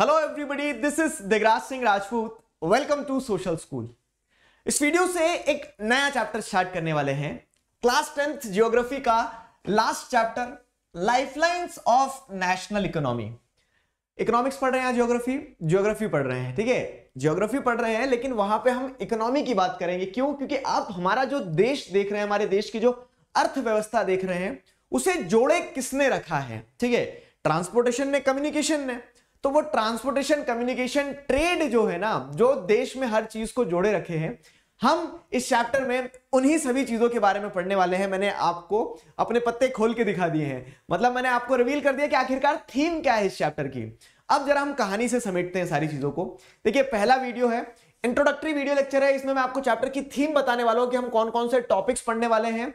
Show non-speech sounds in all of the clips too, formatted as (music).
Hello everybody this is Digraj Singh Rajput welcome to social school इस video से एक नया चैप्टर स्टार्ट करने वाले हैं क्लास टेंथ जियोग्राफी का last chapter lifelines of national economy economics पढ़ रहे हैं जियोग्राफी जियोग्राफी पढ़ रहे हैं ठीक है जियोग्राफी पढ़ रहे हैं लेकिन वहां पे हम इकोनॉमी की बात करेंगे क्यों क्योंकि आप हमारा जो देश देख रहे हैं हमारे देश की जो अर्थव्यवस्था देख रहे हैं उसे जोड़े किसने रखा है ठीक है ट्रांसपोर्टेशन ने कम्युनिकेशन ने तो वो ट्रांसपोर्टेशन कम्युनिकेशन ट्रेड जो है ना जो देश में हर चीज को जोड़े रखे हैं हम इस चैप्टर में उन्हीं सभी चीजों के बारे में पढ़ने वाले हैं मैंने आपको अपने पत्ते खोल के दिखा दिए हैं मतलब मैंने आपको रिवील कर दिया कि आखिरकार थीम क्या है इस चैप्टर की अब जरा हम कहानी से समेटते हैं सारी चीजों को देखिए पहला वीडियो है इंट्रोडक्टरी वीडियो लेक्चर है इसमें मैं आपको चैप्टर की थीम बताने वाला हूं कि हम कौन कौन से टॉपिक्स पढ़ने वाले हैं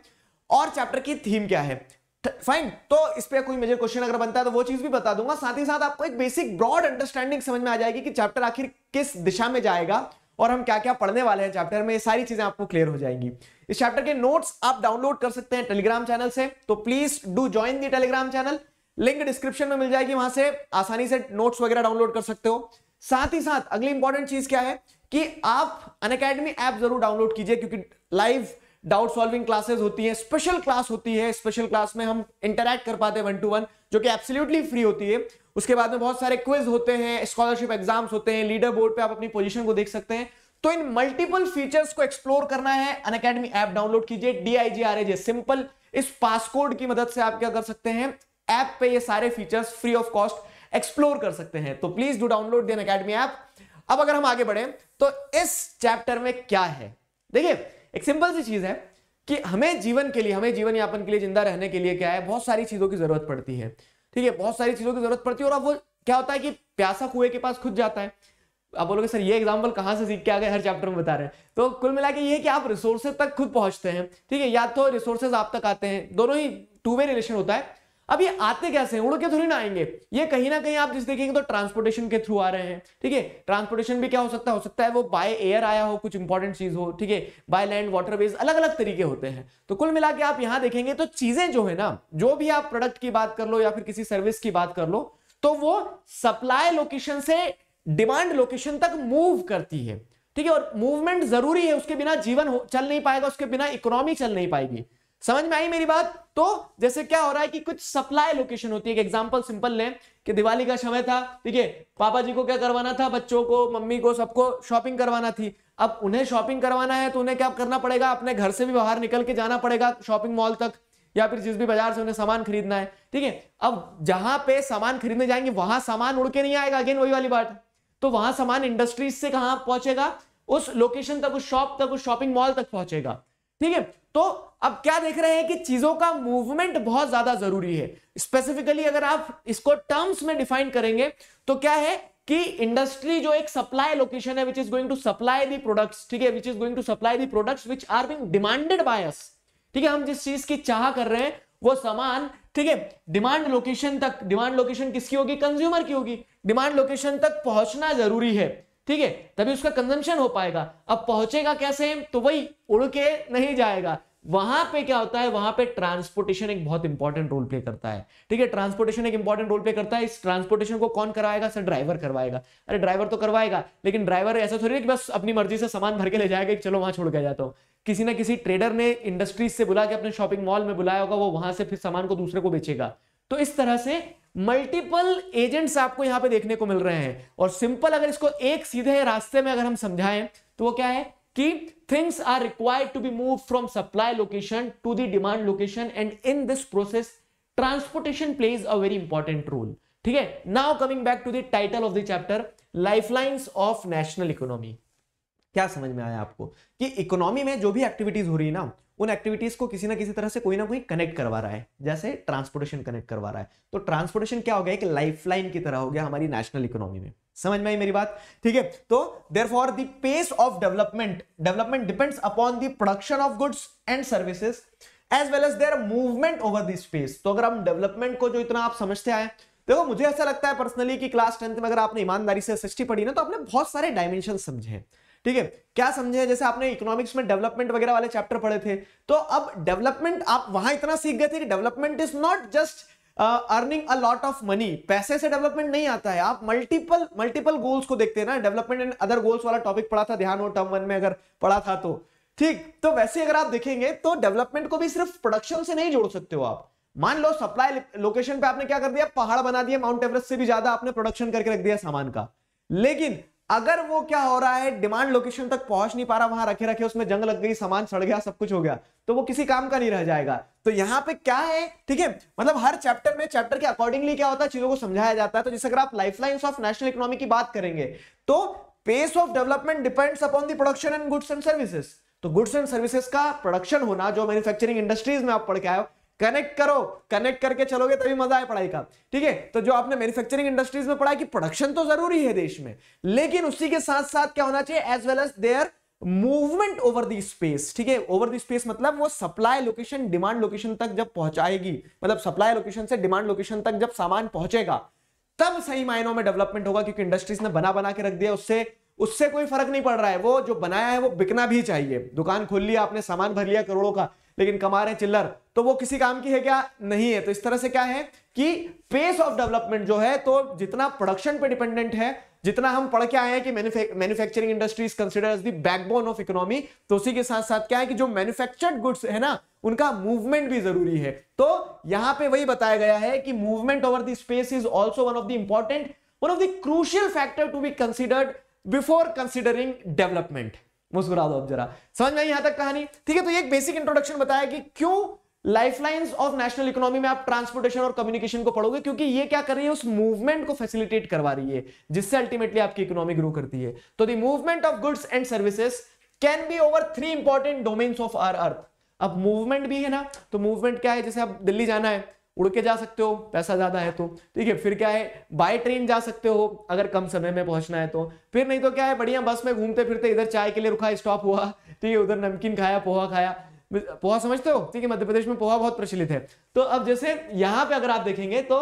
और चैप्टर की थीम क्या है फाइन तो इस पर कोई मेजर क्वेश्चन अगर बनता है तो वो चीज भी बता दूंगा साथ ही साथ आपको एक बेसिक ब्रॉड अंडरस्टैंडिंग समझ में आ जाएगी कि चैप्टर आखिर किस दिशा में जाएगा और हम क्या क्या पढ़ने वाले हैं चैप्टर में ये सारी चीजें आपको क्लियर हो जाएंगी इस चैप्टर के नोट्स आप डाउनलोड कर सकते हैं टेलीग्राम चैनल से तो please do join the Telegram channel link description में मिल जाएगी वहां से आसानी से नोट्स वगैरह डाउनलोड कर सकते हो साथ ही साथ अगली इंपॉर्टेंट चीज क्या है कि आप अन ऐप जरूर डाउनलोड कीजिए क्योंकि लाइव डाउट सॉल्विंग क्लासेस होती है स्पेशल क्लास होती है स्पेशल क्लास में हम इंटरेक्ट कर पाते हैं वन टू वन जो कि एब्सोल्युटली फ्री होती है उसके बाद में बहुत सारे क्विज होते हैं स्कॉलरशिप एग्जाम्स होते हैं लीडर बोर्ड पे आप अपनी पोजीशन को देख सकते हैं तो इन मल्टीपल फीचर्स को एक्सप्लोर करना है अन अकेडमी ऐप डाउनलोड कीजिए D I G R A J simple इस पासकोड की मदद से आप क्या कर सकते हैं ऐप पे ये सारे features free of cost explore कर सकते हैं तो please do download the Unacademy app अब अगर हम आगे बढ़े तो इस चैप्टर में क्या है देखिए एक सिंपल सी चीज है कि हमें जीवन के लिए हमें जीवन यापन के लिए जिंदा रहने के लिए क्या है बहुत सारी चीजों की जरूरत पड़ती है ठीक है बहुत सारी चीजों की जरूरत पड़ती है और अब वो क्या होता है कि प्यासा कुएं के पास खुद जाता है आप बोलोगे सर ये एग्जाम्पल कहाँ से सीख के आ गए हर चैप्टर में बता रहे हैं तो कुल मिला के ये कि आप रिसोर्सेज तक खुद पहुंचते हैं ठीक है या तो रिसोर्सेज आप तक आते हैं दोनों ही टू वे रिलेशन होता है अब ये आते कैसे हैं उड़ के थोड़ी ना आएंगे ये कहीं ना कहीं आप जिस देखेंगे तो ट्रांसपोर्टेशन के थ्रू आ रहे हैं ठीक है ट्रांसपोर्टेशन भी क्या हो सकता है हो सकता है वो बाय एयर आया हो कुछ इंपॉर्टेंट चीज हो ठीक है बाय लैंड वाटरवेज अलग अलग तरीके होते हैं तो कुल मिला के आप यहां देखेंगे तो चीजें जो है ना जो भी आप प्रोडक्ट की बात कर लो या फिर किसी सर्विस की बात कर लो तो वो सप्लाई लोकेशन से डिमांड लोकेशन तक मूव करती है ठीक है और मूवमेंट जरूरी है उसके बिना जीवन चल नहीं पाएगा उसके बिना इकोनॉमी चल नहीं पाएगी समझ में आई मेरी बात तो जैसे क्या हो रहा है कि कुछ सप्लाई लोकेशन होती है एक एग्जांपल सिंपल लें कि दिवाली का समय था ठीक है पापा जी को क्या करवाना था बच्चों को मम्मी को सबको शॉपिंग करवाना थी अब उन्हें शॉपिंग करवाना है तो उन्हें क्या करना पड़ेगा अपने घर से भी बाहर निकल के जाना पड़ेगा शॉपिंग मॉल तक या फिर जिस भी बाजार से उन्हें सामान खरीदना है ठीक है अब जहां पे सामान खरीदने जाएंगे वहां सामान उड़ के नहीं आएगा अगेन वही वाली बात तो वहां सामान इंडस्ट्रीज से कहां पहुंचेगा उस लोकेशन तक उस शॉप तक उस शॉपिंग मॉल तक पहुंचेगा ठीक है तो अब क्या देख रहे हैं कि चीजों का मूवमेंट बहुत ज्यादा जरूरी है स्पेसिफिकली अगर आप इसको टर्म्स में डिफाइन करेंगे तो क्या है कि इंडस्ट्री जो एक सप्लाई लोकेशन है which is going to supply the products ठीक है which is going to supply the products which are being demanded by us ठीक है हम जिस चीज की चाह कर रहे हैं वो सामान ठीक है डिमांड लोकेशन तक डिमांड लोकेशन किसकी होगी कंज्यूमर की होगी डिमांड लोकेशन तक पहुंचना जरूरी है ठीक है तभी उसका कंजम्पशन हो पाएगा अब पहुंचेगा कैसे तो वही उड़ के नहीं जाएगा वहां पे क्या होता है वहां पे ट्रांसपोर्टेशन एक बहुत इंपॉर्टेंट रोल प्ले करता है ठीक है ट्रांसपोर्टेशन एक इंपॉर्टेंट रोल प्ले करता है इस ट्रांसपोर्टेशन को कौन कराएगा सर ड्राइवर करवाएगा अरे ड्राइवर तो करवाएगा लेकिन ड्राइवर ऐसा थोड़ी ना कि बस अपनी मर्जी से सामान भर के ले जाएगा कि चलो वहां छोड़ के जाता हूँ किसी ना किसी ट्रेडर ने इंडस्ट्रीज से बुला के अपने शॉपिंग मॉल में बुलाया होगा वो वहां से फिर सामान को दूसरे को बेचेगा तो इस तरह से मल्टीपल एजेंट्स आपको यहां पे देखने को मिल रहे हैं और सिंपल अगर इसको एक सीधे रास्ते में अगर हम समझाएं तो वो क्या है कि things are required to be move from supply location to the demand location and in this process transportation plays a very important role ठीक है now coming back to the title of the chapter lifelines of national economy क्या समझ में आया आपको कि economy में जो भी एक्टिविटीज हो रही है ना उन एक्टिविटीज को किसी ना किसी तरह से कोई ना कोई कनेक्ट करवा रहा है जैसे ट्रांसपोर्टेशन कनेक्ट करवा रहा है तो ट्रांसपोर्टेशन क्या हो गया एक लाइफलाइन की तरह हो गया हमारी नेशनल इकोनॉमी में समझ में आई मेरी बात ठीक है तो therefore the of development development depends upon the production of goods and services as well as their movement over this space तो अगर हम डेवलपमेंट को जो इतना आप समझते आए देखो मुझे ऐसा लगता है पर्सनली कि क्लास टेंथ में अगर आपने ईमानदारी से सृष्टि पढ़ी ना तो आपने बहुत सारे डायमेंशन समझे हैं ठीक है क्या समझे जैसे आपने इकोनॉमिक्स में डेवलपमेंट वगैरह वाले चैप्टर पढ़े थे तो अब डेवलपमेंट आप वहां इतना सीख गए थे कि development is not just earning a lot of money पैसे से डेवलपमेंट नहीं आता है आप मल्टीपल मल्टीपल गोल्स को देखते हैं ना डेवलपमेंट एंड अदर गोल्स वाला टॉपिक पढ़ा था ध्यान हो टर्म वन में अगर पढ़ा था तो ठीक तो वैसे अगर आप देखेंगे तो डेवलपमेंट को भी सिर्फ प्रोडक्शन से नहीं जोड़ सकते हो आप मान लो सप्लाई लोकेशन पे आपने क्या कर दिया पहाड़ बना दिया माउंट एवरेस्ट से भी ज्यादा आपने प्रोडक्शन करके रख दिया सामान का लेकिन अगर वो क्या हो रहा है डिमांड लोकेशन तक पहुंच नहीं पा रहा वहां रखे रखे उसमें जंग लग गई सामान सड़ गया सब कुछ हो गया तो वो किसी काम का नहीं रह जाएगा तो यहाँ पे क्या है ठीक है मतलब हर चैप्टर में चैप्टर के अकॉर्डिंगली क्या होता है चीजों को समझाया जाता है तो जैसे अगर आप लाइफ ऑफ नेशनल इकोनॉमी की बात करेंगे तो pace of development depends upon the production and goods and services तो गुड्स एंड सर्विसेज का प्रोडक्शन होना जो मैन्युफैक्चरिंग इंडस्ट्रीज में आप पढ़ के आए हो कनेक्ट करो कनेक्ट करके चलोगे तभी मजा आए पढ़ाई का ठीक है तो जो आपने मैन्युफैक्चरिंग इंडस्ट्रीज में पढ़ा कि प्रोडक्शन तो जरूरी है देश में लेकिन उसी के साथ साथ क्या होना चाहिए as well as their movement over the space ठीक है ओवर दी स्पेस मतलब वो सप्लाई लोकेशन डिमांड लोकेशन तक जब पहुंचाएगी मतलब सप्लाई लोकेशन से डिमांड लोकेशन तक जब सामान पहुंचेगा तब सही मायनों में डेवलपमेंट होगा क्योंकि इंडस्ट्रीज ने बना बना के रख दिया उससे उससे कोई फर्क नहीं पड़ रहा है वो जो बनाया है वो बिकना भी चाहिए दुकान खोल लिया आपने सामान भर लिया करोड़ों का लेकिन कमा रहे हैं चिल्लर तो वो किसी काम की है क्या नहीं है तो इस तरह से क्या है कि पेस ऑफ डेवलपमेंट जो है तो जितना प्रोडक्शन पे डिपेंडेंट है जितना हम पढ़ के आए हैं कि manufacturing industries consider as the backbone of economy तो उसी के साथ साथ क्या है कि जो मैन्युफैक्चर्ड गुड्स है ना उनका मूवमेंट भी जरूरी है तो यहां पे वही बताया गया है कि movement over the space is also one of the important one of the crucial factor to be considered before considering development मुस्कुरा दो अब जरा समझ में आई यहां तक कहानी ठीक है तो ये एक बेसिक इंट्रोडक्शन बताया कि क्यों लाइफलाइंस ऑफ नेशनल इकोनॉमी में आप ट्रांसपोर्टेशन और कम्युनिकेशन को पढ़ोगे क्योंकि ये क्या कर रही है उस मूवमेंट को फैसिलिटेट करवा रही है जिससे अल्टीमेटली आपकी इकोनॉमी ग्रो करती है तो the movement of goods and services can be over three important domains of our earth अब मूवमेंट भी है ना तो मूवमेंट क्या है जैसे आप दिल्ली जाना है उड़ के जा सकते हो पैसा ज़्यादा है तो ठीक है फिर क्या है बाय ट्रेन जा सकते हो अगर कम समय में पहुंचना है तो फिर नहीं तो क्या है बढ़िया बस में घूमते फिरते इधर चाय के लिए रुका स्टॉप हुआ ठीक है उधर नमकीन खाया पोहा खाया पोहा समझते हो ठीक है मध्य प्रदेश में पोहा बहुत प्रचलित है तो अब जैसे यहाँ पे अगर आप देखेंगे तो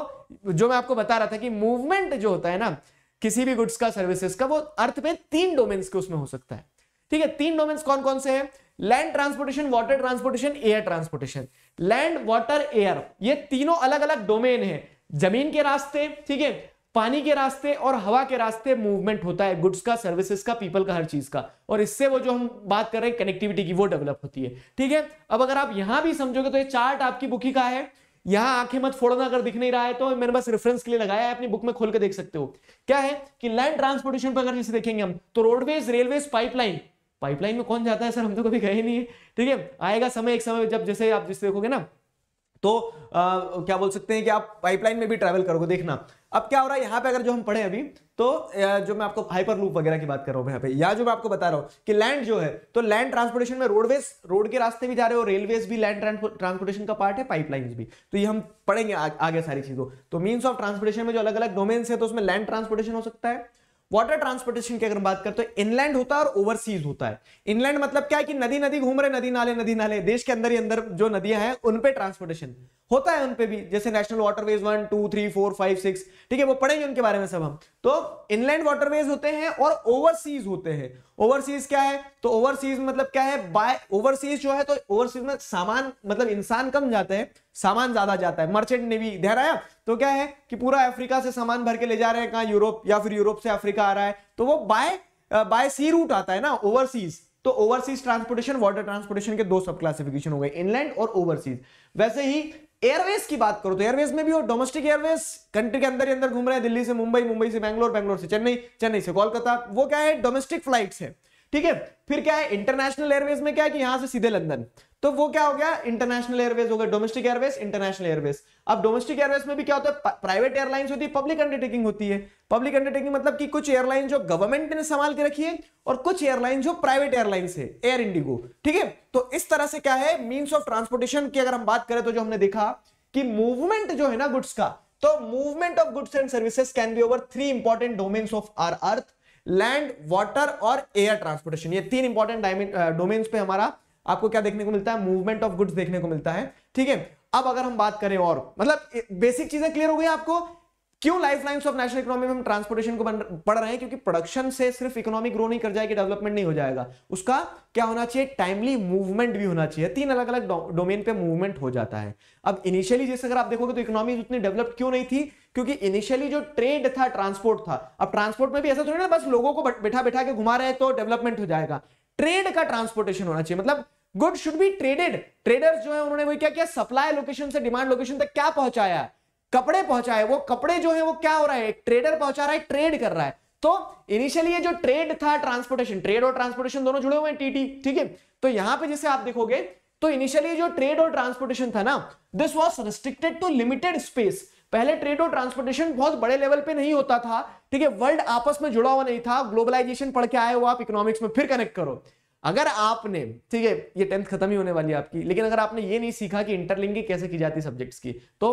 जो मैं आपको बता रहा था कि मूवमेंट जो होता है ना किसी भी गुड्स का सर्विसेस का वो अर्थ पे तीन डोमेन्स के उसमें हो सकता है ठीक है तीन डोमेन्स कौन कौन से हैं land transportation water transportation air transportation land water air ये तीनों अलग अलग डोमेन है जमीन के रास्ते ठीक है पानी के रास्ते और हवा के रास्ते मूवमेंट होता है गुड्स का सर्विसेज का पीपल का हर चीज का और इससे वो जो हम बात कर रहे हैं कनेक्टिविटी की वो डेवलप होती है ठीक है अब अगर आप यहां भी समझोगे तो ये चार्ट आपकी बुकी का है यहां आंखें मत फोड़ना अगर दिख नहीं रहा है तो मैंने बस रेफरेंस के लिए लगाया है अपनी बुक में खोल के देख सकते हो क्या है कि लैंड ट्रांसपोर्टेशन पर अगर जैसे देखेंगे हम तो रोडवेज रेलवे पाइपलाइन पाइपलाइन में कौन जाता है सर हम तो कभी गए नहीं है ठीक है आएगा समय एक समय जब जैसे आप जैसे देखोगे ना तो आ, क्या बोल सकते हैं कि आप पाइपलाइन में भी ट्रैवल करोगे देखना अब क्या हो रहा है यहाँ पे अगर जो हम पढ़े अभी तो जो मैं आपको हाइपर लूप वगैरह की बात कर रहा हूँ यहाँ पे या जो मैं आपको बता रहा हूँ कि लैंड जो है तो लैंड ट्रांसपोर्टेशन में रोडवेज रोड के रास्ते भी जा रहे हो रेलवेज भी लैंड ट्रांसपोर्टेशन का पार्ट है पाइपलाइन भी तो ये हम पढ़ेंगे आ, आगे सारी चीजों तो मीन्स ऑफ ट्रांसपोर्टेशन में जो अलग अलग डोमेन्स है तो उसमें लैंड ट्रांसपोर्टेशन हो सकता है वाटर ट्रांसपोर्टेशन की अगर बात करते हैं इनलैंड होता है और ओवरसीज होता है इनलैंड मतलब क्या है कि नदी नदी घूम रहे नदी नाले नदी नाले देश के अंदर ही अंदर जो नदियां हैं उन पे ट्रांसपोर्टेशन होता है उन पे भी जैसे national waterways one two three four five six ठीक है वो पढ़ेंगे उनके बारे में सब हम तो इनलैंड वाटरवेज होते हैं और ओवरसीज होते हैं ओवरसीज क्या है तो ओवरसीज मतलब क्या है बाय ओवरसीज जो है तो ओवरसीज में सामान मतलब इंसान कम जाते हैं सामान ज्यादा जाता है मर्चेंट नेवी ध्यान आया तो क्या है कि पूरा अफ्रीका से सामान भर के ले जा रहे हैं कहा यूरोप या फिर यूरोप से अफ्रीका आ रहा है तो वो बाय बाय सी रूट आता है ना ओवरसीज तो ओवरसीज ट्रांसपोर्टेशन वाटर ट्रांसपोर्टेशन के दो सब क्लासिफिकेशन हो गए इनलैंड और ओवरसीज वैसे ही एयरवेज की बात करो तो एयरवेज में भी हो डोमेस्टिक एयरवेज कंट्री के अंदर ही अंदर घूम रहे हैं दिल्ली से मुंबई मुंबई से बैंगलोर बैंगलोर से चेन्नई चेन्नई से कोलकाता वो क्या है डोमेस्टिक फ्लाइट है ठीक है फिर क्या है इंटरनेशनल एयरवेज में क्या है कि यहां से सीधे लंदन तो वो क्या हो गया इंटरनेशनल एयरवेज हो गया डोमेस्टिक एयरवेज इंटरनेशनल एयरवेज अब डोमेस्टिक एयरवेज में भी क्या होता है प्राइवेट एयरलाइंस होती है पब्लिक अंडरटेकिंग होती है पब्लिक अंडरटेकिंग मतलब कि कुछ एयरलाइन जो गवर्नमेंट ने संभाल के रखी है और कुछ एयरलाइन जो प्राइवेट एयरलाइंस है एयर इंडिगो ठीक है तो इस तरह से क्या है मीन्स ऑफ ट्रांसपोर्टेशन की अगर हम बात करें तो जो हमने देखा कि मूवमेंट जो है ना गुड्स का तो movement of goods and services can be over three important domains of our earth land water और एयर ट्रांसपोर्टेशन ये तीन इंपॉर्टेंट डोमेन्स uh, पे हमारा आपको क्या देखने को मिलता है मूवमेंट ऑफ गुड्स देखने को मिलता है ठीक है अब अगर हम बात करें और मतलब बेसिक चीजें क्लियर हो गई आपको क्यों life line of national economy में हम ट्रांसपोर्टेशन को पढ़ रहे हैं क्योंकि प्रोडक्शन से सिर्फ इकोनॉमी ग्रो नहीं कर जाएगी डेवलपमेंट नहीं हो जाएगा उसका क्या होना चाहिए टाइमली मूवमेंट भी होना चाहिए तीन अलग अलग डोमेन पे मूवमेंट हो जाता है अब इनिशियली जैसे अगर आप देखोगे तो इकोनॉमी उतनी डेवलप क्यों नहीं थी क्योंकि इनिशियली जो ट्रेड था ट्रांसपोर्ट था अब ट्रांसपोर्ट में भी ऐसा थोड़ी ना बस लोगों को बैठा बैठा के घुमा रहे तो डेवलपमेंट हो जाएगा ट्रेड का ट्रांसपोर्टेशन होना चाहिए मतलब good should be traded traders जो है उन्होंने वो क्या किया सप्लाई लोकेशन से डिमांड लोकेशन तक क्या पहुंचाया कपड़े पहुंचाए वो कपड़े जो है वो क्या हो रहा है ट्रेडर पहुंचा रहा है ट्रेड कर रहा है तो इनिशियली ये जो ट्रेड था ट्रांसपोर्टेशन ट्रेड और ट्रांसपोर्टेशन दोनों जुड़े हुए हैं टीटी ठीक है तो यहां पे जैसे आप देखोगे तो इनिशियली जो ट्रेड और ट्रांसपोर्टेशन था ना this was restricted to limited space पहले ट्रेड और ट्रांसपोर्टेशन बहुत बड़े लेवल पे नहीं होता था ठीक है वर्ल्ड आपस में जुड़ा हुआ नहीं था ग्लोबलाइजेशन पढ़ के आए हो आप इकोनॉमिक्स में फिर कनेक्ट करो अगर आपने ठीक है ये टेंथ खत्म ही होने वाली है आपकी लेकिन अगर आपने ये नहीं सीखा कि इंटरलिंग कैसे की जाती है सब्जेक्ट्स की तो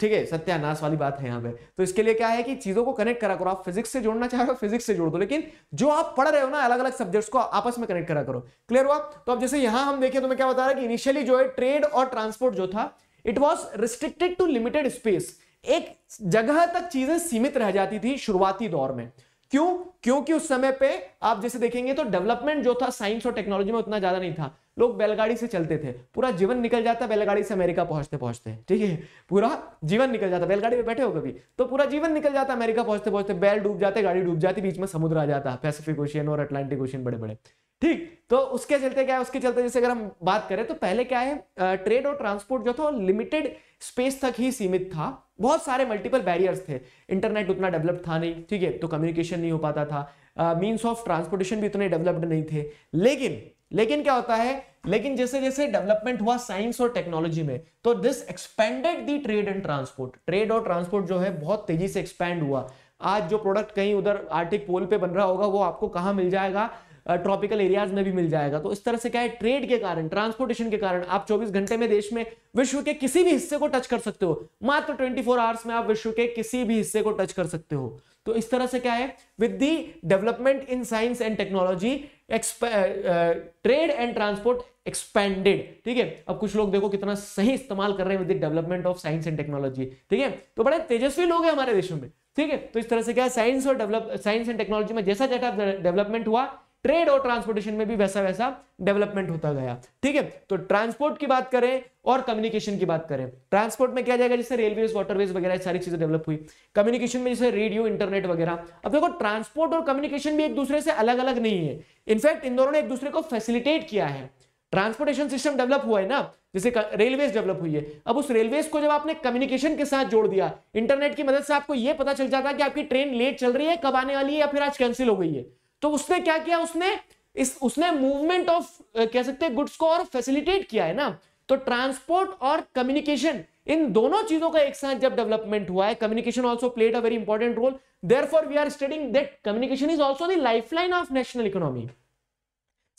ठीक है सत्यानाश वाली बात है यहाँ पे तो इसके लिए क्या है कि चीजों को कनेक्ट करा करो आप फिजिक्स से जोड़ना चाह रहे हो फिजिक्स से जोड़ दो लेकिन जो आप पढ़ रहे हो ना अलग अलग सब्जेक्ट्स को आपस में कनेक्ट करा करो क्लियर हुआ तो अब जैसे यहां हम देखें तो मैं क्या बता रहा कि इनिशियली जो है ट्रेड और ट्रांसपोर्ट जो था it was restricted to limited space एक जगह तक चीजें सीमित रह जाती थी शुरुआती दौर में क्यों क्योंकि उस समय पे आप जैसे देखेंगे तो डेवलपमेंट जो था साइंस और टेक्नोलॉजी में उतना ज्यादा नहीं था लोग बैलगाड़ी से चलते थे पूरा जीवन निकल जाता बैलगाड़ी से अमेरिका पहुंचते पहुंचते ठीक है पूरा जीवन निकल जाता बैलगाड़ी पे बैठे हो कभी तो पूरा जीवन निकल जाता अमेरिका पहुंचते पहुंचते बैल डूब जाते गाड़ी डूब जाती बीच में समुद्र आ जाता पैसिफिक ओशियन और अटलांटिक ओशियन बड़े बड़े ठीक तो उसके चलते क्या है उसके चलते जैसे अगर हम बात करें तो पहले क्या है ट्रेड और ट्रांसपोर्ट जो था लिमिटेड स्पेस तक ही सीमित था बहुत सारे मल्टीपल बैरियर्स थे इंटरनेट उतना डेवलप था नहीं ठीक है तो कम्युनिकेशन नहीं हो पाता था मीन्स ऑफ ट्रांसपोर्टेशन भी उतने डेवलप्ड नहीं थे लेकिन लेकिन क्या होता है लेकिन जैसे जैसे डेवलपमेंट हुआ साइंस और टेक्नोलॉजी में तो this expanded the trade and transport trade और ट्रांसपोर्ट जो है बहुत तेजी से एक्सपेंड हुआ आज जो प्रोडक्ट कहीं उधर आर्टिक पोल पे बन रहा होगा वो आपको कहां मिल जाएगा ट्रॉपिकल एरियाज में भी मिल जाएगा तो इस तरह से क्या है ट्रेड के कारण ट्रांसपोर्टेशन के कारण आप 24 घंटे में देश में विश्व के किसी भी हिस्से को टच कर सकते हो मात्र 24 फोर आवर्स में आप विश्व के किसी भी हिस्से को टच कर सकते हो तो इस तरह से क्या है with the development in science and technology trade and transport expanded ठीक है अब कुछ लोग देखो कितना सही इस्तेमाल कर रहे हैं with development of science and technology ठीक है तो बड़े तेजस्वी लोग हैं हमारे देशों में ठीक है तो इस तरह से क्या साइंस और डेवलप साइंस एंड टेक्नोलॉजी में जैसा जैसा डेवलपमेंट हुआ ट्रेड और ट्रांसपोर्टेशन में भी वैसा वैसा डेवलपमेंट होता गया ठीक है तो ट्रांसपोर्ट की बात करें और कम्युनिकेशन की बात करें ट्रांसपोर्ट में क्या जाएगा जैसे रेलवे वाटरवेज वगैरह सारी चीजें डेवलप हुई कम्युनिकेशन में जैसे रेडियो इंटरनेट वगैरह अब देखो ट्रांसपोर्ट और कम्युनिकेशन भी एक दूसरे से अलग अलग नहीं है इनफैक्ट इन दोनों ने एक दूसरे को फैसिलिटेट किया है ट्रांसपोर्टेशन सिस्टम डेवलप हुआ है ना जैसे रेलवेज डेवलप हुई है अब उस रेलवेज को जब आपने कम्युनिकेशन के साथ जोड़ दिया इंटरनेट की मदद से आपको यह पता चल जाता है कि आपकी ट्रेन लेट चल रही है कब आने वाली है या फिर आज कैंसिल हो गई है तो उसने क्या किया उसने इस उसने मूवमेंट ऑफ कह सकते हैं गुड्स को और फैसिलिटेट किया है ना तो ट्रांसपोर्ट और कम्युनिकेशन इन दोनों चीजों का एक साथ जब डेवलपमेंट हुआ है communication also played a very important role therefore we are studying that communication is also the life of national economy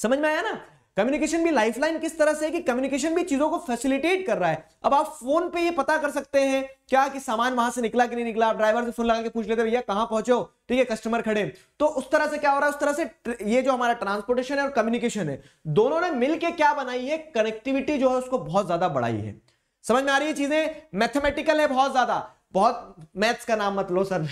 समझ में आया ना कम्युनिकेशन भी लाइफलाइन किस तरह से है कि कम्युनिकेशन भी चीजों को फैसिलिटेट कर रहा है अब आप फोन पे ये पता कर सकते हैं क्या कि सामान वहां से निकला कि नहीं निकला आप ड्राइवर से फोन लगा के पूछ लेते भैया कहां पहुंचो ठीक है कस्टमर खड़े तो उस तरह से क्या हो रहा है उस तरह से ये जो हमारा ट्रांसपोर्टेशन है और कम्युनिकेशन है दोनों ने मिलकर क्या बनाई है कनेक्टिविटी जो है उसको बहुत ज्यादा बढ़ाई है समझ में आ रही है चीजें मैथमेटिकल है बहुत ज्यादा बहुत मैथ्स का नाम मत लो सर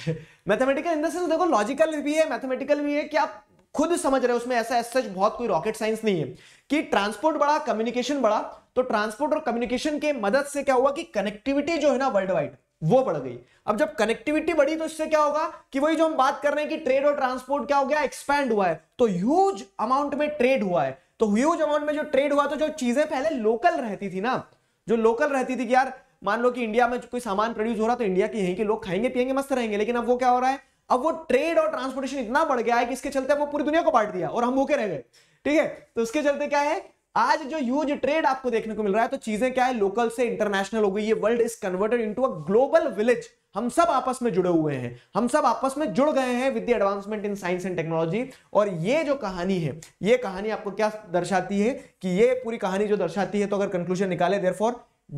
मैथमेटिकल इन देंस देखो लॉजिकल भी है मैथमेटिकल भी है कि आप खुद समझ रहे हैं उसमें ऐसा सच बहुत कोई रॉकेट साइंस नहीं है कि ट्रांसपोर्ट बढ़ा कम्युनिकेशन बढ़ा तो ट्रांसपोर्ट और कम्युनिकेशन के मदद से क्या हुआ कि कनेक्टिविटी जो है ना वर्ल्ड वाइड वो बढ़ गई अब जब कनेक्टिविटी बढ़ी तो इससे क्या होगा कि वही जो हम बात कर रहे हैं कि ट्रेड और ट्रांसपोर्ट क्या हो गया एक्सपैंड हुआ है तो ह्यूज अमाउंट में ट्रेड हुआ है तो ह्यूज अमाउंट में जो ट्रेड हुआ तो जो चीजें पहले लोकल रहती थी ना जो लोकल रहती थी कि यार मान लो कि इंडिया में कोई सामान प्रोड्यूस हो रहा तो इंडिया के यहीं के लोग खाएंगे पिएंगे मस्त रहेंगे लेकिन अब वो क्या हो रहा है अब वो ट्रेड और ट्रांसपोर्टेशन इतना बढ़ गया है कि इसके चलते वो पूरी दुनिया को बांट दिया और हम भूखे रह गए ठीक है तो उसके चलते क्या है आज जो ह्यूज ट्रेड आपको देखने को मिल रहा है तो चीजें क्या है लोकल से इंटरनेशनल हो गई ये world is converted into a global village हम सब आपस में जुड़े हुए हैं हम सब आपस में जुड़ गए हैं with the advancement in science and technology और ये जो कहानी है ये कहानी आपको क्या दर्शाती है कि ये पूरी कहानी जो दर्शाती है तो अगर कंक्लूजन निकाले there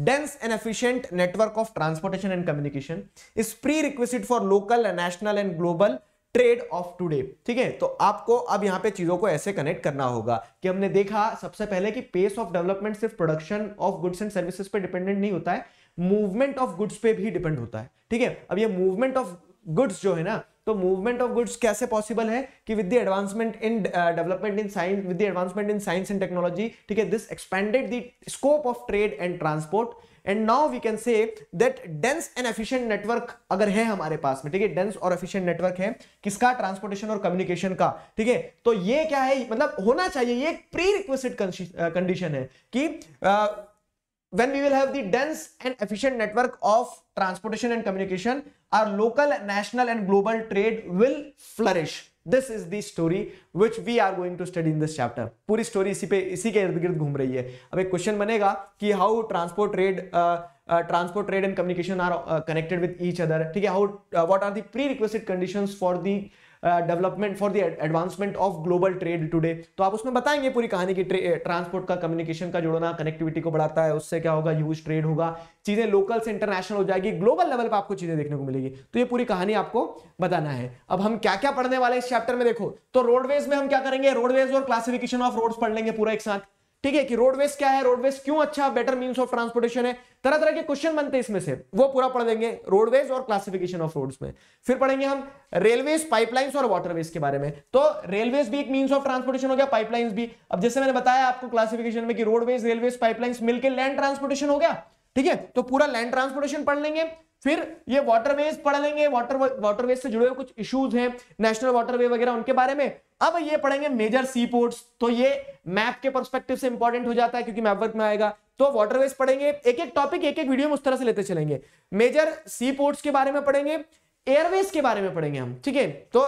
dense and efficient network of transportation and communication is prerequisite for local and national and global trade of today ठीक है तो आपको अब यहाँ पे चीजों को ऐसे कनेक्ट करना होगा कि हमने देखा सबसे पहले कि पेस ऑफ डेवलपमेंट सिर्फ production of goods and services पे डिपेंडेंट नहीं होता है मूवमेंट ऑफ गुड्स पे भी डिपेंड होता है ठीक है अब ये मूवमेंट ऑफ गुड्स जो है ना तो मूवमेंट ऑफ गुड्स कैसे पॉसिबल है कि with the advancement in development in science with the advancement in science and technology ठीक है this expanded the scope of trade and transport and now we can say that dense and efficient network अगर है हमारे पास में ठीक है dense और efficient network है किसका ट्रांसपोर्टेशन और कम्युनिकेशन का ठीक है तो ये क्या है मतलब होना चाहिए ये एक प्री रिक्वेस्टेड कंडीशन है कि uh, when we will have the dense and efficient network of transportation and communication, our local, national and global trade will flourish. This is the story which we are going to study in this chapter पूरी story इसी पे इसी के इर्द गिर्द घूम रही है अब एक क्वेश्चन बनेगा कि how transport trade transport trade and communication are connected with each other ठीक है how what are the pre requested conditions for the development for the advancement of global trade today तो आप उसमें बताएंगे पूरी कहानी की ट्रांसपोर्ट का कम्युनिकेशन का जोड़ना कनेक्टिविटी को बढ़ाता है उससे क्या होगा यूज ट्रेड होगा चीजें लोकल से इंटरनेशनल हो जाएगी ग्लोबल लेवल पर आपको चीजें देखने को मिलेगी तो ये पूरी कहानी आपको बताना है अब हम क्या क्या पढ़ने वाले इस चैप्टर में देखो तो रोडवेज में हम क्या करेंगे रोडवेज और क्लासिफिकेशन ऑफ रोड पढ़ लेंगे पूरा एक साथ ठीक है कि रोडवेज क्या है रोडवेज क्यों अच्छा बेटर मीन ऑफ ट्रांसपोर्टेशन है तरह तरह के क्वेश्चन बनते हैं इसमें से वो पूरा पढ़ देंगे रोडवेज और क्लासिफिकेशन ऑफ रोड्स में फिर पढ़ेंगे हम रेलवेज पाइपलाइंस और वाटरवेज के बारे में तो रेलवेज भी एक मीन्स ऑफ ट्रांसपोर्टेशन हो गया पाइपलाइंस भी अब जैसे मैंने बताया आपको क्लासिफिकेशन में कि रोडवेज रेलवेज पाइपलाइंस मिलकर लैंड ट्रांसपोर्टेशन हो गया ठीक है तो पूरा लैंड ट्रांसपोर्टेशन पढ़ लेंगे फिर ये वाटरवेज पढ़ लेंगे वाटर वाटरवेज से जुड़े हुए कुछ इश्यूज हैं नेशनल वाटरवे वगैरह उनके बारे में अब ये पढ़ेंगे मेजर सी पोर्ट्स तो ये मैप के परस्पेक्टिव से इंपॉर्टेंट हो जाता है क्योंकि मैप वर्क में आएगा तो वाटरवेज पढ़ेंगे एक एक टॉपिक एक एक वीडियो में उस तरह से लेते चलेंगे मेजर सी पोर्ट्स के बारे में पढ़ेंगे एयरवेज के बारे में पढ़ेंगे हम ठीक है तो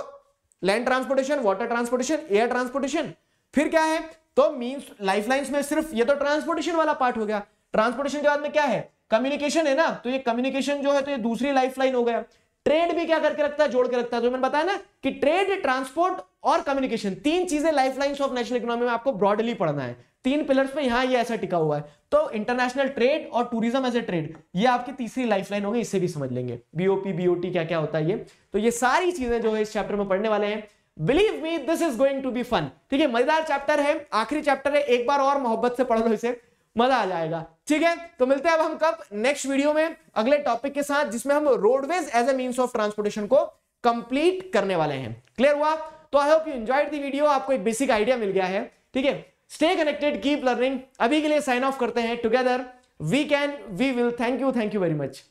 land transportation water transportation air transportation फिर क्या है तो मीन लाइफ में सिर्फ ये तो ट्रांसपोर्टेशन वाला पार्ट हो गया ट्रांसपोर्टेशन के बाद में क्या है कम्युनिकेशन है ना तो ये कम्युनिकेशन जो है तो ये दूसरी लाइफ लाइन हो गया ट्रेड भी क्या करके रखता है जोड़ के रखता है जो तो मैंने बताया ना कि ट्रेड ट्रांसपोर्ट और कम्युनिकेशन तीन चीजें life line of national economy में आपको ब्रॉडली पढ़ना है तीन पिलर्स में यहां ये ऐसा टिका हुआ है तो इंटरनेशनल ट्रेड और टूरिज्म एज ए ट्रेड ये आपकी तीसरी लाइफ लाइन होगी इससे भी समझ लेंगे बीओपी बीओटी क्या क्या होता है ये तो ये सारी चीजें जो है इस चैप्टर में पढ़ने वाले हैं believe me this is going to be fun ठीक है मजेदार चैप्टर है आखिरी चैप्टर है एक बार और मोहब्बत से पढ़ लो इसे मजा आ जाएगा ठीक है तो मिलते हैं अब हम कब नेक्स्ट वीडियो में अगले टॉपिक के साथ जिसमें हम roadways as a means of transportation को कंप्लीट करने वाले हैं क्लियर हुआ तो I hope you enjoyed the video आपको एक बेसिक आइडिया मिल गया है ठीक है स्टे कनेक्टेड कीप लर्निंग अभी के लिए साइन ऑफ करते हैं together we can we will thank you thank you very much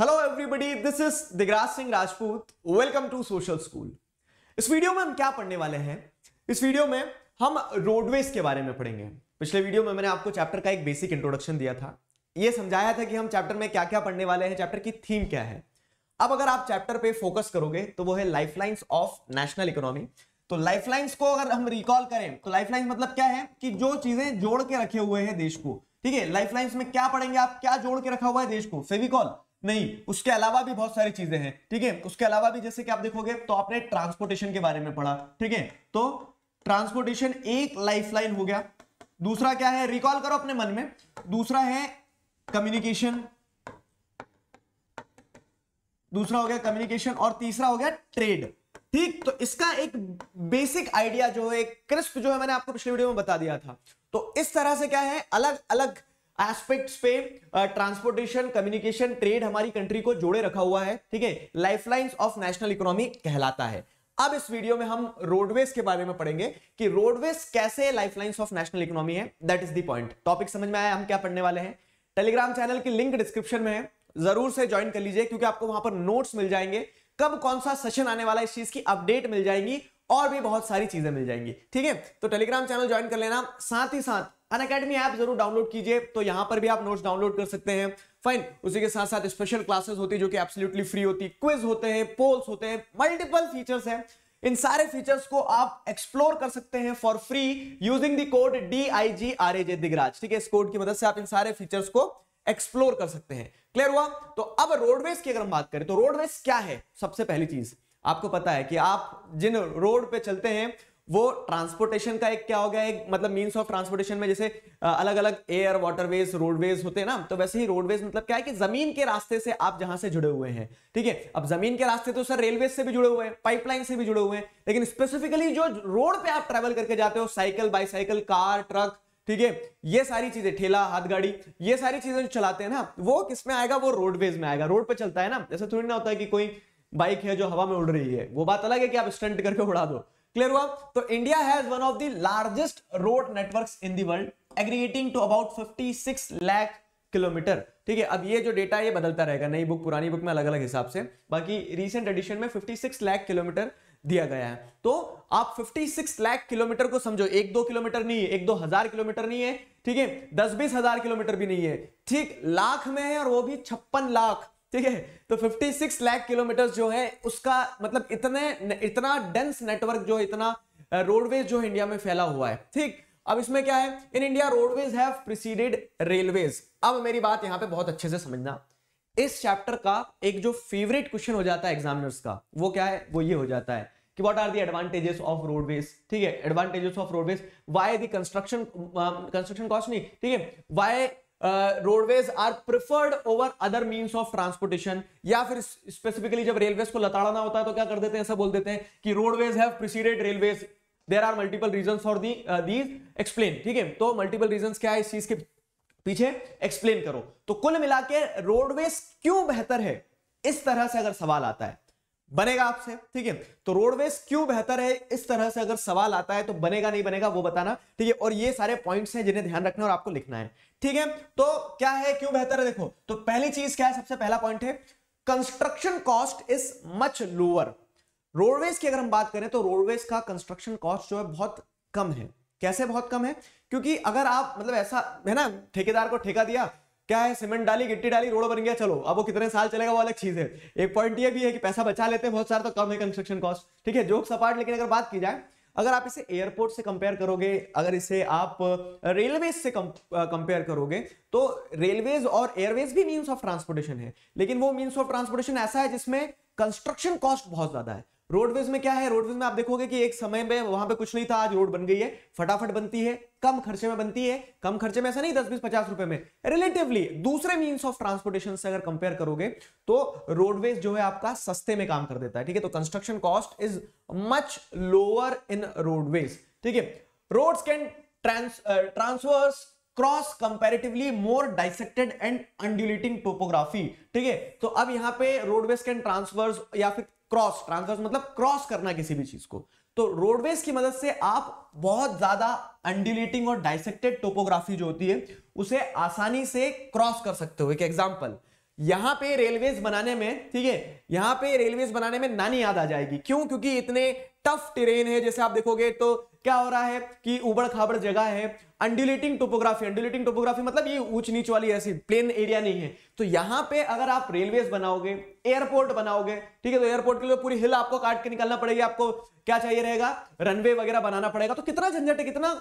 hello everybody this is Digraj Singh Rajput welcome to social school इस वीडियो में हम क्या पढ़ने वाले हैं इस वीडियो में हम रोडवेज के बारे में पढ़ेंगे पिछले वीडियो में मैंने आपको चैप्टर का एक बेसिक इंट्रोडक्शन दिया था ये समझाया था कि हम चैप्टर में क्या क्या पढ़ने वाले हैं चैप्टर की थीम क्या है अब अगर आप चैप्टर पे फोकस करोगे तो वो है लाइफलाइंस ऑफ नेशनल इकोनॉमी तो लाइफलाइंस को अगर हम रिकॉल करें तो लाइफलाइंस मतलब क्या है कि जो चीजें जोड़ के रखे हुए हैं देश को ठीक है लाइफलाइंस में क्या पढ़ेंगे आप क्या जोड़ के रखा हुआ है देश को फेविकॉल नहीं उसके अलावा भी बहुत सारी चीजें हैं ठीक है उसके अलावा भी जैसे कि आप देखोगे तो आपने ट्रांसपोर्टेशन के बारे में पढ़ा ठीक है तो ट्रांसपोर्टेशन एक लाइफलाइन हो गया दूसरा क्या है रिकॉल करो अपने मन में दूसरा है कम्युनिकेशन दूसरा हो गया कम्युनिकेशन और तीसरा हो गया ट्रेड ठीक तो इसका एक बेसिक आइडिया जो है क्रिस्प जो है मैंने आपको पिछले वीडियो में बता दिया था तो इस तरह से क्या है अलग अलग एस्पेक्ट्स पे ट्रांसपोर्टेशन कम्युनिकेशन ट्रेड हमारी कंट्री को जोड़े रखा हुआ है ठीक है लाइफलाइंस ऑफ नेशनल इकोनॉमी कहलाता है अब इस वीडियो में हम रोडवेज के बारे में पढ़ेंगे कि रोडवेज कैसे लाइफलाइंस ऑफ नेशनल इकोनॉमी है that is the point topic समझ में आया हम क्या पढ़ने वाले हैं टेलीग्राम चैनल की लिंक डिस्क्रिप्शन में है जरूर से ज्वाइन कर लीजिए क्योंकि आपको वहां पर नोट्स मिल जाएंगे कब कौन सा सेशन आने वाला इस चीज की अपडेट मिल जाएंगी और भी बहुत सारी चीजें मिल जाएंगी ठीक है तो टेलीग्राम चैनल ज्वाइन कर लेना साथ ही साथ अन अकेडमी ऐप जरूर डाउनलोड कीजिए तो यहां पर भी आप नोट्स डाउनलोड कर सकते हैं फाइन उसी के साथ साथ स्पेशल क्लासेस होती है जो कि एब्सोल्युटली फ्री होती है क्विज होते हैं पोल्स होते हैं मल्टीपल फीचर्स हैं इन सारे फीचर्स को आप एक्सप्लोर कर सकते हैं for free using the code D I G R A J Digraj ठीक है इस कोड की मदद से आप इन सारे फीचर्स को एक्सप्लोर कर सकते हैं क्लियर हुआ तो अब रोडवेज की अगर हम बात करें तो रोडवेज क्या है सबसे पहली चीज आपको पता है कि आप जिन रोड पे चलते हैं वो ट्रांसपोर्टेशन का एक क्या हो गया एक मतलब मीन्स ऑफ ट्रांसपोर्टेशन में जैसे अलग अलग एयर वाटरवेज रोडवेज होते हैं ना तो वैसे ही रोडवेज मतलब क्या है कि जमीन के रास्ते से आप जहां से जुड़े हुए हैं ठीक है अब जमीन के रास्ते तो सर रेलवे से भी जुड़े हुए हैं पाइपलाइन से भी जुड़े हुए हैं लेकिन स्पेसिफिकली जो रोड पे आप ट्रेवल करके जाते हो साइकिल बाईसाइकिल कार ट्रक ठीक है ये सारी चीजें ठेला हाथ गाड़ी ये सारी चीजें जो चलाते हैं ना वो किसमें आएगा वो रोडवेज में आएगा रोड पे चलता है ना जैसे थोड़ी ना होता है कि कोई बाइक है जो हवा में उड़ रही है वो बात अलग है कि आप स्टंट करके उड़ा दो क्लियर हुआ तो India has one of the largest road networks in the world aggregating to about 56 lakh kilometre ठीक है अब ये जो डेटा है ये बदलता रहेगा नई बुक पुरानी बुक में अलग अलग हिसाब से बाकी रीसेंट एडिशन में 56 लाख किलोमीटर दिया गया है तो आप 56 लाख किलोमीटर को समझो एक दो किलोमीटर नहीं है एक दो हजार किलोमीटर नहीं है ठीक है दस बीस हजार किलोमीटर भी नहीं है ठीक लाख में है और वो भी छप्पन लाख ठीक है तो 56 लाख किलोमीटर जो है उसका मतलब इतने इतना डेंस नेटवर्क जो इतना रोडवेज जो इंडिया में फैला हुआ है ठीक अब इसमें क्या है in India roadways have railways अब मेरी बात यहां पे बहुत अच्छे से समझना इस चैप्टर का एक जो फेवरेट क्वेश्चन हो जाता है एग्जामिनर्स का वो क्या है वो ये हो जाता है कि what are the advantages of roadways ठीक है advantages of roadways why the construction construction cost नहीं ठीक है why roadways are preferred over other means of transportation या फिर स्पेसिफिकली जब रेलवेज को लताड़ना होता है तो क्या कर देते हैं ऐसा बोल देते हैं कि roadways have preceded railways there are multiple reason for the these explain ठीक है तो मल्टीपल रीजन क्या है इस चीज के पीछे एक्सप्लेन करो तो कुल मिला के रोडवेज क्यों बेहतर है इस तरह से अगर सवाल आता है बनेगा आपसे ठीक है तो रोडवेज क्यों बेहतर है इस तरह से अगर सवाल आता है तो बनेगा नहीं बनेगा वो बताना ठीक है और ये सारे पॉइंट्स हैं जिन्हें ध्यान रखना और आपको लिखना है ठीक है तो क्या है क्यों बेहतर है देखो तो पहली चीज क्या है सबसे पहला पॉइंट है construction cost is much lower roadways की अगर हम बात करें तो रोडवेज का कंस्ट्रक्शन कॉस्ट जो है बहुत कम है कैसे बहुत कम है क्योंकि अगर आप मतलब ऐसा है ना ठेकेदार को ठेका दिया क्या है सीमेंट डाली गिट्टी डाली रोड बन गया चलो अब वो कितने साल चलेगा वो अलग चीज है एक पॉइंट ये भी है कि पैसा बचा लेते हैं बहुत सारा तो कम है कंस्ट्रक्शन कॉस्ट ठीक है जोक सपाट लेकिन अगर बात की जाए अगर आप इसे एयरपोर्ट से कंपेयर करोगे अगर इसे आप रेलवेज से कंपेयर करोगे तो रेलवेज और एयरवेज भी मीन्स ऑफ ट्रांसपोर्टेशन है लेकिन वो मीन्स ऑफ ट्रांसपोर्टेशन ऐसा है जिसमें कंस्ट्रक्शन कॉस्ट बहुत ज्यादा है रोडवेज में क्या है रोडवेज में आप देखोगे कि एक समय में वहां पे कुछ नहीं था आज रोड बन गई है फटाफट बनती है कम खर्चे में बनती है कम खर्चे में ऐसा नहीं दस बीस पचास रुपए में रिलेटिवली दूसरे मीन ऑफ ट्रांसपोर्टेशन से अगर कंपेयर करोगे तो रोडवेज जो है आपका सस्ते में काम कर देता है ठीक है तो construction cost is much lower in roadways ठीक है road can traverse cross comparatively more dissected and undulating topography ठीक है तो अब यहाँ पे रोडवेज कैन ट्रांसवर्स या फिर क्रॉस ट्रांसवर्स मतलब क्रॉस करना किसी भी चीज को तो रोडवेज की मदद से आप बहुत ज्यादा अंडिलेटिंग और डाइसेक्टेड टोपोग्राफी जो होती है उसे आसानी से क्रॉस कर सकते हो एक एग्जाम्पल यहां पे रेलवेज बनाने में ठीक है यहां पे रेलवेज बनाने में नानी याद आ जाएगी क्यों क्योंकि इतने टफ टेरेन है जैसे आप देखोगे तो क्या हो रहा है कि उबड़ खाबड़ जगह है अंडुलेटिंग टोपोग्राफी अंडुलेटिंग टोपोग्राफी मतलब ये ऊंच नीच वाली ऐसी प्लेन एरिया नहीं है तो यहां पे अगर आप रेलवे बनाओगे एयरपोर्ट बनाओगे ठीक है तो एयरपोर्ट के लिए पूरी हिल आपको काट के निकलना पड़ेगा आपको क्या चाहिए रहेगा रनवे वगैरह बनाना पड़ेगा तो कितना झंझट है कितना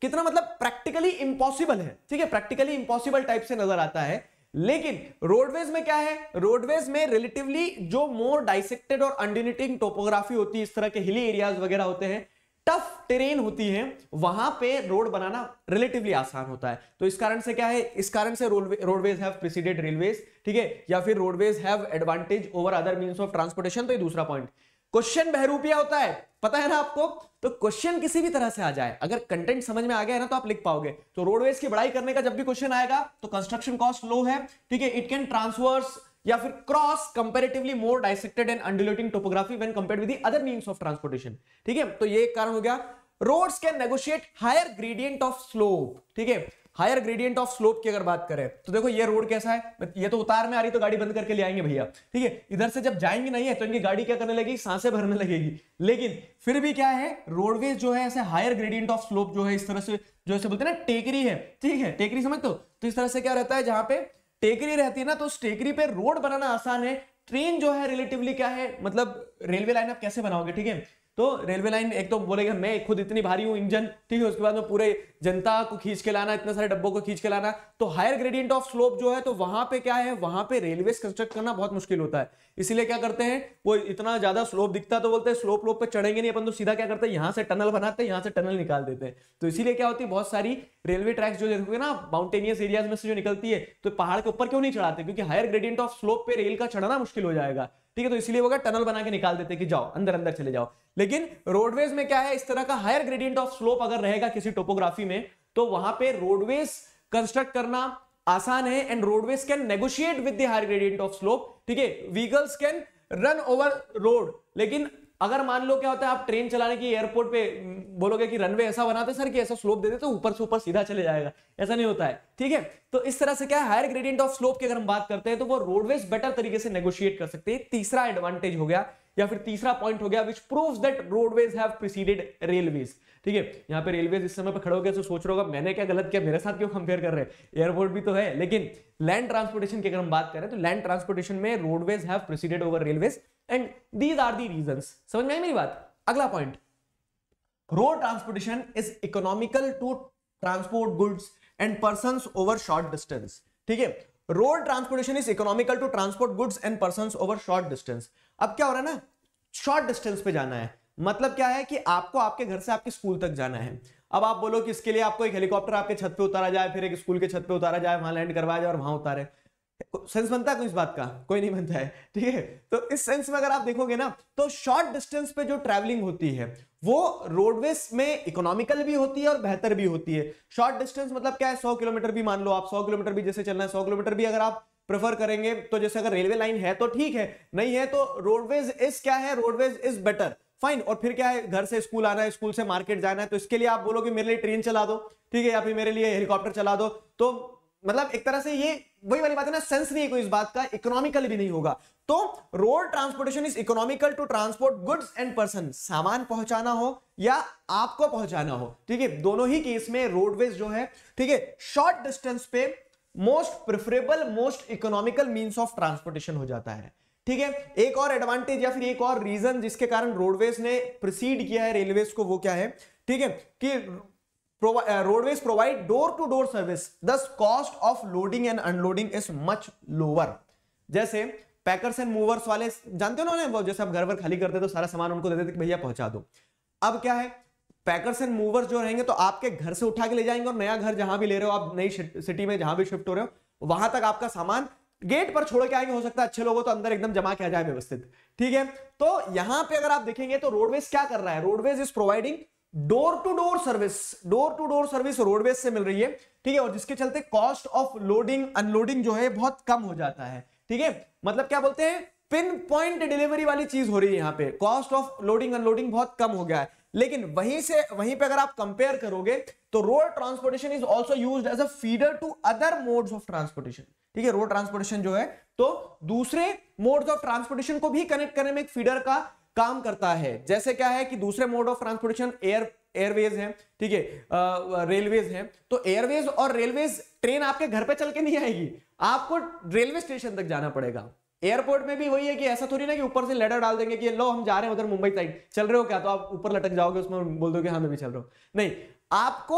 कितना मतलब प्रैक्टिकली इंपॉसिबल है ठीक है प्रैक्टिकली इंपॉसिबल टाइप से नजर आता है लेकिन रोडवेज में क्या है रोडवेज में रिलेटिवली जो मोर डाइसेक्टेड और अंडिनेटिंग टोपोग्राफी होती है इस तरह के हिली एरियाज वगैरह होते हैं टफ टेरेन होती है वहां पे रोड बनाना रिलेटिवली आसान होता है तो इस कारण से क्या है इस कारण से रोडवेज हैव प्रिसीडेड रेलवेज ठीक है या फिर roadways have advantage over other mean of transportation तो ये दूसरा पॉइंट क्वेश्चन बहरूपिया होता है पता है ना आपको तो क्वेश्चन किसी भी तरह से आ जाए अगर कंटेंट समझ में आ गया है ना तो आप लिख पाओगे तो रोडवेज की बढ़ाई करने का जब भी क्वेश्चन आएगा तो कंस्ट्रक्शन कॉस्ट लो है ठीक है इट कैन ट्रांसवर्स या फिर cross comparatively more dissected and undulating topography when compare with other of transportation ठीक है तो ये कारण हो गया roads can negotiate higher gradient of slope ठीक है हायर ग्रेडियंट ऑफ स्लोप की अगर बात करें तो देखो ये रोड कैसा है ये तो उतार में आ रही तो गाड़ी बंद करके ले आएंगे भैया ठीक है इधर से जब जाएंगे नहीं है तो इनकी गाड़ी क्या करने लगेगी सांसें भरने लगेगी लेकिन फिर भी क्या है रोडवेज जो है ऐसे हायर ग्रेडियंट ऑफ स्लोप जो है इस तरह से जो ऐसे बोलते हैं ना टेकरी है ठीक है टेकरी समझ दो तो इस तरह से क्या रहता है जहां पे टेकरी रहती है ना तो उस टेकरी पे रोड बनाना आसान है ट्रेन जो है रिलेटिवली क्या है मतलब रेलवे लाइन आप कैसे बनाओगे ठीक है तो रेलवे लाइन एक तो बोलेगा मैं खुद इतनी भारी हूं इंजन ठीक है उसके बाद में पूरे जनता को खींच के लाना इतने सारे डब्बों को खींच के लाना तो हायर ग्रेडियंट ऑफ स्लोप जो है तो वहां पे क्या है वहां पे रेलवे कंस्ट्रक्ट करना बहुत मुश्किल होता है इसीलिए क्या करते हैं वो इतना ज्यादा स्लोप दिखता तो बोलते हैं स्लोप लोप पर चढ़ेंगे नहीं अपन तो सीधा क्या करते हैं यहां से टनल बनाते हैं यहां से टनल निकाल देते हैं तो इसीलिए क्या होती है बहुत सारी रेलवे ट्रैक्स जो देखोगे ना माउंटेनियस एरियाज में से जो निकलती है तो पहाड़ के ऊपर क्यों नहीं चढ़ाते क्योंकि हायर ग्रेडियंट ऑफ स्लोप पे रेल का चढ़ना मुश्किल हो जाएगा ठीक है तो इसलिए होगा टनल बना के निकाल देते कि जाओ अंदर अंदर चले जाओ लेकिन रोडवेज में क्या है इस तरह का हायर ग्रेडियंट ऑफ स्लोप अगर रहेगा किसी टोपोग्राफी में तो वहां पे रोडवेज कंस्ट्रक्ट करना आसान है and roadways can negotiate with the higher gradient of slope ठीक है vehicles can run over road लेकिन अगर मान लो क्या होता है आप ट्रेन चलाने की एयरपोर्ट पे हम्म, बोलोगे कि रनवे ऐसा बनाते सर कि ऐसा स्लोप दे देते तो ऊपर से ऊपर सीधा चले जाएगा ऐसा नहीं होता है ठीक है तो इस तरह से क्या हायर ग्रेडियंट ऑफ स्लोप की अगर हम बात करते हैं तो वो रोडवेज बेटर तरीके से नेगोशिएट कर सकते हैं तीसरा एडवांटेज हो गया या फिर तीसरा पॉइंट हो गया which prove that roadways have railways ठीक है यहाँ पे रेलवे इस समय पर खड़े हो गया तो सोच रहा होगा मैंने क्या गलत किया मेरे साथ क्यों कंपेयर कर रहे हैं एयरपोर्ट भी तो है लेकिन लैंड ट्रांसपोर्टेशन की अगर हम बात करें तो लैंड ट्रांसपोर्टेशन में roadways have proceeded over railways and these are the reason समझ में आई मेरी बात अगला point road transportation is economical to transport goods and person over short distance ठीक है road transportation is economical to transport goods and person over short distance अब क्या हो रहा है ना शॉर्ट डिस्टेंस पे जाना है मतलब क्या है कि आपको आपके घर से आपके स्कूल तक जाना है अब आप बोलो कि इसके लिए आपको एक हेलीकॉप्टर आपके छत पे उतारा जाए फिर एक स्कूल के छत पे उतारा जाए वहां लैंड करवाया जाए और वहां उतारे सेंस बनता है इस बात का कोई नहीं बनता है ठीक है तो इस सेंस में अगर आप देखोगे ना तो शॉर्ट डिस्टेंस पे जो ट्रैवलिंग होती है वो रोडवेज में इकोनॉमिकल भी होती है और बेहतर भी होती है शॉर्ट डिस्टेंस मतलब क्या है सौ किलोमीटर भी मान लो आप सौ किलोमीटर भी जैसे चलना है सौ किलोमीटर भी अगर आप प्रेफर करेंगे तो जैसे अगर रेलवे लाइन है तो ठीक है नहीं है तो रोडवेज इज क्या है रोडवेज इज बेटर फाइन और फिर क्या है घर से स्कूल आना है स्कूल से मार्केट जाना है तो इसके लिए आप बोलोगे मेरे लिए ट्रेन चला दो ठीक है या फिर मेरे लिए हेलीकॉप्टर चला दो तो मतलब एक तरह से ये वही वाली बात है ना सेंस नहीं है कोई इस बात का इकोनॉमिकल भी नहीं होगा तो road transportation is economical to transport goods and person सामान पहुंचाना हो या आपको पहुंचाना हो ठीक है दोनों ही केस में रोडवेज जो है ठीक है शॉर्ट डिस्टेंस पे most preferable most economical means of transportation हो जाता है ठीक है एक और एडवांटेज या फिर एक और रीजन जिसके कारण रोडवेज ने प्रोसीड किया है रेलवेज को वो क्या है ठीक है कि roadways provide door to door service thus cost of loading and unloading is much lower जैसे पैकर्स एंड मूवर्स वाले जानते हो ना जैसे आप घर पर खाली करते तो सारा सामान उनको दे देते भैया पहुंचा दो अब क्या है पैकर्स एंड मूवर्स जो रहेंगे तो आपके घर से उठा के ले जाएंगे और नया घर जहां भी ले रहे हो आप नई सिटी में जहां भी शिफ्ट हो रहे हो वहां तक आपका सामान गेट पर छोड़ के आएंगे हो सकता है अच्छे लोगों तो अंदर एकदम जमा किया जाए व्यवस्थित ठीक है तो यहां पे अगर आप देखेंगे तो रोडवेज क्या कर रहा है roadways is providing door to door service door to door service roadways से मिल रही है ठीक है और जिसके चलते कॉस्ट ऑफ लोडिंग अनलोडिंग जो है बहुत कम हो जाता है ठीक है मतलब क्या बोलते हैं पिन पॉइंट डिलीवरी वाली चीज हो रही है यहां पे कॉस्ट ऑफ लोडिंग अनलोडिंग बहुत कम हो गया है लेकिन वहीं से वहीं पे अगर आप कंपेयर करोगे तो road transportation is also use as a feeder to other modes of transportation ठीक है रोड ट्रांसपोर्टेशन जो है तो दूसरे मोड्स ऑफ ट्रांसपोर्टेशन को भी कनेक्ट करने में एक फीडर का काम करता है जैसे क्या है कि दूसरे mode of transportation air airways है ठीक है रेलवेज है तो एयरवेज और रेलवेज ट्रेन आपके घर पे चल के नहीं आएगी आपको रेलवे स्टेशन तक जाना पड़ेगा एयरपोर्ट में भी वही है कि ऐसा थोड़ी ना कि ऊपर से लेटर डाल देंगे कि लो हम जा रहे हैं उधर मुंबई साइड चल रहे हो क्या तो आप ऊपर लटक जाओगे उसमें बोल दो हाँ मैं भी चल रहा हूँ नहीं आपको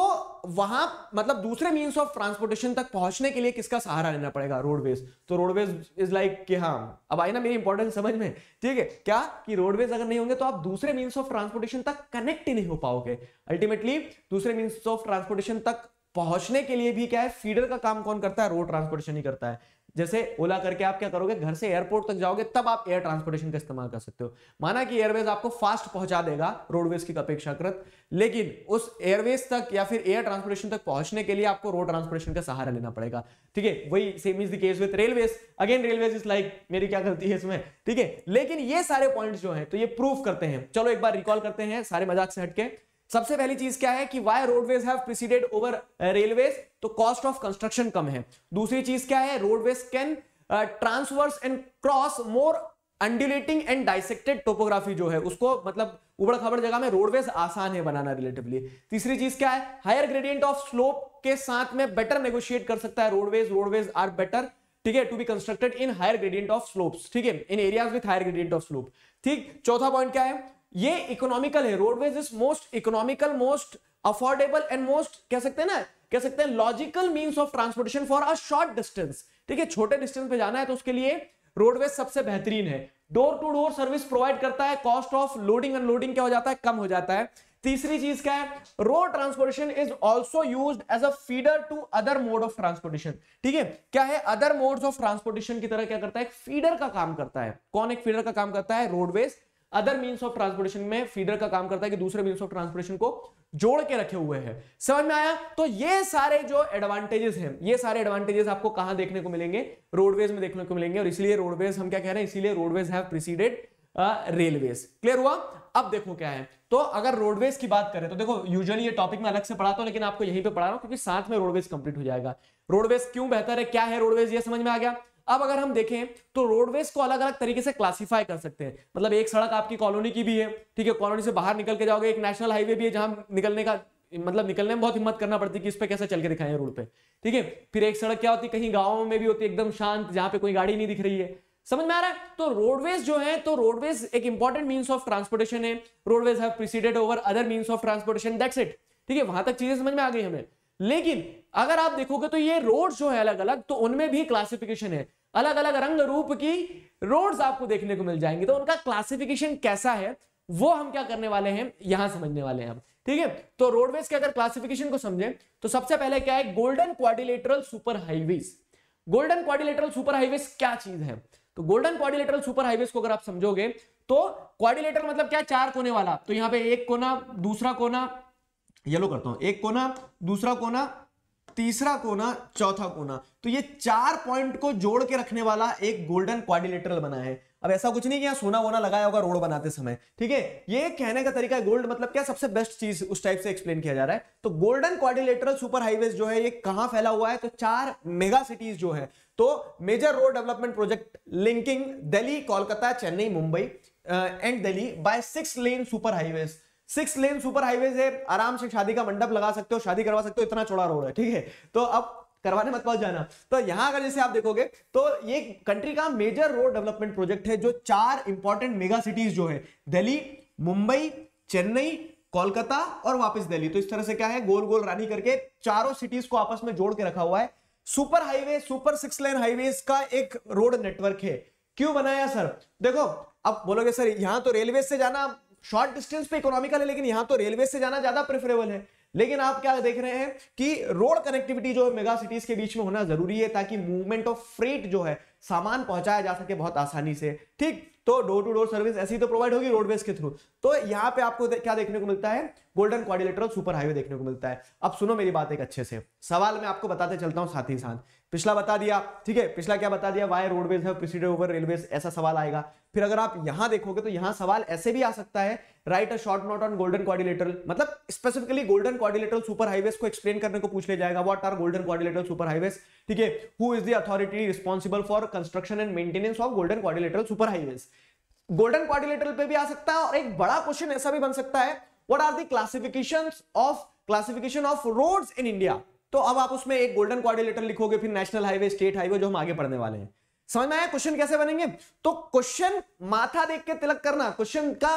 वहां मतलब दूसरे मीन्स ऑफ ट्रांसपोर्टेशन तक पहुंचने के लिए किसका सहारा लेना पड़ेगा रोडवेज तो रोडवेज इज लाइक कि हाँ अब आई ना मेरी इंपॉर्टेंस समझ में ठीक है क्या कि रोडवेज अगर नहीं होंगे तो आप दूसरे मीन्स ऑफ ट्रांसपोर्टेशन तक कनेक्ट ही नहीं हो पाओगे अल्टीमेटली दूसरे मीन्स ऑफ ट्रांसपोर्टेशन तक पहुंचने के लिए भी क्या है फीडर का काम कौन करता है रोड ट्रांसपोर्टेशन ही करता है जैसे ओला करके आप क्या करोगे घर से एयरपोर्ट तक जाओगे तब आप एयर ट्रांसपोर्टेशन का इस्तेमाल कर सकते हो माना कि एयरवेज आपको फास्ट पहुंचा देगा रोडवेज की अपेक्षाकृत लेकिन उस एयरवेज तक या फिर एयर ट्रांसपोर्टेशन तक पहुंचने के लिए आपको रोड ट्रांसपोर्टेशन का सहारा लेना पड़ेगा ठीक है वही same is the case with railways again railways is like मेरी क्या गलती है इसमें ठीक है लेकिन ये सारे पॉइंट जो है तो ये प्रूफ करते हैं चलो एक बार रिकॉल करते हैं सारे मजाक से हटके सबसे पहली चीज क्या है कि why roadways have preceded over railways तो कॉस्ट ऑफ कंस्ट्रक्शन कम है दूसरी चीज क्या है roadways can traverse and cross more undulating and dissected topography जो है उसको मतलब उबड़ खबड़ जगह में रोडवेज आसान है बनाना रिलेटिवली तीसरी चीज क्या है हायर ग्रेडियंट ऑफ स्लोप के साथ में बेटर नेगोशिएट कर सकता है रोडवेज रोडवेज आर बेटर ठीक है to be constructed in higher gradient of slopes ठीक है in areas with higher gradient of slope ठीक चौथा पॉइंट क्या है ये इकोनॉमिकल है roadways is most economical most affordable and most कह सकते हैं ना कह सकते हैं logical means of transportation for a short distance ठीक है छोटे डिस्टेंस पे जाना है तो उसके लिए रोडवेज सबसे बेहतरीन है door to door service provide करता है कॉस्ट ऑफ लोडिंग अनलोडिंग क्या हो जाता है कम हो जाता है तीसरी चीज क्या है road transportation is also use as a feeder to other mode of transportation ठीक है क्या है अदर मोड ऑफ ट्रांसपोर्टेशन की तरह क्या करता है फीडर का काम करता है कौन एक फीडर का काम करता है roadways other mean of transportation में फीडर का काम करता है कि दूसरे मीन ऑफ ट्रांसपोर्टेशन को जोड़ के रखे हुए हैं समझ में आया तो ये सारे जो एडवांटेजेस हैं ये सारे एडवांटेजेस आपको कहां देखने को मिलेंगे रोडवेज में देखने को मिलेंगे और इसलिए रोडवेज हम क्या कह रहे हैं इसलिए रोडवेज है प्रीसीडेड रेलवेज क्लियर हुआ अब देखो क्या है तो अगर रोडवेज की बात करें तो देखो यूजुअली ये टॉपिक में अलग से पढ़ाता हूं लेकिन आपको यहीं पे पढ़ा रहा हूं क्योंकि साथ में रोडवेज कंप्लीट हो जाएगा रोडवेज क्यों बेहतर है क्या है रोडवेज ये समझ में आ गया अब अगर हम देखें तो रोडवेज को अलग अलग तरीके से क्लासिफाई कर सकते हैं मतलब एक सड़क आपकी कॉलोनी की भी है ठीक है कॉलोनी से बाहर निकल के जाओगे एक नेशनल हाईवे भी है जहां निकलने का मतलब निकलने में बहुत हिम्मत करना पड़ती है कि इस पर कैसे चल के दिखाएं रोड पे ठीक है फिर एक सड़क क्या होती है कहीं गाँव में भी होती है एकदम शांत जहां पर कोई गाड़ी नहीं दिख रही है समझ में आ रहा है तो रोडवेज जो तो है तो रोडवेज एक इंपॉर्टेंट मीन ऑफ ट्रांसपोर्टेशन है रोडवेज ऑफ ट्रांसपोर्टेशन इट ठीक है वहां तक चीजें समझ में आ गई हमें लेकिन अगर आप देखोगे तो ये रोड जो है अलग अलग तो उनमें भी क्लासिफिकेशन है अलग अलग रंग रूप की रोड्स आपको देखने को मिल जाएंगे तो उनका क्लासिफिकेशन कैसा है वो हम क्या करने वाले हैं यहां समझने वाले हैं हम ठीक है तो रोडवेज के अगर क्लासिफिकेशन को समझें तो सबसे पहले क्या है golden quadrilateral super highways golden quadrilateral super highways क्या चीज है तो गोल्डन क्वारिलेटरल सुपर हाईवेज को अगर आप समझोगे तो क्वारिलेटर मतलब क्या चार कोने वाला तो यहां पे एक कोना दूसरा कोना येलो करता हूं एक कोना दूसरा कोना तीसरा कोना चौथा कोना तो ये चार पॉइंट को जोड़ के रखने वाला एक गोल्डन क्वारिलेटरल बना है अब ऐसा कुछ नहीं कि यहाँ सोना वोना लगाया होगा रोड बनाते समय ठीक है ये कहने का तरीका है गोल्ड मतलब क्या सबसे बेस्ट चीज उस टाइप से एक्सप्लेन किया जा रहा है तो गोल्डन क्वारिलेटरल सुपर हाईवेज जो है ये कहां फैला हुआ है तो चार मेगा सिटीज जो है तो major road development project linking Delhi Kolkata Chennai Mumbai and Delhi by six lane super highways six lane super highway से आराम से शादी का मंडप लगा सकते हो शादी करवा सकते हो इतना चौड़ा रोड है ठीक है तो अब करवाने मत पास जाना तो यहां अगर जैसे आप देखोगे तो ये कंट्री का मेजर रोड डेवलपमेंट प्रोजेक्ट है जो चार इंपॉर्टेंट मेगा सिटीज जो है दिल्ली मुंबई चेन्नई कोलकाता और वापस दिल्ली तो इस तरह से क्या है गोल गोल रानी करके चारों सिटीज को आपस में जोड़ के रखा हुआ है super highway super six lane highway का एक रोड नेटवर्क है क्यों बनाया सर देखो अब बोलोगे सर यहां तो रेलवे से जाना शॉर्ट डिस्टेंस पे इकोनॉमिकल है लेकिन यहां तो रेलवे से जाना ज्यादा प्रेफरेबल है लेकिन आप क्या देख रहे हैं कि रोड कनेक्टिविटी जो है मेगा सिटीज के बीच में होना जरूरी है ताकि मूवमेंट ऑफ फ्रेट जो है सामान पहुंचाया जा सके बहुत आसानी से ठीक तो डोर टू डोर सर्विस ऐसी तो प्रोवाइड होगी रोडवेज के थ्रू तो यहाँ पे आपको दे, क्या देखने को मिलता है गोल्डन और सुपर हाईवे देखने को मिलता है अब सुनो मेरी बात एक अच्छे से सवाल मैं आपको बताते चलता हूँ साथ ही साथ पिछला बता दिया ठीक है पिछला क्या बता दिया वाई रोडवेज है ओवर रेलवेज ऐसा सवाल आएगा फिर अगर आप यहां देखोगे तो यहां सवाल ऐसे भी आ सकता है write a short note on golden quadrilateral मतलब specifically golden quadrilateral super highways को एक्सप्लेन करने को पूछ ले जाएगा what are golden quadrilateral super highways ठीक है who is the authority responsible for construction and maintenance of golden quadrilateral super highways golden quadrilateral पे भी आ सकता है और एक बड़ा क्वेश्चन ऐसा भी बन सकता है what are the classifications of classification of roads in तो अब आप उसमें एक गोल्डन क्वारिलेटर लिखोगे फिर नेशनल हाईवे स्टेट हाईवे जो हम आगे पढ़ने वाले हैं समझ में आया क्वेश्चन कैसे बनेंगे तो क्वेश्चन माथा देख के तिलक करना क्वेश्चन का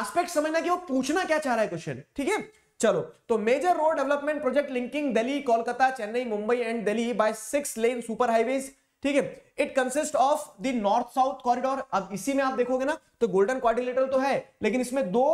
एस्पेक्ट समझना कि वो पूछना क्या चाह रहा है क्वेश्चन ठीक है चलो तो major road development project linking Delhi Kolkata Chennai Mumbai and Delhi by six lane super highway ठीक है it consist of the north south corridor अब इसी में आप देखोगे ना तो गोल्डन क्वारिलेटर तो है लेकिन इसमें दो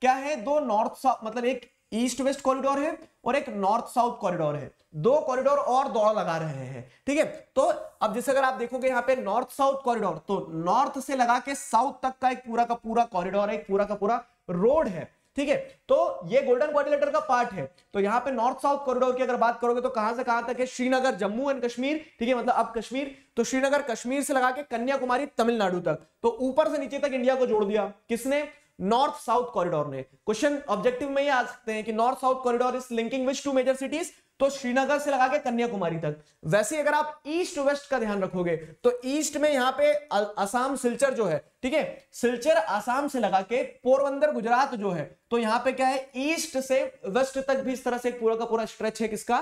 क्या है दो नॉर्थ साउथ मतलब एक ईस्ट वेस्ट कॉरिडोर है और एक नॉर्थ साउथ कॉरिडोर है दो कॉरिडोर और दौड़ लगा रहे हैं ठीक है तो अब जैसे अगर आप देखोगे यहाँ पे नॉर्थ साउथ कॉरिडोर तो नॉर्थ से लगा के साउथ तक का एक पूरा का पूरा कॉरिडोर है एक पूरा का पूरा रोड है ठीक है तो ये गोल्डन क्वारिलेटर का पार्ट है तो यहाँ पे नॉर्थ साउथ कॉरिडोर की अगर बात करोगे तो कहां से कहां तक है श्रीनगर जम्मू एंड कश्मीर ठीक है मतलब अब कश्मीर तो श्रीनगर कश्मीर से लगा के कन्याकुमारी तमिलनाडु तक तो ऊपर से नीचे तक इंडिया को जोड़ दिया किसने नॉर्थ साउथ कॉरिडोर ने क्वेश्चन ऑब्जेक्टिव में ये आ सकते हैं कि north south corridor is linking which two major cities तो श्रीनगर से लगा के कन्याकुमारी तक वैसे अगर आप ईस्ट वेस्ट का ध्यान रखोगे तो ईस्ट में यहां पे असम सिलचर जो है ठीक है सिलचर असम से लगा के पोरबंदर गुजरात जो है तो यहां पे क्या है ईस्ट से वेस्ट तक भी इस तरह से पूरा का पूरा स्ट्रेच है किसका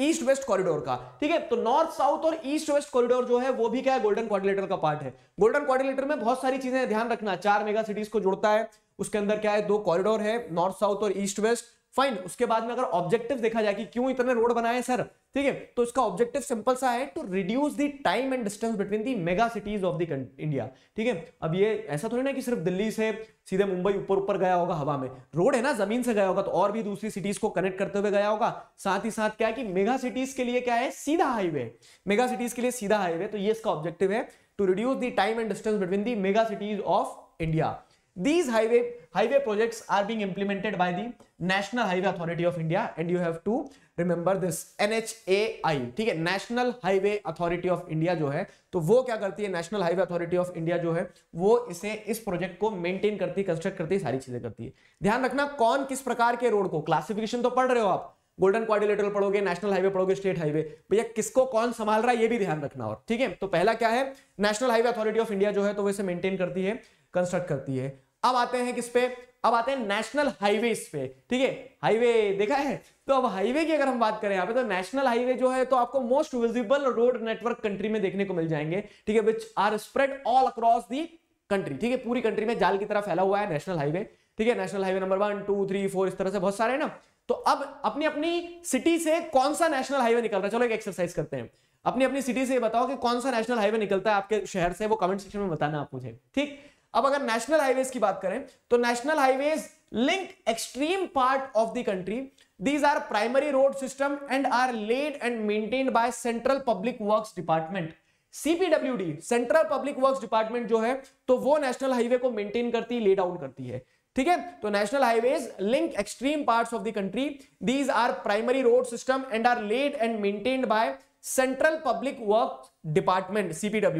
ईस्ट वेस्ट कॉरिडोर का ठीक है तो नॉर्थ साउथ और ईस्ट वेस्ट कॉरिडोर जो है वो भी क्या है गोल्डन क्वाड्रिलेटर का पार्ट है गोल्डन क्वाड्रिलेटर में बहुत सारी चीजें ध्यान रखना चार मेगा सिटीज को जोड़ता है उसके अंदर क्या है दो कॉरिडोर है नॉर्थ साउथ और ईस्ट वेस्ट फाइन उसके बाद में अगर ऑब्जेक्टिव देखा जाए कि क्यों इतने रोड बनाए सर ठीक है तो इसका ऑब्जेक्टिव सिंपल सा है to reduce the time and distance between the mega cities of the India ठीक है अब ये ऐसा थोड़ी ना कि सिर्फ दिल्ली से सीधे मुंबई ऊपर ऊपर गया होगा हवा में रोड है ना जमीन से गया होगा तो और भी दूसरी सिटीज को कनेक्ट करते हुए गया होगा साथ ही साथ क्या है कि मेगा सिटीज के लिए क्या है सीधा हाईवे मेगा सिटीज के लिए सीधा हाईवे तो ये इसका ऑब्जेक्टिव है to reduce the time and distance between the mega cities of India these highway highway projects are being implemented by the national highway authority of india and you have to remember this nhai ठीक है national highway authority of India जो है तो वो क्या करती है national highway authority of India जो है वो इसे इस प्रोजेक्ट को मेंटेन करती है कंस्ट्रक्ट करती है सारी चीजें करती है ध्यान रखना कौन किस प्रकार के रोड को क्लासिफिकेशन तो पढ़ रहे हो आप गोल्डन क्वारिलेटर पढ़ोगे नेशनल हाईवे पढ़ोगे स्टेट हाईवे भैया किसको कौन संभाल रहा है ये भी ध्यान रखना और ठीक है तो पहला क्या है national highway authority of India जो है तो वैसे मेंटेन करती है कंस्ट्रक्ट करती है अब आते हैं किस पे अब आते हैं नेशनल हाईवे पे ठीक है हाईवे देखा है तो अब हाईवे की अगर हम बात करें यहाँ पे तो नेशनल हाईवे जो है तो आपको most visible road network country में देखने को मिल जाएंगे ठीक है which are spread all across the country ठीक है पूरी कंट्री में जाल की तरह फैला हुआ है नेशनल हाईवे ठीक है national highway number one two three four इस तरह से बहुत सारे ना तो अब अपनी अपनी सिटी से कौन सा नेशनल हाईवे निकल रहा है चलो एक एक्सरसाइज करते हैं अपनी अपनी सिटी से बताओ कि कौन सा नेशनल हाईवे निकलता है आपके शहर से वो कमेंट सेक्शन में बताना आप मुझे ठीक अब अगर नेशनल हाईवेज की बात करें तो national highways link extreme part of the country these are primary road system and are laid and maintain by central public works department cpwd central public works department जो है तो वो नेशनल हाईवे को maintain करती laid out करती है ठीक है तो national highways link extreme parts of the country these are primary road system and are laid and maintained by central public work department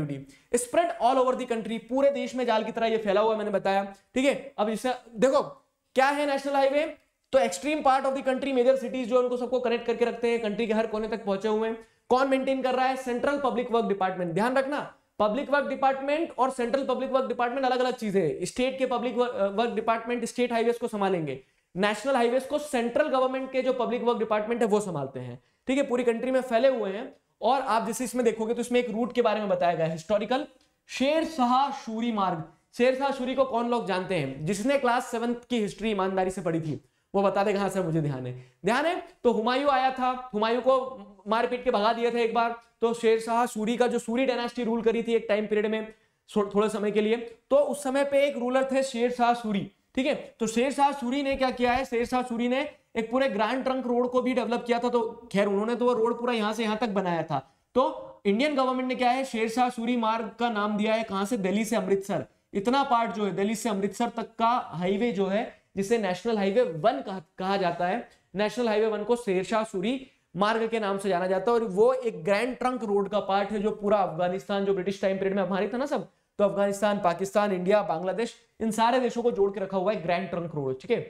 the spread all over the country पूरे देश में जाल की तरह ये फैला हुआ मैंने बताया ठीक है अब इसे देखो क्या है नेशनल हाईवे तो extreme part of the country major cities जो उनको सबको कनेक्ट करके रखते हैं कंट्री के हर कोने तक पहुंचे हुए हैं कौन मेंटेन कर रहा है सेंट्रल पब्लिक वर्क डिपार्टमेंट ध्यान रखना पब्लिक वर्क डिपार्टमेंट और सेंट्रल पब्लिक वर्क डिपार्टमेंट अलग अलग चीज है स्टेट के public work department state highways को संभालेंगे नेशनल हाईवेज को सेंट्रल गवर्नमेंट के जो पब्लिक वर्क डिपार्टमेंट है वो संभालते हैं ठीक है पूरी कंट्री में फैले हुए हैं और आप जैसे इसमें देखोगे तो इसमें एक रूट के बारे में बताया गया हिस्टोरिकल शेर शाह शूरी मार्ग शेर शाह शूरी को कौन लोग जानते हैं जिसने क्लास सेवंथ की हिस्ट्री ईमानदारी से पढ़ी थी वो बता दे कहां से मुझे ध्यान है ध्यान है तो हुमायूं आया था हुमायूं को मार पीट के भगा दिया था एक बार तो शेर शाह सूरी का जो सूरी डायनेस्टी रूल करी थी एक टाइम पीरियड में थोड़े समय के लिए तो उस समय पे एक रूलर थे शेर शाह सूरी ठीक है तो शेरशाह सूरी ने क्या किया है शेरशाह सूरी ने एक पूरे ग्रैंड ट्रंक रोड को भी डेवलप किया था तो खैर उन्होंने तो वो रोड पूरा यहां से यहां तक बनाया था तो इंडियन गवर्नमेंट ने क्या है शेरशाह सूरी मार्ग का नाम दिया है कहां से दिल्ली से अमृतसर इतना पार्ट जो है दिल्ली से अमृतसर तक का हाईवे जो है जिसे नेशनल हाईवे वन कहा, जाता है नेशनल हाईवे वन को शेरशाह सूरी मार्ग के नाम से जाना जाता है और वो एक ग्रैंड ट्रंक रोड का पार्ट है जो पूरा अफगानिस्तान जो ब्रिटिश टाइम पीरियड में हमारे था ना सब तो अफगानिस्तान पाकिस्तान इंडिया बांग्लादेश इन सारे देशों को जोड़ के रखा हुआ है ग्रैंड ट्रंक रोड ठीक है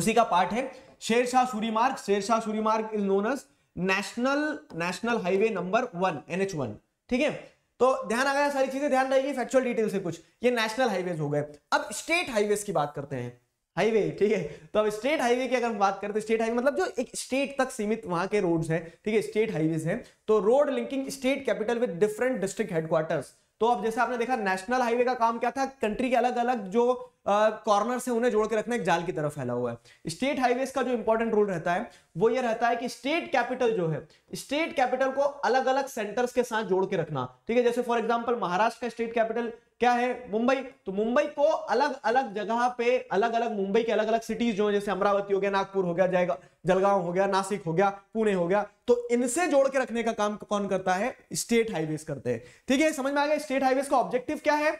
उसी का पार्ट है शेरशाह सूरी मार्ग शेरशाह सूरी मार्ग is known as national national highway number one NH one ठीक है तो ध्यान आ गया सारी चीजें ध्यान रहेगी फैक्चुअल डिटेल से कुछ ये नेशनल हाईवेज हो गए अब स्टेट हाईवेज की बात करते हैं हाईवे ठीक है तो अब स्टेट हाईवे की अगर हम बात करते हैं स्टेट हाईवे मतलब जो एक स्टेट तक सीमित वहां के रोड्स हैं ठीक है स्टेट हाईवेज हैं तो road linking state capital with different district headquarters तो अब जैसे आपने देखा नेशनल हाईवे का काम क्या था कंट्री के अलग अलग जो कॉर्नर से उन्हें जोड़ के रखना एक जाल की तरफ फैला हुआ है स्टेट हाईवे का जो इंपॉर्टेंट रोल रहता है वो ये रहता है कि स्टेट कैपिटल जो है स्टेट कैपिटल को अलग अलग सेंटर्स के साथ जोड़ के रखना ठीक है जैसे फॉर एग्जाम्पल महाराष्ट्र का स्टेट कैपिटल क्या है मुंबई तो मुंबई को अलग अलग जगह पे अलग अलग मुंबई के अलग अलग सिटीज जो है जैसे अमरावती हो गया नागपुर हो गया जाएगा जलगांव हो गया नासिक हो गया पुणे हो गया तो इनसे जोड़ के रखने का काम कौन करता है स्टेट हाईवे करते हैं ठीक है समझ में आ गया स्टेट हाईवेज का ऑब्जेक्टिव क्या है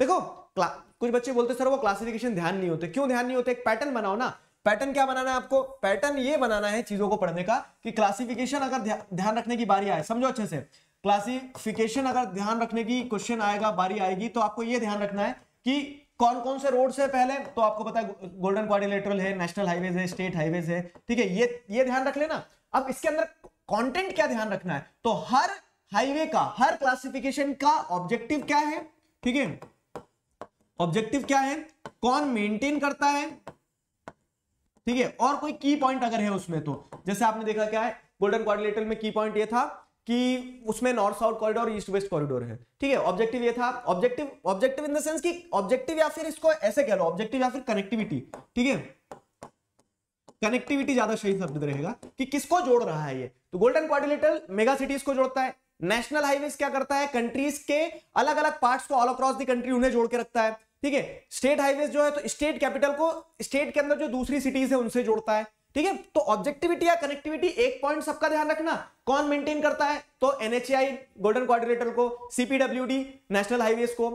देखो कुछ बच्चे बोलते सर वो क्लासिफिकेशन ध्यान नहीं होते क्यों ध्यान नहीं होते एक पैटर्न बनाओ ना पैटर्न क्या बनाना है आपको पैटर्न ये बनाना है चीजों को पढ़ने का कि क्लासिफिकेशन अगर ध्यान रखने की बारी आए समझो अच्छे से क्लासिफिकेशन अगर ध्यान रखने की क्वेश्चन आएगा बारी आएगी तो आपको यह ध्यान रखना है कि कौन कौन से रोड से पहले तो आपको पता है गोल्डन क्वारिलेटरल है नेशनल हाईवेज है स्टेट हाईवेज है ठीक है ये ये ध्यान रख लेना अब इसके अंदर कंटेंट क्या ध्यान रखना है तो हर हाईवे का हर क्लासिफिकेशन का ऑब्जेक्टिव क्या है ठीक है ऑब्जेक्टिव क्या है कौन मेंटेन करता है ठीक है और कोई की पॉइंट अगर है उसमें तो जैसे आपने देखा क्या है गोल्डन क्वारिलेटर में की पॉइंट ये था कि उसमें north south corridor east west corridor है ठीक है ऑब्जेक्टिव ये था objective objective in the sense कि ऑब्जेक्टिव या फिर इसको ऐसे कह लो ऑब्जेक्टिव या फिर कनेक्टिविटी ठीक है कनेक्टिविटी ज्यादा सही शब्द रहेगा कि किसको जोड़ रहा है ये तो गोल्डन क्वारिलेटरल मेगा सिटीज को जोड़ता है नेशनल हाईवे क्या करता है कंट्रीज के अलग अलग पार्ट्स को ऑल अक्रॉस द कंट्री उन्हें जोड़ के रखता है ठीक है स्टेट हाईवेज जो है तो स्टेट कैपिटल को स्टेट के अंदर जो दूसरी सिटीज है उनसे जोड़ता है ठीक है तो ऑब्जेक्टिविटी या कनेक्टिविटी एक पॉइंट सबका ध्यान रखना कौन मेंटेन करता है तो एनएचआई गोल्डन क्वाड्रिलेटरल को सीपीडब्ल्यूडी नेशनल हाईवे को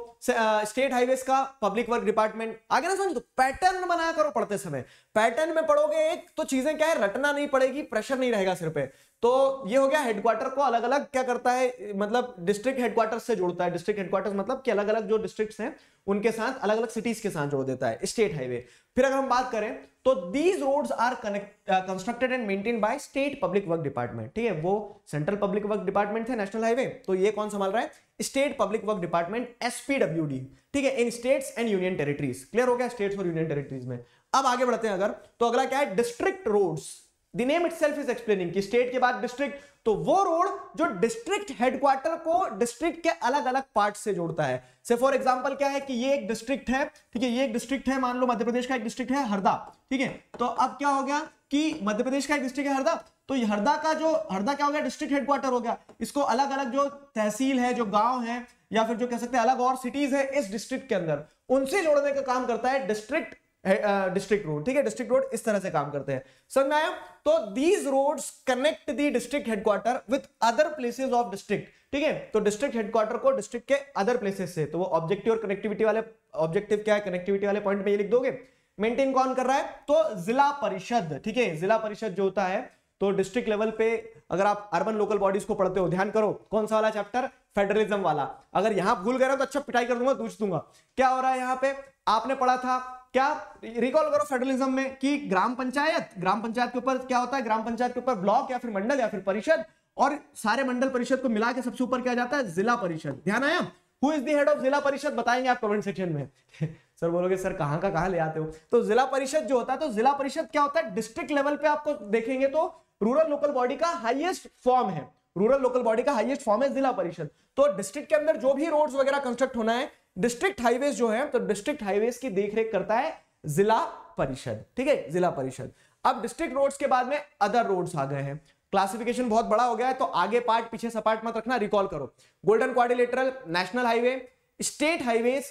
स्टेट हाईवे का पब्लिक वर्क डिपार्टमेंट आगे ना समझ तो पैटर्न बनाया करो पढ़ते समय पैटर्न में पढ़ोगे एक तो चीजें क्या है रटना नहीं पड़ेगी प्रेशर नहीं रहेगा सिर पे तो ये हो गया हेडक्वार्टर को अलग अलग क्या करता है मतलब डिस्ट्रिक्ट हेडक्वार्टर से जोड़ता है डिस्ट्रिक्ट हेडक्वार्टर मतलब कि अलग अलग जो डिस्ट्रिक्ट हैं उनके साथ अलग अलग सिटीज के साथ जोड़ देता है स्टेट हाईवे फिर अगर हम बात करें तो these roads are connect constructed and maintain by state public work department ठीक है वो सेंट्रल पब्लिक वर्क डिपार्टमेंट थे नेशनल हाईवे तो ये कौन संभाल रहा है state public work department SPW ठीक है in states and union territories clear हो गया स्टेट्स और यूनियन टेरिटरीज में अब आगे बढ़ते हैं अगर तो अगला क्या है district roads the name self is explaining की स्टेट के बाद डिस्ट्रिक्ट तो वो रोड जो डिस्ट्रिक्ट हेडक्वार्टर को डिस्ट्रिक्ट के अलग अलग पार्ट से जोड़ता है से फॉर एग्जांपल क्या है कि ये एक डिस्ट्रिक्ट है ठीक है ये एक डिस्ट्रिक्ट है मान लो मध्य प्रदेश का एक डिस्ट्रिक्ट है हरदा ठीक है तो अब क्या हो गया कि मध्य प्रदेश का एक डिस्ट्रिक्ट है हरदा तो हरदा का जो हरदा क्या हो गया डिस्ट्रिक्ट हेडक्वार्टर हो गया इसको अलग अलग जो तहसील है जो गांव है या फिर जो कह सकते हैं अलग और सिटीज है इस डिस्ट्रिक्ट के अंदर उनसे जोड़ने का काम करता है डिस्ट्रिक्ट डिस्ट्रिक्ट रोड ठीक है डिस्ट्रिक्ट रोड इस तरह से काम करते हैं समझ में आया तो these road connect the district headquarter with other places of district ठीक है तो डिस्ट्रिक्ट हेडक्वार्टर को डिस्ट्रिक्ट के अदर प्लेसेस से तो वो ऑब्जेक्टिव और कनेक्टिविटी वाले ऑब्जेक्टिव क्या है कनेक्टिविटी वाले पॉइंट में ये लिख दोगे मेंटेन कौन कर रहा है तो जिला परिषद ठीक है जिला परिषद जो होता है तो डिस्ट्रिक्ट लेवल पे अगर आप अर्बन लोकल बॉडीज को पढ़ते हो ध्यान करो कौन सा वाला चैप्टर फेडरलिज्म वाला अगर यहां भूल गए तो अच्छा पिटाई कर दूंगा तो पूछ दूंगा क्या हो रहा है यहाँ पे आपने पढ़ा था क्या रिकॉल करो फेडरलिज्म में कि ग्राम पंचायत ग्राम पंचायत के ऊपर क्या होता है ग्राम पंचायत के ऊपर ब्लॉक या फिर मंडल या फिर परिषद और सारे मंडल परिषद को मिला के सबसे ऊपर क्या जाता है जिला परिषद ध्यान आया who is the head of zila parishad बताएंगे आप कमेंट सेक्शन में (laughs) सर बोलोगे सर कहां का कहां ले आते हो तो जिला परिषद जो होता है तो जिला परिषद क्या होता है डिस्ट्रिक्ट लेवल पे आपको देखेंगे तो रूरल लोकल बॉडी का हाइएस्ट फॉर्म है रूरल लोकल बॉडी का हाईएस्ट फॉर्म है जिला परिषद तो डिस्ट्रिक्ट के अंदर जो भी रोड्स वगैरह कंस्ट्रक्ट होना है डिस्ट्रिक्ट हाईवे जो है तो डिस्ट्रिक्ट हाईवे की देखरेख करता है जिला परिषद ठीक है जिला परिषद अब डिस्ट्रिक्ट रोड्स के बाद में अदर रोड्स आ गए हैं क्लासिफिकेशन बहुत बड़ा हो गया है तो आगे पार्ट पीछे सपाट मत रखना रिकॉल करो golden quadrilateral national highway state highway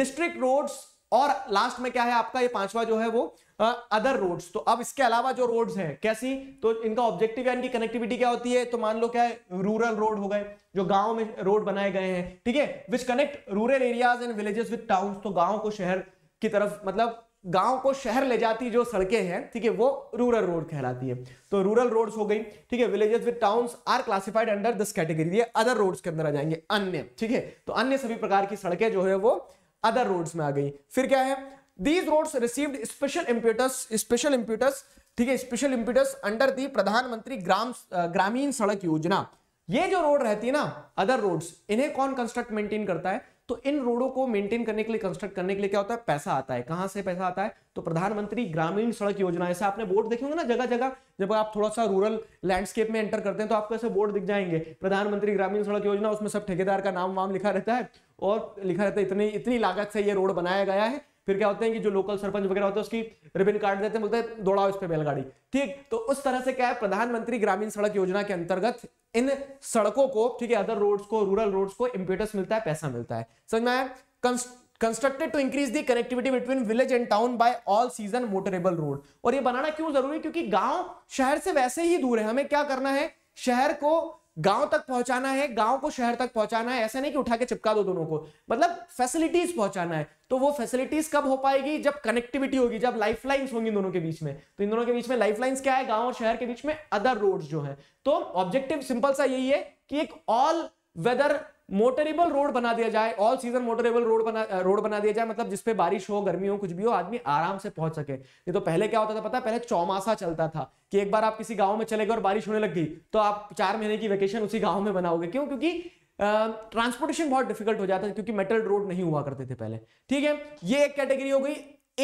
district roads और लास्ट में क्या है आपका ये पांचवा जो है वो अदर रोड्स तो अब इसके अलावा जो रोड्स हैं कैसी तो इनका ऑब्जेक्टिव है इनकी कनेक्टिविटी क्या होती है तो मान लो क्या है रूरल रोड हो गए जो गांव में रोड बनाए गए हैं ठीक है which connect rural areas and villages with town तो गांव को शहर की तरफ मतलब गांव को शहर ले जाती जो सड़कें हैं ठीक है वो रूरल रोड कहलाती है तो रूरल रोड्स हो गई ठीक है villages with towns are classified under this category ये अदर रोड्स के अंदर आ जाएंगे अन्य ठीक है तो अन्य सभी प्रकार की सड़कें जो है वो अदर रोड्स में आ गई फिर क्या है these roads received special impetus special impetus ठीक है स्पेशल इंप्यूटस अंडर दी प्रधानमंत्री ग्राम ग्रामीण सड़क योजना ये जो रोड रहती है ना अदर रोड्स इन्हें कौन कंस्ट्रक्ट मेंटेन करता है तो इन रोडों को मेंटेन करने के लिए कंस्ट्रक्ट करने के लिए क्या होता है पैसा आता है कहां से पैसा आता है तो प्रधानमंत्री ग्रामीण सड़क योजना ऐसे आपने बोर्ड देखे होंगे ना जगह जगह जब आप थोड़ा सा रूरल लैंडस्केप में एंटर करते हैं तो आपको ऐसे बोर्ड दिख जाएंगे प्रधानमंत्री ग्रामीण सड़क योजना उसमें सब ठेकेदार का नाम वाम लिखा रहता है और लिखा रहता है इतनी इतनी लागत से ये रोड बनाया गया है फिर क्या होते हैं कि जो लोकल सरपंच वगैरह होते हैं उसकी रिबिन काट देते हैं बोलते हैं दौड़ाओ इस पर बैलगाड़ी ठीक तो उस तरह से क्या है प्रधानमंत्री ग्रामीण सड़क योजना के अंतर्गत इन सड़कों को ठीक है अदर रोड्स को रूरल रोड्स को इम्पेटस मिलता है पैसा मिलता है समझ में आया constructed to increase the connectivity between village and town by all season motorable road और ये बनाना क्यों जरूरी है क्योंकि गांव शहर से वैसे ही दूर है हमें क्या करना है शहर को गांव तक पहुंचाना है गांव को शहर तक पहुंचाना है ऐसा नहीं कि उठा के चिपका दो दोनों को मतलब फैसिलिटीज पहुंचाना है तो वो फैसिलिटीज कब हो पाएगी जब कनेक्टिविटी होगी जब लाइफ लाइन्स होंगी दोनों के बीच में तो इन दोनों के बीच में लाइफ लाइन्स क्या है गांव और शहर के बीच में अदर रोड जो है तो ऑब्जेक्टिव सिंपल सा यही है कि एक ऑल वेदर मोटरेबल रोड बना दिया जाए ऑल सीजन मोटरेबल रोड बना रोड बना दिया जाए मतलब जिसपे बारिश हो गर्मी हो कुछ भी हो आदमी आराम से पहुंच सके ये तो पहले क्या होता था पता है पहले चौमासा चलता था कि एक बार आप किसी गांव में चले गए और बारिश होने लग गई तो आप चार महीने की वेकेशन उसी गांव में बनाओगे क्यों क्योंकि ट्रांसपोर्टेशन बहुत डिफिकल्ट हो जाता है क्योंकि मेटल रोड नहीं हुआ करते थे पहले ठीक है ये एक कैटेगरी हो गई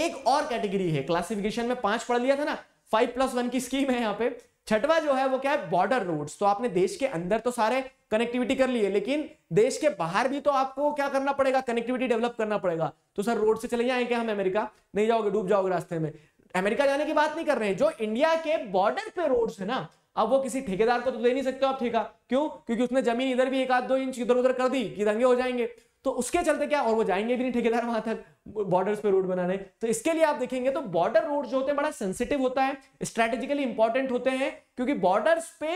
एक और कैटेगरी है क्लासिफिकेशन में पांच पढ़ लिया था ना फाइव प्लस वन की स्कीम है यहाँ पे छठवा जो है वो क्या है बॉर्डर रोड्स तो आपने देश के अंदर तो सारे कनेक्टिविटी कर लिए लेकिन देश के बाहर भी तो आपको क्या करना पड़ेगा कनेक्टिविटी डेवलप करना पड़ेगा तो सर रोड से चले जाएंगे हम अमेरिका नहीं जाओगे डूब जाओगे रास्ते में अमेरिका जाने की बात नहीं कर रहे हैं जो इंडिया के बॉर्डर पे रोड है ना अब वो किसी ठेकेदार को तो दे नहीं सकते आप ठेका क्यों क्योंकि उसने जमीन इधर भी एक आध दो इंच इधर उधर कर दी कि दंगे हो जाएंगे तो उसके चलते क्या और वो जाएंगे भी नहीं ठेकेदार वहां तक बॉर्डर्स पे रोड बनाने तो इसके लिए आप देखेंगे तो बॉर्डर रोड जो होते हैं बड़ा सेंसिटिव होता है स्ट्रेटेजिकली इंपॉर्टेंट होते हैं क्योंकि बॉर्डर्स पे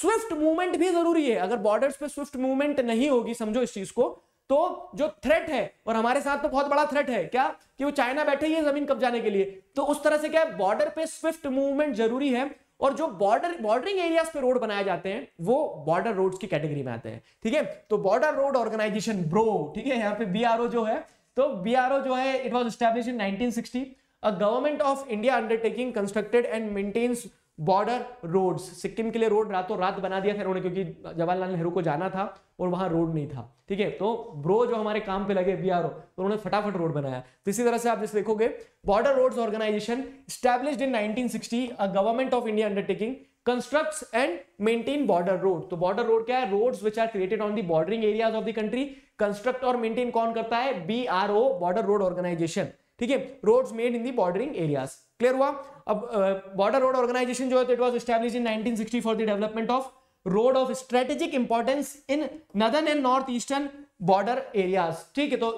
स्विफ्ट मूवमेंट भी जरूरी है अगर बॉर्डर्स पे स्विफ्ट मूवमेंट नहीं होगी समझो इस चीज को तो जो थ्रेट है और हमारे साथ तो बहुत बड़ा थ्रेट है क्या कि वो चाइना बैठे ही है जमीन कब्जाने के लिए तो उस तरह से क्या है बॉर्डर पे स्विफ्ट मूवमेंट जरूरी है और जो बॉर्डर बॉर्डरिंग एरियाज पे रोड बनाए जाते हैं वो बॉर्डर रोड्स की कैटेगरी में आते हैं ठीक है तो बॉर्डर रोड ऑर्गेनाइजेशन ब्रो ठीक है यहाँ पे बी जो है तो बी जो है it was establish in nineteen sixty government of India undertaking constructed and maintains border roads Sikkim के लिए रोड रात तो रात बना दिया था उन्होंने क्योंकि जवाहरलाल नेहरू को जाना था और वहां रोड नहीं था ठीक है तो ब्रो जो हमारे काम पे लगे बी आर ओ तो उन्होंने फटाफट रोड बनाया तो इसी तरह से आप जैसे देखोगे border roads organisation establish in 1960 a government of India undertaking constructs and maintain border road तो बॉर्डर रोड क्या है roads which are created on the bordering areas of the country construct और मेंटेन कौन करता है BRO बॉर्डर रोड ऑर्गेनाइजेशन ठीक है roads made in the bordering areas clear हुआ अब बॉर्डर रोड ऑर्गेनाइजेशन जो है तो it was established in 1960 for the development of road of strategic importance in northern and north eastern border areas ठीक है तो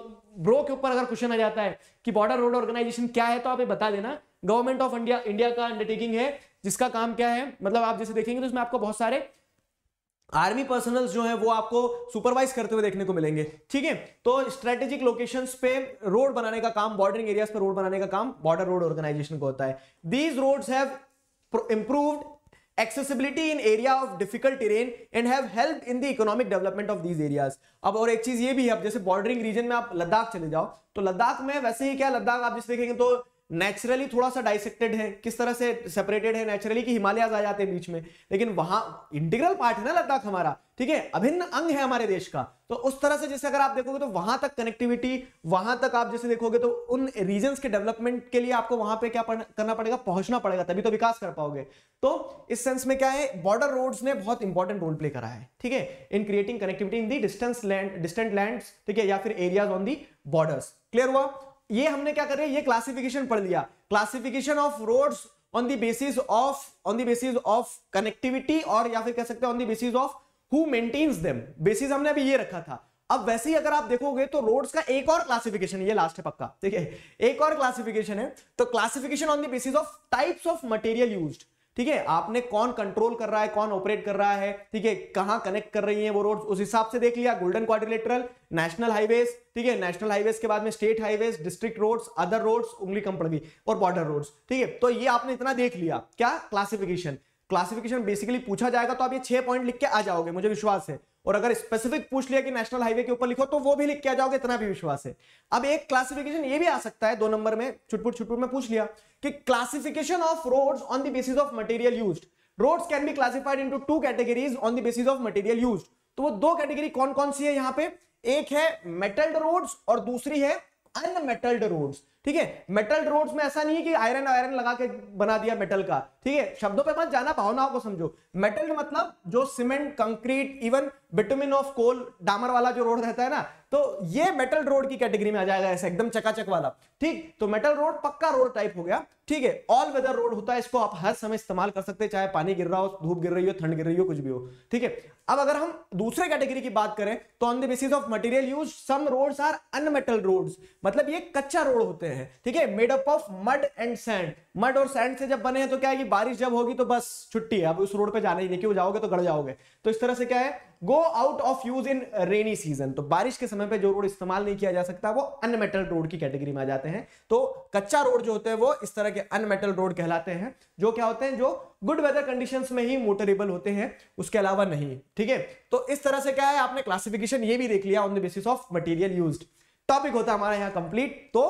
ब्रो के ऊपर अगर क्वेश्चन आ जाता है कि बॉर्डर रोड ऑर्गेनाइजेशन क्या है तो आप ये बता देना गवर्नमेंट ऑफ इंडिया इंडिया का अंडरटेकिंग है जिसका काम क्या है मतलब आप जैसे देखेंगे तो इसमें आपको बहुत सारे आर्मी पर्सनल्स जो है वो आपको सुपरवाइज करते हुए देखने को मिलेंगे ठीक है तो स्ट्रेटेजिक लोकेशंस पे रोड बनाने का काम बॉर्डरिंग एरियाज पे रोड बनाने का काम बॉर्डर रोड ऑर्गेनाइजेशन को होता है these roads have improved accessibility in area of difficult terrain and have help in the economic development of these areas अब और एक चीज ये भी है जैसे बॉर्डरिंग रीजन में आप लद्दाख चले जाओ तो लद्दाख में वैसे ही क्या लद्दाख आप जैसे देखेंगे तो नेचुरली थोड़ा सा डाइसेक्टेड है किस तरह से सेपरेटेड है नेचुरली कि हिमालयाज आ जाते हैं बीच में लेकिन वहां इंटीग्रल पार्ट है ना लद्दाख हमारा ठीक है अभिन्न अंग है हमारे देश का तो उस तरह से जैसे अगर आप देखोगे तो वहां तक कनेक्टिविटी वहां तक आप जैसे देखोगे तो उन रीजन के डेवलपमेंट के लिए आपको वहां पर क्या करना पड़ेगा पहुंचना पड़ेगा तभी तो विकास कर पाओगे तो इस सेंस में क्या है बॉर्डर रोड्स ने बहुत इंपॉर्टेंट रोल प्ले करा है ठीक है in creating connectivity in the distance land distant land ठीक है या फिर areas on the borders clear हुआ ये हमने क्या कर रहे ये क्लासिफिकेशन पढ़ लिया classification of roads on the basis of on the basis of connectivity और या फिर कह सकते हैं on the basis of who maintains them basis हमने अभी ये रखा था अब वैसे ही अगर आप देखोगे तो रोड्स का एक और क्लासिफिकेशन ये लास्ट है पक्का ठीक है एक और क्लासिफिकेशन है तो classification on the basis of types of material used ठीक है आपने कौन कंट्रोल कर रहा है कौन ऑपरेट कर रहा है ठीक है कहां कनेक्ट कर रही है वो रोड उस हिसाब से देख लिया गोल्डन क्वारिलेटरल नेशनल हाईवेज ठीक है नेशनल हाईवेज के बाद में state highways district roads other roads उंगली कंपनी और बॉर्डर रोड्स ठीक है तो ये आपने इतना देख लिया क्या क्लासिफिकेशन क्लासिफिकेशन बेसिकली पूछा जाएगा तो आप ये छह पॉइंट लिख के आ जाओगे मुझे विश्वास है और अगर स्पेसिफिक पूछ लिया कि नेशनल हाईवे के ऊपर लिखो तो वो भी लिख के आ जाओगे इतना भी विश्वास है अब एक क्लासिफिकेशन ये भी आ सकता है दो नंबर में छुटपुट छुटपुट में पूछ लिया कि classification of roads on the basis of material used roads can be classified into two categories on the basis of material use तो वो दो कैटेगरी कौन कौन सी है यहाँ पे एक है मेटल्ड रोड्स और दूसरी है अनमेटल्ड रोड्स ठीक है मेटल रोड्स में ऐसा नहीं है कि आयरन आयरन लगा के बना दिया मेटल का ठीक है शब्दों पे मत जाना भावनाओं को समझो मेटल मतलब जो cement concrete even bitumen of coal डामर वाला जो रोड रहता है ना तो ये मेटल रोड की कैटेगरी में आ जाएगा ऐसा एकदम चकाचक वाला ठीक तो मेटल रोड पक्का रोड टाइप हो गया ठीक है ऑल वेदर रोड होता है इसको आप हर समय इस्तेमाल कर सकते हैं चाहे पानी गिर रहा हो धूप गिर रही हो ठंड गिर रही हो कुछ भी हो ठीक है अब अगर हम दूसरे कैटेगरी की बात करें तो on the basis of material use some roads are unmetalled roads मतलब ये कच्चा रोड होते हैं हैं ठीक है made up of mud and sand mud और सैंड से जब बने हैं तो क्या है कि बारिश जब होगी तो बस छुट्टी है अब उस रोड पे जाना ही नहीं क्यों जाओगे तो गड़ जाओगे तो इस तरह से क्या है go out of use in rainy season तो बारिश के समय पे जो रोड इस्तेमाल नहीं किया जा सकता वो अनमेटल रोड की कैटेगरी में आ जाते हैं तो कच्चा रोड जो होते हैं वो इस तरह के अनमेटल रोड कहलाते हैं जो क्या होते हैं जो गुड वेदर कंडीशन में ही मोटरेबल होते हैं उसके अलावा नहीं ठीक है तो इस तरह से क्या है आपने क्लासिफिकेशन ये भी देख लिया on the basis of material use topic होता है हमारा यहाँ कंप्लीट तो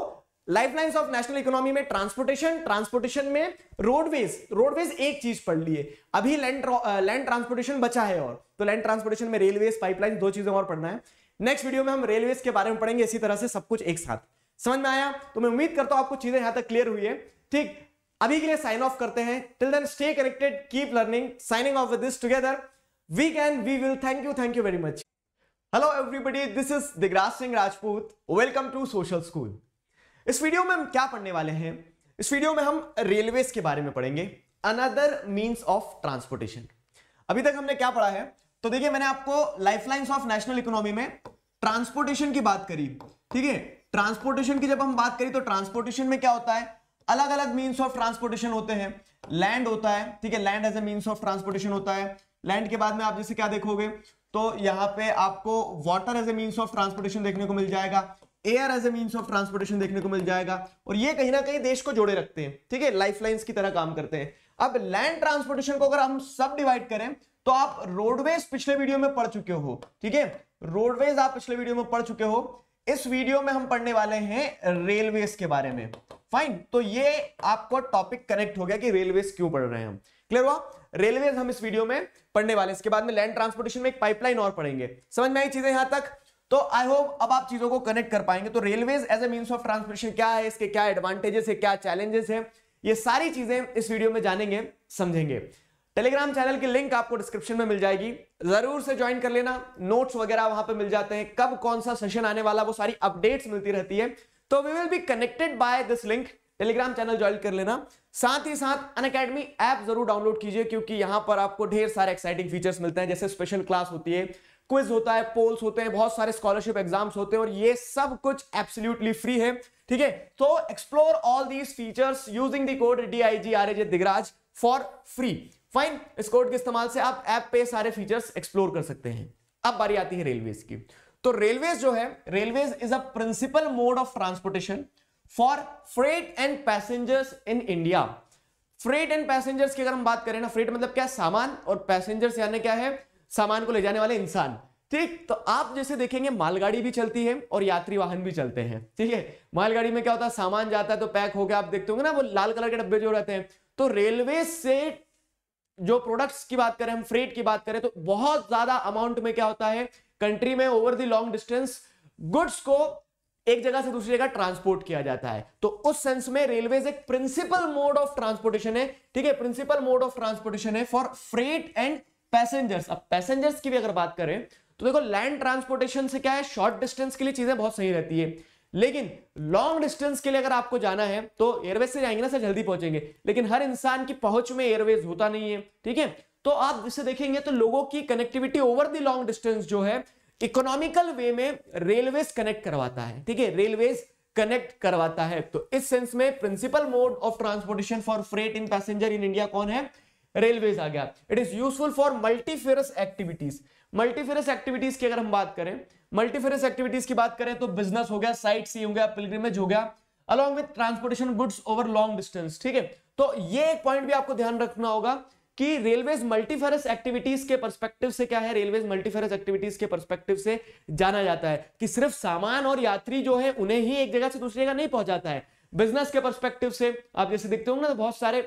लाइफलाइंस ऑफ नेशनल इकोनॉमी में ट्रांसपोर्टेशन ट्रांसपोर्टेशन में रोडवेज रोडवेज एक चीज पढ़ लिए अभी लैंड लैंड ट्रांसपोर्टेशन बचा है और तो लैंड ट्रांसपोर्टेशन में रेलवे पाइपलाइन दो चीजें और पढ़ना है नेक्स्ट वीडियो में हम रेलवे के बारे में पढ़ेंगे इसी तरह से सब कुछ एक साथ समझ में आया तो मैं उम्मीद करता हूं आपको चीजें यहां तक क्लियर हुई है ठीक अभी के लिए साइन ऑफ करते हैं till then stay connected keep learning signing off this together we can we will thank you thank you very much hello everybody this is Digraj Singh Rajput welcome to social school इस video में हम क्या पढ़ने वाले हैं इस वीडियो में हम रेलवे के बारे में पढ़ेंगे अनदर मीन्स ऑफ ट्रांसपोर्टेशन अभी तक हमने क्या पढ़ा है तो देखिए मैंने आपको लाइफलाइंस ऑफ नेशनल इकोनॉमी में ट्रांसपोर्टेशन की बात करी ठीक है ट्रांसपोर्टेशन की जब हम बात करें तो ट्रांसपोर्टेशन में क्या होता है अलग अलग मीन्स ऑफ ट्रांसपोर्टेशन होते हैं लैंड होता है ठीक है land as a means of transportation होता है लैंड के बाद में आप जैसे क्या देखोगे तो यहाँ पे आपको water as a means of transportation देखने को मिल जाएगा air as a mean of transportation देखने को मिल जाएगा और ये कहीं ना कहीं देश को जोड़े रखते हैं ठीक है लाइफ लाइन्स की तरह काम करते हैं अब लैंड ट्रांसपोर्टेशन को अगर हम सब डिवाइड करें तो आप रोडवेज पिछले वीडियो में पढ़ चुके हो ठीक है रोडवेज आप पिछले वीडियो में पढ़ चुके हो इस वीडियो में हम पढ़ने वाले हैं रेलवेज के बारे में फाइन तो ये आपको टॉपिक कनेक्ट हो गया कि रेलवेज क्यों पढ़ रहे हैं हम क्लियर हुआ रेलवेज हम इस वीडियो में पढ़ने वाले इसके बाद में लैंड ट्रांसपोर्टेशन में एक पाइपलाइन और पढ़ेंगे समझ में आई चीजें यहां तक तो आई होप अब आप चीजों को कनेक्ट कर पाएंगे तो railway as a mean of transportation क्या है इसके क्या एडवांटेजेस है क्या चैलेंजेस है ये सारी चीजें इस वीडियो में जानेंगे समझेंगे टेलीग्राम चैनल की लिंक आपको डिस्क्रिप्शन में मिल जाएगी जरूर से ज्वाइन कर लेना नोट्स वगैरह वहां पे मिल जाते हैं कब कौन सा सेशन आने वाला वो सारी अपडेट्स मिलती रहती है तो we will be connected by this link Telegram channel join कर लेना साथ ही साथ अन ऐप जरूर डाउनलोड कीजिए क्योंकि यहां पर आपको ढेर सारे एक्साइटिंग फीचर्स मिलते हैं जैसे स्पेशल क्लास होती है क्विज होता है पोल्स होते हैं बहुत सारे स्कॉलरशिप एग्जाम्स होते हैं और ये सब कुछ एब्सोल्युटली फ्री है ठीक है तो explore all these features using the code D I G R J Digraj for free fine इस कोड के इस्तेमाल से आप ऐप पे सारे फीचर्स एक्सप्लोर कर सकते हैं अब बारी आती है रेलवेज की तो रेलवेज जो है railways is a principal mode of transportation for freight and passengers in India freight and passengers की अगर हम बात करें ना फ्रेट मतलब क्या सामान और पैसेंजर्स यानी क्या है सामान को ले जाने वाले इंसान ठीक तो आप जैसे देखेंगे मालगाड़ी भी चलती है और यात्री वाहन भी चलते हैं ठीक है मालगाड़ी में क्या होता है सामान जाता है तो पैक हो गया आप देखते होंगे ना वो लाल कलर के डब्बे जो रहते हैं तो रेलवे से जो प्रोडक्ट्स की बात करें हम फ्रेट की बात करें तो बहुत ज्यादा अमाउंट में क्या होता है कंट्री में over the long distance goods को एक जगह से दूसरी जगह ट्रांसपोर्ट किया जाता है तो उस सेंस में रेलवे एक प्रिंसिपल मोड ऑफ ट्रांसपोर्टेशन है ठीक है प्रिंसिपल मोड ऑफ ट्रांसपोर्टेशन है फॉर फ्रेट एंड पैसेंजर्स अब पैसेंजर्स की भी अगर बात करें तो देखो लैंड ट्रांसपोर्टेशन से क्या है शॉर्ट डिस्टेंस के लिए चीजें बहुत सही रहती है लेकिन लॉन्ग डिस्टेंस के लिए अगर आपको जाना है तो एयरवेज से जाएंगे ना सर जल्दी पहुंचेंगे लेकिन हर इंसान की पहुंच में एयरवेज होता नहीं है ठीक है तो आप इसे देखेंगे तो लोगों की connectivity over the long distance जो है इकोनॉमिकल वे में रेलवे कनेक्ट करवाता है ठीक है रेलवे कनेक्ट करवाता है तो इस सेंस में principal mode of transportation for freight in passenger in India कौन है रेलवेज आ गया it is useful for multifarious activities multifarious activities की अगर हम बात करें मल्टीफेरस एक्टिविटीज की बात करें तो बिजनेस हो गया साइट सी हो गया पिलग्रिमेज हो गया along with transportation goods over long distance ठीक है तो ये एक पॉइंट भी आपको ध्यान रखना होगा कि रेलवेज मल्टीफेरस एक्टिविटीज के परस्पेक्टिव से क्या है रेलवेज मल्टीफेरस एक्टिविटीज के परस्पेक्टिव से जाना जाता है कि सिर्फ सामान और यात्री जो है उन्हें ही एक जगह से दूसरी जगह नहीं पहुंचाता है बिजनेस के परस्पेक्टिव से आप जैसे देखते हो ना तो बहुत सारे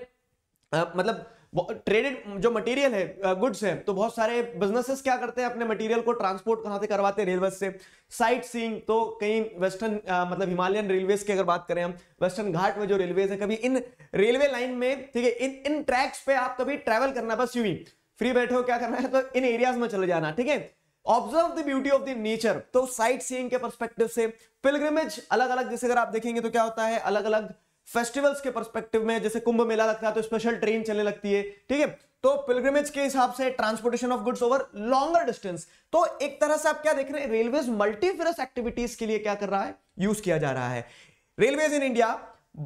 आ, मतलब ट्रेडेड जो मटेरियल है गुड्स है तो बहुत सारे बिजनेसेस क्या करते हैं अपने मटेरियल को ट्रांसपोर्ट कहां से करवाते हैं रेलवे से साइट सीइंग तो कहीं वेस्टर्न मतलब हिमालयन रेलवेज की अगर बात करें हम वेस्टर्न घाट में जो रेलवेज है कभी इन रेलवे लाइन में ठीक है इन इन ट्रैक्स पे आप कभी ट्रैवल करना बस यू ही फ्री बैठे हो क्या करना है तो इन एरियाज में चले जाना ठीक है observe the beauty of the nature तो साइट सीइंग के परस्पेक्टिव से पिलग्रिमेज अलग अलग जैसे अगर आप देखेंगे तो क्या होता है अलग अलग फेस्टिवल्स के परस्पेक्टिव में जैसे कुंभ मेला लगता है तो स्पेशल ट्रेन चलने लगती है ठीक है तो पिलग्रिमेज के हिसाब से transportation of goods over longer distance तो एक तरह से आप क्या देख रहे हैं रेलवेज मल्टीफेरस एक्टिविटीज के लिए क्या कर रहा है यूज किया जा रहा है railways in India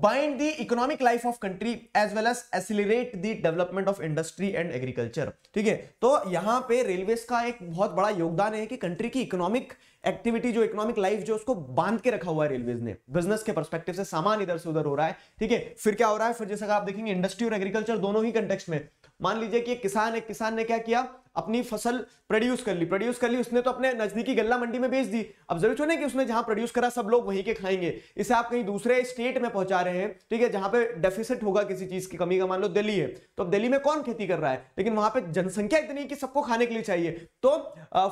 bind the economic life of country as well as accelerate the development of industry and agriculture ठीक है तो यहां पे रेलवेज का एक बहुत बड़ा योगदान है कि कंट्री की इकोनॉमिक एक्टिविटी जो इकोनॉमिक लाइफ जो उसको बांध के रखा हुआ है रेलवे ने बिजनेस के परस्पेक्टिव से सामान इधर से उधर हो रहा है ठीक है फिर क्या हो रहा है फिर जैसा आप देखेंगे इंडस्ट्री और एग्रीकल्चर दोनों ही कंटेक्स में मान लीजिए कि किसान है किसान ने क्या किया अपनी फसल प्रोड्यूस कर ली प्रोड्यूस कर ली उसने तो अपने नजदीकी गल्ला मंडी में बेच दी अब जरूर छोड़े कि उसने जहां प्रोड्यूस करा सब लोग वहीं के खाएंगे इसे आप कहीं दूसरे स्टेट में पहुंचा रहे हैं ठीक है जहां पे डेफिसिट होगा किसी चीज की कमी का मान लो दिल्ली है तो अब दिल्ली में कौन खेती कर रहा है लेकिन वहां पर जनसंख्या इतनी कि सबको खाने के लिए चाहिए तो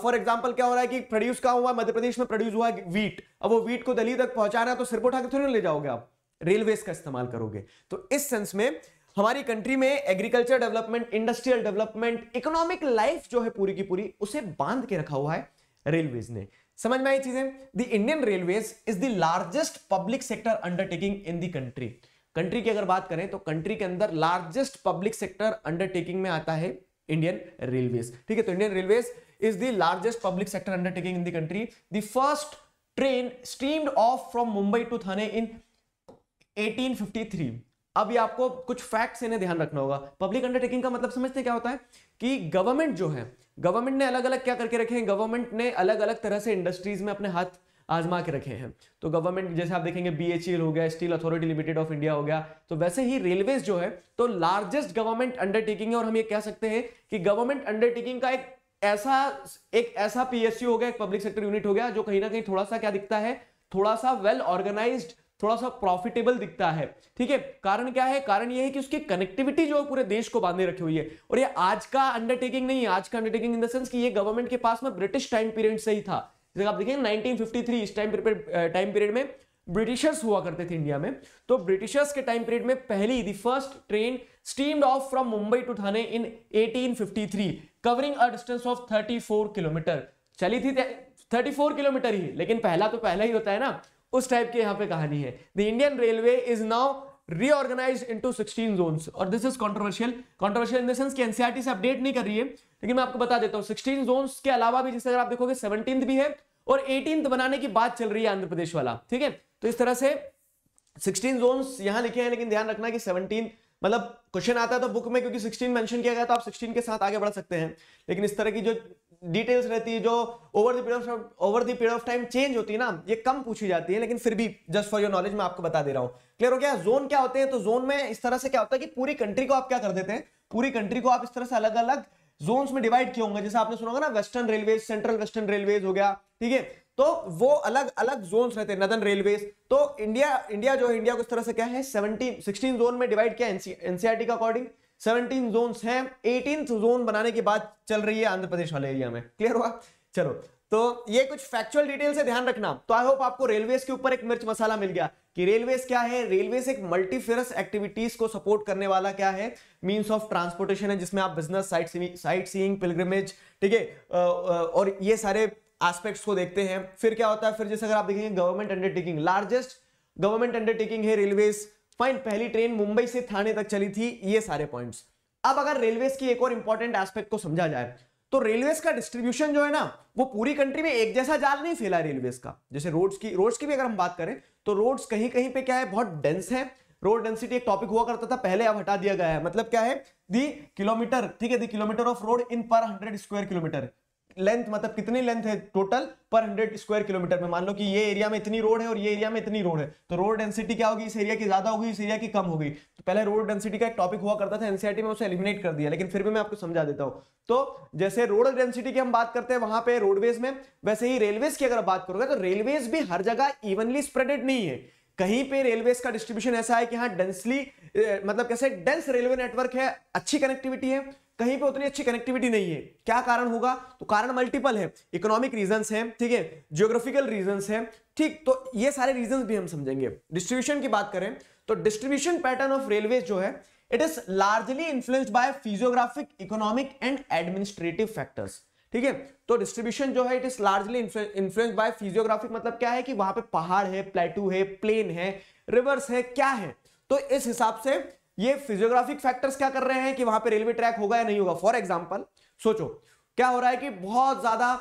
फॉर एग्जाम्पल क्या हो रहा है कि प्रोड्यूस क्या हुआ मध्य प्रदेश में प्रोड्यूस हुआ वीट अब वो वीट को दिल्ली तक पहुंचा रहा है तो सिर को उठा के थोड़ी ले जाओगे आप रेलवेज का इस्तेमाल करोगे तो इस सेंस में हमारी कंट्री में agriculture development industrial development economic life जो है पूरी की पूरी उसे बांध के रखा हुआ है रेलवेज ने समझ में आई चीजें the Indian railways is the largest public sector undertaking in the country country की अगर बात करें तो कंट्री के अंदर लार्जेस्ट पब्लिक सेक्टर अंडरटेकिंग में आता है इंडियन रेलवेज ठीक है तो Indian railways is the largest public sector undertaking in the country the first train streamed off from Mumbai to Thane in 1853 अभी आपको कुछ फैक्ट्स इन्हें ध्यान रखना होगा पब्लिक अंडरटेकिंग का मतलब समझते हैं क्या होता है कि गवर्नमेंट जो है गवर्नमेंट ने अलग अलग क्या करके रखे हैं गवर्नमेंट ने अलग अलग तरह से इंडस्ट्रीज में अपने हाथ आजमा के रखे हैं तो गवर्नमेंट जैसे आप देखेंगे बी e हो गया steel authority limited of India हो गया तो वैसे ही रेलवे जो है तो लार्जेस्ट गवर्नमेंट अंडरटेकिंग है और हम ये कह सकते हैं कि गवर्नमेंट अंडरटेकिंग का एक ऐसा एक ऐसा पीएसयू हो गया एक पब्लिक सेक्टर यूनिट हो गया जो कहीं ना कहीं थोड़ा सा क्या दिखता है थोड़ा सा वेल ऑर्गेनाइज्ड थोड़ा सा प्रॉफिटेबल दिखता है ठीक है कारण क्या है कारण यह है कि उसकी कनेक्टिविटी जो है पूरे देश को बांधे रखी हुई है और ये आज का अंडरटेकिंग नहीं है आज का अंडरटेकिंग इन द सेंस कि ये गवर्नमेंट के पास में ब्रिटिश टाइम पीरियड से ही था जैसे आप देखिए 1953 इस टाइम टाइम पीरियड में ब्रिटिशर्स हुआ करते थे इंडिया में तो ब्रिटिशर्स के टाइम पीरियड में पहली the first train steamed off from Mumbai to Thane in 1853 covering a distance of 34 kilometre चली थी 34 किलोमीटर ही लेकिन पहला तो पहला ही होता है ना उस टाइप की यहां पे कहानी है the Indian railway is now reorganise into 16 zones और this is controversial controversial in the sense कि एनसीआरटी e से अपडेट नहीं कर रही है लेकिन मैं आपको बता देता हूँ 16 जोन्स के अलावा भी जैसे अगर आप देखोगे सेवनटीन भी है और एटीन बनाने की बात चल रही है आंध्र प्रदेश वाला ठीक है तो इस तरह से सिक्सटीन जोन्स यहां लिखे हैं लेकिन ध्यान रखना कि सेवनटीन मतलब क्वेश्चन आता है तो बुक में क्योंकि 16 मेंशन किया गया तो आप 16 के साथ आगे बढ़ सकते हैं लेकिन इस तरह की जो डिटेल्स रहती है जो over the of over the period of time change होती है ना ये कम पूछी जाती है लेकिन फिर भी जस्ट फॉर योर नॉलेज मैं आपको बता दे रहा हूँ क्लियर हो गया जोन क्या होते हैं तो जोन में इस तरह से क्या होता है कि पूरी कंट्री को आप क्या कर देते हैं पूरी कंट्री को आप इस तरह से अलग अलग जोन में डिवाइड किए होंगे जैसे आपने सुना होगा ना western railway central western railway हो गया ठीक है तो वो अलग अलग जोन रहते हैं नदन रेलवे तो इंडिया इंडिया जो है इंडिया को इस तरह से क्या है सेवनटीन सिक्सटीन जोन में डिवाइड किया एनसीआरटी e का अकॉर्डिंग 17 जोन हैं 18 जोन बनाने की बात चल रही है आंध्र प्रदेश वाले एरिया में क्लियर हुआ चलो तो ये कुछ फैक्चुअल डिटेल से ध्यान रखना तो आई होप आपको रेलवे के ऊपर एक मिर्च मसाला मिल गया कि रेलवे क्या है रेलवे एक मल्टीफेरस एक्टिविटीज को सपोर्ट करने वाला क्या है मींस ऑफ ट्रांसपोर्टेशन है जिसमें आप बिजनेस साइट सीइंग पिलग्रिमेज ठीक है और ये सारे एस्पेक्ट्स को देखते हैं फिर क्या होता है फिर जैसे अगर आप देखेंगे government undertaking largest government undertaking है रेलवेज फाइन पहली ट्रेन मुंबई से थाने तक चली थी ये सारे पॉइंट अब अगर रेलवे की एक और इंपॉर्टेंट एस्पेक्ट को समझा जाए तो रेलवे का डिस्ट्रीब्यूशन जो है ना वो पूरी कंट्री में एक जैसा जाल नहीं फैला रेलवे का जैसे रोड्स की रोड्स की भी अगर हम बात करें तो रोड्स कहीं कहीं पे क्या है बहुत डेंस है रोड डेंसिटी एक टॉपिक हुआ करता था पहले अब हटा दिया गया है मतलब क्या है दी किलोमीटर ठीक है the kilometre of road in per hundred square kilometre length मतलब कितनी लेंथ है टोटल पर हंड्रेड स्क्वायर किलोमीटर में मान लो कि ये एरिया में इतनी रोड है और ये एरिया में इतनी रोड है तो रोड डेंसिटी क्या होगी इस एरिया की ज्यादा होगी इस एरिया की कम होगी तो पहले रोड डेंसिटी का एक टॉपिक हुआ करता था एनसीआरटी e में उसे एलिमिनेट कर दिया लेकिन फिर भी मैं आपको समझा देता हूँ तो जैसे रोड डेंसिटी की हम बात करते हैं वहां पर रोडवेज में वैसे ही रेलवेज की अगर बात करोगे तो रेलवेज भी हर जगह इवनली स्प्रेडेड नहीं है कहीं पे रेलवे का डिस्ट्रीब्यूशन ऐसा है कि हाँ डेंसली मतलब कैसे डेंस रेलवे नेटवर्क है अच्छी कनेक्टिविटी है कहीं पे उतनी अच्छी कनेक्टिविटी नहीं है क्या कारण होगा तो कारण मल्टीपल है इकोनॉमिक रीजंस हैं ठीक है जियोग्राफिकल रीजंस हैं ठीक तो ये सारे रीजंस भी हम समझेंगे डिस्ट्रीब्यूशन की बात करें तो डिस्ट्रीब्यूशन पैटर्न ऑफ रेलवे जो है it is largely influenced by physiographic economic and administrative factors ठीक है तो डिस्ट्रीब्यूशन जो है it is largely influence by physiographic मतलब क्या है कि वहां पे पहाड़ है प्लेटू है प्लेन है रिवर्स है क्या है तो इस हिसाब से ये फिजियोग्राफिक फैक्टर्स क्या कर रहे हैं कि वहां पे रेलवे ट्रैक होगा या नहीं होगा फॉर एग्जाम्पल सोचो क्या हो रहा है कि बहुत ज्यादा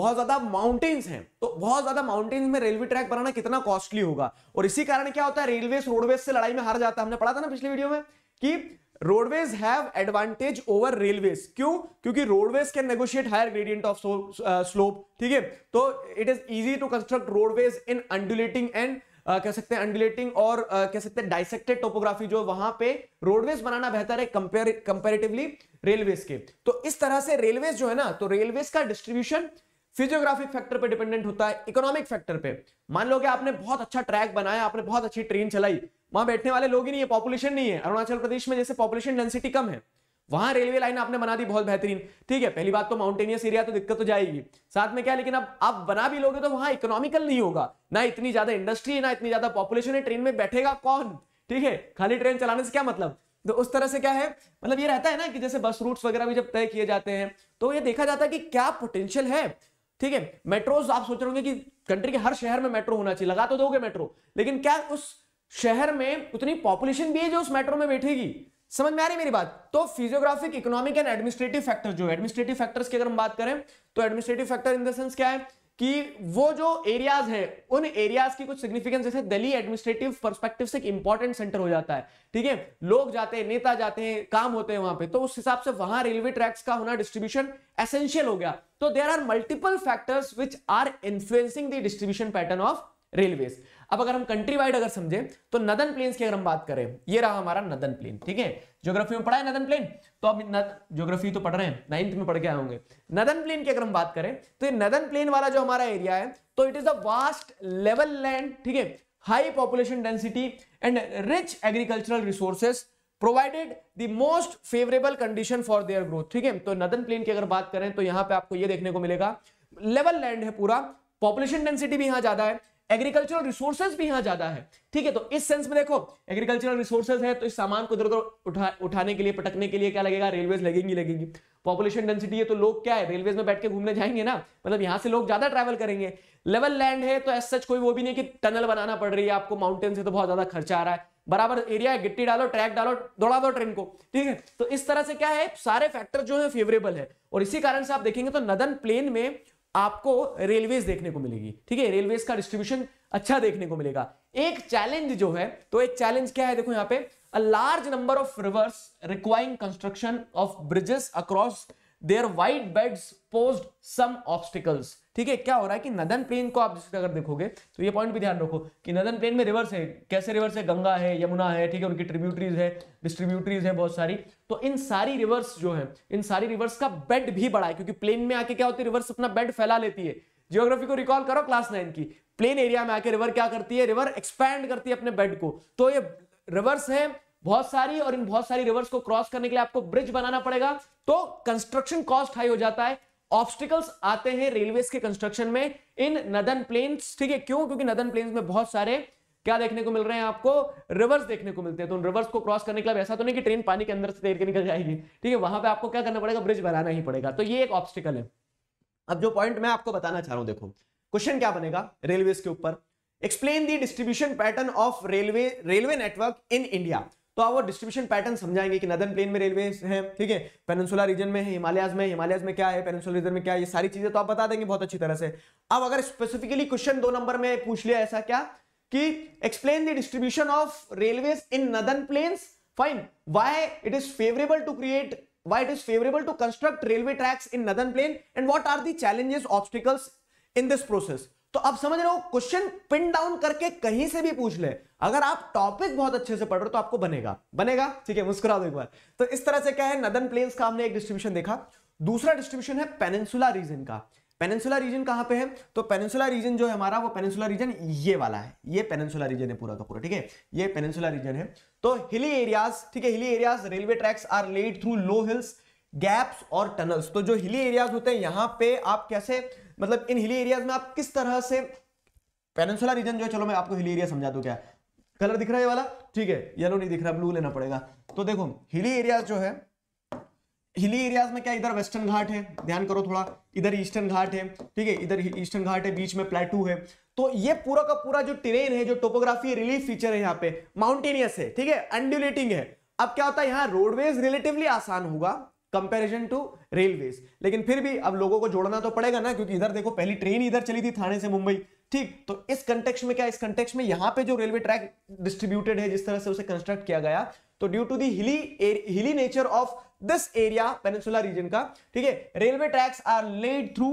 बहुत ज्यादा माउंटेन्स हैं तो बहुत ज्यादा माउंटेन्स में रेलवे ट्रैक बनाना कितना कॉस्टली होगा और इसी कारण क्या होता है रेलवे रोडवेज से लड़ाई में हार जाता है हमने पढ़ा था ना पिछले वीडियो में कि roadways have advantage over railways क्यों क्योंकि roadways can negotiate higher gradient of slope ठीक है तो it is easy to construct roadways in undulating and Uh, कह सकते हैं अंडुलेटिंग और uh, कह सकते हैं डाइसेक्टेड टोपोग्राफी जो वहां पे रोडवेज बनाना बेहतर है कंपेरेटिवली रेलवेज के तो इस तरह से रेलवेज जो है ना तो रेलवेज का डिस्ट्रीब्यूशन फिजियोग्राफिक फैक्टर पे डिपेंडेंट होता है इकोनॉमिक फैक्टर पे मान लो कि आपने बहुत अच्छा ट्रैक बनाया आपने बहुत अच्छी ट्रेन चलाई वहां बैठने वाले लोग ही नहीं है पॉपुलेशन नहीं है अरुणाचल प्रदेश में जैसे पॉपुलेशन डेंसिटी कम है वहां रेलवे लाइन आपने बना दी बहुत बेहतरीन ठीक है पहली बात तो माउंटेनियस एरिया तो दिक्कत हो तो जाएगी साथ में क्या लेकिन अब आप बना भी लोगे तो वहां इकोनॉमिकल नहीं होगा ना इतनी ज्यादा इंडस्ट्री ना इतनी ज्यादा पॉपुलेशन है ट्रेन में बैठेगा कौन ठीक है खाली ट्रेन चलाने से क्या मतलब तो उस तरह से क्या है मतलब ये रहता है ना कि जैसे बस रूट्स वगैरह भी जब तय किए जाते हैं तो ये देखा जाता है कि क्या पोटेंशियल है ठीक है मेट्रोज आप सोच रहे होंगे कि कंट्री के हर शहर में मेट्रो होना चाहिए लगा तो दोगे मेट्रो लेकिन क्या उस शहर में उतनी पॉपुलेशन भी है जो उस मेट्रो में बैठेगी समझ में आ रही मेरी बात तो physiographic economic and administrative factor जो एडमिनिस्ट्रेटिव फैक्टर्स की अगर हम बात करें तो administrative factor in the sense क्या है कि वो जो एरियाज है उन एरियाज की कुछ सिग्निफिकेंस जैसे दिल्ली एडमिनिस्ट्रेटिव परस्पेक्टिव से एक इंपॉर्टेंट सेंटर हो जाता है ठीक है लोग जाते हैं नेता जाते हैं काम होते हैं वहां पे तो उस हिसाब से वहां रेलवे ट्रैक्स का होना डिस्ट्रीब्यूशन एसेंशियल हो गया तो there are multiple factors which are influencing the distribution pattern of railways अब अगर हम कंट्री वाइड अगर समझे तो नदन प्लेन्स की अगर हम बात करें ये रहा हमारा नदन प्लेन ठीक है ज्योग्राफी में पढ़ा है नदन प्लेन तो अब ज्योग्राफी तो पढ़ रहे हैं नाइन्थ में पढ़ के आए होंगे नदन प्लेन की अगर हम बात करें तो ये नदन प्लेन वाला जो हमारा एरिया है तो it is a vast level land ठीक है high population density and rich agricultural resources provided the most favourable condition for their growth ठीक है तो नदन प्लेन की अगर बात करें तो यहां पे आपको ये देखने को मिलेगा लेवल लैंड है पूरा पॉपुलेशन डेंसिटी भी यहां ज्यादा है एग्रीकल्चरल रिसोर्सेज भी यहां ज्यादा है ठीक है तो इस सेंस में देखो एग्रीकल्चरल रिसोर्सेज है तो इस सामान को इधर उधर उठा, उठाने के लिए पटकने के लिए क्या लगेगा रेलवे लगेंगी लगेंगी पॉपुलेशन डेंसिटी है तो लोग क्या है रेलवे में बैठ के घूमने जाएंगे ना मतलब यहां से लोग ज्यादा ट्रैवल करेंगे लेवल लैंड है तो एस सच कोई वो भी नहीं कि टनल बनाना पड़ रही है आपको माउंटेन से तो बहुत ज्यादा खर्चा आ रहा है बराबर एरिया है गिट्टी डालो ट्रैक डालो दौड़ा दो ट्रेन को ठीक है तो इस तरह से क्या है सारे फैक्टर जो है फेवरेबल है और इसी कारण से आप देखेंगे तो नदन प्लेन में आपको रेलवेज देखने को मिलेगी ठीक है रेलवेज का डिस्ट्रीब्यूशन अच्छा देखने को मिलेगा एक चैलेंज जो है तो एक चैलेंज क्या है देखो यहाँ पे a large number of rivers requiring construction of bridges across their wide beds posed some obstacles ठीक है क्या हो रहा है कि नदन प्लेन को आप अगर देखोगे तो ये पॉइंट भी ध्यान रखो कि नदन प्लेन में रिवर्स है कैसे रिवर्स है गंगा है यमुना है ठीक है उनकी ट्रिब्यूटरीज है डिस्ट्रीब्यूटरीज है बहुत सारी तो इन सारी रिवर्स जो है इन सारी रिवर्स का बेड भी बड़ा है क्योंकि प्लेन में आके क्या होती है रिवर्स अपना बेड फैला लेती है जियोग्राफी को रिकॉल करो क्लास नाइन की प्लेन एरिया में आके रिवर क्या करती है रिवर एक्सपैंड करती है अपने बेड को तो ये रिवर्स है बहुत सारी और इन बहुत सारी रिवर्स को क्रॉस करने के लिए आपको ब्रिज बनाना पड़ेगा तो कंस्ट्रक्शन कॉस्ट हाई हो जाता है ऑब्स्टिकल्स आते हैं रेलवे के कंस्ट्रक्शन में इन नदन प्लेन्स ठीक है क्यों क्योंकि नदन प्लेन्स में बहुत सारे क्या देखने को मिल रहे हैं आपको रिवर्स देखने को मिलते हैं तो उन रिवर्स को क्रॉस करने के लिए ऐसा तो नहीं कि ट्रेन पानी के अंदर से तैर के निकल जाएगी ठीक है वहां पे आपको क्या करना पड़ेगा ब्रिज बनाना ही पड़ेगा तो ये एक ऑब्स्टिकल है अब जो पॉइंट मैं आपको बताना चाह रहा हूं देखो क्वेश्चन क्या बनेगा रेलवे के ऊपर explain the distribution pattern of railway railway network in India तो आप वो डिस्ट्रीब्यूशन पैटर्न समझाएंगे कि नदन प्लेन में रेलवे है ठीक है पेनसुला रीजन में है हिमालयाज में हिमालयाज में क्या है पेनसुला रीजन में क्या है ये सारी चीजें तो आप बता देंगे बहुत अच्छी तरह से अब अगर स्पेसिफिकली क्वेश्चन दो नंबर में पूछ लिया ऐसा क्या कि explain the distribution of railway in northern plains fine why it is favourable to create why it is favourable to construct railway tracks in northern plain and what are the challenges obstacles in this process तो अब समझ रहे हो question pin down करके कहीं से भी पूछ ले अगर आप टॉपिक बहुत अच्छे से पढ़ रहे हो तो आपको बनेगा बनेगा ठीक है मुस्कुरा दो एक बार तो इस तरह से क्या है नदन प्लेन्स का हमने एक डिस्ट्रीब्यूशन देखा दूसरा डिस्ट्रीब्यूशन है पेनेंसुला रीजन का पेनेंसुला रीजन कहां पे है तो पेनेंसुला रीजन जो है हमारा वो पेनेंसुला रीजन ये वाला है ये पेनेंसुला रीजन है पूरा का पूरा ठीक है ये पेनेंसुला रीजन है तो हिली एरियाज ठीक है hilly areas railway tracks are laid through low hills gaps और टनल्स तो जो हिली एरियाज होते हैं यहां पे आप कैसे मतलब इन हिली एरियाज में आप किस तरह से पेनसुला रीजन जो है चलो मैं आपको हिली एरिया समझा दू क्या कलर दिख रहा है वाला ठीक है येलो नहीं दिख रहा ब्लू लेना पड़ेगा तो देखो हिली एरियाज जो है हिली एरियाज में क्या इधर वेस्टर्न घाट है ध्यान करो थोड़ा इधर ईस्टर्न घाट है ठीक है इधर ईस्टर्न घाट है बीच में प्लेटू है तो ये पूरा का पूरा जो ट्रेन है जो टोपोग्राफी रिलीफ फीचर है यहाँ पे माउंटेनियस है ठीक है अंडुलेटिंग है अब क्या होता है यहाँ रोडवेज रिलेटिवली आसान होगा कंपैरिजन टू रेलवेज लेकिन फिर भी अब लोगों को जोड़ना तो पड़ेगा ना क्योंकि इधर देखो पहली ट्रेन इधर चली थी थाने से मुंबई ठीक तो इस कंटेक्स में क्या इस कंटेक्स में यहां पे जो रेलवे ट्रैक डिस्ट्रीब्यूटेड है जिस तरह से उसे कंस्ट्रक्ट किया गया तो due to the hilly hilly nature of this area peninsula region का ठीक है railway tracks are laid through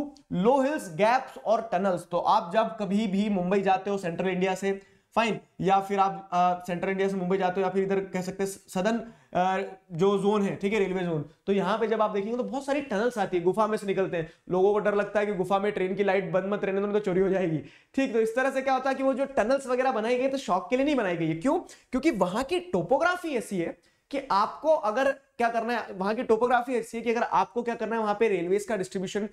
low hills gaps और टनल्स तो आप जब कभी भी मुंबई जाते हो सेंट्रल इंडिया से फाइन या फिर आप सेंट्रल इंडिया से मुंबई जाते हो या फिर इधर कह सकते हैं सदन जो जोन है ठीक है रेलवे जोन तो यहाँ पे जब आप देखेंगे तो बहुत सारी टनल्स आती है गुफा में से निकलते हैं लोगों को डर लगता है कि गुफा में ट्रेन की लाइट बंद मत रहने तो चोरी हो जाएगी ठीक तो इस तरह से क्या होता है कि वो जो टनल्स वगैरह बनाई गई तो शौक के लिए नहीं बनाई गई है क्यों क्योंकि वहां की टोपोग्राफी ऐसी है कि आपको अगर क्या करना है वहां की टोपोग्राफी ऐसी है कि अगर आपको क्या करना है वहां पे रेलवेज का डिस्ट्रीब्यूशन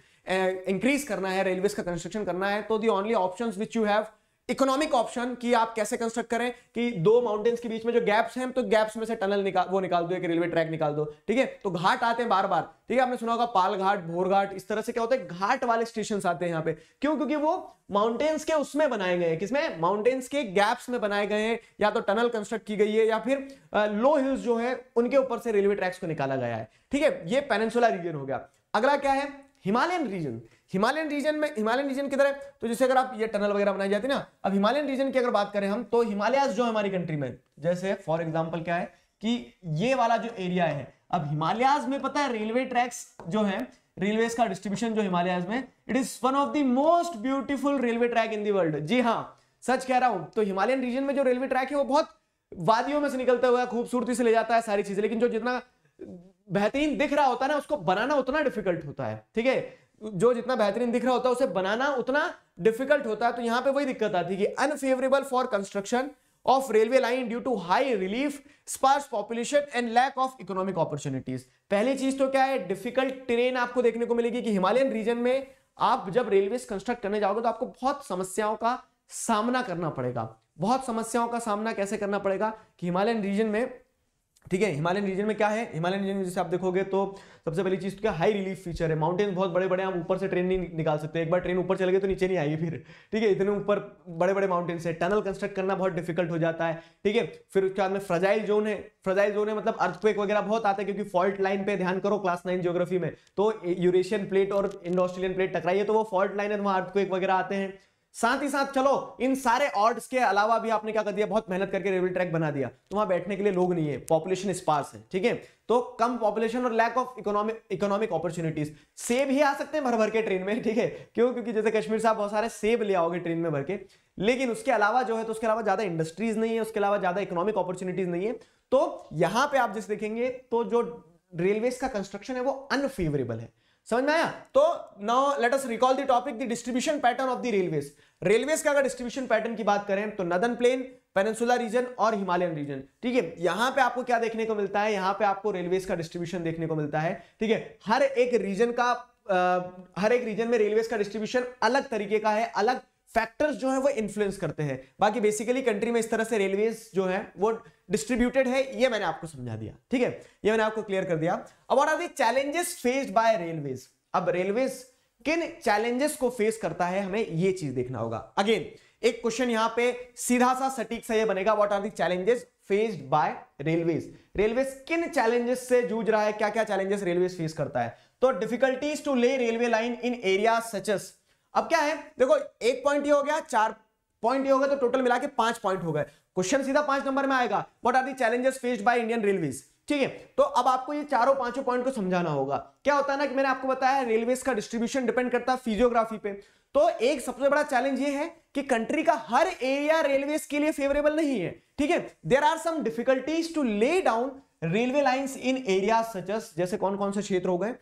इंक्रीज करना है रेलवेज का कंस्ट्रक्शन करना है तो the only option which you have economic option कि आप कैसे कंस्ट्रक्ट करें कि दो माउंटेन्स के बीच में जो गैप्स हैं तो गैप्स में से टनल निकाल वो निकाल दो एक रेलवे ट्रैक निकाल दो ठीक है तो घाट आते हैं बार बार ठीक है आपने सुना होगा पाल घाट भोर घाट इस तरह से क्या होता है घाट वाले स्टेशन आते हैं यहाँ पे क्यों क्योंकि वो माउंटेन्स के उसमें बनाए गए हैं किसमें माउंटेन्स के गैप्स में बनाए गए हैं या तो टनल कंस्ट्रक्ट की गई है या फिर लो हिल्स जो है उनके ऊपर से रेलवे ट्रैक्स को निकाला गया है ठीक है ये पेनसुला रीजन हो गया अगला क्या है हिमालयन रीजन हिमालयन रीजन में हिमालयन रीजन किधर है तो जैसे अगर आप ये टनल वगैरह बनाई जाती है ना अब हिमालयन रीजन की अगर बात करें हम तो हिमालयाज जो हमारी कंट्री में जैसे फॉर एग्जाम्पल क्या है कि ये वाला जो एरिया है अब हिमालयाज में पता है रेलवे ट्रैक्स जो है रेलवे का डिस्ट्रीब्यूशन जो हिमालयाज में it is one of the most beautiful railway track in the world जी हाँ सच कह रहा हूं तो हिमालयन रीजन में जो रेलवे ट्रैक है वो बहुत वादियों में से निकलता हुआ खूबसूरती से ले जाता है सारी चीजें लेकिन जो जितना बेहतरीन दिख रहा होता है ना उसको बनाना उतना डिफिकल्ट होता है ठीक है जो जितना बेहतरीन दिख रहा होता है उसे बनाना उतना डिफिकल्ट होता है तो यहां पे वही दिक्कत आती है unfavourable for construction of railway line due to high relief sparse population and lack of economic opportunities पहली चीज तो क्या है डिफिकल्ट ट्रेन आपको देखने को मिलेगी कि हिमालयन रीजन में आप जब रेलवे कंस्ट्रक्ट करने जाओगे तो आपको बहुत समस्याओं का सामना करना पड़ेगा बहुत समस्याओं का सामना कैसे करना पड़ेगा कि हिमालयन रीजन में ठीक है हिमालयन रीजन में क्या है हिमालयन रीजन में जैसे आप देखोगे तो सबसे पहली चीज़ तो क्या हाई रिलीफ फीचर है माउंटेन बहुत बड़े बड़े आप ऊपर से ट्रेन नहीं निकाल सकते एक बार ट्रेन ऊपर चले गए तो नीचे नहीं आएगी फिर ठीक है इतने ऊपर बड़े बड़े माउंटेन्स है टनल कंस्ट्रक्ट करना बहुत डिफिकल्ट हो जाता है ठीक है फिर उसके बाद में फ्रजाइल जोन है फ्रजाइल जोन है मतलब अर्थक्वेक वगैरह बहुत आता है क्योंकि फॉल्ट लाइन पे ध्यान करो क्लास नाइन जियोग्राफी में तो यूरेशियन प्लेट और इंडो ऑस्ट्रेलियन प्लेट टकराइए तो वो फॉल्ट लाइन है वहाँ अर्थक्वेक वगैरह आते हैं साथ ही साथ चलो इन सारे ऑर्ड्स के अलावा भी आपने क्या कर दिया बहुत मेहनत करके रेलवे ट्रैक बना दिया तो वहां बैठने के लिए लोग नहीं है पॉपुलेशन स्पार्स है ठीक है तो कम पॉपुलेशन और lack of economic economic opportunities सेब ही आ सकते हैं भर भर के ट्रेन में ठीक है क्यों क्योंकि जैसे कश्मीर से आप बहुत सारे सेब ले आओगे ट्रेन में भर के लेकिन उसके अलावा जो है तो उसके अलावा ज्यादा इंडस्ट्रीज नहीं है उसके अलावा ज्यादा इकोनॉमिक अपॉर्चुनिटीज नहीं है तो यहां पर आप जैसे देखेंगे तो जो रेलवे का कंस्ट्रक्शन है वो अनफेवरेबल है समझ में आया तो now let us recall the topic the distribution pattern of the railways railways का अगर डिस्ट्रीब्यूशन पैटर्न की बात करें तो नदन प्लेन पेनसुला रीजन और हिमालयन रीजन ठीक है यहां पे आपको क्या देखने को मिलता है यहां पे आपको रेलवेज का डिस्ट्रीब्यूशन देखने को मिलता है ठीक है हर एक रीजन का आ, हर एक रीजन में रेलवेज का डिस्ट्रीब्यूशन अलग तरीके का है अलग फैक्टर्स जो है वो इन्फ्लुएंस करते हैं बाकी बेसिकली कंट्री में इस तरह से रेलवेज जो है वो डिस्ट्रीब्यूटेड है ये मैंने आपको समझा दिया ठीक है ये मैंने आपको क्लियर कर दिया अब और चैलेंजेस फेस्ड बाय रेलवेज अब रेलवेज किन चैलेंजेस को फेस करता है हमें यह चीज देखना होगा अगेन एक क्वेश्चन यहां पे सीधा सा सटीक सा ये बनेगा what are the challenges faced by railways railways किन चैलेंजेस से जूझ रहा है क्या क्या चैलेंजेस रेलवेज फेस करता है तो difficulties to lay railway line in area such as अब क्या है देखो एक पॉइंट ये हो गया चार पॉइंट ये हो गया तो टोटल मिला के पांच पॉइंट हो गए क्वेश्चन सीधा पांच नंबर में आएगा what are the challenges faced by Indian railways ठीक है तो अब आपको ये चारों पांचों पॉइंट को समझाना होगा क्या होता है ना कि मैंने आपको बताया रेलवेज का डिस्ट्रीब्यूशन डिपेंड करता है फिजियोग्राफी पे तो एक सबसे बड़ा चैलेंज ये है कि कंट्री का हर एरिया रेलवे के लिए फेवरेबल नहीं है ठीक है there are some difficulties to lay down railway lines in area such as जैसे कौन कौन से क्षेत्र हो गए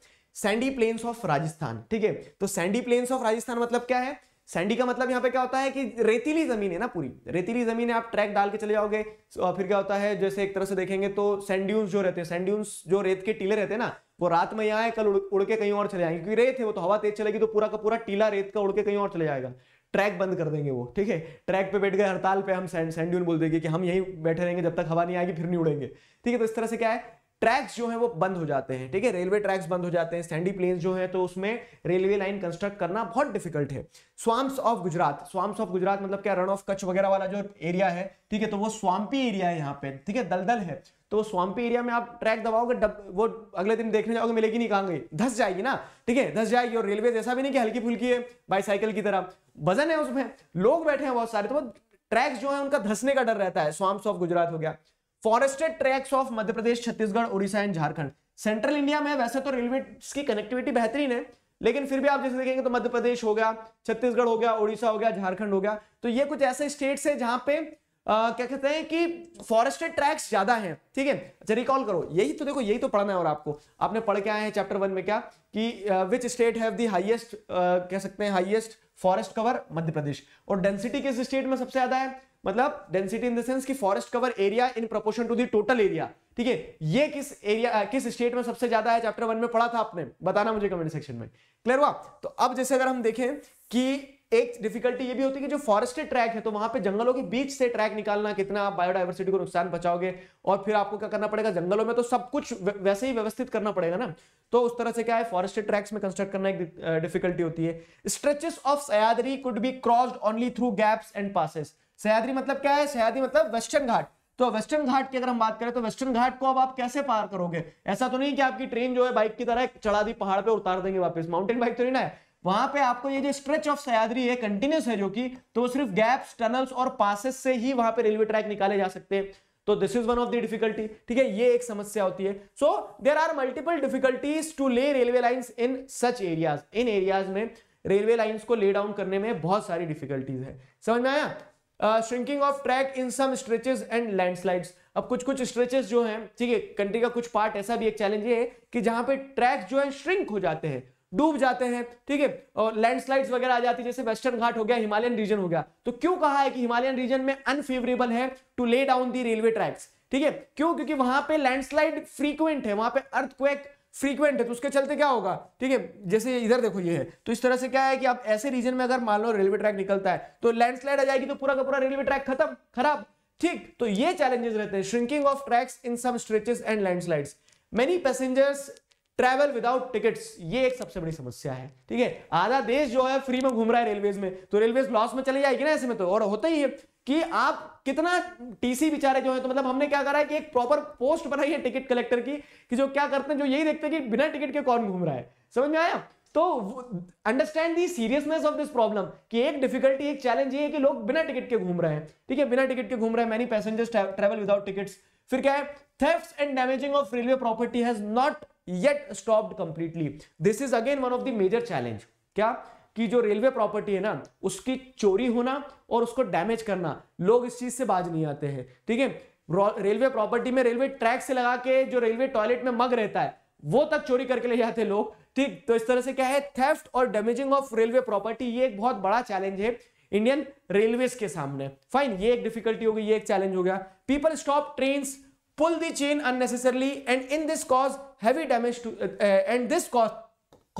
सैंडी प्लेन्स ऑफ राजस्थान ठीक है तो सैंडी प्लेन्स ऑफ राजस्थान मतलब क्या है सैंडी का मतलब यहाँ पे क्या होता है कि रेतीली जमीन है ना पूरी रेतीली जमीन है आप ट्रैक डाल के चले जाओगे तो, फिर क्या होता है जैसे एक तरह से देखेंगे तो सैंड्यून्स जो रहते हैं सैंड्यून्स जो रेत के टीले रहते हैं ना वो रात में यहाँ कल उड़, उड़ के कहीं और चले जाएंगे क्योंकि रेत है वो तो हवा तेज चलेगी तो पूरा का पूरा टीला रेत का उड़ के कहीं और चले जाएगा ट्रैक बंद कर देंगे वो ठीक है ट्रैक पे बैठ गए हड़ताल पे हम सैंड्यून बोल देंगे कि हम यहीं बैठे रहेंगे जब तक हवा नहीं आएगी फिर नहीं उड़ेंगे ठीक है तो इस तरह से क्या है ट्रैक्स जो है वो बंद हो जाते हैं ठीक है रेलवे ट्रैक्स बंद हो जाते हैं सैंडी प्लेन्स जो है तो उसमें रेलवे लाइन कंस्ट्रक्ट करना बहुत डिफिकल्ट है swamps of Gujarat swamps of Gujarat मतलब क्या रन ऑफ कच्छ वगैरह वाला जो एरिया है ठीक है तो वो स्वाम्पी एरिया है यहाँ पे ठीक है दलदल है तो स्वाम्पी एरिया में आप ट्रैक दबाओगे डब वो अगले दिन देखने जाओगे मिलेगी नहीं कहाँ गई धस जाएगी ना ठीक है धस जाएगी और रेलवे ऐसा भी नहीं कि हल्की फुल्की है बाईसाइकिल की तरह वजन है उसमें लोग बैठे हैं बहुत सारे तो ट्रैक्स जो है उनका धसने का डर रहता है स्वाम्स ऑफ गुजरात हो गया forested tracts of Madhya Pradesh Chhattisgarh Orissa and Jharkhand central India में वैसे तो रेलवे की कनेक्टिविटी बेहतरीन है लेकिन फिर भी आप जैसे देखेंगे तो मध्य प्रदेश हो गया छत्तीसगढ़ हो गया उड़ीसा हो गया झारखंड हो गया तो ये कुछ ऐसे स्टेट्स है जहां पे आ, क्या कहते हैं कि फॉरेस्टेड ट्रैक्स ज्यादा हैं ठीक है अच्छा रिकॉल करो यही तो देखो यही तो पढ़ना है और आपको आपने पढ़ के आए हैं चैप्टर वन में क्या कि which state have the highest कह सकते हैं highest forest cover Madhya Pradesh और डेंसिटी किस स्टेट में सबसे ज्यादा है मतलब डेंसिटी इन द सेंस कि forest cover area in proportion to total total area ठीक है ये किस एरिया किस स्टेट में सबसे ज्यादा है चैप्टर वन में पढ़ा था आपने बताना मुझे कमेंट सेक्शन में क्लियर हुआ तो अब जैसे अगर हम देखें कि एक डिफिकल्टी ये भी होती है कि जो फॉरेस्टेड ट्रैक है तो वहां पे जंगलों के बीच से ट्रैक निकालना कितना आप बायोडाइवर्सिटी को नुकसान पहुंचाओगे और फिर आपको क्या करना पड़ेगा जंगलों में तो सब कुछ वैसे ही व्यवस्थित करना पड़ेगा ना तो उस तरह से क्या है फॉरेस्टेड ट्रैक्स में कंस्ट्रक्ट करना एक डिफिकल्टी होती है stretches of Sahyadri could be crossed only through gaps and passes Sahyadri मतलब क्या है सह्याद्री मतलब वेस्टर्न घाट तो वेस्टर्न घाट की अगर हम बात करें तो वेस्टर्न घाट को अब आप कैसे पार करोगे ऐसा तो नहीं कि आपकी ट्रेन जो है बाइक की तरह चढ़ा दी पहाड़ पे उतार देंगे वापस माउंटेन बाइक तो नहीं ना है वहां पे आपको ये जो स्ट्रेच ऑफ सयादरी है कंटिन्यूस है जो कि तो सिर्फ गैप्स टनल्स और पासेस से ही वहां पे रेलवे ट्रैक निकाले जा सकते हैं तो this is one of the difficulty ठीक है ये एक समस्या होती है so there are multiple difficulties to lay railway lines in such areas इन एरियाज में रेलवे लाइन्स को ले डाउन करने में बहुत सारी डिफिकल्टीज है समझ में आया shrinking of track in some stretches and landslides अब कुछ कुछ स्ट्रेचेस जो हैं ठीक है कंट्री का कुछ पार्ट ऐसा भी एक चैलेंज है कि जहां पे ट्रैक जो है श्रिंक हो जाते हैं डूब जाते हैं ठीक है और लैंडस्लाइड्स वगैरह आ जाती है जैसे वेस्टर्न घाट हो गया हिमालयन रीजन हो गया तो क्यों कहा है कि हिमालयन रीजन में अनफेवरेबल है to lay down the railway tracks ठीक है क्यों क्योंकि वहां पे लैंडस्लाइड फ्रीक्वेंट है वहां पे अर्थक्वेक फ्रीक्वेंट है तो उसके चलते क्या होगा ठीक है जैसे इधर देखो ये है तो इस तरह से क्या है कि आप ऐसे रीजन में अगर मान लो रेलवे ट्रैक निकलता है तो लैंडस्लाइड आ जाएगी तो पूरा का पूरा रेलवे ट्रैक खत्म खराब ठीक तो ये चैलेंजेस रहते हैं shrinking of tracks in some stretches and landslides many passengers travel without tickets ये एक सबसे बड़ी समस्या है ठीक है आधा देश जो है फ्री में घूम रहा है रेलवेज में तो रेलवेज लॉस में चले जाएगी ना ऐसे में तो और होता ही है कि आप कितना टीसी बिचारे जो है तो मतलब हमने क्या करा है कि एक प्रॉपर पोस्ट बनाई है टिकट कलेक्टर की कि जो क्या करते हैं जो यही देखते हैं कि बिना टिकट के कौन घूम रहा है समझ में आया तो understand the seriousness of this problem कि एक डिफिकल्टी एक चैलेंज ये है कि लोग बिना टिकट के घूम रहे हैं ठीक है बिना टिकट के घूम रहे हैं many passengers travel without tickets फिर क्या है theft and damaging of railway property has not yet stopped completely this is again one of the major challenge क्या कि जो रेलवे प्रॉपर्टी है ना उसकी चोरी होना और उसको डैमेज करना लोग इस चीज से बाज नहीं आते हैं ठीक है रेलवे प्रॉपर्टी में रेलवे ट्रैक से लगा के जो रेलवे टॉयलेट में मग रहता है वो तक चोरी करके ले जाते लोग ठीक तो इस तरह से क्या है थेफ्ट और डैमेजिंग ऑफ रेलवे प्रॉपर्टी ये एक बहुत बड़ा चैलेंज है इंडियन रेलवे के सामने फाइन ये एक डिफिकल्टी होगी ये एक चैलेंज हो गया people stop train pull the chain unnecessarily and in this cause heavy damage to uh, uh and this cause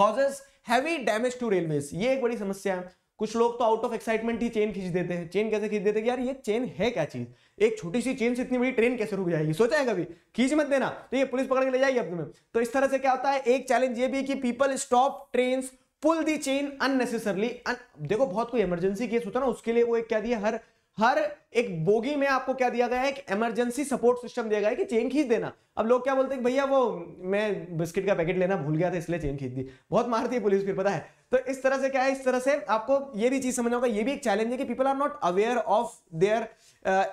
causes heavy damage to railways ye ek badi samasya hai कुछ लोग तो out of excitement ही chain खींच देते हैं chain कैसे खींच देते हैं यार ये चेन है क्या चीज एक छोटी सी चेन से इतनी बड़ी ट्रेन कैसे रुक जाएगी सोचा है कभी खींच मत देना तो ये पुलिस पकड़ के ले जाएगी अपने तुम्हें तो इस तरह से क्या होता है एक चैलेंज ये भी है कि people stop train pull the chain unnecessarily देखो बहुत कोई इमरजेंसी केस होता है ना उसके लिए वो एक क्या दिया हर हर एक बोगी में आपको क्या दिया गया है एक इमरजेंसी सपोर्ट सिस्टम दिया गया है कि चेन खींच देना अब लोग क्या बोलते हैं भैया वो मैं बिस्किट का पैकेट लेना भूल गया था इसलिए चेन खींच दी बहुत मारती है पुलिस फिर पता है तो इस तरह से क्या है इस तरह से आपको ये भी चीज समझना होगा ये भी एक चैलेंज है कि people are not aware of their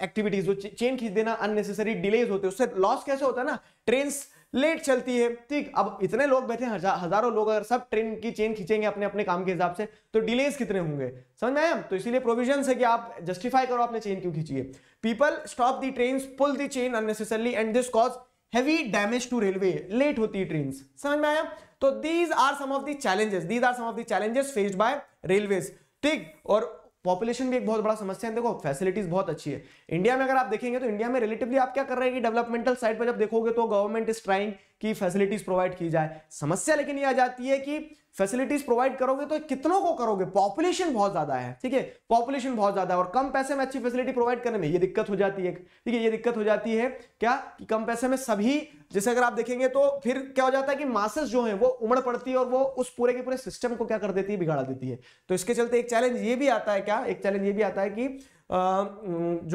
activities chain खींच देना अननेसेसरी डिलेज होते हैं उससे लॉस कैसे होता है ना ट्रेन लेट चलती है ठीक अब इतने लोग बैठे हजा, हजारों लोग अगर सब ट्रेन की चेन खींचेंगे अपने अपने काम के हिसाब से तो डिलेज कितने होंगे समझ में आया तो इसीलिए प्रोविजन है कि आप जस्टिफाई करो आपने चेन क्यों खींची है people stop the train pull the chain unnecessarily and this cause heavy damage to railway late होती है ट्रेन समझ में आया तो these are some of challenges these are some of challenges faced by railways ठीक और पॉपुलेशन भी एक बहुत बड़ा समस्या है देखो फैसिलिटीज बहुत अच्छी है इंडिया में अगर आप देखेंगे तो इंडिया में रिलेटिवली आप क्या कर रहे हैं कि डेवलपमेंटल साइड पर जब देखोगे तो गवर्नमेंट इज ट्राइंग की फैसिलिटीज प्रोवाइड की जाए समस्या लेकिन ये आ जाती है कि फैसिलिटीज प्रोवाइड करोगे तो कितनों को करोगे पॉपुलेशन बहुत ज्यादा है ठीक है पॉपुलेशन बहुत ज्यादा है और कम पैसे में अच्छी फैसिलिटी प्रोवाइड करने में ये दिक्कत हो जाती है ठीक है ये दिक्कत हो जाती है क्या कि कम पैसे में सभी जैसे अगर आप देखेंगे तो फिर क्या हो जाता है कि मासेस जो है वो उमड़ पड़ती है और वो उस पूरे के पूरे सिस्टम को क्या कर देती है बिगाड़ा देती है तो इसके चलते एक चैलेंज ये भी आता है क्या एक चैलेंज ये भी आता है कि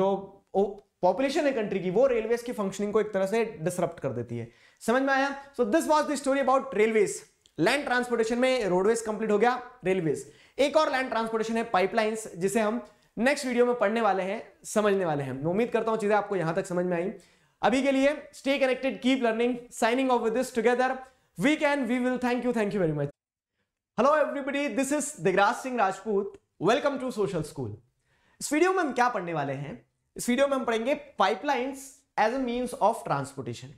जो पॉपुलेशन है कंट्री की वो रेलवेज की फंक्शनिंग को एक तरह से डिसरप्ट कर देती है समझ में आया so this was the story about railways land transportation में रोडवेज कंप्लीट हो गया रेलवेज एक और लैंड ट्रांसपोर्टेशन है पाइपलाइंस जिसे हम नेक्स्ट वीडियो में पढ़ने वाले हैं समझने वाले हैं उम्मीद करता हूं चीजें आपको यहां तक समझ में आई अभी के लिए stay connected keep learning signing off with this together we can we will thank you thank you very much hello everybody this is Digraj Singh Rajput welcome to social school इस वीडियो में हम क्या पढ़ने वाले हैं इस वीडियो में हम पढ़ेंगे pipelines as a means of transportation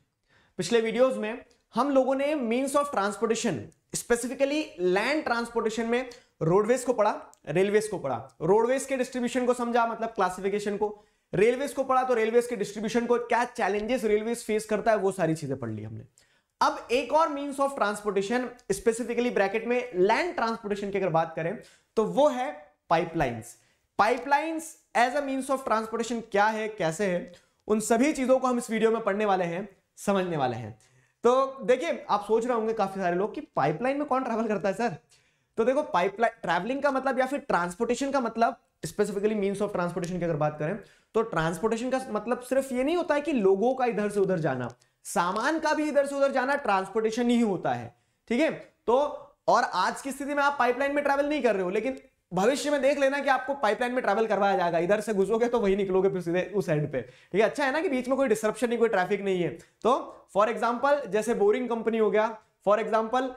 पिछले वीडियोज में हम लोगों ने means of transportation specifically land transportation में रोडवेज को पढ़ा रेलवेज को पढ़ा रोडवेज के डिस्ट्रीब्यूशन को समझा मतलब क्लासिफिकेशन को रेलवेज को पढ़ा तो रेलवेज के डिस्ट्रीब्यूशन को क्या चैलेंजेस रेलवेज फेस करता है वो सारी चीजें पढ़ ली हमने अब एक और means of transportation specifically bracket में लैंड ट्रांसपोर्टेशन की अगर बात करें तो वो है pipelines pipelines as a means of transportation क्या है कैसे है उन सभी चीजों को हम इस वीडियो में पढ़ने वाले हैं समझने वाले हैं तो देखिए आप सोच रहे होंगे काफी सारे लोग कि पाइपलाइन में कौन ट्रैवल करता है सर तो देखो पाइपलाइन ट्रैवलिंग का मतलब या फिर ट्रांसपोर्टेशन का मतलब स्पेसिफिकली मीन ऑफ ट्रांसपोर्टेशन की अगर बात करें तो ट्रांसपोर्टेशन का मतलब सिर्फ ये नहीं होता है कि लोगों का इधर से उधर जाना सामान का भी इधर से उधर जाना ट्रांसपोर्टेशन ही होता है ठीक है तो और आज की स्थिति में आप पाइपलाइन में ट्रैवल नहीं कर रहे हो लेकिन भविष्य में देख लेना कि आपको पाइपलाइन में ट्रैवल करवाया जाएगा इधर से घुसोगे तो वही निकलोगे फिर सीधे उस एंड पे ठीक है अच्छा है ना कि बीच में कोई डिस्ट्रप्शन नहीं कोई ट्रैफिक नहीं है तो फॉर एग्जाम्पल जैसे बोरिंग कंपनी हो गया फॉर एग्जाम्पल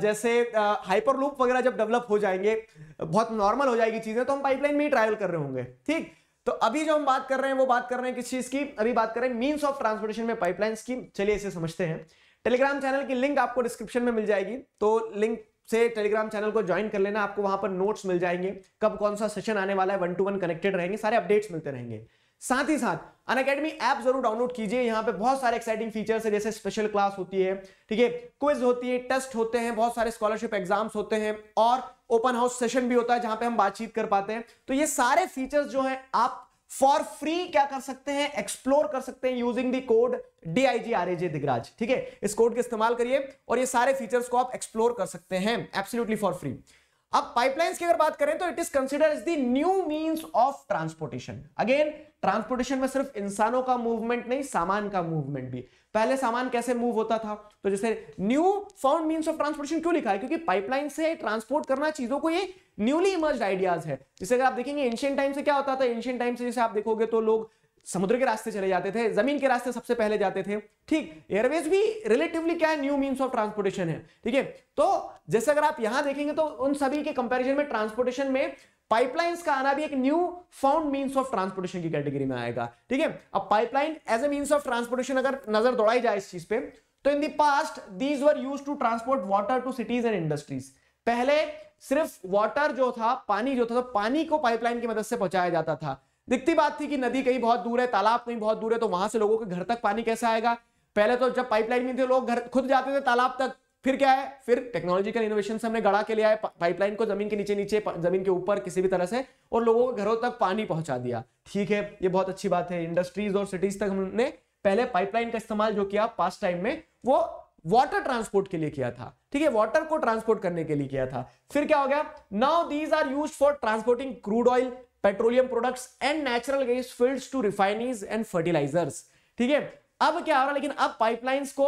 जैसे हाइपर लूप वगैरह जब डेवलप हो जाएंगे बहुत नॉर्मल हो जाएगी चीजें तो हम पाइपलाइन में ही ट्रैवल कर रहे होंगे ठीक तो अभी जो हम बात कर रहे हैं वो बात कर रहे हैं किस चीज की अभी बात कर रहे हैं मीन्स ऑफ ट्रांसपोर्टेशन में पाइपलाइन की चलिए इसे समझते हैं टेलीग्राम चैनल की लिंक आपको डिस्क्रिप्शन में मिल जाएगी तो लिंक से टेलीग्राम चैनल को ज्वाइन कर लेना आपको वहां पर नोट्स मिल जाएंगे कब कौन सा सेशन आने वाला है वन टू वन कनेक्टेड रहेंगे सारे अपडेट्स मिलते रहेंगे साथ ही साथ अन अकेडमी ऐप जरूर डाउनलोड कीजिए यहाँ पे बहुत सारे एक्साइटिंग फीचर्स है जैसे स्पेशल क्लास होती है ठीक है क्विज होती है टेस्ट होते हैं बहुत सारे स्कॉलरशिप एग्जाम्स होते हैं और ओपन हाउस सेशन भी होता है जहां पे हम बातचीत कर पाते हैं तो ये सारे फीचर्स जो हैं आप फॉर फ्री क्या कर सकते हैं एक्सप्लोर कर सकते हैं using the code D I G R A J Digraj Digraj ठीक है इस कोड का इस्तेमाल करिए और ये सारे फीचर्स को आप एक्सप्लोर कर सकते हैं एब्सोल्युटली फॉर फ्री अब पाइपलाइंस की अगर बात करें तो it is consider is new means of transportation again transportation में सिर्फ इंसानों का मूवमेंट नहीं सामान का मूवमेंट भी पहले सामान कैसे मूव होता था तो जैसे new found means of transportation क्यों लिखा है क्योंकि पाइपलाइन से ट्रांसपोर्ट करना चीजों को ये न्यूली इमर्ज आइडियाज है जैसे अगर आप देखेंगे एंशियंट टाइम से क्या होता था एंशियंट टाइम से जैसे आप देखोगे तो लोग समुद्र के रास्ते चले जाते थे जमीन के रास्ते सबसे पहले जाते थे ठीक एयरवेज भी रिलेटिवली क्या है न्यू मीन ऑफ ट्रांसपोर्टेशन है ठीक है तो जैसे अगर आप यहां देखेंगे तो उन सभी के कंपेरिजन में ट्रांसपोर्टेशन में पाइपलाइंस का आना भी एक new found mean of transportation की कैटेगरी में आएगा ठीक है अब pipeline as a means of transportation अगर नजर दौड़ाई जाए इस चीज पे तो in the past these were used to transport water to cities and industries पहले सिर्फ वाटर जो था पानी जो था तो पानी को पाइपलाइन की मदद से पहुंचाया जाता था दिखती बात थी कि नदी कहीं बहुत दूर है तालाब कहीं बहुत दूर है तो वहां से लोगों के घर तक पानी कैसे आएगा पहले तो जब पाइपलाइन नहीं थी लोग घर खुद जाते थे तालाब तक फिर क्या है फिर टेक्नोलॉजिकल इनोवेशन हमने गड़ा के लिया है पाइपलाइन को जमीन के नीचे नीचे जमीन के ऊपर किसी भी तरह से और लोगों के घरों तक पानी पहुंचा दिया ठीक है ये बहुत अच्छी बात है इंडस्ट्रीज और सिटीज तक हमने पहले पाइपलाइन का इस्तेमाल जो किया पास्ट टाइम में वो वाटर ट्रांसपोर्ट के लिए किया था ठीक है वाटर को ट्रांसपोर्ट करने के लिए किया था फिर क्या हो गया now these are used for transporting crude oil petroleum products and natural gas fields to refineries and fertilisers ठीक है अब क्या हो रहा है लेकिन अब पाइपलाइंस को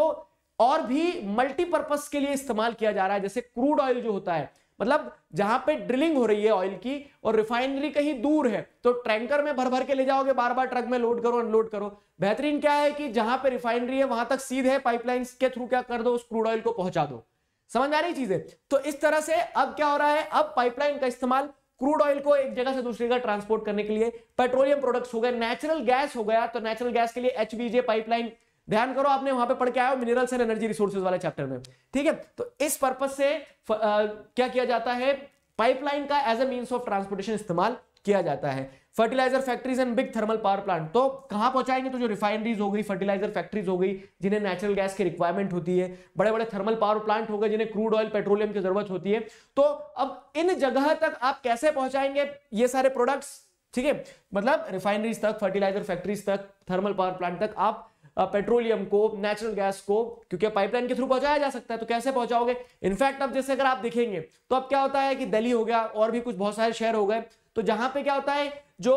और भी मल्टीपर्पज के लिए इस्तेमाल किया जा रहा है जैसे क्रूड ऑयल जो होता है मतलब जहां पे ड्रिलिंग हो रही है ऑयल की और रिफाइनरी कहीं दूर है तो ट्रैंकर में भर भर के ले जाओगे बार बार ट्रक में लोड करो अनलोड करो बेहतरीन क्या है कि जहां पे रिफाइनरी है वहां तक सीधे पाइपलाइंस के थ्रू क्या कर दो उस क्रूड ऑयल को पहुंचा दो समझ आ रही चीजें तो इस तरह से अब क्या हो रहा है अब पाइपलाइन का इस्तेमाल क्रूड ऑयल को एक जगह से दूसरी जगह ट्रांसपोर्ट करने के लिए पेट्रोलियम प्रोडक्ट्स हो गए नेचुरल गैस हो गया तो नेचुरल गैस के लिए एचबीजे पाइपलाइन ध्यान करो आपने वहां पे पढ़ के आया मिनरल्स एंड एनर्जी रिसोर्सेज वाले चैप्टर में ठीक है तो इस पर्पज से आ, क्या किया जाता है पाइपलाइन का as a means of transportation इस्तेमाल किया जाता है fertiliser factories and big thermal power plant तो कहां पहुंचाएंगे तो जो रिफाइनरीज हो गई फर्टिलाइजर फैक्ट्रीज हो गई जिन्हें नेचुरल गैस की रिक्वायरमेंट होती है बड़े बड़े थर्मल पावर प्लांट हो गए जिन्हें क्रूड ऑयल पेट्रोलियम की जरूरत होती है तो अब इन जगह तक आप कैसे पहुंचाएंगे ये सारे प्रोडक्ट्स ठीक है मतलब रिफाइनरीज तक फर्टिलाइजर फैक्ट्रीज तक थर्मल पावर प्लांट तक आप पेट्रोलियम को नेचुरल गैस को क्योंकि पाइपलाइन के थ्रू पहुंचाया जा सकता है तो कैसे पहुंचाओगे इनफैक्ट अब जैसे अगर आप देखेंगे तो अब क्या होता है कि दिल्ली हो गया और भी कुछ बहुत सारे शहर हो गए तो जहां पे क्या होता है जो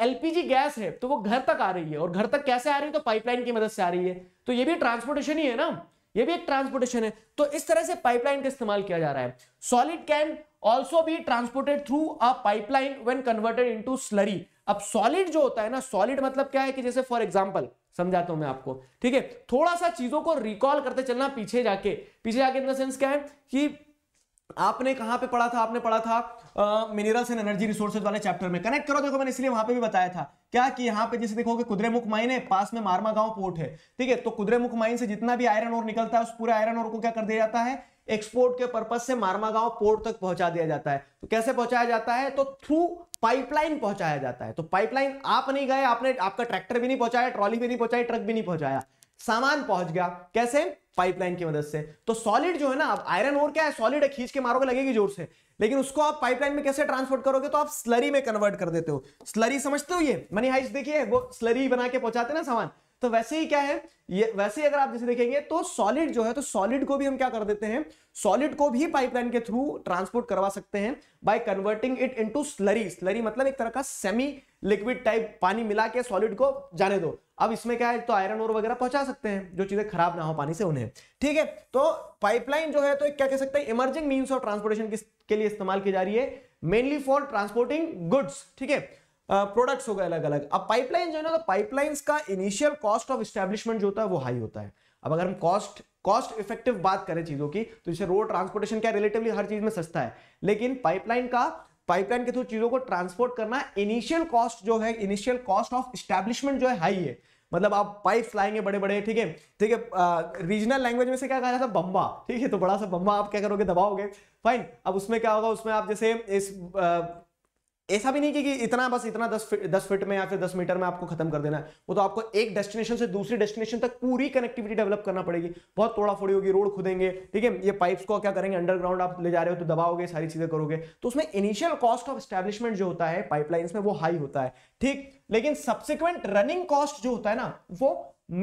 एलपीजी गैस है तो वो घर तक आ रही है और घर तक कैसे आ रही है तो पाइपलाइन की मदद से आ रही है तो ये भी ट्रांसपोर्टेशन ही है ना ये भी एक ट्रांसपोर्टेशन है तो इस तरह से पाइपलाइन का इस्तेमाल किया जा रहा है solid can also be transported through a pipeline when converted into slurry अब सॉलिड जो होता है ना सॉलिड मतलब क्या है कि जैसे फॉर एग्जाम्पल समझाता हूं मैं आपको ठीक है थोड़ा सा चीजों को रिकॉल करते चलना पीछे जाके पीछे जाके इन द सेंस क्या है कि आपने कहां पे पढ़ा था आपने पढ़ा था मिनरल्स एंड एनर्जी रिसोर्सेज वाले चैप्टर में कनेक्ट करो देखो मैंने इसलिए वहां पे भी बताया था क्या कि यहाँ पे जैसे देखो कि कुद्रेमुख माइन है पास में मारमा गांव पोर्ट है ठीक है तो कुद्रेमुख माइन से जितना भी आयरन और निकलता है उस पूरे आयरन और को क्या कर दिया जाता है एक्सपोर्ट के पर्पज से मारमागांव पोर्ट तक पहुंचा दिया जाता है तो कैसे पहुंचाया जाता है तो थ्रू पाइपलाइन पहुंचाया जाता है तो पाइपलाइन आप नहीं गए आपने आपका ट्रैक्टर भी नहीं पहुंचाया ट्रॉली भी नहीं पहुंचाई ट्रक भी नहीं पहुंचाया सामान पहुंच गया कैसे पाइपलाइन की मदद से तो सॉलिड जो है ना अब आयरन और क्या है सॉलिड है खींच के मारोगे लगेगी जोर से लेकिन उसको आप पाइपलाइन में कैसे ट्रांसपोर्ट करोगे तो आप स्लरी में कन्वर्ट कर देते हो स्लरी समझते हो ये मनी हाइस देखिए वो स्लरी बना के पहुंचाते ना सामान तो वैसे ही क्या है ये वैसे ही अगर आप जैसे देखेंगे तो सॉलिड जो है तो सॉलिड को भी हम क्या कर देते हैं सॉलिड को भी पाइपलाइन के थ्रू ट्रांसपोर्ट करवा सकते हैं by converting it into slurry slurry मतलब एक तरह का सेमी लिक्विड टाइप पानी मिला के सॉलिड को जाने दो अब इसमें क्या है तो आयरन और वगैरह पहुंचा सकते हैं जो चीजें खराब ना हो पानी से उन्हें ठीक है तो पाइपलाइन जो है तो क्या कह सकते हैं इमर्जिंग मीन ऑफ ट्रांसपोर्टेशन के लिए इस्तेमाल की जा रही है मेनली फॉर ट्रांसपोर्टिंग गुड्स ठीक है प्रोडक्ट्स हो गए अलग अलग अब पाइपलाइन जो है ना तो पाइपलाइंस का इनिशियल कॉस्ट ऑफ स्टैब्लिशमेंट जो होता है वो हाई होता है अब अगर हम कॉस्ट कॉस्ट इफेक्टिव बात करें चीजों की तो जैसे रोड ट्रांसपोर्टेशन क्या रिलेटिवली हर चीज में सस्ता है लेकिन पाइपलाइन का पाइपलाइन के थ्रू चीजों को ट्रांसपोर्ट करना इनिशियल कॉस्ट जो है इनिशियल कॉस्ट ऑफ स्टैब्लिशमेंट जो है हाई है मतलब आप पाइप लाएंगे बड़े बड़े ठीक है ठीक है रीजनल लैंग्वेज में से क्या कहा जाता है बम्बा ठीक है तो बड़ा सा बम्बा आप क्या करोगे दबाओगे फाइन अब उसमें क्या होगा उसमें आप जैसे इस आ, ऐसा भी नहीं कि, कि इतना बस इतना दस फिट दस फिट में या फिर दस मीटर में आपको खत्म कर देना है वो तो आपको एक डेस्टिनेशन से दूसरी डेस्टिनेशन तक पूरी कनेक्टिविटी डेवलप करना पड़ेगी बहुत तोड़ा फोड़ी होगी रोड खुदेंगे ठीक है ये पाइप्स को क्या करेंगे अंडरग्राउंड आप ले जा रहे हो तो दबाओगे सारी चीजें करोगे तो उसमें इनिशियल कॉस्ट ऑफ स्टैब्लिशमेंट जो होता है पाइपलाइन में वो हाई होता है ठीक लेकिन सब्सिक्वेंट रनिंग कॉस्ट जो होता है ना वो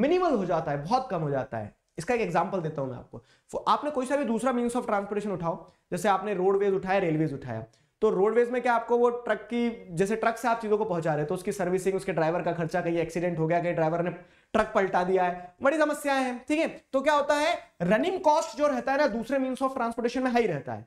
मिनिमल हो जाता है बहुत कम हो जाता है इसका एक एग्जाम्पल देता हूं मैं आपको तो आपने कोई सा भी दूसरा मीन ऑफ ट्रांसपोर्टेशन उठाओ जैसे आपने रोडवेज उठाया रेलवेज उठाया तो रोडवेज में क्या आपको वो ट्रक की जैसे ट्रक से आप चीज़ों को पहुंचा रहे तो उसकी सर्विसिंग उसके ड्राइवर का खर्चा कहीं एक्सीडेंट हो गया कहीं ड्राइवर ने ट्रक पलटा दिया है बड़ी समस्याएं हैं ठीक है तो क्या होता है रनिंग कॉस्ट जो रहता है ना दूसरे मीन ऑफ ट्रांसपोर्टेशन में हाई रहता है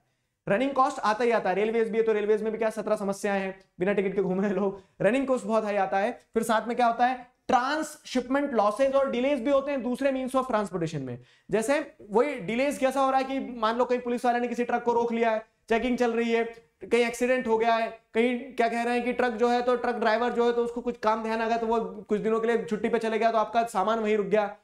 रनिंग कॉस्ट आता ही आता है रेलवेज भी है तो रेलवेज में भी क्या सत्रह समस्याएं हैं बिना टिकट के घूमे लोग रनिंग कॉस्ट बहुत हाई आता है फिर साथ में क्या होता है ट्रांसशिपमेंट लॉसेज और डिलेज भी होते हैं दूसरे मीन ऑफ ट्रांसपोर्टेशन में जैसे वही डिलेज कैसा हो रहा है कि मान लो कहीं पुलिस वाले ने किसी ट्रक को रोक लिया है चेकिंग चल रही है कहीं एक्सीडेंट हो गया है कहीं क्या कह रहे हैं कि ट्रक जो है तो ट्रक ड्राइवर जो है तो उसको कुछ काम ध्यान आ गया तो वो कुछ दिनों के लिए छुट्टी पे चले गया तो आपका सामान वहीं रुक गया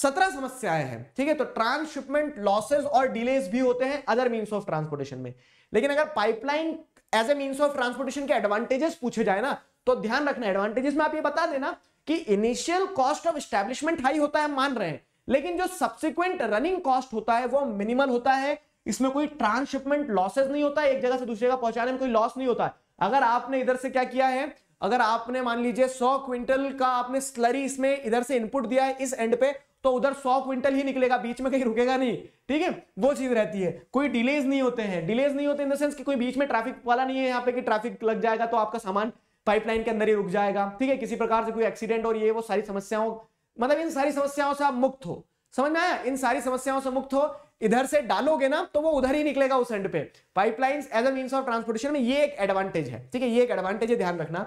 सत्रह समस्याएं हैं ठीक है तो ट्रांसशिपमेंट लॉसेज और डिलेज भी होते हैं अदर मीन्स ऑफ ट्रांसपोर्टेशन में लेकिन अगर pipeline as a means of transportation के एडवांटेजेस पूछे जाए ना तो ध्यान रखना एडवांटेजेस में आप ये बता देना कि initial cost of establishment high होता है मान रहे हैं लेकिन जो सब्सिक्वेंट रनिंग कॉस्ट होता है वो मिनिमल होता है इसमें कोई ट्रांसशिपमेंट लॉसेज नहीं होता एक जगह से दूसरी जगह पहुंचाने में कोई लॉस नहीं होता अगर आपने इधर से क्या किया है अगर आपने मान लीजिए सौ क्विंटल का आपने स्लरी इसमें इधर से इनपुट दिया है इस एंड पे तो उधर सौ क्विंटल ही निकलेगा बीच में कहीं रुकेगा नहीं ठीक है वो चीज रहती है कोई डिलेज नहीं होते हैं डिलेज नहीं होते इन द सेंस कि कोई बीच में ट्रैफिक वाला नहीं है यहाँ पे कि ट्रैफिक लग जाएगा तो आपका सामान पाइपलाइन के अंदर ही रुक जाएगा ठीक है किसी प्रकार से कोई एक्सीडेंट और ये वो सारी समस्याओं मतलब इन सारी समस्याओं से आप मुक्त हो समझ में आया इन सारी समस्याओं से मुक्त हो इधर से डालोगे ना तो वो उधर ही निकलेगा उस एंड पे pipelines as a means of transportation में ये एक एडवांटेज है ठीक है ये एक एडवांटेज है ध्यान रखना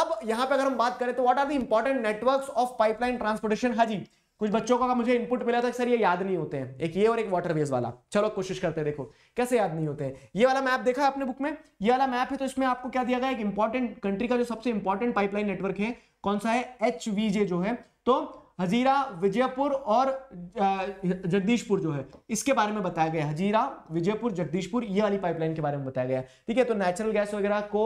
अब यहां पे अगर हम बात करें तो what are the important networks of pipeline transportation हाँ जी कुछ बच्चों का मुझे इनपुट मिला था सर ये याद नहीं होते हैं एक ये और एक वाटर वेज वाला चलो कोशिश करते हैं देखो कैसे याद नहीं होते हैं ये वाला मैप देखा है अपने बुक में ये वाला मैप है तो इसमें आपको क्या दिया गया एक इंपॉर्टेंट कंट्री का जो सबसे इंपॉर्टेंट पाइपलाइन नेटवर्क है कौन सा है एच जो है तो हजीरा विजयपुर और जगदीशपुर जो है इसके बारे में बताया गया हजीरा विजयपुर जगदीशपुर ये वाली पाइपलाइन के बारे में बताया गया ठीक है तो नेचुरल गैस वगैरह को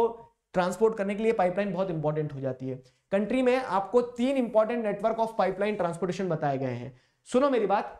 ट्रांसपोर्ट करने के लिए पाइपलाइन बहुत इंपॉर्टेंट हो जाती है कंट्री में आपको तीन important network of pipeline transportation बताए गए हैं सुनो मेरी बात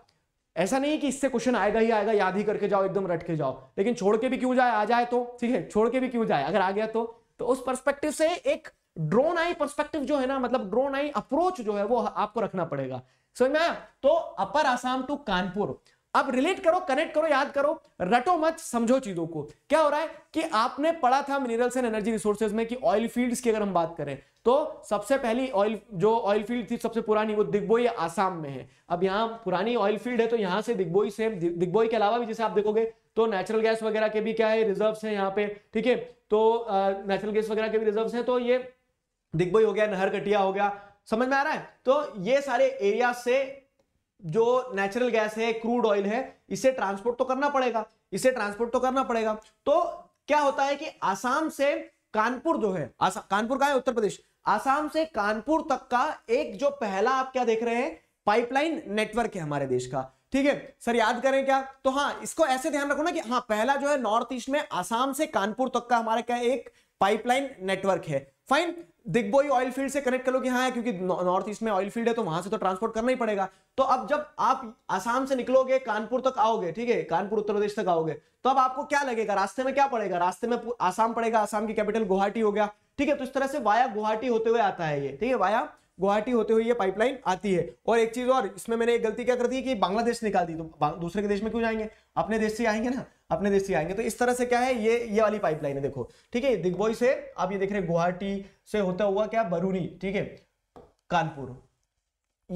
ऐसा नहीं कि इससे क्वेश्चन आएगा ही आएगा याद ही करके जाओ एकदम रट के जाओ लेकिन छोड़ के भी क्यों जाए आ जाए तो ठीक है छोड़ के भी क्यों जाए अगर आ गया तो, तो उस परस्पेक्टिव से एक ड्रोन आई परस्पेक्टिव जो है ना मतलब ड्रोन आई अप्रोच जो है वो आपको रखना पड़ेगा समझ में आया तो अपर आसाम टू कानपुर अब रिलेट करो कनेक्ट करो याद करो रटो मत समझो चीजों को क्या हो रहा है कि आपने पढ़ा था मिनरल्स एंड एनर्जी रिसोर्सेज में कि ऑयल फील्ड्स की अगर हम बात करें तो सबसे पहली ऑयल जो ऑयल फील्ड थी सबसे पुरानी वो दिग्बोई आसाम में है अब यहां पुरानी ऑयल फील्ड है तो यहां से दिग्बोई से दिग्बोई के अलावा भी जैसे आप देखोगे तो नेचुरल गैस वगैरह के भी क्या है रिजर्व है यहाँ पे ठीक है तो नेचुरल गैस वगैरह के भी रिजर्व है तो ये दिग्बई हो गया नहरकटिया हो गया समझ में आ रहा है तो ये सारे एरिया से जो नेचुरल गैस है क्रूड ऑयल है इसे ट्रांसपोर्ट तो करना पड़ेगा इसे ट्रांसपोर्ट तो करना पड़ेगा तो क्या होता है कि आसाम से कानपुर जो है कानपुर का है उत्तर प्रदेश आसाम से कानपुर तक का एक जो पहला आप क्या देख रहे हैं पाइपलाइन नेटवर्क है हमारे देश का ठीक है सर याद करें क्या तो हाँ इसको ऐसे ध्यान रखो ना कि हाँ पहला जो है नॉर्थ ईस्ट में आसाम से कानपुर तक का हमारे क्या एक पाइपलाइन नेटवर्क है फाइन दिग्बोई ऑयल फील्ड से कनेक्ट कर लो कि हाँ क्योंकि नॉर्थ ईस्ट में ऑयल फील्ड है तो वहां से तो ट्रांसपोर्ट करना ही पड़ेगा तो अब जब आप आसाम से निकलोगे कानपुर तक आओगे ठीक है कानपुर उत्तर प्रदेश तक आओगे तो अब आपको क्या लगेगा रास्ते में क्या पड़ेगा रास्ते में आसाम पड़ेगा आसाम की कैपिटल गुवाहाटी हो गया ठीक है तो इस तरह से वाया गुवाहाटी होते हुए आता है ये ठीक है वाया गुवाहाटी होते हुए ये पाइपलाइन आती है और एक चीज और इसमें मैंने एक गलती क्या कर दी कि बांग्लादेश निकाल दी तो दूसरे के देश में क्यों जाएंगे अपने देश से आएंगे ना अपने देश से आएंगे तो इस तरह से क्या है ये ये वाली पाइपलाइन है देखो ठीक है दिग्बोई से आप ये देख रहे गुवाहाटी से होता हुआ क्या बरूनी ठीक है कानपुर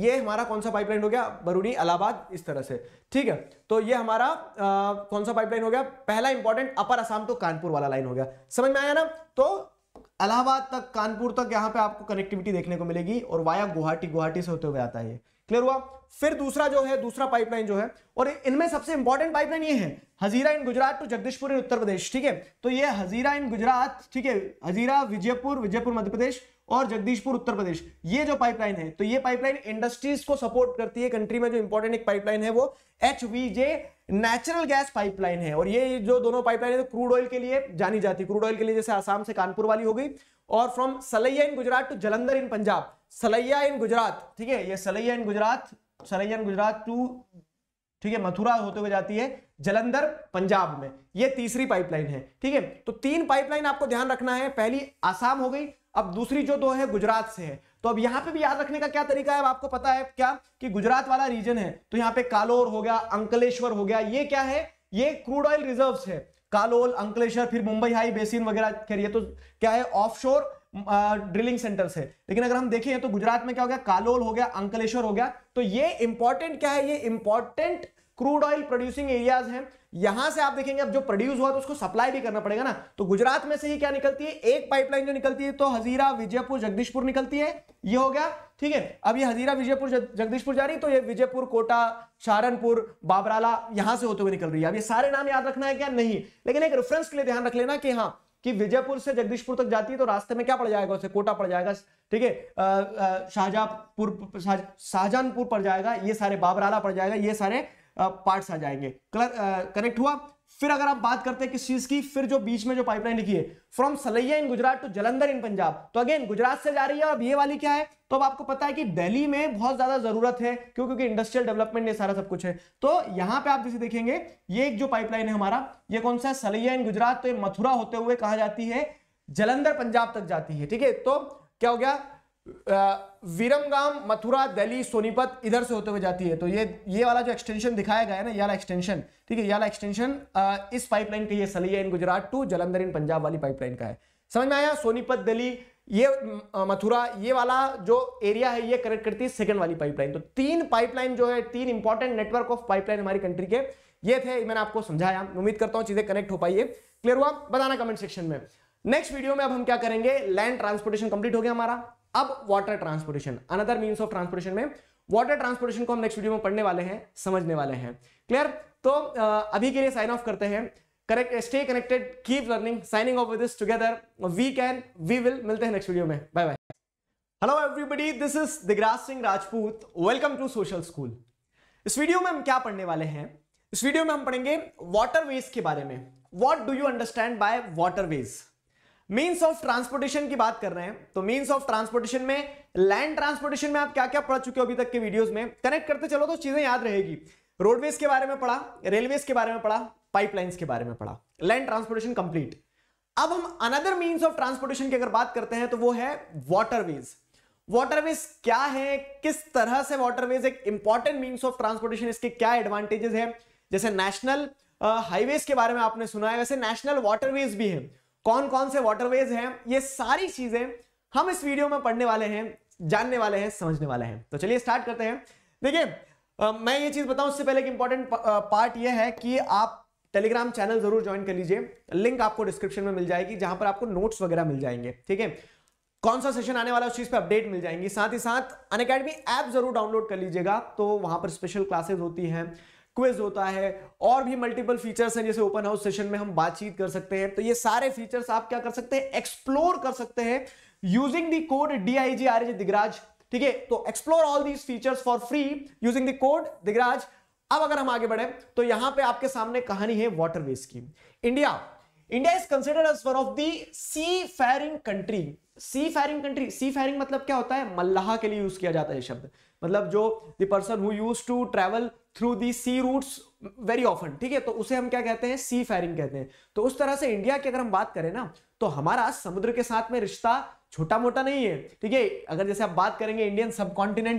ये हमारा कौन सा पाइपलाइन हो गया बरूनी अलाहाबाद इस तरह से ठीक है तो ये हमारा आ, कौन सा पाइपलाइन हो गया पहला इंपॉर्टेंट अपर असम तो कानपुर वाला लाइन हो गया समझ में आया ना तो इलाहाबाद तक कानपुर तक यहाँ पे आपको कनेक्टिविटी देखने को मिलेगी और वाया गुवाहाटी गुवाहाटी से होते हुए आता है क्लियर हुआ फिर दूसरा जो है दूसरा पाइपलाइन जो है और इनमें सबसे इंपॉर्टेंट पाइपलाइन ये है Hazira in Gujarat to Jagdishpur in Uttar Pradesh ठीक है तो ये हजीरा इन गुजरात ठीक है हजीरा विजयपुर विजयपुर मध्य प्रदेश और जगदीशपुर उत्तर प्रदेश ये जो पाइपलाइन है तो ये पाइपलाइन इंडस्ट्रीज को सपोर्ट करती है कंट्री में जो इंपॉर्टेंट एक पाइपलाइन है वो एच नेचुरल गैस पाइपलाइन है और ये जो दोनों पाइपलाइन है तो क्रूड ऑयल के लिए जानी जाती है क्रूड ऑयल के लिए जैसे आसाम से कानपुर वाली हो गई और from Salaya in Gujarat to Jalandhar in Punjab Salaya in Gujarat ठीक है ये Salaya in Gujarat Salaya in Gujarat to ठीक है मथुरा होते हुए जाती है जलंधर पंजाब में ये तीसरी पाइपलाइन है ठीक है तो तीन पाइपलाइन आपको ध्यान रखना है पहली आसाम हो गई अब दूसरी जो दो है गुजरात से है तो अब यहां पे भी याद रखने का क्या तरीका है अब आपको पता है क्या कि गुजरात वाला रीजन है तो यहां पे कालोर हो गया अंकलेश्वर हो गया ये क्या है ये क्रूड ऑयल रिजर्व है कालोल अंकलेश्वर फिर मुंबई हाई बेसिन वगैरह खैर ये तो क्या है ऑफशोर ड्रिलिंग सेंटर है लेकिन अगर हम देखें तो गुजरात में क्या हो गया कालोल हो गया अंकलेश्वर हो गया तो ये इंपॉर्टेंट क्या है ये important crude oil producing areas हैं यहां से आप देखेंगे अब जो प्रोड्यूस हुआ तो उसको सप्लाई भी करना पड़ेगा ना तो गुजरात में से ही क्या निकलती है एक पाइपलाइन जो निकलती है तो हजीरा विजयपुर जगदीशपुर निकलती है ये हो गया ठीक है अब ये हजीरा विजयपुर जगदीशपुर जा रही तो ये विजयपुर कोटा सहारनपुर बाबराला यहां से होते हुए निकल रही है अब ये सारे नाम याद रखना है क्या नहीं लेकिन एक रेफरेंस के लिए ध्यान रख लेना कि हाँ कि विजयपुर से जगदीशपुर तक जाती है तो रास्ते में क्या पड़ जाएगा उसे कोटा पड़ जाएगा ठीक है शाहजापुर शाहजहानपुर पड़ जाएगा ये सारे बाबराला पड़ जाएगा ये सारे पार्ट्स आ जाएंगे क्लर कनेक्ट हुआ फिर अगर आप बात करते हैं किस चीज की फिर जो बीच में जो पाइपलाइन लिखी है from Salaya in Gujarat to Jalandhar in Punjab तो अगेन गुजरात से जा रही है अब ये वाली क्या है तो अब आपको पता है कि दिल्ली में बहुत ज्यादा जरूरत है क्यों क्योंकि इंडस्ट्रियल डेवलपमेंट ये सारा सब कुछ है तो यहां पे आप जैसे देखेंगे ये एक जो पाइपलाइन है हमारा ये कौन सा है सलैया इन गुजरात तो ये मथुरा होते हुए कहा जाती है जलंधर पंजाब तक जाती है ठीक है तो क्या हो गया विरमगाम मथुरा दिल्ली सोनीपत इधर से होते हुए जाती है तो ये ये वाला जो एक्सटेंशन दिखाया गया है ना ये एक्सटेंशन ठीक है ये एक्सटेंशन इस पाइपलाइन की ये सली है in Gujarat to Jalandhar in Punjab वाली पाइपलाइन का है समझ में आया सोनीपत दिल्ली ये मथुरा ये वाला जो एरिया है ये कनेक्ट करती है सेकंड वाली पाइपलाइन तो तीन पाइपलाइन जो है तीन इंपॉर्टेंट नेटवर्क ऑफ पाइपलाइन हमारी कंट्री के ये थे मैंने आपको समझाया उम्मीद करता हूँ चीजें कनेक्ट हो पाई है क्लियर हुआ बताना कमेंट सेक्शन में नेक्स्ट वीडियो में अब हम क्या करेंगे लैंड ट्रांसपोर्टेशन कंप्लीट हो गया हमारा अब water transportation another mean of transportation में वाटर ट्रांसपोर्टेशन को हम नेक्स्ट वीडियो में पढ़ने वाले हैं समझने वाले हैं क्लियर तो अभी के लिए साइन ऑफ करते हैं correct stay connected keep learning signing off with this together we can we will मिलते हैं नेक्स्ट वीडियो में bye bye hello everybody this is Digraj Singh Rajput welcome to social school इस वीडियो में हम क्या पढ़ने वाले हैं इस वीडियो में हम पढ़ेंगे वाटरवेज के बारे में what do you understand by waterways means of transportation की बात कर रहे हैं तो मीन्स ऑफ ट्रांसपोर्टेशन में लैंड ट्रांसपोर्टेशन में आप क्या क्या पढ़ चुके हो अभी तक के वीडियोस में कनेक्ट करते चलो तो चीजें याद रहेगी रोडवेज के बारे में पढ़ा रेलवेज के बारे में पढ़ा पाइपलाइंस के बारे में पढ़ा लैंड ट्रांसपोर्टेशन कंप्लीट अब हम अनदर मीन्स ऑफ ट्रांसपोर्टेशन की अगर बात करते हैं तो वो है वॉटरवेज वाटरवेज क्या है किस तरह से वॉटरवेज एक इंपॉर्टेंट मीन्स ऑफ ट्रांसपोर्टेशन इसके क्या एडवांटेजेस है जैसे नेशनल हाईवेज के बारे में आपने सुना है वैसे नेशनल वाटरवेज भी है कौन कौन से वाटरवेज हैं ये सारी चीजें हम इस वीडियो में पढ़ने वाले हैं जानने वाले हैं समझने वाले हैं तो चलिए स्टार्ट करते हैं देखिए मैं ये चीज बताऊं उससे पहले एक इंपॉर्टेंट पार्ट ये है कि आप टेलीग्राम चैनल जरूर ज्वाइन कर लीजिए लिंक आपको डिस्क्रिप्शन में मिल जाएगी जहां पर आपको नोट्स वगैरह मिल जाएंगे ठीक है कौन सा सेशन आने वाला उस चीज पे अपडेट मिल जाएंगी साथ ही साथ अन ऐप जरूर डाउनलोड कर लीजिएगा तो वहां पर स्पेशल क्लासेस होती हैं क्विज होता है और भी मल्टीपल फीचर्स हैं जैसे ओपन हाउस सेशन में हम बातचीत कर सकते हैं तो ये सारे फीचर्स आप क्या कर सकते हैं एक्सप्लोर कर सकते हैं using the code D I G R G Digraj ठीक है तो explore all these features for free using the code Digraj अब अगर हम आगे बढ़े तो यहां पे आपके सामने कहानी है वॉटर वेस्ट की India India is considered as one of the seafaring country seafaring country seafaring मतलब क्या होता है मल्लाह के लिए यूज किया जाता है शब्द मतलब जो दर्सन person who used to travel through the sea routes very often ठीक है तो उसे हम क्या कहते हैं सी फेरिंग कहते हैं तो उस तरह से इंडिया की अगर हम बात करें ना तो हमारा समुद्र के साथ में रिश्ता छोटा मोटा नहीं है ठीक है अगर जैसे आप बात करेंगे इंडियन सब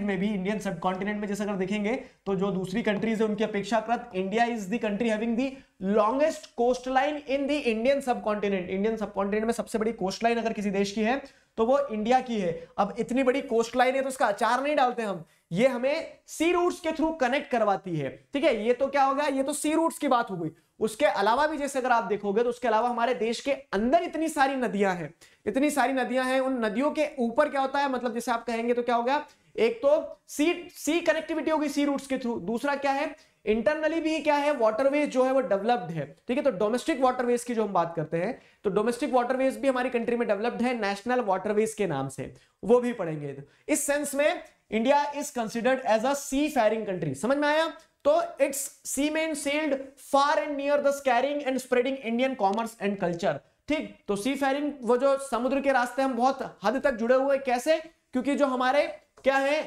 में भी इंडियन सब कॉन्टिनेंट में जैसे अगर देखेंगे तो जो दूसरी कंट्रीज है उनकी अपेक्षाकृत India is the country having the longest coastline in the Indian subcontinent Indian sub में सबसे बड़ी कोस्ट लाइन अगर किसी देश की है तो वो इंडिया की है अब इतनी बड़ी कोस्ट लाइन है तो उसका अचार नहीं डालते हम ये हमें सी रूट्स के थ्रू कनेक्ट करवाती है ठीक है ये तो क्या होगा ये तो सी रूट्स की बात हो गई उसके अलावा भी जैसे अगर आप देखोगे तो उसके अलावा हमारे देश के अंदर इतनी सारी नदियां हैं इतनी सारी नदियां हैं उन नदियों के ऊपर क्या होता है मतलब जैसे आप कहेंगे तो क्या हो गया एक तो सी सी कनेक्टिविटी होगी सी रूट्स के थ्रू दूसरा क्या है इंटरनली भी क्या है वाटरवेज जो है वो डेवलप्ड है ठीक है तो डोमेस्टिक वाटरवेज की जो हम बात करते हैं तो डोमेस्टिक वाटरवेज भी हमारी कंट्री में डेवलप्ड है नेशनल वाटरवेज के नाम से वो भी पढ़ेंगे इस सेंस में India is considered as a seafaring country समझ में आया तो its seamen sailed far and near the carrying and spreading Indian commerce and culture ठीक तो सी फेरिंग वो जो समुद्र के रास्ते हम बहुत हद तक जुड़े हुए कैसे क्योंकि जो हमारे क्या है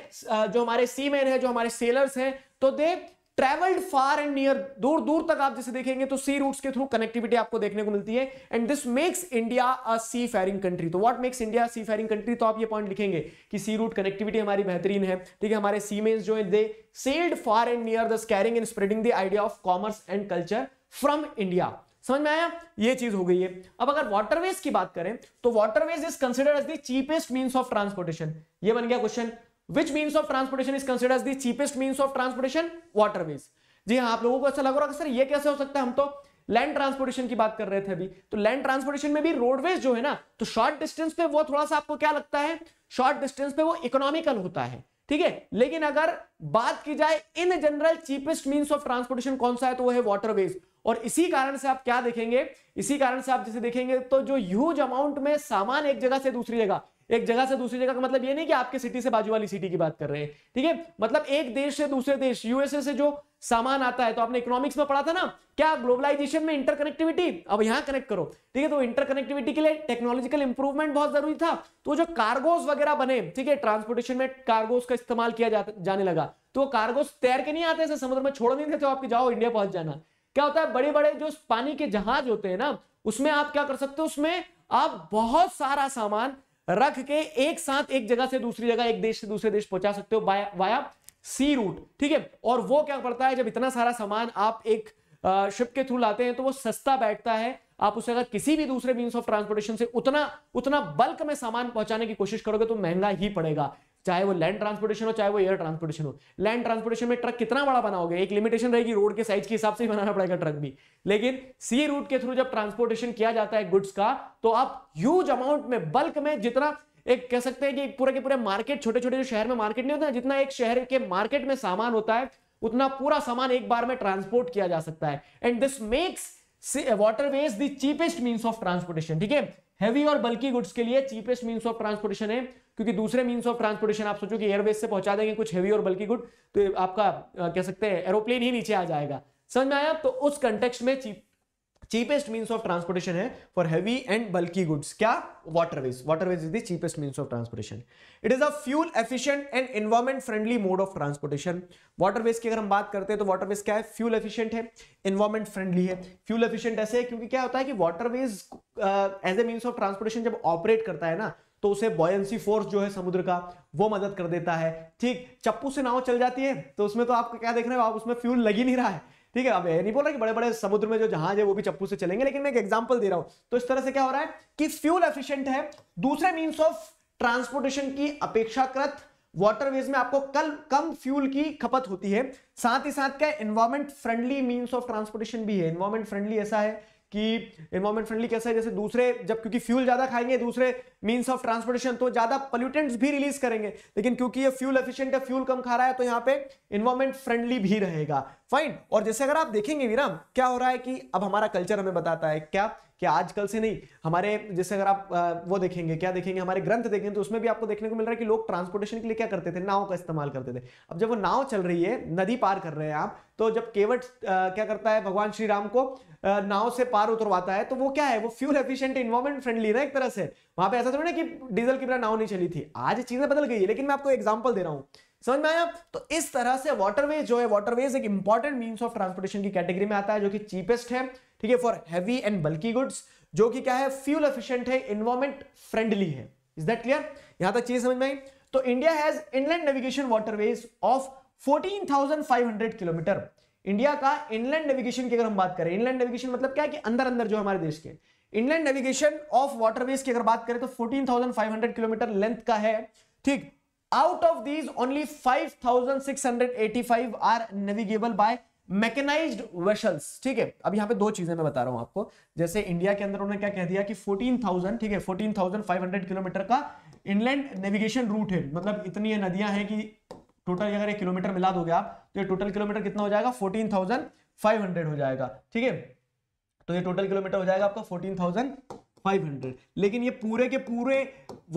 जो हमारे सीमेन है जो हमारे सेलर्स हैं तो they travelled far and near दूर दूर तक आप जैसे देखेंगे तो सी रूट्स के थ्रू कनेक्टिविटी आपको देखने को मिलती है and this makes India a seafaring country तो what makes India seafaring country तो आप ये पॉइंट लिखेंगे कि सी रूट कनेक्टिविटी हमारी बेहतरीन है ठीक है हमारे सीमेंस जो है they sailed far and near the carrying and spreading the idea of commerce and culture from India समझ में आया ये चीज हो गई है अब अगर वाटरवेज की बात करें तो waterways is considered as the cheapest means of transportation ये बन गया question which means of transportation is consider the cheapest mean of transportation waterways जी हाँ आप लोगों को ऐसा लग रहा है सर ये कैसे हो सकता है हम तो लैंड ट्रांसपोर्टेशन की बात कर रहे थे अभी तो लैंड ट्रांसपोर्टेशन में भी रोडवेज जो है ना तो शॉर्ट डिस्टेंस पे वो थोड़ा सा आपको क्या लगता है शॉर्ट डिस्टेंस पे वो इकोनॉमिकल होता है ठीक है लेकिन अगर बात की जाए in general cheapest means of transportation कौन सा है तो वो है वाटरवेज और इसी कारण से आप क्या देखेंगे इसी कारण से आप जैसे देखेंगे तो जो ह्यूज अमाउंट में सामान एक जगह से दूसरी जगह एक जगह से दूसरी जगह का मतलब ये नहीं कि आपके सिटी से बाजू वाली सिटी की बात कर रहे हैं ठीक है मतलब एक देश से दूसरे देश यूएसए से जो सामान आता है तो आपने इकोनॉमिक्स में पढ़ा था ना क्या ग्लोबलाइजेशन में इंटरकनेक्टिविटी अब यहां कनेक्ट करो ठीक है तो इंटरकनेक्टिविटी के लिए टेक्नोलॉजिकल इंप्रूवमेंट बहुत जरूरी था तो जो कार्गोस वगैरह बने ठीक है ट्रांसपोर्टेशन में कार्गोस का इस्तेमाल किया जाने लगा तो कार्गोस तैर के नहीं आते समुद्र में छोड़ नहीं देते आपके जाओ इंडिया पहुंच जाना क्या होता है बड़े बड़े जो पानी के जहाज होते हैं ना उसमें आप क्या कर सकते हो उसमें आप बहुत सारा सामान रख के एक साथ एक जगह से दूसरी जगह एक देश से दूसरे देश पहुंचा सकते हो वाया सी रूट ठीक है और वो क्या पड़ता है जब इतना सारा सामान आप एक शिप के थ्रू लाते हैं तो वो सस्ता बैठता है आप उसे अगर किसी भी दूसरे मीन ऑफ ट्रांसपोर्टेशन से उतना उतना बल्क में सामान पहुंचाने की कोशिश करोगे तो महंगा ही पड़ेगा चाहे वो लैंड ट्रांसपोर्टेशन हो चाहे वो एयर ट्रांसपोर्टेशन हो लैंड ट्रांसपोर्टेशन में ट्रक कितना बड़ा बनाओगे एक लिमिटेशन रहेगी रोड के साइज के हिसाब से ही बनाना पड़ेगा ट्रक भी लेकिन सी रूट के थ्रू जब ट्रांसपोर्टेशन किया जाता है गुड्स का तो आप ह्यूज अमाउंट में बल्क में जितना एक कह सकते हैं कि पूरे के पूरे मार्केट छोटे छोटे जो शहर में मार्केट नहीं होता जितना एक शहर के मार्केट में सामान होता है उतना पूरा सामान एक बार में ट्रांसपोर्ट किया जा सकता है and this makes waterways the cheapest means of transportation ठीक है हैवी और बल्कि गुड्स के लिए चीपेस्ट मीन्स ऑफ ट्रांसपोर्टेशन है क्योंकि दूसरे मीन्स ऑफ ट्रांसपोर्टेशन आप सोचो कि एयरवेज से पहुंचा देंगे कुछ हैवी और बल्कि गुड तो आपका कह सकते हैं एरोप्लेन ही नीचे आ जाएगा समझ में आया तो उस कंटेक्स में cheap cheapest means of transportation है for heavy and bulky goods क्या waterways waterways is the cheapest means of transportation it is a fuel efficient and environment friendly mode of transportation waterways की अगर हम बात करते हैं तो वाटरवेज क्या है फ्यूल एफिशिएंट है एनवायरमेंट फ्रेंडली है फ्यूल एफिशियंट ऐसे है क्योंकि क्या होता है कि waterways as a means of transportation जब ऑपरेट करता है ना तो उसे बॉयंसी फोर्स जो है समुद्र का वो मदद कर देता है ठीक चप्पू से नाव चल जाती है तो उसमें तो आपको क्या देख रहे हो आप उसमें फ्यूल लग ही नहीं रहा है ठीक है अब नहीं बोल रहा कि बड़े बड़े समुद्र में जो जहाज है वो भी चप्पू से चलेंगे लेकिन मैं एक एग्जाम्पल दे रहा हूं तो इस तरह से क्या हो रहा है कि फ्यूल एफिशियंट है दूसरे मीन्स ऑफ ट्रांसपोर्टेशन की अपेक्षाकृत वाटरवेज में आपको कल कम फ्यूल की खपत होती है साथ ही साथ क्या environment friendly means of transportation भी है इन्वायरमेंट फ्रेंडली ऐसा है कि इन्वायरमेंट फ्रेंडली कैसा है जैसे दूसरे जब क्योंकि फ्यूल ज्यादा खाएंगे दूसरे मीन्स ऑफ ट्रांसपोर्टेशन तो ज्यादा पोल्यूटेंट्स भी रिलीज करेंगे लेकिन क्योंकि ये फ्यूल एफिशिएंट है फ्यूल कम खा रहा है तो यहाँ पे इन्वायरमेंट फ्रेंडली भी रहेगा फाइन और जैसे अगर आप देखेंगे भी क्या हो रहा है कि अब हमारा कल्चर हमें बताता है क्या कि आजकल से नहीं हमारे जैसे अगर आप वो देखेंगे क्या देखेंगे हमारे ग्रंथ देखेंगे तो उसमें भी आपको देखने को मिल रहा है कि लोग ट्रांसपोर्टेशन के लिए क्या करते थे नाव का इस्तेमाल करते थे अब जब वो नाव चल रही है नदी पार कर रहे हैं आप तो जब केवट क्या करता है भगवान श्री राम को नाव से पार उतरवाता है तो वो क्या है वो फ्यूल एफिशियंट इन्वायरमेंट फ्रेंडली ना एक तरह से वहां पर ऐसा थोड़ा ना कि डीजल की बिना नाव नहीं चली थी आज चीजें बदल गई है लेकिन मैं आपको एग्जाम्पल दे रहा हूँ समझ में आया तो इस तरह से वाटरवेज जो है वाटरवेज एक इंपॉर्टेंट मीन ऑफ ट्रांसपोर्टेशन की कैटेगरी में आता है जो कि चीपेस्ट है ठीक है for heavy and bulky goods जो कि क्या है फ्यूल एफिशिएंट है इन्वायरमेंट फ्रेंडली है इज दैट क्लियर यहां तक चीज समझ में आई तो India has inland navigation waterways of 14,500 kilometre India का इनलैंड नेविगेशन की अगर हम बात करें इनलैंड नेविगेशन मतलब क्या है कि अंदर अंदर जो हमारे देश के इनलैंड नेविगेशन ऑफ वाटरवेज की अगर बात करें तो 14,500 किलोमीटर लेंथ का है ठीक out of these only 5685 are navigable by mechanised vessels ठीक है अब यहां पे दो चीजें मैं बता रहा हूं आपको जैसे इंडिया के अंदर उन्होंने क्या कह दिया कि 14,000 ठीक है 14,500 किलोमीटर का इनलैंड नेविगेशन रूट है मतलब इतनी है नदियां हैं कि टोटल अगर एक किलोमीटर मिला दोगे आप तो ये टोटल किलोमीटर कितना हो जाएगा 14,500 हो जाएगा ठीक है तो ये टोटल किलोमीटर हो जाएगा आपका फोर्टीन 14,500 लेकिन ये पूरे के पूरे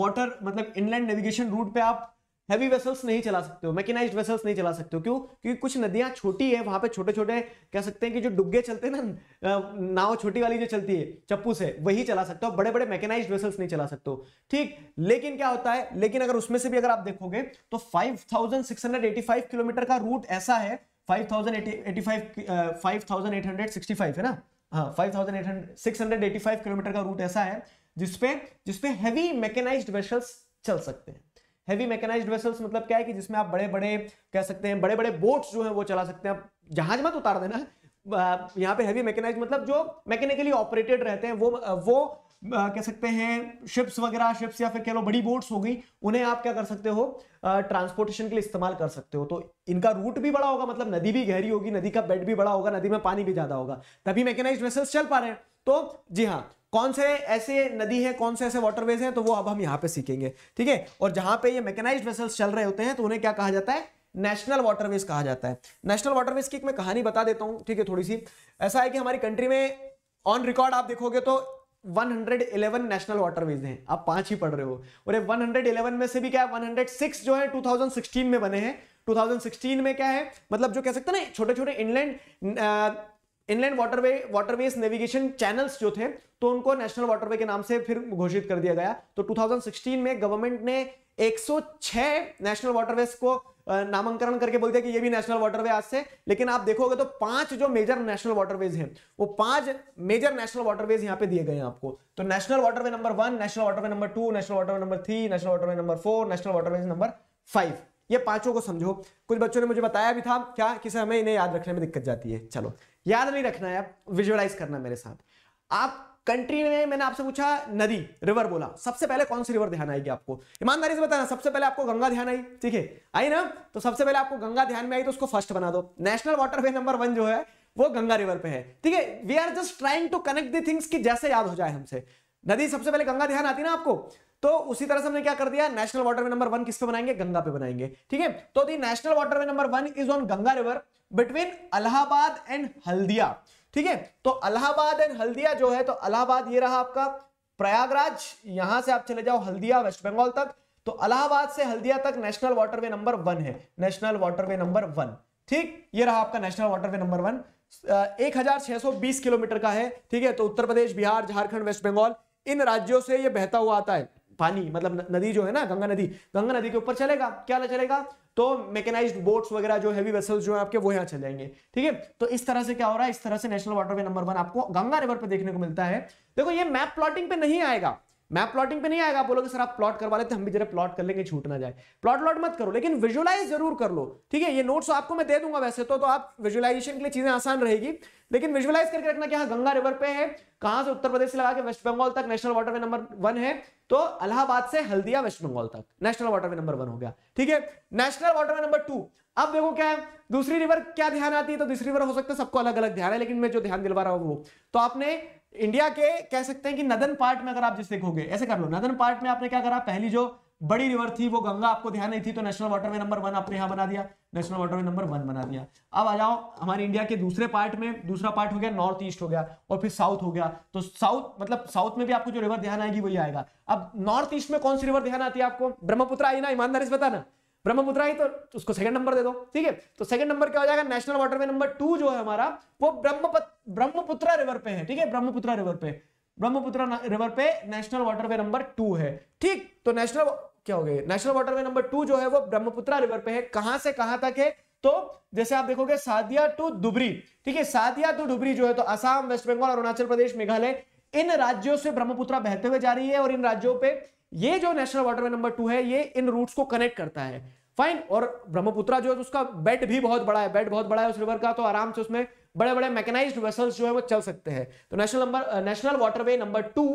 वाटर मतलब इनलैंड नेविगेशन रूट पे आप हैवी वेसल्स नहीं चला सकते हो मैकेनाइज वेसल्स नहीं चला सकते हो क्यों क्योंकि कुछ नदियां छोटी है वहां पे छोटे छोटे कह सकते हैं कि जो डुग्गे चलते हैं ना नाव छोटी वाली जो चलती है चप्पू से वही चला सकते हो बड़े बड़े मैकेनाइज वेसल्स नहीं चला सकते हो ठीक लेकिन क्या होता है लेकिन अगर उसमें से भी अगर आप देखोगे तो फाइव किलोमीटर का रूट ऐसा है फाइव है ना हाँ फाइव किलोमीटर का रूट ऐसा है जिसपे जिसपे हैवी मैकेनाइज वेसल्स चल सकते हैं हैवी मैकेनाइज्ड वेसल्स मतलब क्या है कि जिसमें आप बड़े बड़े कह सकते हैं बड़े बड़े बोट्स जो हैं वो चला सकते हैं आप जहाज मत उतार देना यहाँ पे हैवी मैकेनाइज मतलब जो मैकेनिकली ऑपरेटेड रहते हैं वो वो कह सकते हैं शिप्स वगैरह शिप्स या फिर कह लो बड़ी बोट्स हो गई उन्हें आप क्या कर सकते हो ट्रांसपोर्टेशन के लिए इस्तेमाल कर सकते हो तो इनका रूट भी बड़ा होगा मतलब नदी भी गहरी होगी नदी का बेड भी बड़ा होगा नदी में पानी भी ज्यादा होगा तभी मैकेनाइज वेसल्स चल पा रहे हैं तो जी हाँ कौन से ऐसे नदी है कौन से ऐसे वाटरवेज हैं तो वो अब हम यहाँ पे सीखेंगे ठीक है और जहां पे ये मैकेनाइज्ड वेसल्स चल रहे होते हैं तो उन्हें क्या कहा जाता है नेशनल वाटरवेज कहा जाता है नेशनल वाटरवेज की एक मैं कहानी बता देता हूँ ठीक है थोड़ी सी ऐसा है कि हमारी कंट्री में ऑन रिकॉर्ड आप देखोगे तो 111 नेशनल वाटरवेज हैं आप पांच ही पढ़ रहे हो और ये 111 में से भी क्या है 106 जो है 2016 में बने हैं 2016 में क्या है मतलब जो कह सकते हैं ना छोटे छोटे inland inland waterway waterways navigation channels जो थे तो उनको नेशनल वाटरवे के नाम से फिर घोषित कर दिया गया तो 2016 में गवर्नमेंट ने 106 नेशनल वाटरवेज को नामांकन करके बोल दिया कि ये भी नेशनल वाटरवे आज से लेकिन आप देखोगे तो पांच जो मेजर नेशनल वाटरवेज हैं वो पांच मेजर नेशनल वाटरवेज यहाँ पे दिए गए हैं आपको तो national waterway number one national waterway number two national waterway number three national waterway number four national waterways number five ये पांचों को समझो कुछ बच्चों ने मुझे बताया भी था क्या सर हमें इन्हें याद रखने में दिक्कत जाती है चलो याद नहीं रखना है विजुअलाइज करना मेरे साथ आप कंट्री में मैंने आपसे पूछा नदी रिवर बोला सबसे पहले कौन सी रिवर ध्यान आएगी आपको ईमानदारी से बताना सबसे पहले आपको गंगा ध्यान आई ठीक है आई ना तो सबसे पहले आपको गंगा ध्यान में आई तो उसको फर्स्ट बना दो नेशनल वाटरवे नंबर वन जो है वो गंगा रिवर पे है ठीक है we are just trying to connect the things की जैसे याद हो जाए हमसे नदी सबसे पहले गंगा ध्यान आती ना आपको तो उसी तरह से हमने क्या कर दिया नेशनल वाटरवे नंबर वन किस पे बनाएंगे गंगा पे बनाएंगे ठीक है तो the national waterway number one is on Ganga river between Allahabad and Haldia ठीक है तो अलाहाबाद एंड हल्दिया जो है तो अलाहाबाद ये रहा आपका प्रयागराज यहां से आप चले जाओ हल्दिया वेस्ट बंगाल तक तो अलाहाबाद से हल्दिया तक नेशनल वाटरवे नंबर वन है नेशनल वाटरवे नंबर वन ठीक ये रहा आपका नेशनल वाटरवे नंबर वन एक हजार छह सौ बीस किलोमीटर का है ठीक है तो उत्तर प्रदेश बिहार झारखंड वेस्ट बंगाल इन राज्यों से ये बहता हुआ आता है पानी मतलब नदी जो है ना गंगा नदी गंगा नदी के ऊपर चलेगा क्या चलेगा तो मैकेनाइज्ड बोट्स वगैरह जो हैवी वेसल्स जो है आपके वो यहाँ चले जाएंगे ठीक है तो इस तरह से क्या हो रहा है इस तरह से नेशनल वाटरवे नंबर वन आपको गंगा रिवर पे देखने को मिलता है देखो ये मैप प्लॉटिंग पे नहीं आएगा मैप प्लॉटिंग पे नहीं आएगा बोलोगे सर आप प्लॉट करवा लेते हम भी जरा प्लॉट कर लेंगे छूट ना जाए प्लॉट प्लॉट मत करो लेकिन विजुलाइज जरूर कर लो ठीक है ये नोट्स तो आपको मैं दे दूंगा वैसे तो, तो आप विजुलाइजेशन के लिए चीजें आसान रहेगी लेकिन विजुलाइज करके रखना क्या हाँ, गंगा रिवर पे है कहां से उत्तर प्रदेश से लगा के वेस्ट बंगाल तक नेशनल वाटरवे नंबर वन है तो अलाहाबाद से हल्दिया वेस्ट बंगाल तक नेशनल वाटरवे नंबर वन हो गया ठीक है नेशनल वाटरवे नंबर टू अब देखो क्या है दूसरी रिवर क्या ध्यान आती है तो दूसरी रिवर हो सकता है सबको अलग अलग ध्यान है लेकिन मैं जो ध्यान दिलवा रहा हूं वो तो आपने इंडिया के कह सकते हैं कि नदन पार्ट में अगर आप जिस देखोगे ऐसे कर लो नदन पार्ट में आपने क्या करा पहली जो बड़ी रिवर थी वो गंगा आपको ध्यान नहीं थी तो नेशनल वाटरवे नंबर वन आपने यहां बना दिया नेशनल वाटरवे नंबर वन बना दिया अब आ जाओ हमारे इंडिया के दूसरे पार्ट में दूसरा पार्ट हो गया नॉर्थ ईस्ट हो गया और फिर साउथ हो गया तो साउथ मतलब साउथ में भी आपको जो रिवर ध्यान आएगी वही आएगा अब नॉर्थ ईस्ट में कौन सी रिवर ध्यान आती है आपको ब्रह्मपुत्र आई ना ईमानदारी से बताना ब्रह्मपुत्र ही तो उसको सेकंड नंबर दे दो ठीक है तो सेकंड नंबर क्या हो जाएगा national water waterway number two जो है हमारा वो ब्रह्म ब्रह्मपुत्रा रिवर पे है ठीक है ब्रह्मपुत्र रिवर पे ब्रह्मपुत्र रिवर पे national waterway number two है ठीक तो नेशनल क्या हो गया national waterway number two जो है वो ब्रह्मपुत्र रिवर पे है कहां से कहां तक है तो जैसे आप देखोगे सादिया टू दुबरी ठीक है सादिया टू दुबरी जो है तो आसाम वेस्ट बंगाल अरुणाचल प्रदेश मेघालय इन राज्यों से ब्रह्मपुत्र बहते हुए जा रही है और इन राज्यों पे ये जो नेशनल वाटरवे नंबर टू है ये इन रूट्स को कनेक्ट करता है फाइन और ब्रह्मपुत्रा जो है तो उसका बेड भी बहुत बड़ा है बेड बहुत बड़ा है उस रिवर का तो आराम से उसमें बड़े बड़े मैकेनाइज वेसल्स जो है वो चल सकते हैं तो national number national waterway number two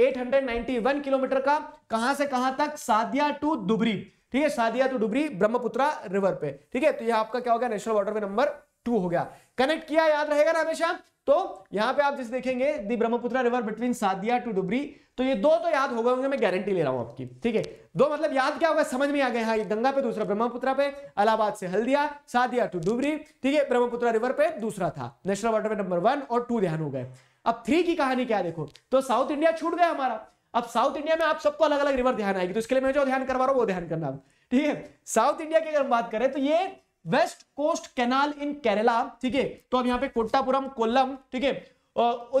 891 kilometre का कहां से कहां तक सादिया टू दुबरी ठीक है सादिया टू दुबरी ब्रह्मपुत्रा रिवर पे ठीक है तो ये आपका क्या हो गया नेशनल वाटरवे नंबर टू हो गया कनेक्ट किया याद रहेगा ना हमेशा तो यहां पे आप जिस देखेंगे the Brahmaputra river between Sadiya to Dhubri तो ये दो तो याद हो गए होंगे मैं गारंटी ले रहा हूं आपकी ठीक है दो मतलब याद क्या होगा समझ में आ गया हाँ गंगा पे दूसरा ब्रह्मपुत्र पे अलाहाबाद से हल्दिया सादिया टू डुबरी ठीक है ब्रह्मपुत्र रिवर पे दूसरा था नेशनल वाटरवे नंबर वन और टू ध्यान हो गए अब थ्री की कहानी क्या देखो तो साउथ इंडिया छूट गया हमारा अब साउथ इंडिया में आप सबको अलग अलग रिवर ध्यान आएगी तो इसके लिए मैं जो ध्यान करवा रहा हूँ वो ध्यान करना ठीक है साउथ इंडिया की अगर हम बात करें तो ये West Coast Canal in Kerala ठीक है तो अब यहाँ पे कोट्टापुरम कोल्लम ठीक है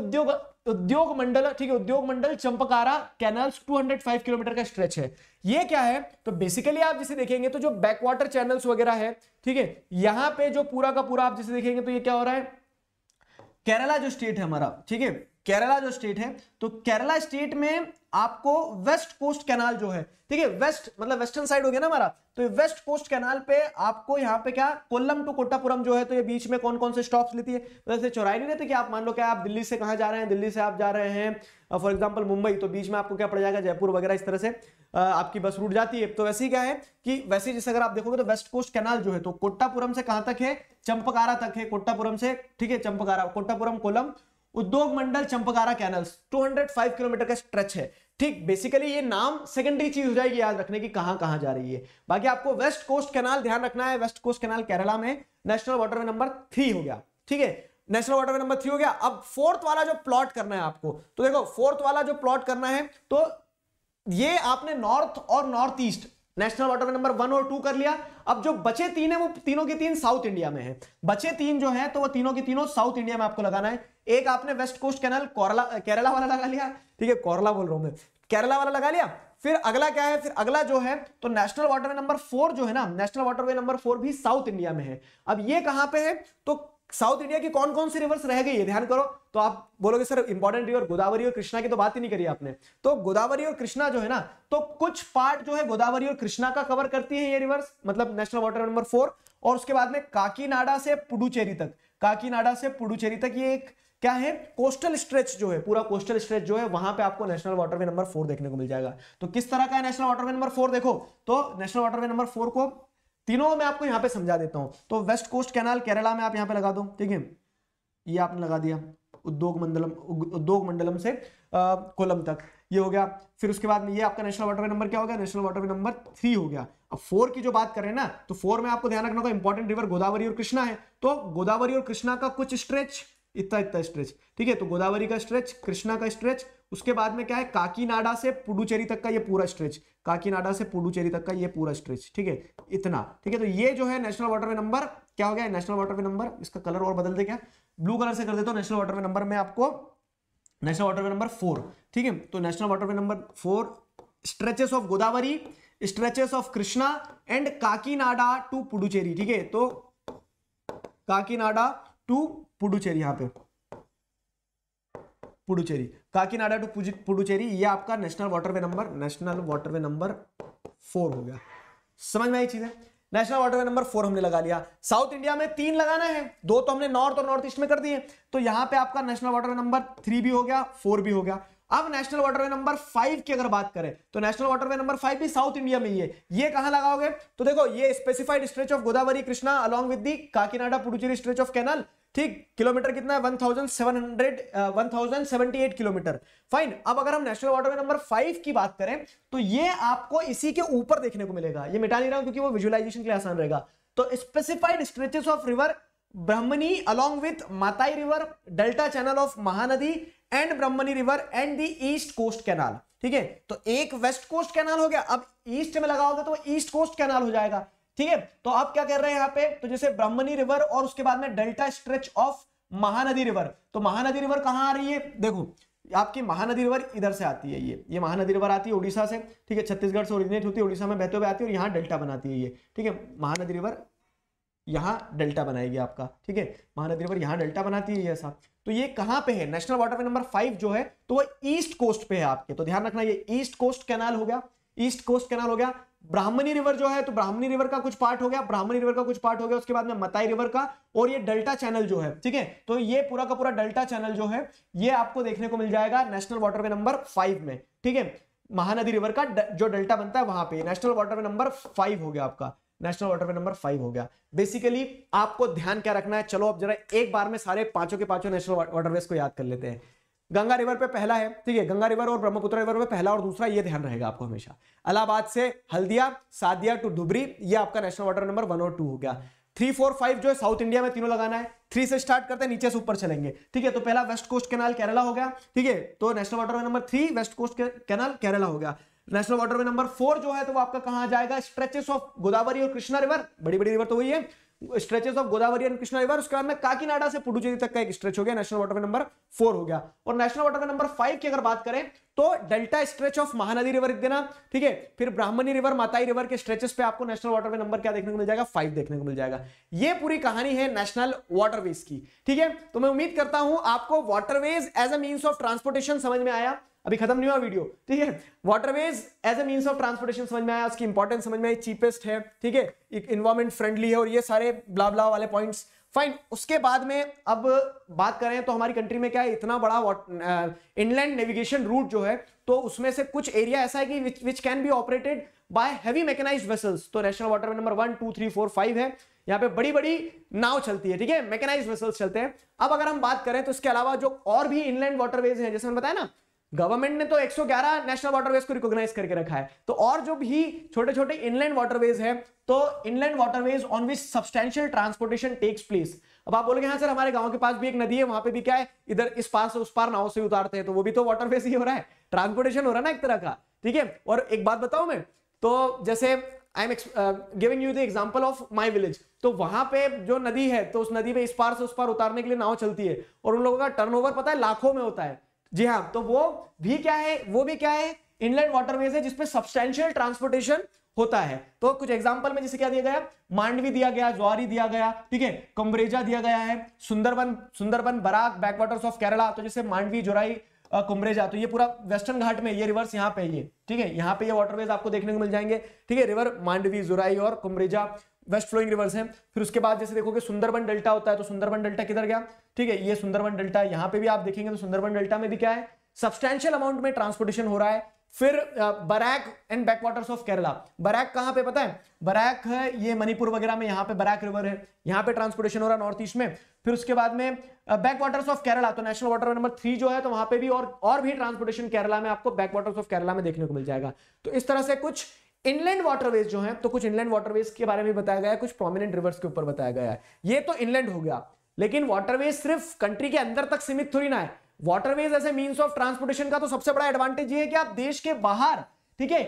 उद्योग उद्योग मंडल ठीक है उद्योग मंडल चंपकारा कैनाल 205 किलोमीटर का स्ट्रेच है ये क्या है तो बेसिकली आप जिसे देखेंगे तो जो बैकवाटर चैनल्स वगैरह है ठीक है यहां पे जो पूरा का पूरा आप जिसे देखेंगे तो ये क्या हो रहा है केरला जो स्टेट है हमारा ठीक है केरला जो स्टेट है तो केरला स्टेट में आपको वेस्ट कोस्ट कैनाल जो है ठीक है वेस्ट मतलब वेस्टर्न साइड हो गया ना हमारा तो वेस्ट कोस्ट कैनाल पे आपको यहाँ पे क्या कोल्लम टू कोटापुरम जो है तो ये बीच में कौन कौन से स्टॉप्स लेती है वैसे तो चौराहे नहीं रहते कि आप मान लो क्या आप दिल्ली से कहाँ जा रहे हैं दिल्ली से आप जा रहे हैं फॉर एग्जाम्पल मुंबई तो बीच में आपको क्या पड़ जाएगा जयपुर वगैरह इस तरह से आपकी बस रूट जाती है तो वैसे ही क्या है कि वैसे जैसे अगर आप देखोगे तो वेस्ट कोस्ट कैनाल जो है तो कोट्टापुरम से कहाँ तक है चंपकारा तक है कोट्टापुरम से ठीक है चंपकारा कोट्टापुरम कोलम उद्योग मंडल चंपकारा कैनल्स 205 किलोमीटर का स्ट्रेच है ठीक बेसिकली ये नाम सेकेंडरी चीज हो जाएगी याद रखने की कहां कहां जा रही है बाकी आपको वेस्ट कोस्ट कैनाल ध्यान रखना है वेस्ट कोस्ट कैनाल केरला में नेशनल वाटरवे नंबर थ्री हो गया ठीक है नेशनल वाटरवे नंबर थ्री हो गया अब फोर्थ वाला जो प्लॉट करना है आपको तो देखो फोर्थ वाला जो प्लॉट करना है तो ये आपने नॉर्थ और north east national water number one और टू कर लिया अब जो बचे तीन है वो तीनों के तीन साउथ इंडिया में है बचे तीन जो है तो वो तीनों के तीनों साउथ इंडिया में आपको लगाना है एक आपने वेस्ट कोस्ट कैनल केरला वाला लगा लिया ठीक है कोरला बोल रहा हूं मैं केरला वाला लगा लिया फिर अगला क्या है फिर अगला जो है तो नेशनल वाटरवे नंबर फोर जो है ना नेशनल वाटरवे नंबर फोर भी साउथ इंडिया में है अब ये कहां पे है तो साउथ इंडिया की कौन कौन सी रिवर्स रह गई है ध्यान करो तो आप बोलोगे सर इंपॉर्टेंट रिवर गोदावरी और कृष्णा की तो बात ही नहीं करी आपने तो गोदावरी और कृष्णा जो है ना तो कुछ पार्ट जो है गोदावरी और कृष्णा का कवर करती है ये रिवर्स मतलब नेशनल वाटर नंबर फोर और उसके बाद में काकीनाडा से पुडुचेरी तक काकीनाडा से पुडुचेरी तक ये एक क्या है कोस्टल स्ट्रेच जो है पूरा कोस्टल स्ट्रेच जो है वहां पे आपको नेशनल वाटरवे नंबर फोर देखने को मिल जाएगा तो किस तरह का है नेशनल वाटरवे नंबर फोर देखो तो नेशनल वाटरवे नंबर फोर को तीनों मैं आपको यहां पे समझा देता हूं तो वेस्ट कोस्ट कैनाल केरला में आप यहां पे लगा दो ठीक है ये आपने लगा दिया उद्योग मंडलम उद्योग मंडलम से कोलम तक ये हो गया फिर उसके बाद में ये आपका नेशनल वाटरवे नंबर क्या हो गया नेशनल वाटरवे नंबर थ्री हो गया अब फोर की जो बात करें ना तो फोर में आपको ध्यान रखना होगा इंपॉर्टेंट रिवर गोदावरी और कृष्णा है तो गोदावरी और कृष्णा का कुछ स्ट्रेच इतना इतना स्ट्रेच ठीक है तो गोदावरी का स्ट्रेच कृष्णा का स्ट्रेच उसके बाद में क्या है काकीनाडा से पुडुचेरी तक का ये पूरा स्ट्रेच काकीनाडा से पुडुचेरी तक का ये पूरा स्ट्रेच ठीक है इतना ठीक है तो ये जो है नेशनल वाटरवे नंबर क्या हो गया नेशनल वाटरवे नंबर इसका कलर और बदल दे क्या ब्लू कलर से कर देता हूँ नेशनल वाटरवे नंबर में आपको नेशनल वाटरवे नंबर फोर ठीक है तो national waterway number four stretches of Godavari stretches of Krishna and Kakinada to Puducherry ठीक है तो काकीनाडा टू पुडुचेरी यहां पे पुडुचेरी काकीनाडा टू पुडुचेरी ये आपका national waterway number national waterway number four हो गया समझ में आई चीज है नेशनल वाटरवे नंबर फोर हमने लगा लिया साउथ इंडिया में तीन लगाना है दो तो हमने नॉर्थ और नॉर्थ ईस्ट में कर दिए तो यहां पे आपका नेशनल वाटरवे नंबर थ्री भी हो गया फोर भी हो गया अब नेशनल वाटरवे नंबर फाइव की अगर बात करें तो नेशनल वाटरवे नंबर फाइव भी साउथ इंडिया में ही है ये कहां लगाओगे तो देखो ये specified stretch of Godavari Krishna along with the Kakinada Puducherry stretch of canal ठीक किलोमीटर कितना है 1700 1078 किलोमीटर फाइन अब अगर हम नेशनल वाटरवे नंबर फाइव की बात करें तो ये आपको इसी के ऊपर देखने को मिलेगा ये मिटा नहीं रहा हूं क्योंकि वो विजुअलाइजेशन के लिए आसान रहेगा तो specified stretches of river Brahmani along with Matai river delta channel of Mahanadi and Brahmani river and the East Coast Canal ठीक है तो एक वेस्ट कोस्ट कैनाल हो गया अब ईस्ट में लगाओगे तो ईस्ट कोस्ट कैनाल हो जाएगा ठीक है तो आप क्या कर रहे हैं यहां पे तो जैसे ब्रह्मनी रिवर और उसके बाद में delta stretch of Mahanadi river तो महानदी रिवर कहां आ रही है देखो आपकी महानदी रिवर इधर से आती है ये ये महानदी रिवर आती है उड़ीसा से ठीक है छत्तीसगढ़ से ओरिजिनेट होती है उड़ीसा में बहते हुए आती है और यहां डेल्टा बनाती है ये ठीक है महानदी रिवर यहां डेल्टा बनाएगी आपका ठीक है महानदी रिवर यहां डेल्टा बनाती है ये ऐसा तो ये कहां पे है नेशनल वाटरवे नंबर फाइव जो है तो वो ईस्ट कोस्ट पे है आपके तो ध्यान रखना ये ईस्ट कोस्ट कैनाल हो गया ईस्ट कोस्ट कैनाल हो गया ब्राह्मणी रिवर जो है तो ब्राह्मणी रिवर का कुछ पार्ट हो गया ब्राह्मणी रिवर का कुछ पार्ट हो गया उसके बाद में मताई रिवर का और ये डेल्टा चैनल जो है ठीक है तो ये पूरा का पूरा डेल्टा चैनल जो है ये आपको देखने को मिल जाएगा नेशनल वाटरवे नंबर फाइव में ठीक है महानदी रिवर का जो डेल्टा बनता है वहां पर नेशनल वाटरवे नंबर फाइव हो गया आपका नेशनल ऑर्डर में नंबर फाइव हो गया बेसिकली आपको ध्यान क्या रखना है चलो अब जरा एक बार में सारे पांचों के पांचों नेशनल ऑर्डरवेज को याद कर लेते हैं गंगा रिवर पे पहला है ठीक है गंगा रिवर और ब्रह्मपुत्र रिवर पे पहला और दूसरा ये ध्यान रहेगा आपको हमेशा अलाहाबाद से हल्दिया सादिया टू धुबरी ये आपका नेशनल वाटर नंबर वन और टू हो गया थ्री फोर फाइव जो है साउथ इंडिया में तीनों लगाना है थ्री से स्टार्ट करते हैं नीचे से ऊपर चलेंगे ठीक है तो पहला वेस्ट कोस्ट कैनाल केरला हो गया ठीक है तो national water number three West Coast Canal Kerala हो गया नेशनल वाटरवे नंबर फोर जो है तो वो आपका कहा जाएगा स्ट्रेचेस ऑफ गोदावरी और कृष्णा रिवर बड़ी बड़ी रिवर तो वही है stretches of Godavari and Krishna river उसके बाद में काकीनाडा से पुडुचेरी तक का एक स्ट्रेच हो गया नेशनल वे नंबर फोर हो गया और नेशनल वे नंबर फाइव की अगर बात करें तो delta stretch of Mahanadi river देना ठीक है फिर ब्राह्मणी रिवर माताई रिवर के स्ट्रेचेस पे आपको नेशनल वाटरवे नंबर क्या देखने को मिल जाएगा फाइव देखने को मिल जाएगा ये पूरी कहानी है नेशनल वाटरवेज की ठीक है तो मैं उम्मीद करता हूं आपको waterways as a means of transportation समझ में आया अभी खत्म नहीं हुआ वीडियो ठीक है waterways as a means of transportation समझ में आया उसकी इंपॉर्टेंस समझ में आई चीपेस्ट है ठीक है इन्वायरमेंट फ्रेंडली है और ये सारे ब्ला वाले पॉइंट्स फाइन उसके बाद में अब बात करें तो हमारी कंट्री में क्या है इतना बड़ा इनलैंड नेविगेशन रूट जो है तो उसमें से कुछ एरिया ऐसा है कि which can be operated by heavy mechanised vessels तो national waterway number one two three four five है यहाँ पे बड़ी बड़ी नाव चलती है ठीक है मैकेनाइज वेसल्स चलते हैं अब अगर हम बात करें तो इसके अलावा जो और भी इनलैंड वाटरवेज हैं जैसे हमने बताया ना गवर्नमेंट ने तो 111 नेशनल वाटरवेज को रिकॉग्नाइज करके रखा है तो और जो भी छोटे छोटे इनलैंड वाटरवेज है तो inland waterways on which substantial transportation takes place अब आप बोलोगे हाँ सर हमारे गांव के पास भी एक नदी है वहां पे भी क्या है इधर इस पार से उस पार नाव से उतारते हैं तो वो भी तो वाटरवेज ही हो रहा है ट्रांसपोर्टेशन हो रहा है ना एक तरह का ठीक है और एक बात बताऊ मैं तो जैसे I am giving you the example of my village तो वहां पे जो नदी है तो उस नदी में इस पार से उस पार उतारने के लिए नाव चलती है और उन लोगों का टर्नओवर पता है लाखों में होता है जी हाँ तो वो भी क्या है वो भी क्या है इनलैंड वाटरवेज है जिसपे सब्सटैंशियल ट्रांसपोर्टेशन होता है तो कुछ एग्जाम्पल में जैसे क्या दिया गया मांडवी दिया गया ज्वारी दिया गया ठीक है कुम्बरेजा दिया गया है सुंदरबन सुंदरबन बराक बैकवाटर्स ऑफ केरला तो जैसे मांडवी जोराई कुम्बरेजा तो ये पूरा वेस्टर्न घाट में ये रिवर्स यहाँ पे ये ठीक है यहाँ पे ये वाटरवेज आपको देखने को मिल जाएंगे ठीक है रिवर मांडवी जुराई और कुंबरेजा वेस्ट फ्लोइंग रिवर्स है फिर उसके बाद जैसे देखोगे सुंदरबन डेल्टा होता है तो सुंदरबन डेल्टा किधर गया ठीक है ये सुंदरबन डेल्टा यहाँ पे भी आप देखेंगे तो सुंदरबन डेल्टा में भी क्या है सब्सटैंशियल अमाउंट में ट्रांसपोर्टेशन हो रहा है फिर Barak and backwaters of Kerala Barak कहाँ पे पता है बराक है ये मणिपुर वगैरह में यहाँ पे बराक रिवर है यहाँ पे ट्रांसपोर्टेशन हो रहा है नॉर्थ ईस्ट में फिर उसके बाद में बैक वाटर्स ऑफ केरला तो नेशनल वाटर नंबर थ्री जो है तो वहां पे भी और और भी ट्रांसपोर्टेशन केरला में आपको बैक वाटर्स ऑफ केरला में देखने को मिल जाएगा तो इस तरह से कुछ इनलैंड वाटरवेज जो है तो कुछ इनलैंड वाटरवेज के बारे में बताया गया है कुछ प्रोमिनेंट रिवर्स के ऊपर बताया गया है ये तो इनलैंड हो गया लेकिन वाटरवेज सिर्फ कंट्री के अंदर तक सीमित थोड़ी ना है वाटरवेज ऐसे मीन्स ऑफ ट्रांसपोर्टेशन का तो सबसे बड़ा एडवांटेज ये है कि आप देश के बाहर ठीक है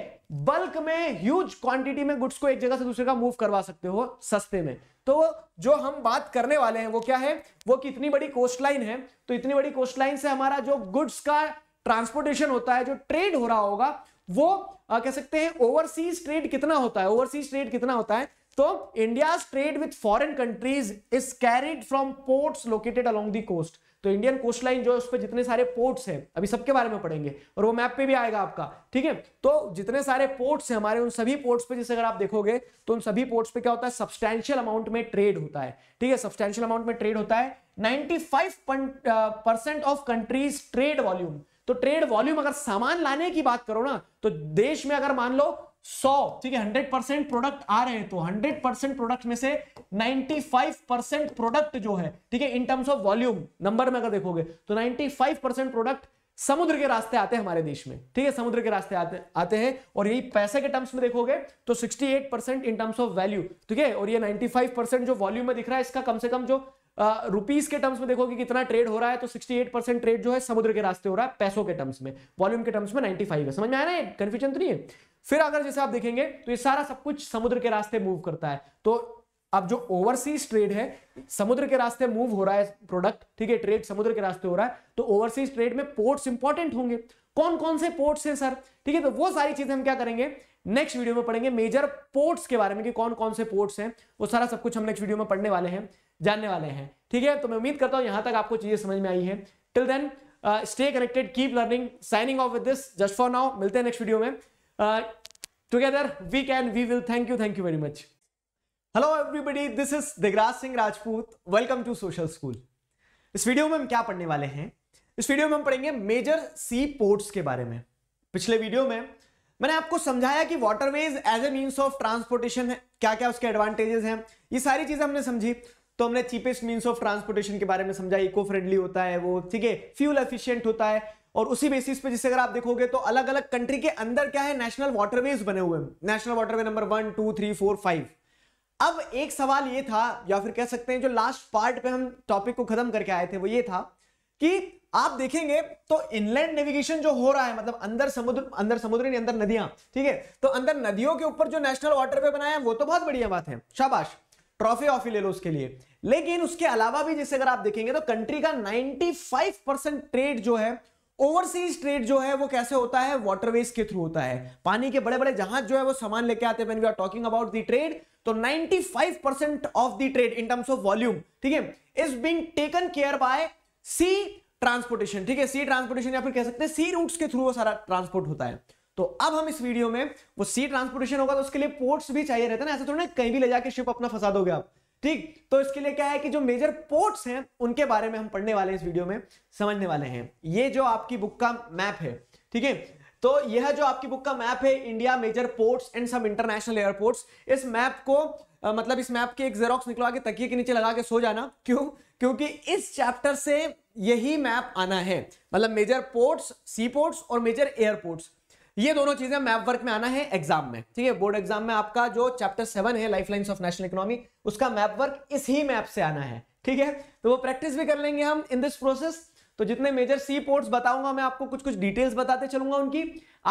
बल्क में ह्यूज क्वांटिटी में गुड्स को एक जगह से दूसरे का मूव करवा सकते हो सस्ते में तो जो हम बात करने वाले हैं वो क्या है वो कितनी बड़ी कोस्ट लाइन है तो इतनी बड़ी कोस्ट लाइन से हमारा जो गुड्स का ट्रांसपोर्टेशन होता है जो ट्रेड हो रहा होगा वो आ, कह सकते हैं ओवरसीज ट्रेड कितना होता है ओवरसीज ट्रेड कितना होता है तो India trade with foreign countries is carried from ports located along the coast तो इंडियन कोस्ट लाइन जो है उस पर जितने सारे पोर्ट्स हैं अभी सबके बारे में पढ़ेंगे और वो मैप पे भी आएगा आपका ठीक है तो जितने सारे पोर्ट्स हैं हमारे उन सभी पोर्ट्स पे जैसे अगर आप देखोगे तो उन सभी पोर्ट्स पे क्या होता है सब्सटैंशियल अमाउंट में ट्रेड होता है ठीक है सब्सटैंशियल अमाउंट में ट्रेड होता है ninety percent of countries trade volume तो ट्रेड वॉल्यूम अगर सामान लाने की बात करो ना तो देश में अगर मान लो 100 ठीक है 100 परसेंट प्रोडक्ट आ रहे हैं तो 100 परसेंट प्रोडक्ट में से 95 परसेंट प्रोडक्ट जो है ठीक है in terms of volume number में अगर देखोगे तो 95 परसेंट प्रोडक्ट समुद्र के रास्ते आते हैं हमारे देश में ठीक है समुद्र के रास्ते आते आते हैं और यही पैसे के टर्म्स में देखोगे तो 68 percent in terms of value ठीक है और ये 95 परसेंट जो वॉल्यूम में दिख रहा है इसका कम से कम जो रुपीस के टर्म्स में देखोगे कि कितना ट्रेड हो रहा है तो 68 परसेंट ट्रेड जो है समुद्र के रास्ते हो रहा है पैसों के टर्म्स में वॉल्यूम के टर्म्स में 95 है समझ में आया ना कंफ्यूजन तो नहीं है फिर अगर जैसे आप देखेंगे तो ये सारा सब कुछ समुद्र के रास्ते मूव करता है तो अब जो ओवरसीज ट्रेड है समुद्र के रास्ते मूव हो रहा है प्रोडक्ट ठीक है ट्रेड समुद्र के रास्ते हो रहा है तो ओवरसीज ट्रेड में पोर्ट्स इंपॉर्टेंट होंगे कौन कौन से पोर्ट्स हैं सर ठीक है तो वो सारी चीजें हम क्या करेंगे नेक्स्ट वीडियो में पढ़ेंगे मेजर पोर्ट्स के बारे में कि कौन कौन से पोर्ट्स हैं वो सारा सब कुछ हम नेक्स्ट वीडियो में पढ़ने वाले हैं जानने वाले हैं ठीक है तो मैं उम्मीद करता हूं यहां तक आपको चीजें समझ में आई है till then stay connected keep learning signing off with this just for now मिलते हैं नेक्स्ट वीडियो में together we can we will thank you thank you very much hello everybody this is Digraj Singh Rajput welcome to social school इस video में हम क्या पढ़ने वाले हैं इस वीडियो में हम पढ़ेंगे मेजर सी पोर्ट्स के बारे में पिछले वीडियो में मैंने आपको समझाया कि waterways as a means of transportation है क्या क्या उसके एडवांटेजेस हैं ये सारी चीजें हमने समझी तो हमने चीपेस्ट मीन्स ऑफ ट्रांसपोर्टेशन के बारे में समझा इको फ्रेंडली होता है वो ठीक है फ्यूल एफिशिएंट होता है और उसी बेसिस पे जिसे अगर आप देखोगे तो अलग अलग कंट्री के अंदर क्या है नेशनल वाटरवेज बने हुए हैं national waterway number one two three four five अब एक सवाल ये था या फिर कह सकते हैं जो लास्ट पार्ट पे हम टॉपिक को खत्म करके आए थे वो ये था कि आप देखेंगे तो इनलैंड नेविगेशन जो हो रहा है मतलब अंदर समुद्र अंदर समुद्र नहीं अंदर नदियां ठीक है तो अंदर नदियों के ऊपर जो नेशनल वाटर वे बनाया वो तो बहुत बढ़िया बात है शाबाश ट्रॉफी ऑफी ले लो उसके लिए लेकिन उसके अलावा भी जैसे अगर आप देखेंगे तो कंट्री का 95 परसेंट ट्रेड जो है ओवरसीज ट्रेड जो है वो कैसे होता है वाटरवेज के थ्रू होता है पानी के बड़े बड़े जहाज जो है वो सामान लेके आते हैं we are talking about the trade तो 95 percent of the trade in terms of volume ठीक है is being taken care by sea transportation ठीक है सी ट्रांसपोर्टेशन या फिर कह सकते हैं सी रूट्स के थ्रू वो सारा ट्रांसपोर्ट होता है तो अब हम इस वीडियो में वो सी ट्रांसपोर्टेशन होगा तो उसके लिए पोर्ट्स भी चाहिए रहते है ना ऐसे थोड़ा ना कहीं भी ले जाकर शिप अपना फंसा दोगे आप ठीक तो इसके लिए क्या है कि जो मेजर पोर्ट्स हैं उनके बारे में हम पढ़ने वाले हैं इस वीडियो में समझने वाले हैं ये जो आपकी बुक का मैप है ठीक है तो यह जो आपकी बुक का मैप है इंडिया मेजर पोर्ट्स एंड सब इंटरनेशनल एयरपोर्ट्स इस मैप को आ, मतलब इस मैप के एक जेरोक्स निकलवा के तकिए के नीचे लगा के सो जाना क्यों क्योंकि इस चैप्टर से यही मैप आना है मतलब मेजर पोर्ट्स सी पोर्ट्स और मेजर एयरपोर्ट्स ये दोनों चीजें मैप वर्क में आना है एग्जाम में ठीक है बोर्ड एग्जाम में आपका जो चैप्टर सेवन है लाइफ ऑफ नेशनल इकोनॉमी उसका मैप वर्क इस ही मैप से आना है ठीक है तो वो प्रैक्टिस भी कर लेंगे हम इन दिस प्रोसेस तो जितने मेजर सी पोर्ट्स बताऊंगा मैं आपको कुछ कुछ डिटेल्स बताते चलूंगा उनकी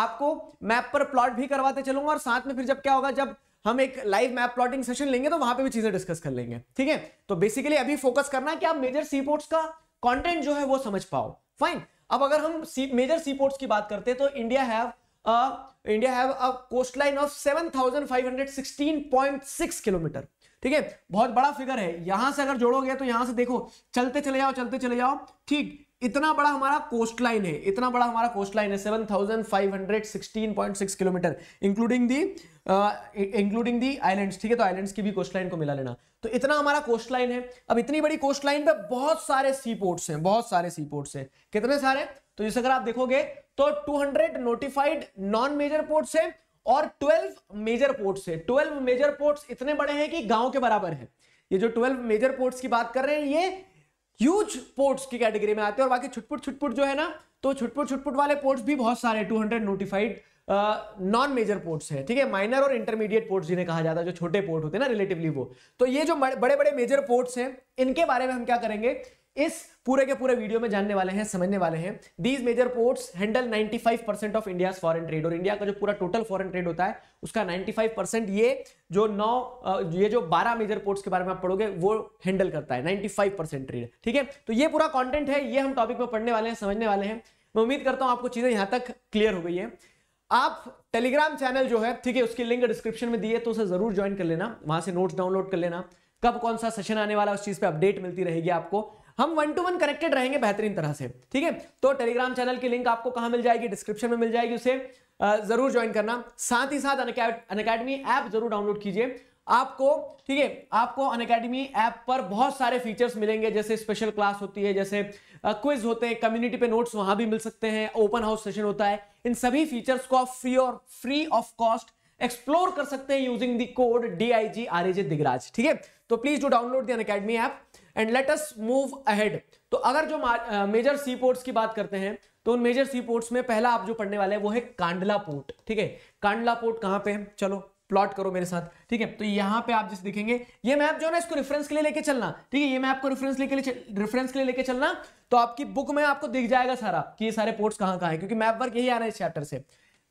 आपको मैप पर प्लॉट भी करवाते चलूंगा और साथ में फिर जब क्या होगा जब हम एक लाइव मैप प्लॉटिंग सेशन लेंगे तो वहां पे भी चीजें डिस्कस कर लेंगे ठीक है तो बेसिकली अभी फोकस करना है कि आप मेजर सी पोर्ट्स का कंटेंट जो है वो समझ पाओ फाइन अब अगर हम सी, मेजर सी पोर्ट्स की बात करते हैं तो India have India have a coastline of 7516.6 kilometre ठीक है बहुत बड़ा फिगर है यहां से अगर जोड़ोगे तो यहां से देखो चलते चले जाओ चलते चले जाओ ठीक इतना बड़ा हमारा कोस्ट लाइन है इतना बड़ा हमारा कोस्ट लाइन है 7516.6 kilometre including the including the islands ठीक है तो आइलैंड्स की भी कोस्ट लाइन को मिला लेना तो इतना हमारा कोस्ट लाइन है अब इतनी बड़ी कोस्ट लाइन पे बहुत सारे सी पोर्ट्स हैं बहुत सारे सी पोर्ट्स हैं कितने सारे तो जैसे अगर आप देखोगे तो 200 नोटिफाइड नॉन मेजर पोर्ट्स हैं और 12 मेजर पोर्ट्स हैं 12 मेजर पोर्ट्स इतने बड़े हैं कि गांव के बराबर है ये जो 12 मेजर पोर्ट्स की बात कर रहे हैं ये ह्यूज पोर्ट्स की कैटेगरी में आते हैं और बाकी छुटपुट छुटपुट जो है ना तो छुटपुट छुटपुट वाले पोर्ट्स भी बहुत सारे two notified non major ports है ठीक है माइनर और इंटरमीडिएट पोर्ट्स जिन्हें कहा जाता है जो छोटे पोर्ट होते हैं ना रिलेटिवली वो तो ये जो बड़े बड़े मेजर पोर्ट्स हैं इनके बारे में हम क्या करेंगे इस पूरे के पूरे वीडियो में जानने वाले हैं समझने वाले हैं these major ports handle 95 percent of India foreign trade और इंडिया का जो पूरा टोटल फॉरेन ट्रेड होता है उसका 95 परसेंट ये जो नौ ये जो 12 मेजर पोर्ट्स के बारे में आप पढ़ोगे वो हैंडल करता है 95 परसेंट ट्रेड ठीक है तो ये पूरा कॉन्टेंट है ये हम टॉपिक में पढ़ने वाले हैं समझने वाले हैं मैं उम्मीद करता हूँ आपको चीजें यहाँ तक क्लियर हो गई है आप टेलीग्राम चैनल जो है ठीक है उसकी लिंक डिस्क्रिप्शन में दी है तो उसे जरूर ज्वाइन कर लेना वहां से नोट्स डाउनलोड कर लेना कब कौन सा सेशन आने वाला उस चीज पे अपडेट मिलती रहेगी आपको हम वन टू वन कनेक्टेड रहेंगे बेहतरीन तरह से ठीक है तो टेलीग्राम चैनल की लिंक आपको कहां मिल जाएगी डिस्क्रिप्शन में मिल जाएगी उसे जरूर ज्वाइन करना साथ ही साथ अनकेडमी ऐप जरूर डाउनलोड कीजिए आपको ठीक है आपको अन अकेडमी ऐप पर बहुत सारे फीचर्स मिलेंगे जैसे स्पेशल क्लास होती है जैसे क्विज होते हैं कम्युनिटी पे नोट्स वहां भी मिल सकते हैं ओपन हाउस सेशन होता है इन सभी फीचर्स को आप फ्री और फ्री ऑफ कॉस्ट एक्सप्लोर कर सकते हैं using the code D I G R A J Digraj ठीक है तो प्लीज डू डाउनलोड दिन academy app and let move ahead तो अगर जो मेजर सी पोर्ट्स की बात करते हैं तो उन मेजर सी पोर्ट्स में पहला आप जो पढ़ने वाले हैं वो है कांडला पोर्ट ठीक है कांडला पोर्ट कहां पे है चलो प्लॉट करो मेरे साथ ठीक है तो यहाँ पे आप जिस दिखेंगे ये मैप जो ना इसको रेफरेंस के लिए लेके चलना ठीक है ये मैप को रेफरेंस लेके रेफरेंस के लिए लेके चलना तो आपकी बुक में आपको दिख जाएगा सारा कि ये सारे पोर्ट्स कहाँ कहाँ है क्योंकि मैप वर्क यही आ रहा है इस चैप्टर से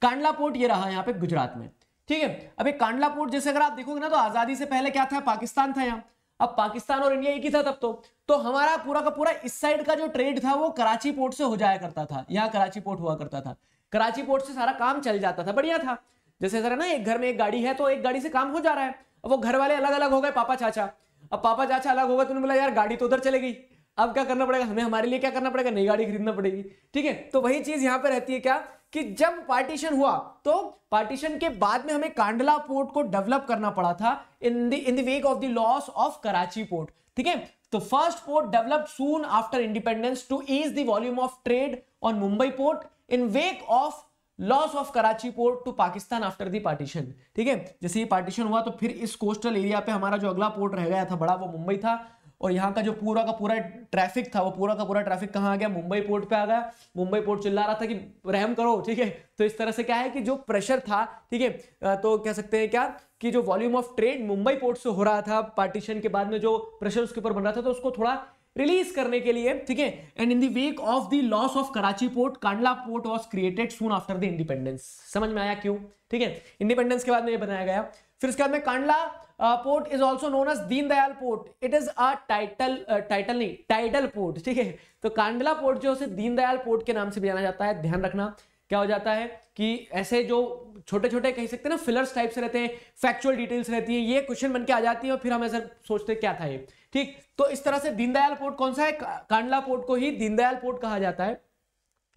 कांडला पोर्ट ये रहा यहाँ पे गुजरात में ठीक है अब कांडला पोर्ट जैसे अगर आप देखोगे ना तो आजादी से पहले क्या था पाकिस्तान था यहाँ अब पाकिस्तान और इंडिया एक ही था तब तो तो हमारा पूरा का पूरा इस साइड का जो ट्रेड था वो कराची पोर्ट से हो जाया करता था यहाँ कराची पोर्ट हुआ करता था कराची पोर्ट से सारा काम चल जाता था बढ़िया था जैसे सर है ना एक घर में एक गाड़ी है तो एक गाड़ी से काम हो जा रहा है अब वो घर वाले अलग अलग हो गए पापा चाचा अब पापा चाचा अलग हो गए तो उन्होंने बोला यार गाड़ी तो उधर चले गई अब क्या करना पड़ेगा हमें हमारे लिए क्या करना पड़ेगा नई गाड़ी खरीदना पड़ेगी ठीक है तो वही चीज यहाँ पे रहती है क्या कि जब पार्टीशन हुआ तो पार्टीशन के बाद में हमें कांडला पोर्ट को डेवलप करना पड़ा था in the in the wake of the loss of Karachi port ठीक है तो first port developed soon after independence to ease the volume of trade on Mumbai port in wake of loss of Karachi port to Pakistan after the partition ठीक है जैसे ये partition हुआ तो फिर इस कोस्टल एरिया पे हमारा जो अगला पोर्ट रह गया था बड़ा वो मुंबई था और यहाँ का जो पूरा का पूरा ट्रैफिक था वो पूरा का पूरा ट्रैफिक कहाँ आ गया मुंबई पोर्ट पे आ गया मुंबई पोर्ट चिल्ला रहा था कि रहम करो ठीक है तो इस तरह से क्या है कि जो प्रेशर था ठीक है तो कह सकते हैं क्या कि जो volume of trade Mumbai port से हो रहा था पार्टीशन के बाद में जो प्रेशर उसके ऊपर बन रहा था तो उसको थोड़ा रिलीज करने के लिए ठीक है and in the wake of the loss of Karachi port Kandla port was created soon after the independence समझ में आया क्यों ठीक है इंडिपेंडेंस के बाद में ये बनाया गया फिर इसके बाद में Kandla port is also known as Deendayal port it is a title title नहीं टाइटल पोर्ट ठीक है तो कांडला पोर्ट जो है दीनदयाल पोर्ट के नाम से भी जाना जाता है ध्यान रखना क्या हो जाता है कि ऐसे जो छोटे छोटे कह सकते हैं ना फिलर्स से रहते हैं फैक्चुअल डिटेल्स रहती है ये क्वेश्चन बन के आ जाती है और फिर हम ऐसा सोचते क्या था ये ठीक तो इस तरह से दीनदयाल पोर्ट कौन सा है कांडला पोर्ट को ही दीनदयाल पोर्ट कहा जाता है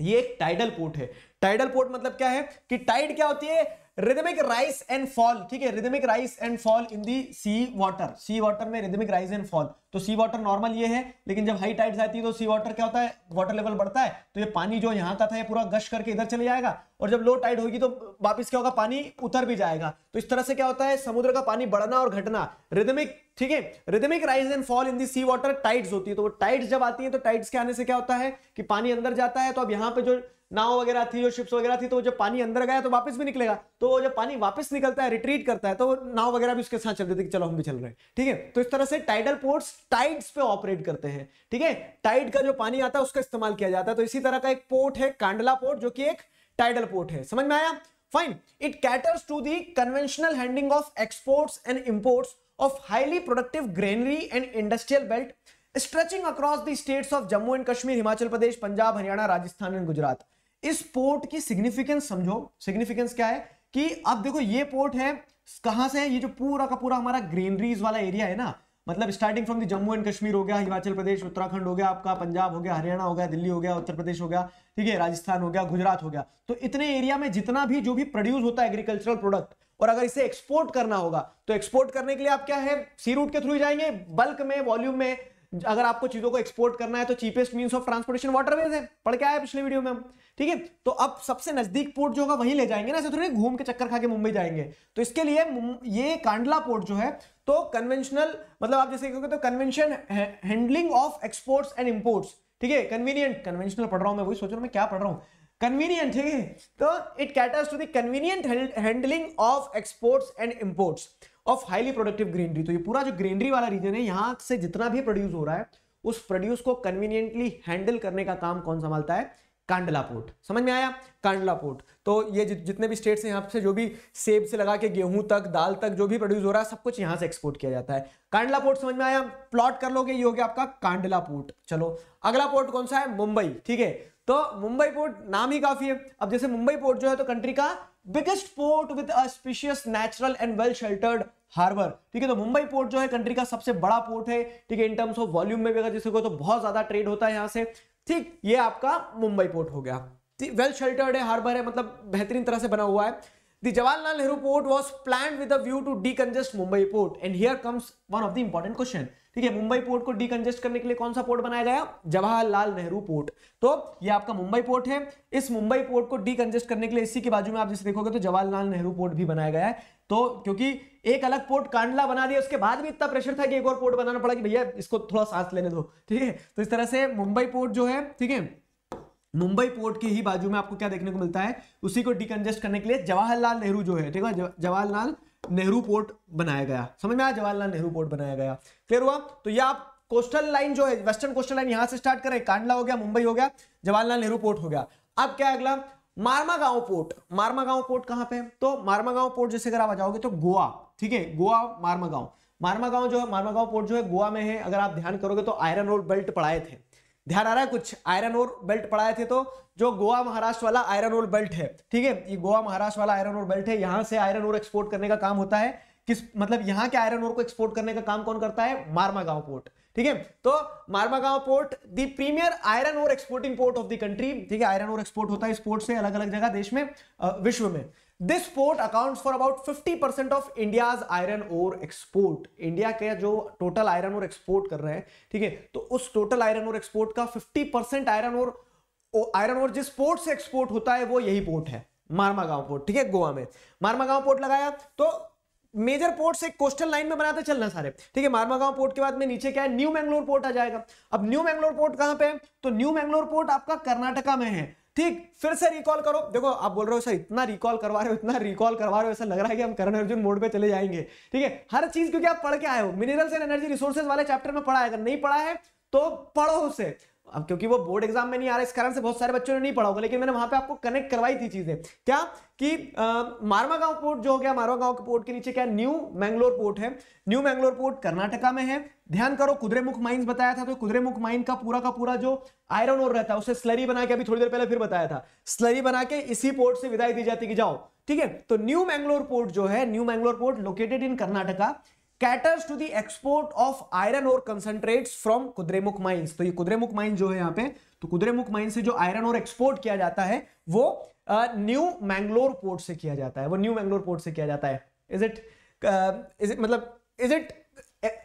ये एक टाइडल पोर्ट है टाइडल पोर्ट मतलब क्या है कि टाइड क्या होती है रिदमिक राइस एंड फॉल ठीक है rhythmic rise and fall in the sea water sea water में रिदमिक राइस एंड फॉल तो सी वाटर नॉर्मल ये है लेकिन जब हाई टाइड्स आती है तो सी वाटर क्या होता है वाटर लेवल बढ़ता है तो ये पानी जो यहाँ का था ये पूरा गश करके इधर चले जाएगा और जब लो टाइड होगी तो वापस क्या होगा पानी उतर भी जाएगा तो इस तरह से क्या होता है समुद्र का पानी बढ़ना और घटना रिदमिक ठीक है rhythmic rise and fall in the sea water tides होती है तो टाइड्स जब आती है तो टाइड्स के आने से क्या होता है कि पानी अंदर जाता है तो अब यहाँ पे जो नाव वगैरह थी और शिप्स वगैरह थी तो जब पानी अंदर गया तो वापस भी निकलेगा तो जब पानी वापस निकलता है रिट्रीट करता है तो नाव वगैरह भी उसके साथ चल देते चलो हम भी चल रहे हैं ठीक है तो इस तरह से टाइडल पोर्ट्स टाइड्स पे ऑपरेट करते हैं ठीक है टाइड का जो पानी आता है उसका इस्तेमाल किया जाता है तो इसी तरह का एक पोर्ट है कांडला पोर्ट जो कि एक टाइडल पोर्ट है समझ में आया fine it caters to the conventional handling of exports and imports of highly productive granary and industrial belt stretching across the states of Jammu and Kashmir Himachal Pradesh Punjab Haryana Rajasthan and Gujarat इस पोर्ट की सिग्निफिकेंस समझो सिग्निफिकेंस क्या है कि अब देखो ये पोर्ट है कहां से है ये जो पूरा का पूरा हमारा ग्रीनरीज वाला एरिया है ना मतलब starting from the Jammu and Kashmir हो गया हिमाचल प्रदेश उत्तराखंड हो गया आपका पंजाब हो गया हरियाणा हो गया दिल्ली हो गया उत्तर प्रदेश हो गया ठीक है राजस्थान हो गया गुजरात हो गया तो इतने एरिया में जितना भी जो भी प्रोड्यूस होता है एग्रीकल्चरल प्रोडक्ट और अगर इसे एक्सपोर्ट करना होगा तो एक्सपोर्ट करने के लिए आप क्या है सी रूट के थ्रू जाएंगे बल्क में वॉल्यूम में अगर आपको चीजों को एक्सपोर्ट करना है तो cheapest mean of transportation waterways है पढ़ के आया पिछले वीडियो में हम ठीक है तो अब सबसे नजदीक पोर्ट जो होगा वहीं ले जाएंगे ना ऐसे थोड़ी घूम के चक्कर खा के मुंबई जाएंगे तो इसके लिए ये कांडला पोर्ट जो है तो कन्वेंशनल मतलब आप जैसे क्योंकि तो convention handling of exports and imports ठीक है कन्वीनियंट कन्वेंशनल पढ़ रहा हूं मैं वही सोच रहा हूं मैं क्या पढ़ रहा हूं कन्वीनियंट ठीक है तो it caters to the convenient handling of exports and imports of highly productive greenery तो ये पूरा जो ग्रीनरी वाला रीजन है यहां से जितना भी प्रोड्यूस हो रहा है उस प्रोड्यूस को कन्वीनियंटली हैंडल करने का काम कौन संभालता है कांडला पोर्ट समझ में आया कांडला पोर्ट तो ये जि, जितने भी स्टेट्स हैं यहाँ से जो भी सेब से लगा के गेहूं तक दाल तक जो भी प्रोड्यूस हो रहा है सब कुछ यहाँ से एक्सपोर्ट किया जाता है कांडला पोर्ट समझ में आया प्लॉट कर लोगे ये हो गया आपका कांडला पोर्ट चलो अगला पोर्ट कौन सा है मुंबई ठीक है तो मुंबई पोर्ट नाम ही काफी है अब जैसे मुंबई पोर्ट जो है तो कंट्री का biggest port with spacious natural and well sheltered harbour ठीक है तो मुंबई पोर्ट जो है कंट्री का सबसे बड़ा पोर्ट है ठीक है इन टर्म्स ऑफ वॉल्यूम में भी अगर जैसे तो बहुत ज्यादा ट्रेड होता है यहाँ से ठीक ये आपका मुंबई पोर्ट हो गया वेल शेल्टर्ड है हार्बर है मतलब बेहतरीन तरह से बना हुआ है the Jawaharlal Nehru port was plan with view to decongest Mumbai port and here comes one of the important question ठीक है मुंबई पोर्ट को डीकंजेस्ट करने के लिए कौन सा पोर्ट बनाया गया जवाहरलाल नेहरू पोर्ट तो ये आपका मुंबई पोर्ट है इस मुंबई पोर्ट को डीकंजेस्ट करने के लिए इसी के बाजू में आप जैसे देखोगे तो जवाहरलाल नेहरू पोर्ट भी बनाया गया है तो क्योंकि एक अलग पोर्ट कांडला बना दिया उसके बाद भी इतना प्रेशर था कि एक और पोर्ट बनाना पड़ा कि भैया इसको थोड़ा सांस लेने दो ठीक है तो इस तरह से मुंबई पोर्ट जो है ठीक है मुंबई पोर्ट के ही बाजू में आपको क्या देखने को मिलता है उसी को डिकंजेस्ट करने के लिए जवाहरलाल नेहरू जो है ठीक है जवाहरलाल नेहरू पोर्ट बनाया गया समझ में आया जवाहरलाल नेहरू पोर्ट बनाया गया क्लियर हुआ तो ये आप कोस्टल लाइन जो है वेस्टर्न कोस्टल लाइन यहां से स्टार्ट करें कांडला हो गया मुंबई हो गया जवाहरलाल नेहरू पोर्ट हो गया अब क्या अगला मारमा गांव पोर्ट मारमा गांव पोर्ट कहां पे तो मारमा गांव पोर्ट जैसे अगर आप आ जाओगे तो गोवा ठीक है गोवा मारमा गांव मारमा गांव जो है मारमा गांव पोर्ट जो है गोवा में है अगर आप ध्यान करोगे तो आयरन रोड बेल्ट पढ़ाए थे ध्यान आ रहा है कुछ आयरन और बेल्ट पढ़ाए थे तो जो गोवा महाराष्ट्र वाला आयरन और बेल्ट है ठीक है ये गोवा महाराष्ट्र वाला आयरन और बेल्ट है यहाँ से आयरन और एक्सपोर्ट करने का काम होता है किस मतलब यहाँ के आयरन और को एक्सपोर्ट करने का काम कौन करता है मारमा गांव पोर्ट ठीक है तो Marmagao port the premier iron ore exporting port of the country ठीक है आयरन और एक्सपोर्ट होता है इस पोर्ट से अलग अलग जगह देश में विश्व में this port account for about 50 percent of India iron ore export India के जो टोटल आयरन और एक्सपोर्ट कर रहे हैं ठीक है तो उस टोटल आयरन और एक्सपोर्ट का 50 परसेंट आयरन और आयरन और जिस पोर्ट से एक्सपोर्ट होता है वो यही पोर्ट है मारमा गांव पोर्ट ठीक है गोवा में मारमा गांव पोर्ट लगाया तो मेजर पोर्ट से कोस्टल लाइन में बनाते चलना सारे ठीक है मारमागांव पोर्ट के बाद में नीचे क्या है न्यू मैंगलोर पोर्ट आ जाएगा अब न्यू मैंगलोर पोर्ट कहां पे है तो न्यू मैंगलोर पोर्ट आपका कर्नाटका में है ठीक फिर से रिकॉल करो देखो आप बोल रहे हो सर इतना रिकॉल करवा रहे हो इतना रिकॉल करवा रहे हो ऐसा लग रहा है कि हम करण अर्जुन मोड पे चले जाएंगे ठीक है हर चीज क्योंकि आप पढ़ के आए हो मिनरल्स एंड एनर्जी रिसोर्सेज वाले चैप्टर में पढ़ा है अगर नहीं पढ़ा है तो पढ़ो उसे अब क्योंकि वो बोर्ड एग्जाम में नहीं आ रहा इस कारण से बहुत सारे बच्चों ने नहीं पढ़ा होगा लेकिन मैंने वहां पे आपको कनेक्ट करवाई थी चीजें क्या कि मारवा गांव पोर्ट जो हो गया मारवा गांव के पोर्ट के नीचे क्या न्यू मैंगलोर पोर्ट है न्यू मैंगलोर पोर्ट कर्नाटका में है ध्यान करो कुद्रेमुख माइंस बताया था तो कुद्रेमुख माइन का पूरा का पूरा जो आयरन और रहता है उसे स्लरी बना के अभी थोड़ी देर पहले फिर बताया था स्लरी बना के इसी पोर्ट से विदाई दी जाती कि जाओ ठीक है तो न्यू मैंगलोर पोर्ट जो है new Mangalore port located in Karnataka caters to the export of iron ore concentrates from Kudremukh mines तो ये कुद्रेमुख माइन जो है यहाँ पे तो कुद्रेमुख माइन से जो आयरन और एक्सपोर्ट किया जाता है वो न्यू मैंगलोर पोर्ट से किया जाता है वो न्यू मैंगलोर पोर्ट से किया जाता है इज इट इज इट मतलब is it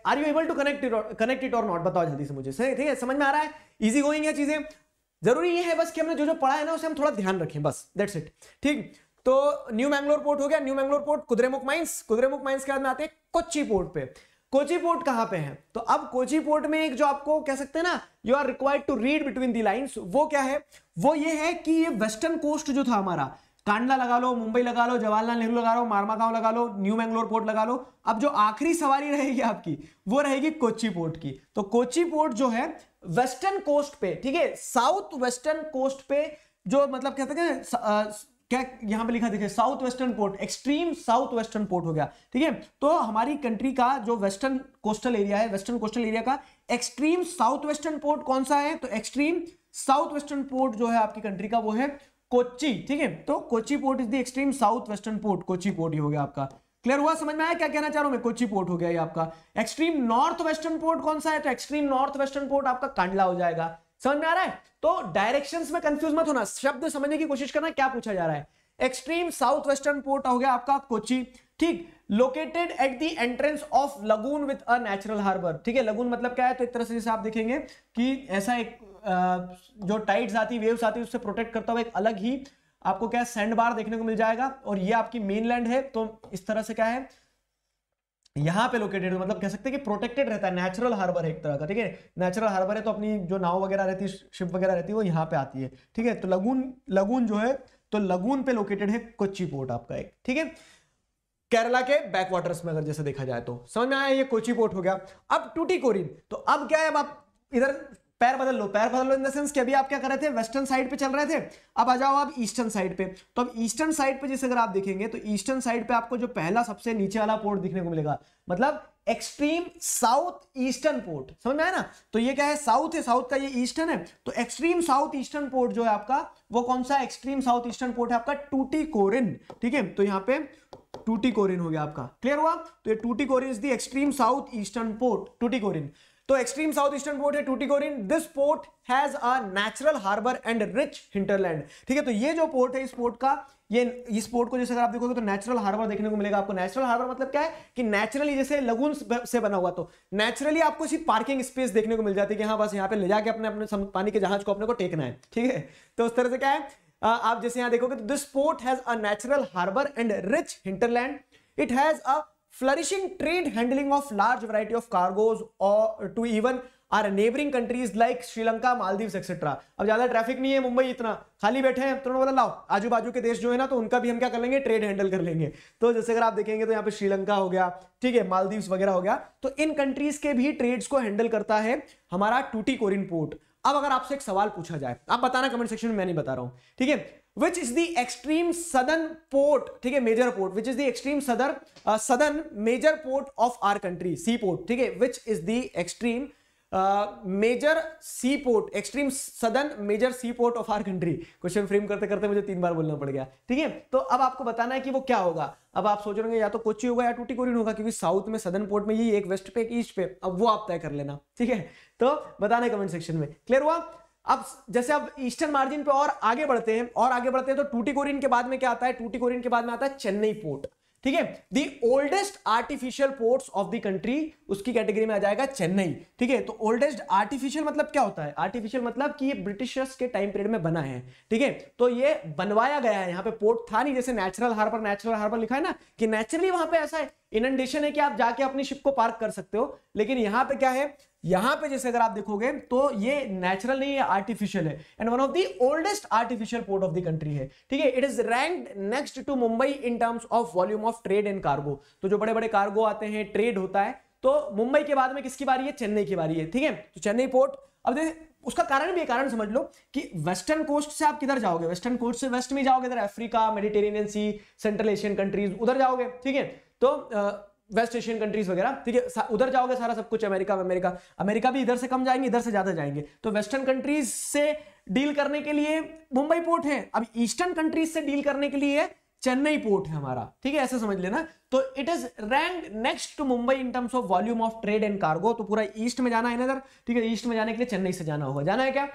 are you able to connect it connect it or not बताओ जल्दी से मुझे ठीक है समझ में आ रहा है इजी गोइंग है चीजें जरूरी ये है बस कि हमने जो जो पढ़ा है ना उसे हम थोड़ा ध्यान रखें बस दैट्स इट ठीक तो न्यू मैंगलोर पोर्ट हो गया new Mangalore port Kudremukh mines Kudremukh mines के बाद में आते हैं कोची पोर्ट पे कोची पोर्ट कहां पे है तो अब कोची पोर्ट में एक जो आपको कह सकते हैं ना you are required to read between the lines वो क्या है वो ये है कि ये वेस्टर्न कोस्ट जो था हमारा कांडला लगा लो मुंबई लगा लो जवाहरलाल नेहरू लगा लो मारमा गांव लगा लो न्यू मैंगलोर पोर्ट लगा लो अब जो आखिरी सवारी रहेगी आपकी वो रहेगी कोची पोर्ट की तो कोची पोर्ट जो है वेस्टर्न कोस्ट पे ठीक है साउथ वेस्टर्न कोस्ट पे जो मतलब कहते हैं क्या यहां पे लिखा देखिए south western port extreme south western port हो गया ठीक है तो हमारी कंट्री का जो वेस्टर्न कोस्टल एरिया है वेस्टर्न कोस्टल एरिया का एक्सट्रीम साउथ वेस्टर्न पोर्ट कौन सा है तो एक्सट्रीम साउथ वेस्टर्न पोर्ट जो है आपकी कंट्री का वो है कोची ठीक है तो Kochi port is the extreme south western port Kochi port ही हो गया आपका क्लियर हुआ समझ में आया क्या कहना चाह रहा हूं मैं कोची पोर्ट हो गया ये आपका एक्सट्रीम नॉर्थ वेस्टर्न पोर्ट कौन सा है तो एक्सट्रीम नॉर्थ वेस्टर्न पोर्ट आपका कांडला हो जाएगा समझ में आ रहा है तो डायरेक्शंस में कंफ्यूज मत होना शब्द समझने की कोशिश करना क्या पूछा जा रहा है एक्सट्रीम साउथ वेस्टर्न पोर्ट हो गया आपका कोची ठीक located at the entrance of lagoon with a natural harbour ठीक है लगून मतलब क्या है तो एक तरह से जैसे आप देखेंगे कि ऐसा एक जो टाइट्स आती वेव्स आती है उससे प्रोटेक्ट करता हुआ एक अलग ही आपको क्या है सैंड बार देखने को मिल जाएगा और ये आपकी मेनलैंड है तो इस तरह से क्या है यहाँ पे लोकेटेड मतलब कह सकते हैं कि प्रोटेक्टेड रहता है नेचुरल हार्बर है एक तरह का ठीक है नेचुरल हार्बर है तो अपनी जो नाव वगैरह रहती है शिप वगैरह रहती है वो यहाँ पे आती है ठीक है तो लगून लगून जो है तो लगून पे लोकेटेड है कोची पोर्ट आपका एक ठीक है केरला के बैक वाटर्स में अगर जैसे देखा जाए तो समझ में आया ये कोची पोर्ट हो गया अब टूटी कोरिन तो अब क्या है अब आप इधर पैर बदल लो पैर बदल लो इन द सेंस कि अभी आप क्या कर रहे थे वेस्टर्न साइड पे चल रहे थे अब आ जाओ आप ईस्टर्न साइड पे तो अब ईस्टर्न साइड पे जैसे अगर आप देखेंगे तो ईस्टर्न साइड पे आपको जो पहला सबसे नीचे वाला पोर्ट दिखने को मिलेगा मतलब एक्सट्रीम साउथ ईस्टर्न पोर्ट समझ में आया ना तो ये क्या है साउथ है साउथ का ये ईस्टर्न है तो एक्सट्रीम साउथ ईस्टर्न पोर्ट जो है आपका वो कौन सा एक्सट्रीम साउथ ईस्टर्न पोर्ट है आपका टूटी कोरिन ठीक है तो यहाँ पे टूटी कोरिन हो गया आपका क्लियर हुआ तो ये Tuticorin is the extreme south eastern port Tuticorin तो एक्सट्रीम साउथ ईस्टर्न पोर्ट है Tuticorin this port has a natural harbour and rich hinterland ठीक है तो ये जो पोर्ट है इस पोर्ट का ये इस पोर्ट को जैसे अगर आप देखोगे तो नेचुरल हार्बर देखने को मिलेगा आपको नेचुरल हार्बर मतलब क्या है कि नेचुरली जैसे लगून से बना हुआ तो नेचुरली आपको इसी पार्किंग स्पेस देखने को मिल जाती है कि हाँ बस यहाँ पे ले जाके अपने अपने पानी के जहाज को अपने को टेकना है ठीक है तो उस तरह से क्या है आप जैसे यहां देखोगे तो this port has a natural harbour and rich hinterland it has a flourishing trade handling of large variety of cargoes or to our neighbouring countries like Sri Lanka Maldives etcetera अब ज्यादा ट्रैफिक नहीं है मुंबई इतना खाली बैठे हैं तुरंत लाओ आजू बाजू के देश जो है ना तो उनका भी हम क्या कर लेंगे ट्रेड हैंडल कर लेंगे तो जैसे अगर आप देखेंगे तो यहाँ पे श्रीलंका हो गया ठीक है मालदीव वगैरह हो गया तो इन कंट्रीज के भी ट्रेड को हैंडल करता है हमारा टूटी कोरिन पोर्ट अब अगर आपसे एक सवाल पूछा जाए आप बताना कमेंट सेक्शन में मैं नहीं बता रहा हूं ठीक है which is the extreme southern port ठीक है major port which is the extreme souther southern major port of our country sea port ठीक है which is the extreme major sea port extreme southern major sea port of our country question frame करते करते मुझे तीन बार बोलना पड़ गया ठीक है तो अब आपको बताना है कि वो क्या होगा अब आप सोच रहे या तो कोची होगा या टूटी कोरिन होगा क्योंकि साउथ में सदन पोर्ट में यही एक वेस्ट पे एक ईस्ट पे अब वो आप तय कर लेना ठीक है तो बताना कमेंट सेक्शन में क्लियर हुआ अब जैसे अब ईस्टर्न मार्जिन पे और आगे बढ़ते हैं और आगे बढ़ते हैं तो टूटीकोरिन के बाद में क्या आता है टूटीकोरिन के बाद में आता है चेन्नई पोर्ट ठीक है the oldest artificial ports of the country उसकी कैटेगरी में आ जाएगा चेन्नई ठीक है तो ओल्डेस्ट आर्टिफिशियल मतलब क्या होता है आर्टिफिशियल मतलब कि ये ब्रिटिशर्स के टाइम पीरियड में बना है ठीक है तो ये बनवाया गया है यहाँ पे पोर्ट था नहीं जैसे नेचुरल हार्बर नेचुरल हार्बर लिखा है ना कि नेचुरली वहां पे ऐसा है इनंडेशन है कि आप जाके अपनी शिप को पार्क कर सकते हो लेकिन यहाँ पे क्या है यहाँ पे जैसे अगर आप देखोगे तो ये नेचुरल नहीं है आर्टिफिशियल है and one of the oldest artificial port of the country है ठीक है it is ranked next to Mumbai in terms of volume of trade and cargo तो जो बड़े बड़े कार्गो आते हैं ट्रेड होता है तो मुंबई के बाद में किसकी बारी है चेन्नई की बारी है ठीक है तो चेन्नई पोर्ट अब देख उसका कारण भी है कारण समझ लो कि वेस्टर्न कोस्ट से आप किधर जाओगे वेस्टर्न कोस्ट से वेस्ट में जाओगे इधर Africa Mediterranean sea central Asian countries उधर जाओगे ठीक है तो वेस्ट एशियन कंट्रीज वगैरह ठीक है उधर जाओगे सारा सब कुछ अमेरिका अमेरिका अमेरिका भी इधर से कम जाएंगे इधर से ज्यादा जाएंगे तो वेस्टर्न कंट्रीज से डील करने के लिए मुंबई पोर्ट है अब ईस्टर्न कंट्रीज से डील करने के लिए चेन्नई पोर्ट है हमारा ठीक है ऐसे समझ लेना तो it is rank next to Mumbai in terms of volume of trade and cargo तो पूरा ईस्ट में जाना है ना इधर ठीक है ईस्ट में जाने के लिए चेन्नई से जाना होगा जाना है क्या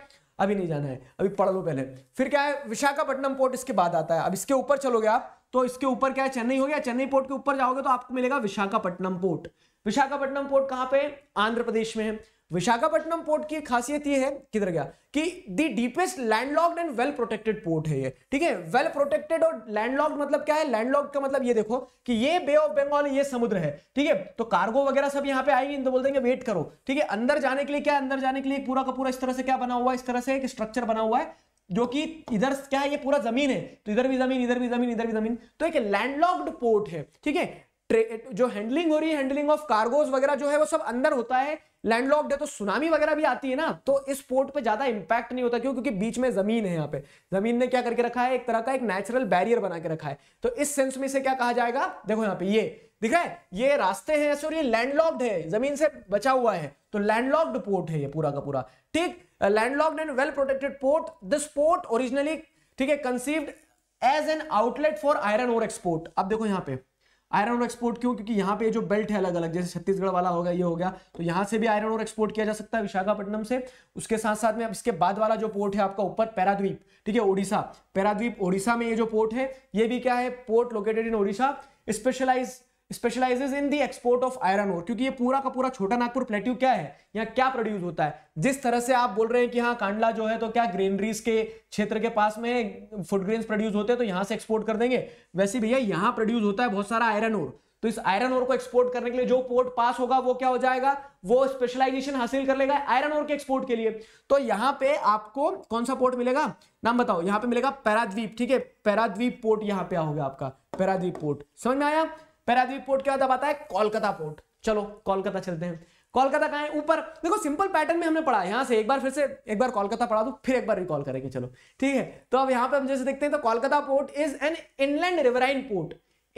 अभी नहीं जाना है अभी पढ़ लो पहले फिर क्या है विशाखापट्टनम पोर्ट इसके बाद आता है अब इसके ऊपर चलोगे आप तो इसके ऊपर क्या है चेन्नई हो गया चेन्नई पोर्ट के ऊपर जाओगे तो आपको मिलेगा विशाखापट्टनम पोर्ट विशाखापट्टनम पोर्ट कहां पे आंध्र प्रदेश में है विशाखापट्टनम पोर्ट की खासियत यह है किधर गया कि the deepest landlocked and well protected port है ये ठीक है वेल प्रोटेक्टेड और लैंडलॉक्ड मतलब क्या है लैंडलॉक्ड का मतलब ये देखो कि ये बे ऑफ बंगाल ये समुद्र है ठीक है तो कार्गो वगैरह सब यहाँ पे आएगी तो बोल देंगे वेट करो ठीक है अंदर जाने के लिए क्या अंदर जाने के लिए पूरा का पूरा इस तरह से क्या बना हुआ है इस तरह से एक स्ट्रक्चर बना हुआ है जो कि इधर क्या है ये पूरा जमीन है तो इधर भी जमीन इधर भी जमीन इधर भी जमीन तो एक लैंडलॉक्ड पोर्ट है ठीक है जो हैंडलिंग हो रही है हैंडलिंग ऑफ कार्गोज वगैरह जो है वो सब अंदर होता है लैंडलॉक्ड है तो सुनामी वगैरह भी आती है ना तो इस पोर्ट पे ज्यादा इंपैक्ट नहीं होता क्यों क्योंकि बीच में जमीन है यहाँ पे जमीन ने क्या करके रखा है एक तरह का एक नेचुरल बैरियर बना के रखा है तो इस सेंस में इसे क्या कहा जाएगा देखो यहाँ पे ये दिख रहा है ये रास्ते हैं ऐसे और ये लैंडलॉक्ड है जमीन से बचा हुआ है तो लैंडलॉक्ड पोर्ट है ये पूरा का पूरा ठीक landlocked and well protected port this port originally ठीक है conceived as an outlet for iron ore export अब देखो यहां पे आयरन और एक्सपोर्ट क्यों क्योंकि यहाँ पे जो बेल्ट है अलग अलग जैसे छत्तीसगढ़ वाला होगा ये हो गया तो यहां से भी आयरन और एक्सपोर्ट किया जा सकता है विशाखापट्टनम से उसके साथ साथ में अब इसके बाद वाला जो पोर्ट है आपका ऊपर पैराद्वीप ठीक है ओडिशा पैराद्वीप ओडिशा में ये जो पोर्ट है ये भी क्या है port located in Odisha specialise specialises in the export of iron ore क्योंकि ये पूरा का पूरा छोटा नागपुर प्लेट्यू क्या है यहाँ क्या प्रोड्यूस होता है जिस तरह से आप बोल रहे हैं कि हाँ कांडला जो है तो क्या ग्रीनरीज के क्षेत्र के पास में फूड ग्रेन प्रोड्यूस होते हैं तो यहाँ से एक्सपोर्ट कर देंगे वैसे भैया यहाँ प्रोड्यूस होता है बहुत सारा आयरन ओर तो इस आयरन ओर को एक्सपोर्ट करने के लिए जो पोर्ट पास होगा वो क्या हो जाएगा वो स्पेशलाइजेशन हासिल कर लेगा आयरन ओर के एक्सपोर्ट के लिए तो यहाँ पे आपको कौन सा पोर्ट मिलेगा नाम बताओ यहाँ पे मिलेगा पैराद्वीप ठीक है पैराद्वीप पोर्ट यहाँ पे आओगे आपका पैराद्वीप पोर्ट समझ में आया पैरादीप पोर्ट क्या होता बताया कोलकाता पोर्ट चलो कोलकाता चलते हैं कोलकाता कहा है ऊपर देखो सिंपल पैटर्न में हमने पढ़ा यहाँ से एक बार फिर से एक बार कोलकाता पढ़ा दू फिर एक बार रिकॉल करेंगे चलो ठीक है तो अब यहाँ पे हम जैसे देखते हैं तो Kolkata port is an inland riverine port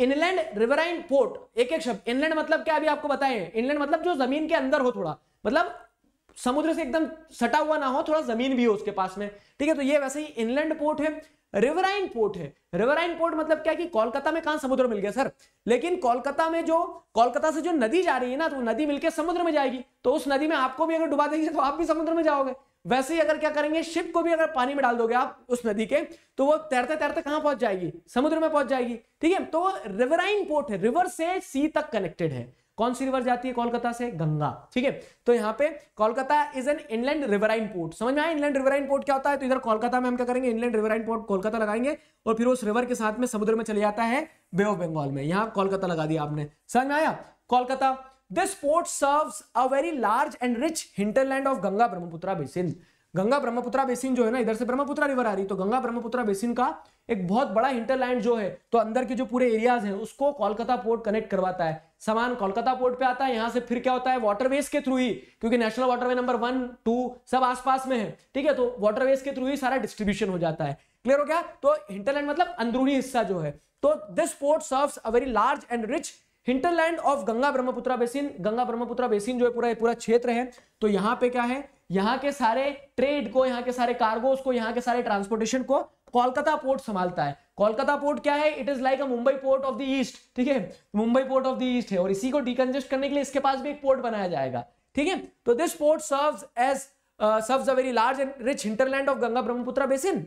inland riverine port एक एक शब्द इनलैंड मतलब क्या अभी आपको बताए इनलैंड मतलब जो जमीन के अंदर हो थोड़ा मतलब समुद्र से एकदम सटा हुआ ना हो थोड़ा जमीन भी हो उसके पास में ठीक है तो ये वैसे ही इनलैंड पोर्ट है रिवराइन पोर्ट है रिवराइन पोर्ट मतलब क्या कि कोलकाता में कहा समुद्र मिल गया सर लेकिन कोलकाता में जो कोलकाता से जो नदी जा रही है ना तो नदी मिलकर समुद्र में जाएगी तो उस नदी में आपको भी अगर डुबा देंगे तो आप भी समुद्र में जाओगे वैसे ही अगर क्या करेंगे शिप को भी अगर पानी में डाल दोगे आप उस नदी के तो वो तैरते तैरते कहां पहुंच जाएगी समुद्र में पहुंच जाएगी ठीक है तो रिवराइन पोर्ट है रिवर से सी तक कनेक्टेड है कौन सी रिवर जाती है कोलकाता से गंगा ठीक है तो यहाँ पे Kolkata is an inland riverine port समझ में आया इनलैंड रिवराइन पोर्ट क्या होता है तो इधर कोलकाता में हम क्या करेंगे इनलैंड रिवराइन पोर्ट कोलकाता लगाएंगे और फिर उस रिवर के साथ में समुद्र में चले जाता है बे ऑफ बंगाल में यहाँ कोलकाता लगा दिया आपने समझ में आया Kolkata this port serve a very large and rich hinterland of Ganga Brahmaputra basin Ganga Brahmaputra basin जो है ना इधर से ब्रह्मपुत्रा रिवर आ रही तो गंगा ब्रह्मपुत्रा बेसिन का एक बहुत बड़ा हिंटरलैंड जो है तो अंदर के जो पूरे एरियाज हैं उसको कोलकाता पोर्ट कनेक्ट करवाता है सामान कोलकाता पोर्ट पे आता है यहाँ से फिर क्या होता है वाटरवेज के थ्रू ही क्योंकि national waterway number one two सब आसपास में है ठीक है तो वाटरवेज के थ्रू ही सारा डिस्ट्रीब्यूशन हो जाता है क्लियर हो गया तो हिंटरलैंड मतलब अंदरूनी हिस्सा जो है तो this port serve a very large and rich hinterland of Ganga Brahmaputra basin Ganga Brahmaputra basin जो है पूरा पूरा क्षेत्र है तो यहाँ पे क्या है यहाँ के सारे ट्रेड को यहाँ के सारे कार्गोज को यहाँ के सारे ट्रांसपोर्टेशन को कोलकाता पोर्ट संभालता है कोलकाता पोर्ट क्या है it is like a Mumbai port of the east ठीक है Mumbai port of the east है और इसी को डीकंजेस्ट करने के लिए इसके पास भी एक पोर्ट बनाया जाएगा ठीक है तो this port serves as serves a very large and rich hinterland of Ganga Brahmaputra basin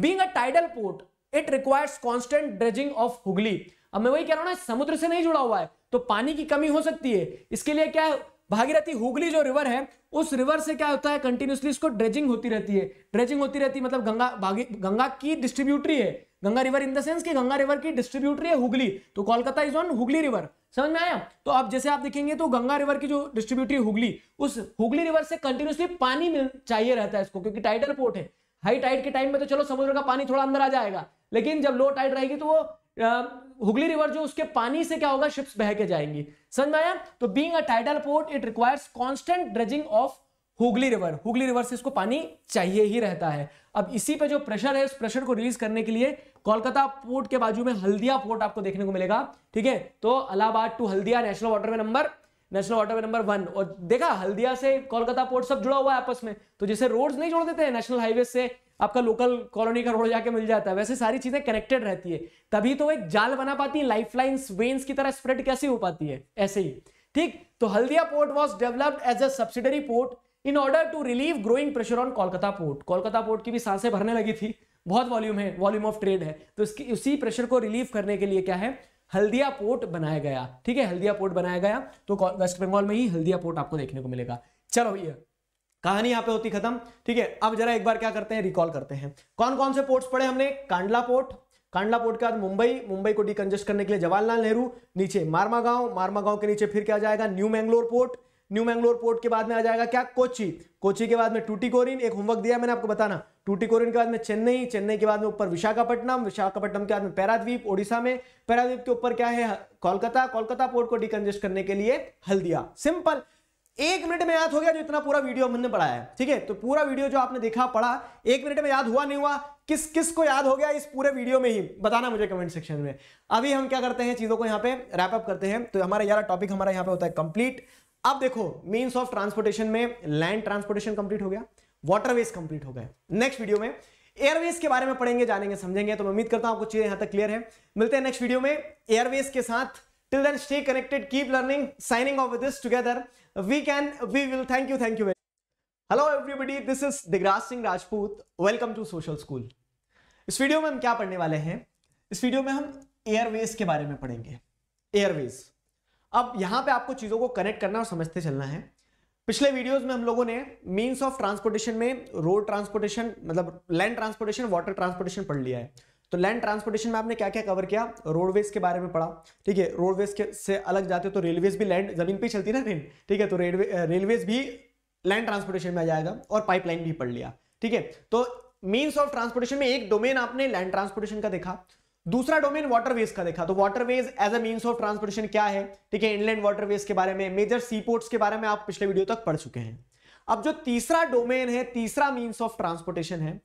being a tidal port it requires constant dredging of Hooghly अब मैं वही कह रहा हूं ना समुद्र से नहीं जुड़ा हुआ है तो पानी की कमी हो सकती है इसके लिए क्या है भागीरथी हुगली जो रिवर है उस रिवर से क्या होता है कंटिन्यूसली इसको ड्रेजिंग होती रहती है ड्रेजिंग होती रहती है मतलब गंगा गंगा की डिस्ट्रीब्यूटरी है Ganga river in the sense कि गंगा रिवर की डिस्ट्रीब्यूटरी है हुगली तो Kolkata is on Hooghly river समझ में आया तो आप जैसे आप देखेंगे तो गंगा रिवर की जो डिस्ट्रीब्यूटरी हुगली उस हुगली रिवर से कंटिन्यूसली पानी मिल चाहिए रहता है इसको क्योंकि टाइडल पोर्ट है हाई टाइड के टाइम में तो चलो समुद्र का पानी थोड़ा अंदर आ जाएगा लेकिन जब लो टाइड रहेगी तो वो हुगली रिवर जो उसके पानी से क्या होगा शिप्स बह के जाएंगी समझ में आया तो being a tidal port it requires constant dredging of Hooghly river Hooghly river से इसको पानी चाहिए ही रहता है अब इसी पे जो प्रेशर है उस प्रेशर को रिलीज करने के लिए कोलकाता पोर्ट के बाजू में हल्दिया पोर्ट आपको देखने को मिलेगा ठीक है तो Allahabad to Haldia national waterway number national waterway number one और देखा हल्दिया से कोलकाता पोर्ट सब जुड़ा हुआ है आपस में तो जैसे रोड्स नहीं जोड़ देते हैं नेशनल हाईवे से आपका लोकल कॉलोनी का रोड जाके मिल जाता है वैसे सारी चीजें कनेक्टेड रहती है तभी तो एक जाल बना पाती है लाइफ लाइन वेन्स की तरह स्प्रेड कैसे हो पाती है ऐसे ही ठीक तो Haldia port was developed as a subsidiary port in order to relieve growing pressure on Kolkata port Kolkata port की भी सांसें भरने लगी थी बहुत वॉल्यूम है वॉल्यूम ऑफ ट्रेड है तो इसकी उसी प्रेशर को रिलीव करने के लिए क्या है हल्दिया पोर्ट बनाया गया ठीक है हल्दिया पोर्ट बनाया गया तो वेस्ट बंगाल में ही हल्दिया पोर्ट आपको देखने को मिलेगा चलो भैया कहानी यहाँ पे होती खत्म ठीक है अब जरा एक बार क्या करते हैं रिकॉल करते हैं कौन कौन से पोर्ट्स पढ़े हमने कांडला पोर्ट कांडला पोर्ट के बाद मुंबई मुंबई को डिकंजेस्ट करने के लिए जवाहरलाल नेहरू नीचे मारमा गांव मारमा गांव के नीचे फिर क्या जाएगा new Mangalore port new Mangalore port के बाद में आ जाएगा क्या कोची कोची के बाद में टूटीकोरिन एक होमवर्क दिया मैंने आपको बताना टूटीकोरिन के बाद में चेन्नई चेन्नई के बाद में ऊपर विशाखापट्टनम विशाखापट्टनम के बाद में पैराद्वीप ओडिशा में पैराद्वीप के ऊपर क्या है कोलकाता कोलकाता पोर्ट को डिकंजेस्ट करने के लिए हल्दिया सिंपल एक मिनट में याद हो गया जो इतना पूरा वीडियो हमने पढ़ाया है ठीक है तो पूरा वीडियो जो आपने देखा पढ़ा एक मिनट में याद हुआ नहीं हुआ किस किस को याद हो गया इस पूरे वीडियो में ही बताना मुझे कमेंट सेक्शन में अभी हम क्या करते हैं चीजों को यहाँ पे रैप अप करते हैं तो हमारा यार टॉपिक हमारा यहाँ पे होता है कंप्लीट अब देखो मीन्स ऑफ ट्रांसपोर्टेशन में लैंड ट्रांसपोर्टेशन कंप्लीट हो गया वाटरवेज कंप्लीट हो गए नेक्स्ट वीडियो में एयरवेज के बारे में पढ़ेंगे जानेंगे समझेंगे तो मैं उम्मीद करता हूं आपको चीजें यहां तक क्लियर है मिलते हैं नेक्स्ट वीडियो में एयरवेज के साथ till then stay connected keep learning signing off this together we can we will thank you thank you hello everybody this is Digraj Singh Rajput welcome to social school इस वीडियो में हम क्या पढ़ने वाले हैं इस वीडियो में हम एयरवेज के बारे में पढ़ेंगे एयरवेज अब यहां पे आपको चीज़ों को कनेक्ट करना और समझते चलना है पिछले वीडियोस में हम लोगों ने मीन्स ऑफ ट्रांसपोर्टेशन में रोड ट्रांसपोर्टेशन मतलब लैंड ट्रांसपोर्टेशन वाटर ट्रांसपोर्टेशन पढ़ लिया है तो लैंड ट्रांसपोर्टेशन में आपने क्या क्या कवर किया रोडवेज के बारे में पढ़ा ठीक है रोडवेज के से अलग जाते हो तो रेलवेज भी लैंड जमीन पर चलती ना ट्रेन ठीक है तो रेलवे रेलवेज भी लैंड ट्रांसपोर्टेशन में आ जाएगा और पाइपलाइन भी पढ़ लिया ठीक है तो मीन्स ऑफ ट्रांसपोर्टेशन में एक डोमेन आपने लैंड ट्रांसपोर्टेशन का देखा दूसरा डोमेन वाटरवेज का देखा तो waterways as a means of transportation क्या है ठीक है इनलैंड वाटरवेज के बारे में मेजर सी पोर्ट्स के बारे में आप पिछले वीडियो तक पढ़ चुके हैं अब जो तीसरा डोमेन है तीसरा मीन्स ऑफ ट्रांसपोर्टेशन है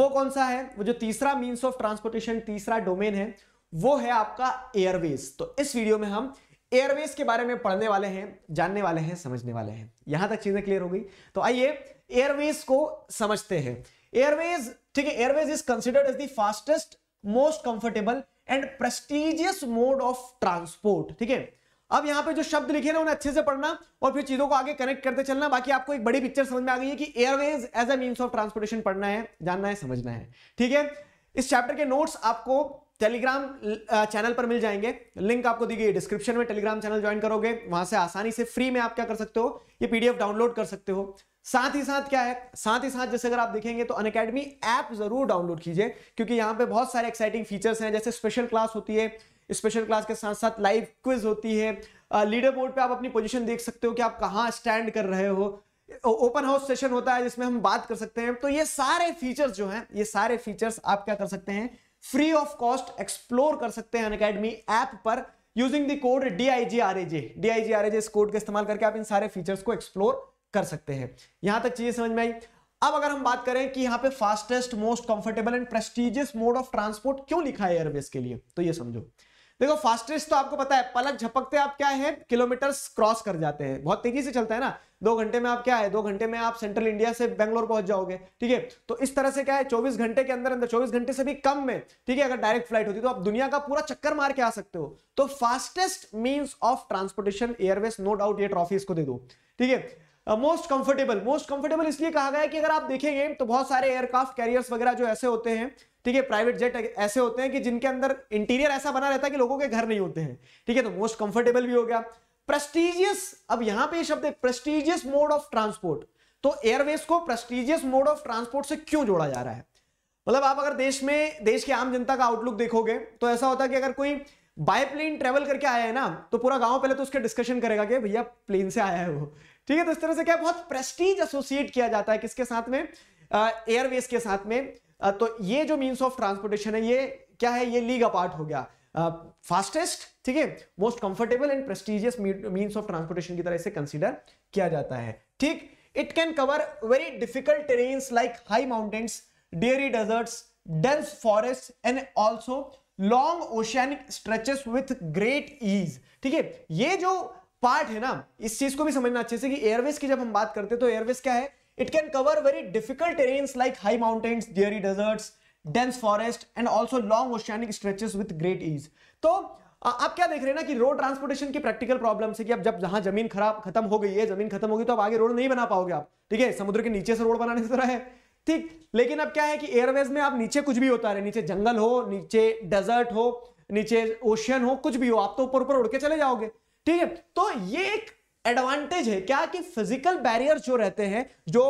वो कौन सा है वो जो तीसरा मीन्स ऑफ ट्रांसपोर्टेशन तीसरा डोमेन है वो है आपका एयरवेज तो इस वीडियो में हम एयरवेज के बारे में पढ़ने वाले हैं जानने वाले हैं समझने वाले हैं यहां तक चीजें क्लियर हो गई तो आइए एयरवेज को समझते हैं एयरवेज ठीक है airways is considered as the fastest most comfortable and prestigious mode of transport ठीक है अब यहां पे जो शब्द लिखे ना उन्हें अच्छे से पढ़ना और फिर चीजों को आगे कनेक्ट करते चलना बाकी आपको एक बड़ी पिक्चर समझ में आ गई है कि airways as a means of transportation पढ़ना है जानना है समझना है ठीक है इस चैप्टर के नोट्स आपको टेलीग्राम चैनल पर मिल जाएंगे लिंक आपको दी गई डिस्क्रिप्शन में टेलीग्राम चैनल ज्वाइन करोगे वहां से आसानी से फ्री में आप क्या कर सकते हो ये पीडीएफ डाउनलोड कर सकते हो साथ ही साथ क्या है साथ ही साथ जैसे अगर आप देखेंगे तो अनकेडमी ऐप जरूर डाउनलोड कीजिए क्योंकि यहाँ पे बहुत सारे एक्साइटिंग फीचर्स हैं जैसे स्पेशल क्लास होती है स्पेशल क्लास के साथ साथ लाइव क्विज होती है लीडर बोर्ड पर आप अपनी पोजिशन देख सकते हो कि आप कहाँ स्टैंड कर रहे हो ओपन हाउस सेशन होता है जिसमें हम बात कर सकते हैं तो ये सारे फीचर्स जो हैं ये सारे फीचर्स आप क्या कर सकते हैं फ्री ऑफ कॉस्ट एक्सप्लोर कर सकते हैं अनकेडमी ऐप पर using the code D I G R A J D I G R A इस कोड का इस्तेमाल करके आप इन सारे फीचर्स को एक्सप्लोर कर सकते हैं यहां तक चीजें समझ में आई अब अगर हम बात करें कि यहां पे fastest most comfortable and prestigious mode of transport क्यों लिखा है एयरवेज के लिए तो ये समझो देखो फास्टेस्ट तो आपको पता है पलक झपकते आप क्या है किलोमीटर क्रॉस कर जाते हैं बहुत तेजी से चलता है ना दो घंटे में आप क्या है दो घंटे में आप सेंट्रल इंडिया से बेंगलोर पहुंच जाओगे ठीक है तो इस तरह से क्या है चौबीस घंटे के अंदर अंदर चौबीस घंटे से भी कम में ठीक है अगर डायरेक्ट फ्लाइट होती तो आप दुनिया का पूरा चक्कर मार के आ सकते हो तो fastest means of transportation airways no doubt ये ट्रॉफी इसको दे दो ठीक है मोस्ट कंफर्टेबल मोस्ट कंफर्टेबल इसलिए कहा गया है कि अगर आप देखेंगे तो बहुत सारे एयरक्राफ्ट कैरियर्स वगैरह जो ऐसे होते हैं ठीक है प्राइवेट जेट ऐसे होते हैं कि जिनके अंदर इंटीरियर ऐसा बना रहता है कि लोगों के घर नहीं होते हैं ठीक है तो मोस्ट कंफर्टेबल भी हो गया प्रेस्टीजियस अब यहां पे शब्द है मोड ऑफ ट्रांसपोर्ट तो एयरवेज को प्रेस्टीजियस मोड ऑफ ट्रांसपोर्ट से क्यों जोड़ा जा रहा है मतलब आप अगर देश में देश की आम जनता का आउटलुक देखोगे तो ऐसा होता है कि अगर कोई बाय प्लेन ट्रेवल करके आया है ना तो पूरा गांव पहले तो उसके डिस्कशन करेगा कि भैया प्लेन से आया है वो ठीक है तो इस तरह से क्या बहुत प्रेस्टीज एसोसिएट किया जाता है किसके साथ में एयरवेज के साथ में तो ये जो मीन्स ऑफ ट्रांसपोर्टेशन है ये क्या है ये लीग अपार्ट हो गया फास्टेस्ट ठीक है most comfortable and prestigious means of transportation की तरह इसे कंसिडर किया जाता है ठीक it can cover very difficult terrains like high mountains dairy deserts dense forest and also long oceanic stretches with great ease ठीक है ये जो पार्ट है ना इस चीज को भी समझना अच्छे से कि एयरवेज की जब हम बात करते हैं तो एयरवेज क्या है It can cover very difficult terrains like high mountains, dreary deserts, dense forest and also long oceanic stretches with great ease. तो आप क्या देख रहे हैं ना कि रोड ट्रांसपोर्टेशन की प्रैक्टिकल प्रॉब्लम है कि अब जब जहां जमीन खराब खत्म हो गई है जमीन खत्म होगी तो आप आगे रोड नहीं बना पाओगे आप ठीक है समुद्र के नीचे से रोड बनाने से तो है ठीक लेकिन अब क्या है कि एयरवेज में आप नीचे कुछ भी होता रहे नीचे जंगल हो नीचे डेजर्ट हो नीचे ओशियन हो कुछ भी हो आप तो ऊपर ऊपर उड़ के चले जाओगे ठीक है तो ये एक एडवांटेज है क्या कि फिजिकल बैरियर जो रहते हैं जो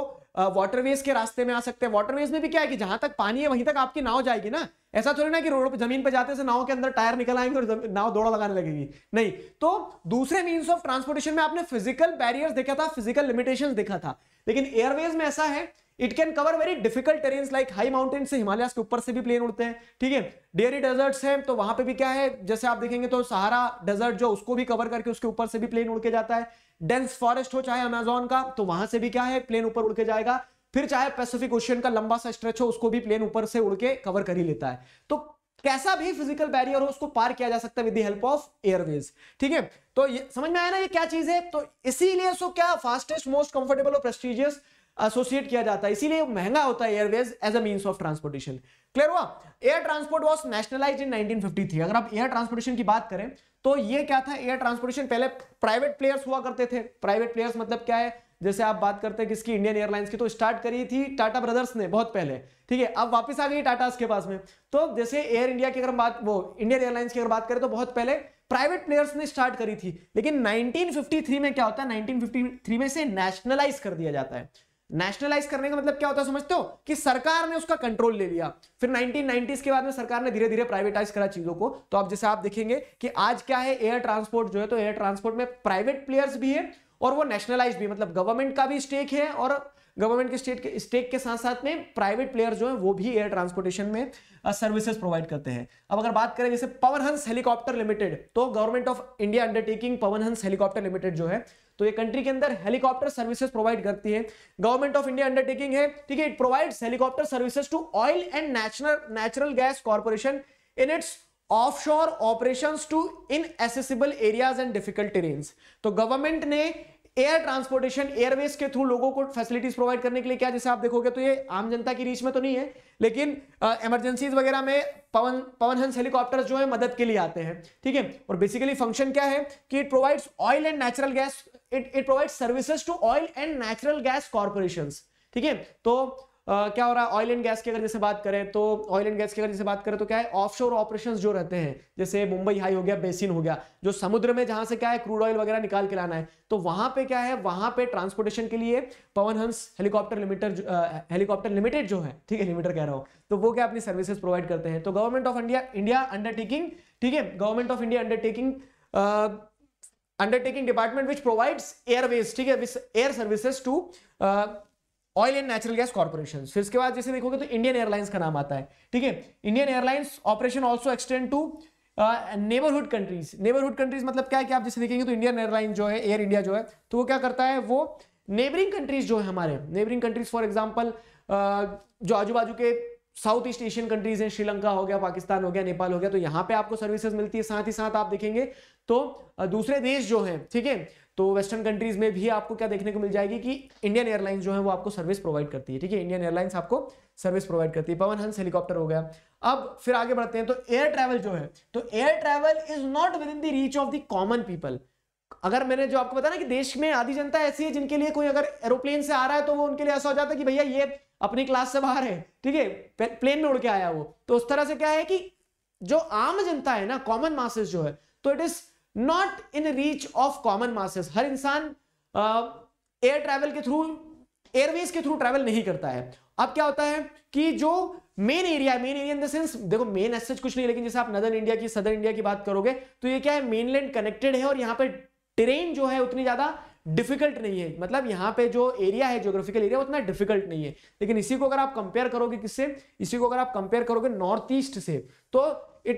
वाटरवेज के रास्ते में आ सकते हैं वाटरवेज में भी क्या है कि जहां तक पानी है वहीं तक आपकी नाव जाएगी ना ऐसा थोड़ी ना कि रोड पर जमीन पर जाते से नाव के अंदर टायर निकल आएंगे और नाव दौड़ा लगाने लगेगी नहीं तो दूसरे मीन ऑफ ट्रांसपोर्टेशन में आपने फिजिकल बैरियर देखा था फिजिकल लिमिटेशन देखा था लेकिन एयरवेज में ऐसा है it can cover very difficult terrain like high mountain से हिमालय के ऊपर से भी प्लेन उड़ते हैं ठीक है डेयरी डेजर्ट्स है तो वहां पे भी क्या है जैसे आप देखेंगे तो सहारा डेजर्ट जो उसको भी कवर करके उसके ऊपर से भी प्लेन उड़ के जाता है डेंस फॉरेस्ट हो चाहे अमेजोन का तो वहां से भी क्या है प्लेन ऊपर उड़ के जाएगा फिर चाहे पैसिफिक ओशियन का लंबा सा स्ट्रेच हो उसको भी प्लेन ऊपर से उड़ के कवर कर ही लेता है तो कैसा भी फिजिकल बैरियर हो उसको पार किया जा सकता है विद हेल्प ऑफ एयरवेज ठीक है तो ये समझ में आया ना ये क्या चीज है तो इसीलिए सो क्या फास्टेस्ट मोस्ट कंफर्टेबल और प्रेस्टिजियस एसोसिएट किया जाता है इसीलिए महंगा होता है airways as a means of transportation clear हुआ air transport was nationalise in 1953 अगर आप एयर ट्रांसपोर्टेशन की बात करें तो ये क्या था एयर ट्रांसपोर्टेशन पहले प्राइवेट प्लेयर्स हुआ करते थे प्राइवेट प्लेयर्स मतलब क्या है जैसे आप बात करते हैं किसकी इंडियन एयरलाइंस की तो स्टार्ट करी थी टाटा ब्रदर्स ने बहुत पहले ठीक है अब वापस आ गई टाटा के पास में तो जैसे एयर इंडिया की अगर बात वो इंडियन एयरलाइंस की अगर बात करें तो बहुत पहले प्राइवेट प्लेयर्स ने स्टार्ट करी थी लेकिन 1953 में क्या होता है 1953 में से नेशनलाइज कर दिया जाता है नेशनलाइज करने का मतलब क्या होता है समझते हो कि सरकार ने उसका कंट्रोल ले लिया फिर 1990s के बाद में सरकार ने धीरे धीरे प्राइवेटाइज करा चीजों को तो आप जैसे आप देखेंगे कि आज क्या है एयर ट्रांसपोर्ट जो है तो एयर ट्रांसपोर्ट में प्राइवेट प्लेयर्स भी मतलब है और वो नेशनलाइज भी मतलब गवर्नमेंट का भी स्टेक है और गवर्नमेंट के स्टेट के स्टेक के साथ साथ में प्राइवेट प्लेयर जो है वो भी एयर ट्रांसपोर्टेशन में सर्विसेज प्रोवाइड करते हैं अब अगर बात करें जैसे पवन हंस हेलीकॉप्टर लिमिटेड तो government of India undertaking Pawan Hans helicopter limited जो है तो ये कंट्री के अंदर हेलीकॉप्टर सर्विसेज प्रोवाइड करती है गवर्नमेंट ऑफ इंडिया अंडरटेकिंग है ठीक है it provides helicopter services to oil and natural natural gas corporation in its offshore operations to inaccessible areas and difficult terrains तो गवर्नमेंट ने air transportation airways के through लोगों को facilities provide करने के लिए क्या जैसे आप देखोगे तो ये आम जनता की रीच में तो नहीं है लेकिन इमरजेंसीज वगैरह में पवन पवन हंस हेलीकॉप्टर जो है मदद के लिए आते हैं ठीक है और बेसिकली फंक्शन क्या है कि it provides oil and natural gas it it provide services to oil and natural gas corporation ठीक है तो क्या हो रहा है ऑयल एंड गैस की अगर जैसे बात करें तो ऑयल एंड गैस की अगर जैसे बात करें तो क्या है ऑफशोर ऑपरेशंस जो रहते हैं जैसे मुंबई हाई हो गया बेसिन हो गया जो समुद्र में जहां से क्या है क्रूड ऑयल वगैरह निकाल के लाना है तो वहां पे क्या है वहां पे ट्रांसपोर्टेशन के लिए पवन Hans helicopter limited helicopter limited जो है ठीक है लिमिटेड कह रहा हूँ तो वो क्या अपनी सर्विसेज प्रोवाइड करते हैं तो government of India India undertaking ठीक है government of India undertaking undertaking department which provides airways ठीक है air services to oil and natural gas corporation फिर इसके बाद जैसे देखोगे तो इंडियन एयरलाइंस का नाम आता है ठीक है Indian airlines operation also extend to neighbourhood countries neighbourhood countries मतलब क्या है कि आप जैसे देखेंगे तो इंडियन एयरलाइंस जो है एयर इंडिया जो है तो वो क्या करता है वो नेबरिंग कंट्रीज जो है हमारे नेबरिंग कंट्रीज फॉर एग्जाम्पल जो आजू बाजू के साउथ ईस्ट एशियन कंट्रीज हैं श्रीलंका हो गया पाकिस्तान हो गया नेपाल हो गया तो यहाँ पे आपको सर्विसेज मिलती है साथ ही साथ आप देखेंगे तो uh, दूसरे देश जो हैं ठीक है तो वेस्टर्न कंट्रीज में भी आपको क्या देखने को मिल जाएगी कि इंडियन एयरलाइंस जो है वो आपको सर्विस प्रोवाइड करती है ठीक है इंडियन एयरलाइंस आपको सर्विस प्रोवाइड करती है पवन हंस हेलीकॉप्टर हो गया अब फिर आगे बढ़ते हैं तो एयर ट्रैवल जो है तो air travel is not within the reach of the common people अगर मैंने जो आपको बताया ना कि देश में आधी जनता ऐसी है जिनके लिए कोई अगर एरोप्लेन से आ रहा है तो वो उनके लिए ऐसा हो जाता है कि भैया ये अपनी क्लास से बाहर है ठीक है प्लेन में उड़ के आया वो तो उस तरह से क्या है कि जो आम जनता है ना कॉमन मासेस जो है तो it is not in reach of common masses हर इंसान एयर ट्रेवल के थ्रू एयरवेज के थ्रू ट्रेवल नहीं करता है अब क्या होता है कि जो main area main area in the sense देखो मेन एसेज कुछ नहीं लेकिन जैसे आप नदर इंडिया की सदर इंडिया की बात करोगे तो ये क्या है मेनलैंड कनेक्टेड है और यहां पर ट्रेन जो है उतनी ज्यादा डिफिकल्ट नहीं है मतलब यहाँ पे जो एरिया है ज्योग्राफिकल एरिया उतना डिफिकल्ट नहीं है लेकिन इसी को अगर आप कंपेयर करोगे किससे इसी को अगर आप कंपेयर करोगे नॉर्थ ईस्ट से तो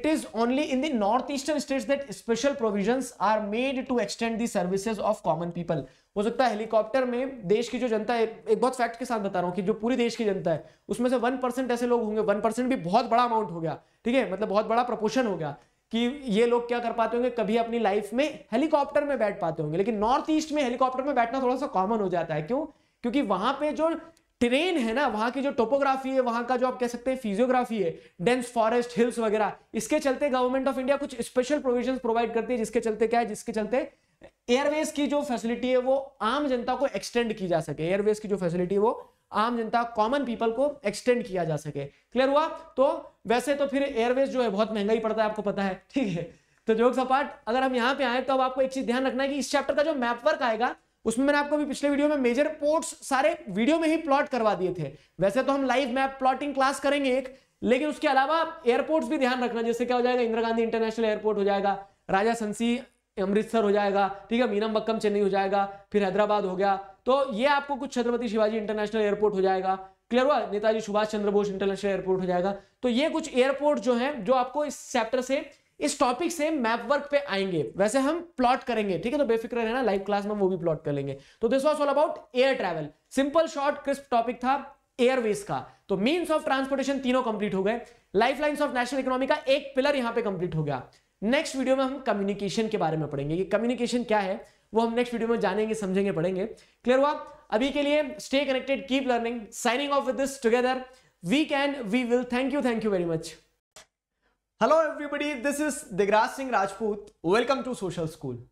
is only in in north eastern states that special provision are made to extend the services of common people हो सकता है हेलीकॉप्टर में देश की जो जनता है एक बहुत फैक्ट के साथ बता रहा हूँ कि जो पूरी देश की जनता है उसमें से वन परसेंट ऐसे लोग होंगे वन परसेंट भी बहुत बड़ा अमाउंट हो गया ठीक है मतलब बहुत बड़ा प्रपोशन हो गया कि ये लोग क्या कर पाते होंगे कभी अपनी लाइफ में हेलीकॉप्टर में बैठ पाते होंगे लेकिन नॉर्थ ईस्ट में हेलीकॉप्टर में बैठना थोड़ा सा कॉमन हो जाता है क्यों क्योंकि वहां पे जो ट्रेन है ना वहां की जो टोपोग्राफी है वहां का जो आप कह सकते हैं फिजियोग्राफी है डेंस फॉरेस्ट हिल्स वगैरह इसके चलते गवर्नमेंट ऑफ इंडिया कुछ स्पेशल प्रोविजन प्रोवाइड करती है जिसके चलते क्या है जिसके चलते एयरवेज की जो फैसिलिटी है वो आम जनता को एक्सटेंड की जा सके एयरवेज की जो फैसिलिटी है वो आम जनता कॉमन पीपल को एक्सटेंड किया जा सके क्लियर हुआ तो वैसे तो फिर एयरवेज जो है बहुत महंगा ही पड़ता है आपको पता है ठीक है तो जोक सपाट अगर हम यहाँ पे आए तो अब आपको एक चीज ध्यान रखना है कि इस चैप्टर का जो मैप वर्क आएगा उसमें मैंने आपको भी पिछले वीडियो में मेजर पोर्ट्स सारे वीडियो में ही प्लॉट करवा दिए थे वैसे तो हम लाइव मैप प्लॉटिंग क्लास करेंगे एक लेकिन उसके अलावा एयरपोर्ट्स भी ध्यान रखना जैसे क्या हो जाएगा इंदिरा गांधी इंटरनेशनल एयरपोर्ट हो जाएगा राजा संसी अमृतसर हो जाएगा ठीक है मीनम बक्कम चेन्नई हो जाएगा फिर हैदराबाद हो गया तो ये आपको कुछ छत्रपति शिवाजी इंटरनेशनल एयरपोर्ट हो जाएगा क्लियर हुआ नेताजी सुभाष चंद्र बोस इंटरनेशनल एयरपोर्ट हो जाएगा तो ये कुछ एयरपोर्ट जो है जो आपको इस चैप्टर से इस टॉपिक से मैप वर्क पे आएंगे वैसे हम प्लॉट करेंगे ठीक है तो बेफिक्र रहना लाइव क्लास में वो भी प्लॉट कर लेंगे तो this was all about air travel simple short crisp topic था एयरवेज का तो मीन ऑफ ट्रांसपोर्टेशन तीनों कंप्लीट हो गए life line of national economy का एक पिलर यहां पे कंप्लीट हो गया नेक्स्ट वीडियो में हम कम्युनिकेशन के बारे में पढ़ेंगे कि कम्युनिकेशन क्या है वो हम नेक्स्ट वीडियो में जानेंगे समझेंगे पढ़ेंगे क्लियर हुआ अभी के लिए stay connected keep learning signing off with this together we can we will thank you thank you very much hello everybody this is Digraj Singh Rajput welcome to social school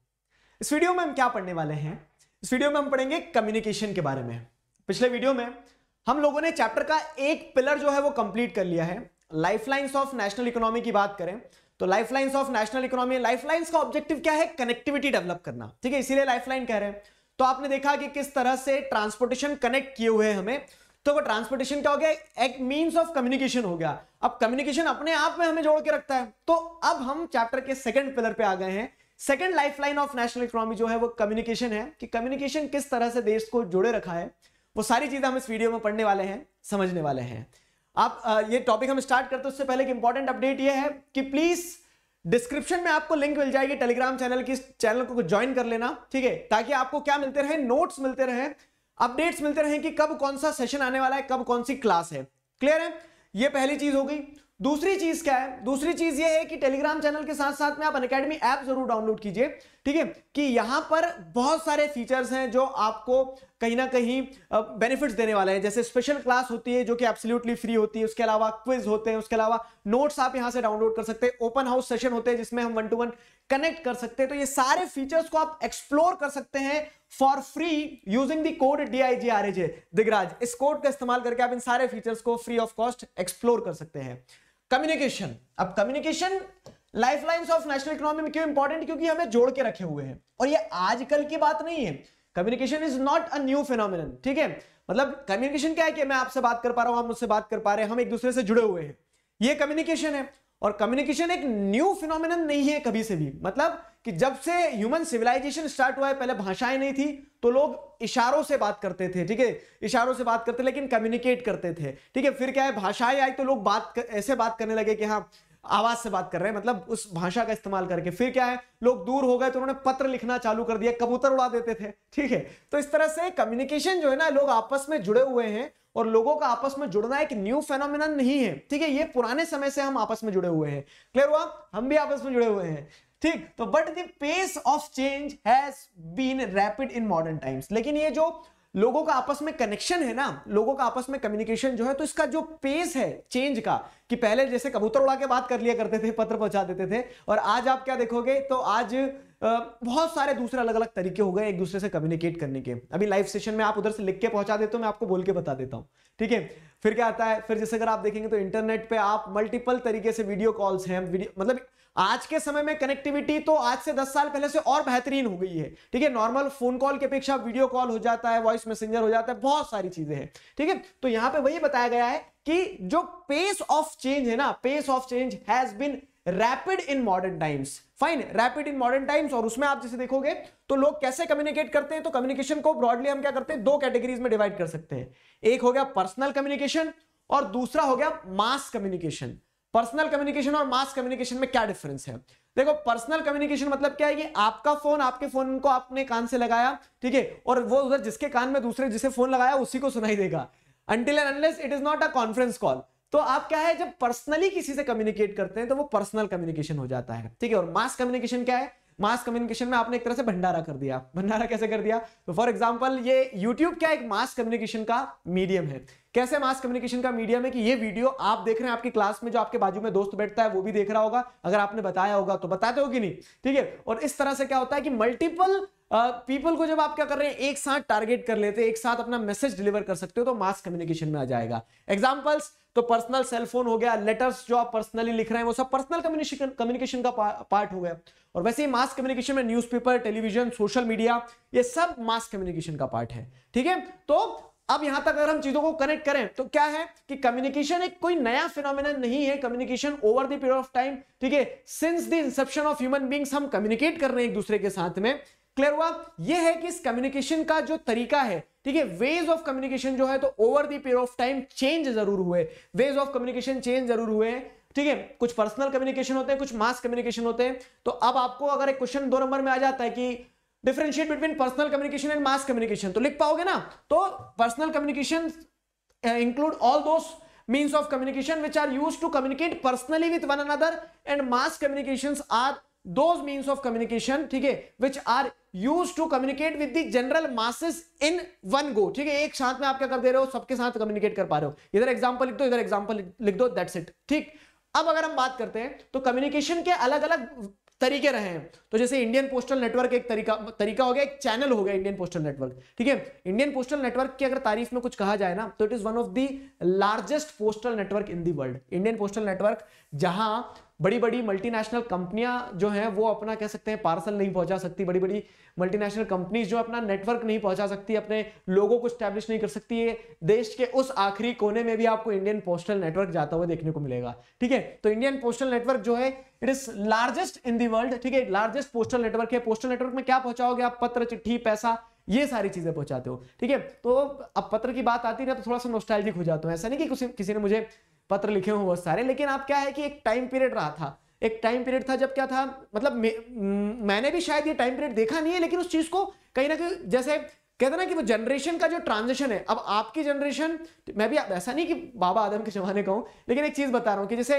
इस वीडियो में हम क्या पढ़ने वाले हैं इस वीडियो में हम पढ़ेंगे कम्युनिकेशन के बारे में पिछले वीडियो में हम लोगों ने चैप्टर का एक पिलर जो है वो कंप्लीट कर लिया है लाइफलाइंस ऑफ नेशनल इकोनॉमी की बात करें तो life lifelines of national economy life lifelines का ऑब्जेक्टिव क्या है कनेक्टिविटी डेवलप करना ठीक है इसीलिए लाइफ लाइन कह रहे हैं तो आपने देखा कि किस तरह से ट्रांसपोर्टेशन कनेक्ट किए हुए हमें तो वो ट्रांसपोर्टेशन क्या हो गया एक मीन्स ऑफ कम्युनिकेशन हो गया अब कम्युनिकेशन अपने आप में हमें जोड़ के रखता है तो अब हम चैप्टर के सेकंड पिलर पे आ गए हैं second lifeline of national economy जो है वो कम्युनिकेशन है कि कम्युनिकेशन किस तरह से देश को जोड़े रखा है वो सारी चीजें हम इस वीडियो में पढ़ने वाले हैं समझने वाले हैं आप ये टॉपिक हम स्टार्ट करते हैं उससे पहले एक इंपॉर्टेंट अपडेट ये है कि प्लीज डिस्क्रिप्शन में आपको लिंक मिल जाएगी टेलीग्राम चैनल की चैनल को ज्वाइन कर लेना ठीक है ताकि आपको क्या मिलते रहे नोट्स मिलते रहे अपडेट्स मिलते रहे कि कब कौन सा सेशन आने वाला है कब कौन सी क्लास है क्लियर है ये पहली चीज हो गई दूसरी चीज क्या है दूसरी चीज ये है कि टेलीग्राम चैनल के साथ साथ में आप अनकेडमी ऐप जरूर डाउनलोड कीजिए ठीक है कि यहां पर बहुत सारे फीचर्स हैं जो आपको कहीं ना कहीं बेनिफिट्स देने वाले हैं जैसे स्पेशल क्लास होती है जो कि एब्सोल्युटली फ्री होती है उसके अलावा क्विज होते हैं उसके अलावा नोट्स आप यहां से डाउनलोड कर सकते हैं ओपन हाउस सेशन होते हैं जिसमें हम वन टू वन कनेक्ट कर सकते हैं तो ये सारे फीचर्स को आप एक्सप्लोर कर सकते हैं for free using the code D I G R A J Digraj इस कोड का इस्तेमाल करके आप इन सारे फीचर्स को फ्री ऑफ कॉस्ट एक्सप्लोर कर सकते हैं कम्युनिकेशन अब communication life of national economy में क्यों इंपॉर्टेंट क्योंकि हमें जोड़ के रखे हुए हैं और ये आजकल की बात नहीं है communication is not a new phenomenon ठीक है मतलब कम्युनिकेशन क्या है कि मैं आपसे बात कर पा रहा हूं आप मुझसे बात कर पा रहे हैं हम एक दूसरे से जुड़े हुए हैं ये कम्युनिकेशन है और कम्युनिकेशन एक न्यू फिनोमिन नहीं है कभी से भी मतलब कि जब से ह्यूमन सिविलाइजेशन स्टार्ट हुआ है पहले भाषाएं नहीं थी तो लोग इशारों से बात करते थे ठीक है इशारों से बात करते लेकिन कम्युनिकेट करते थे ठीक है फिर क्या है भाषाएं आई तो लोग बात कर, ऐसे बात करने लगे कि हाँ आवाज से बात कर रहे हैं मतलब उस भाषा का इस्तेमाल करके फिर क्या है लोग दूर हो गए तो उन्होंने पत्र लिखना चालू कर दिया कबूतर उड़ा देते थे ठीक है तो इस तरह से कम्युनिकेशन जो है ना लोग आपस में जुड़े हुए हैं और लोगों का आपस में जुड़ना एक न्यू फेनोमिन नहीं है ठीक है ये पुराने समय से हम आपस में जुड़े हुए हैं क्लियर हुआ हम भी आपस में जुड़े हुए हैं ठीक तो बट देश of change has been rapid in modern times लेकिन ये जो लोगों का आपस में कनेक्शन है ना लोगों का आपस में कम्युनिकेशन जो है तो इसका जो पेस है चेंज का कि पहले जैसे कबूतर उड़ा के बात कर लिया करते थे पत्र पहुंचा देते थे और आज आप क्या देखोगे तो आज बहुत सारे दूसरे अलग अलग तरीके हो गए एक दूसरे से कम्युनिकेट करने के अभी लाइव सेशन में आप उधर से लिख के पहुंचा देते हो मैं आपको बोल के बता देता हूँ ठीक है फिर क्या आता है फिर जैसे अगर आप देखेंगे तो इंटरनेट पे आप मल्टीपल तरीके से वीडियो कॉल्स हैं वीडियो मतलब आज के समय में कनेक्टिविटी तो आज से 10 साल पहले से और बेहतरीन हो गई है ठीक है नॉर्मल फोन कॉल की अपेक्षा वीडियो कॉल हो जाता है वॉइस मैसेंजर हो जाता है बहुत सारी चीजें हैं ठीक है तो यहाँ पे वही बताया गया है कि जो पेस ऑफ चेंज है ना pace of change has been rapid in modern times fine rapid in modern times और उसमें आप जैसे देखोगे तो लोग कैसे कम्युनिकेट करते हैं तो कम्युनिकेशन को ब्रॉडली हम क्या करते हैं दो कैटेगरीज में डिवाइड कर सकते हैं एक हो गया पर्सनल कम्युनिकेशन और दूसरा हो गया मास कम्युनिकेशन पर्सनल कम्युनिकेशन और मास कम्युनिकेशन में क्या डिफरेंस है देखो पर्सनल कम्युनिकेशन मतलब क्या है कि आपका फोन आपके फोन को आपने कान से लगाया ठीक है और वो उधर जिसके कान में दूसरे जिसे फोन लगाया उसी को सुनाई देगा until and unless it is not a conference call तो आप क्या है जब पर्सनली किसी से कम्युनिकेट करते हैं तो वो पर्सनल कम्युनिकेशन हो जाता है ठीक है और मास कम्युनिकेशन क्या है मास कम्युनिकेशन में आपने एक तरह से भंडारा कर दिया भंडारा कैसे कर दिया तो फॉर एग्जाम्पल ये यूट्यूब क्या एक मास कम्युनिकेशन का मीडियम है कैसे मास कम्युनिकेशन का मीडियम है कि ये वीडियो आप देख रहे हैं आपकी क्लास में जो आपके बाजू में दोस्त बैठता है वो भी देख रहा होगा अगर आपने बताया होगा तो बताते हो कि नहीं ठीक है और इस तरह से क्या होता है कि मल्टीपल पीपल को जब आप क्या कर रहे हैं एक साथ टारगेट कर लेते हैं एक साथ अपना मैसेज डिलीवर कर सकते हो तो मास कम्युनिकेशन में आ जाएगा एग्जाम्पल्स तो पर्सनल सेलफोन हो गया लेटर्स जो आप पर्सनली लिख रहे हैं वो सब पर्सनल कम्युनिकेशन कम्युनिकेशन का पार्ट हो गया और वैसे ही मास कम्युनिकेशन में न्यूज़पेपर टेलीविजन सोशल मीडिया ये सब मास कम्युनिकेशन का पार्ट है ठीक है तो अब यहां तक अगर हम चीजों को कनेक्ट करें तो क्या है कि कम्युनिकेशन एक कोई नया फिनोमिन नहीं है communication over the period of time ठीक है since the inception of human beings हम कम्युनिकेट कर रहे हैं एक दूसरे के साथ में क्लियर हुआ ये है कि इस कम्युनिकेशन का जो तरीका है ठीक है वेज ऑफ कम्युनिकेशन जो है तो over the period of time change जरूर हुए वेज ऑफ कम्युनिकेशन चेंज जरूर हुए ठीक है कुछ पर्सनल कम्युनिकेशन होते हैं कुछ मास कम्युनिकेशन होते हैं तो अब आपको अगर एक क्वेश्चन दो नंबर में आ जाता है कि differentiate between personal communication and mass communication तो लिख पाओगे ना तो personal communication include all those means of communication which are use to communicate personally with one another and mass communication are those means of communication ठीक है which are use to communicate with the general masses in one go ठीक है एक साथ में आप क्या कर दे रहे हो सबके साथ कम्युनिकेट कर पा रहे हो इधर एग्जाम्पल लिख दो इधर एग्जाम्पल लिख दो दैट्स इट ठीक अब अगर हम बात करते हैं तो कम्युनिकेशन के अलग अलग तरीके रहे हैं तो जैसे इंडियन पोस्टल नेटवर्क एक तरीका तरीका हो गया एक चैनल हो गया इंडियन पोस्टल नेटवर्क ठीक है इंडियन पोस्टल नेटवर्क की अगर तारीफ में कुछ कहा जाए ना तो it is one of the largest postal network in the world Indian postal network जहां बड़ी बड़ी मल्टीनेशनल कंपनियां जो हैं वो अपना कह सकते हैं पार्सल नहीं पहुंचा सकती बड़ी बड़ी मल्टीनेशनल कंपनीज जो अपना नेटवर्क नहीं पहुंचा सकती अपने लोगों को स्टैब्लिश नहीं कर सकती है देश के उस आखिरी कोने में भी आपको इंडियन पोस्टल नेटवर्क जाता हुआ देखने को मिलेगा ठीक है तो इंडियन पोस्टल नेटवर्क जो है it is largest in the world ठीक है लार्जेस्ट पोस्टल नेटवर्क है पोस्टल नेटवर्क में क्या पहुंचाओगे आप पत्र चिट्ठी पैसा ये सारी चीजें पहुंचाते हो ठीक है तो अब पत्र की बात आती है ना तो थोड़ा सा नोस्टैल्जिक हो जाता हो ऐसा नहीं कि किसी ने मुझे पत्र लिखे हुए बहुत सारे लेकिन आप क्या है कि एक टाइम पीरियड रहा था एक टाइम पीरियड था जब क्या था मतलब मैंने भी शायद ये टाइम पीरियड देखा नहीं है लेकिन उस चीज को कहीं ना कहीं जैसे कहते ना कि वो जनरेशन का जो ट्रांजिशन है अब आपकी जनरेशन मैं भी ऐसा नहीं कि बाबा आदम के जमाने का हूं लेकिन एक चीज बता रहा हूं कि जैसे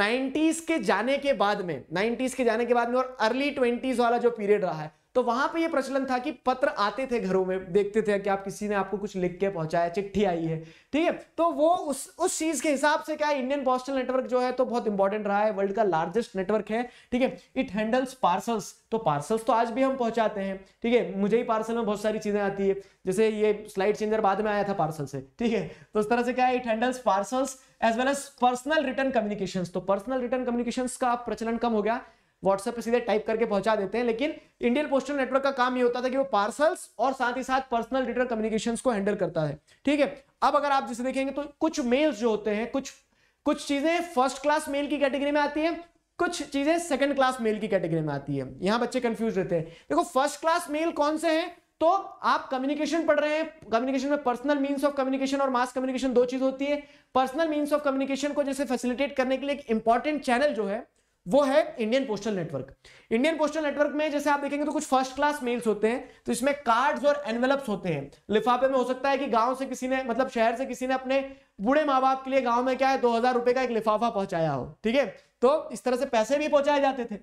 90s के जाने के बाद में 90s के जाने के बाद में और अर्ली 20s वाला जो पीरियड रहा है तो वहां पे ये प्रचलन था कि पत्र आते थे घरों में देखते थे कि आप किसी ने आपको कुछ लिख के पहुंचाया चिट्ठी आई है ठीक है तो वो उस उस चीज के हिसाब से क्या है इंडियन पोस्टल नेटवर्क जो है तो बहुत इंपॉर्टेंट रहा है वर्ल्ड का लार्जेस्ट नेटवर्क है ठीक है इट हैंडल्स पार्सल्स तो पार्सल्स तो आज भी हम पहुंचाते हैं ठीक है मुझे ही पार्सल में बहुत सारी चीजें आती है जैसे ये स्लाइड चेंजर बाद में आया था पार्सल से ठीक है तो उस तरह से क्या है it handles parcels as well as personal return communication तो पर्सनल रिटर्न कम्युनिकेशन का प्रचलन कम हो गया व्हाट्सएप पर सीधे टाइप करके पहुंचा देते हैं लेकिन इंडियन पोस्टल नेटवर्क का काम ये होता था कि वो पार्सल्स और साथ ही साथ पर्सनल डिटेल कम्युनिकेशन को हैंडल करता है ठीक है अब अगर आप जैसे देखेंगे तो कुछ मेल्स जो होते हैं कुछ कुछ चीजें फर्स्ट क्लास मेल की कैटेगरी में आती है कुछ चीजें सेकंड क्लास मेल की कैटेगरी में आती है यहां बच्चे कंफ्यूज रहते हैं देखो फर्स्ट क्लास मेल कौन से हैं तो आप कम्युनिकेशन पढ़ रहे हैं कम्युनिकेशन में पर्सनल मींस ऑफ कम्युनिकेशन और मास कम्युनिकेशन दो चीज होती है पर्सनल मींस ऑफ कम्युनिकेशन को जैसे फैसिलिटेट करने के लिए एक इंपॉर्टेंट चैनल जो है वो है Indian postal network Indian postal network में जैसे आप देखेंगे तो कुछ फर्स्ट क्लास मेल्स होते हैं तो इसमें कार्ड्स और एनवेलप्स होते हैं लिफाफे में हो सकता है कि गांव से किसी ने मतलब शहर से किसी ने अपने बूढ़े माँ बाप के लिए गांव में क्या है दो हजार रुपए का एक लिफाफा पहुंचाया हो ठीक है तो इस तरह से पैसे भी पहुंचाए जाते थे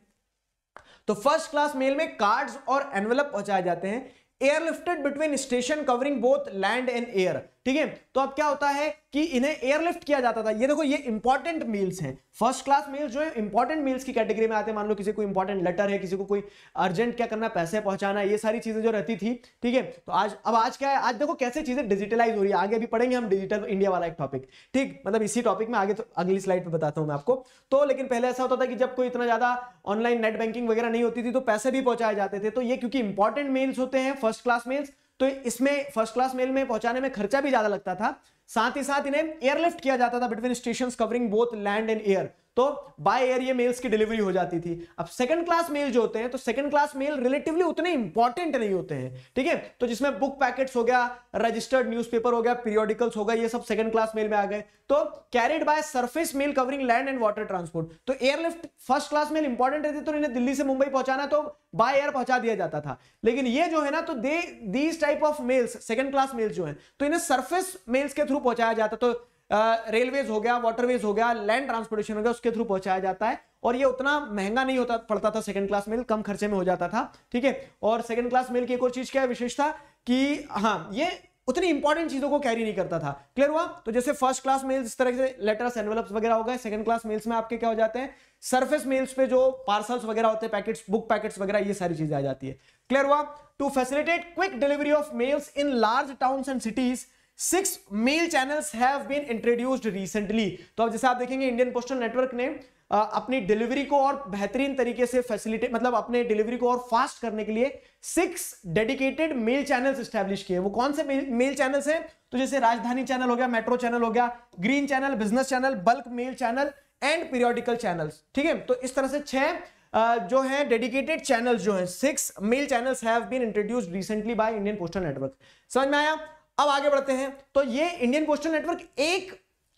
तो फर्स्ट क्लास मेल में कार्ड्स और एनवेलप पहुंचाए जाते हैं airlifted between station covering both land and air ठीक है तो अब क्या होता है कि इन्हें एयरलिफ्ट किया जाता था ये देखो ये इंपॉर्टेंट मील्स हैं फर्स्ट क्लास मील्स जो है इंपॉर्टेंट मील्स की कैटेगरी में आते हैं मान लो किसी को इंपॉर्टेंट लेटर है किसी को कोई अर्जेंट क्या करना पैसे पहुंचाना ये सारी चीजें जो रहती थी ठीक है तो आज अब आज क्या है आज देखो कैसे चीजें डिजिटलाइज हो रही है आगे भी पढ़ेंगे हम डिजिटल इंडिया वाला एक टॉपिक ठीक मतलब इसी टॉपिक में आगे तो अगली स्लाइड में बताता हूं मैं आपको तो लेकिन पहले ऐसा होता था कि जब कोई इतना ज्यादा ऑनलाइन नेट बैंकिंग वगैरह नहीं होती थी तो पैसे भी पहुंचाए जाते थे तो ये क्योंकि इंपॉर्टेंट मेल्स होते हैं फर्स्ट क्लास मेल्स तो इसमें फर्स्ट क्लास मेल में पहुंचाने में खर्चा भी ज्यादा लगता था साथ ही साथ इन्हें एयरलिफ्ट किया जाता था between station covering both land and air तो बाय एयर ये मेल्स की डिलीवरी हो जाती थी अब सेकंड क्लास मेल जो होते हैं तो सेकंड क्लास मेल रिलेटिवली उतने इंपॉर्टेंट नहीं होते हैं ठीक है तो जिसमें बुक पैकेट्स हो गया रजिस्टर्ड न्यूज़पेपर हो गया पीरियोडिकल्स हो गए ये सब सेकंड क्लास मेल में आ गए तो carried by surface mail covering land and water transport तो airlift first class mail important रहती तो इन्हें दिल्ली से मुंबई पहुंचाना तो बाय एयर पहुंचा दिया जाता था लेकिन ये जो है ना तो दे these type of mails second class mails जो है तो इन्हें सरफेस मेल्स के थ्रू पहुंचाया जाता तो रेलवेज हो गया वाटरवेज हो गया लैंड ट्रांसपोर्टेशन हो गया उसके थ्रू पहुंचाया जाता है और ये उतना महंगा नहीं होता पड़ता था सेकंड क्लास मेल कम खर्चे में हो जाता था ठीक है और सेकंड क्लास मेल की एक और चीज क्या है विशेषता कि हाँ ये उतनी इंपॉर्टेंट चीजों को कैरी नहीं करता था क्लियर हुआ तो जैसे फर्स्ट क्लास मेल्स इस तरह से लेटर्स एनवेलप्स वगैरह हो गए सेकंड क्लास मेल्स में आपके क्या हो जाते हैं सर्फेस मेल्स पे जो पार्सल्स वगैरह होते हैं पैकेट्स बुक पैकेट्स वगैरह ये सारी चीजें आ जाती है क्लियर हुआ to facilitate quick delivery of mails in large town and cities six mail channels have been introduced recently तो अब जैसे आप देखेंगे इंडियन पोस्टल नेटवर्क ने आ, अपनी डिलीवरी को और बेहतरीन तरीके से फैसिलिटेट मतलब अपने डिलीवरी को और फास्ट करने के लिए six dedicated mail channels establish किए वो कौन से मेल चैनल्स हैं तो जैसे राजधानी चैनल हो गया मेट्रो चैनल हो गया green channel business channel bulk mail channel and periodical channels ठीक है तो इस तरह से छह जो है डेडिकेटेड चैनल्स जो है six mail channels have been introduced recently by Indian postal network समझ में आया अब आगे बढ़ते हैं तो ये इंडियन पोस्टल नेटवर्क एक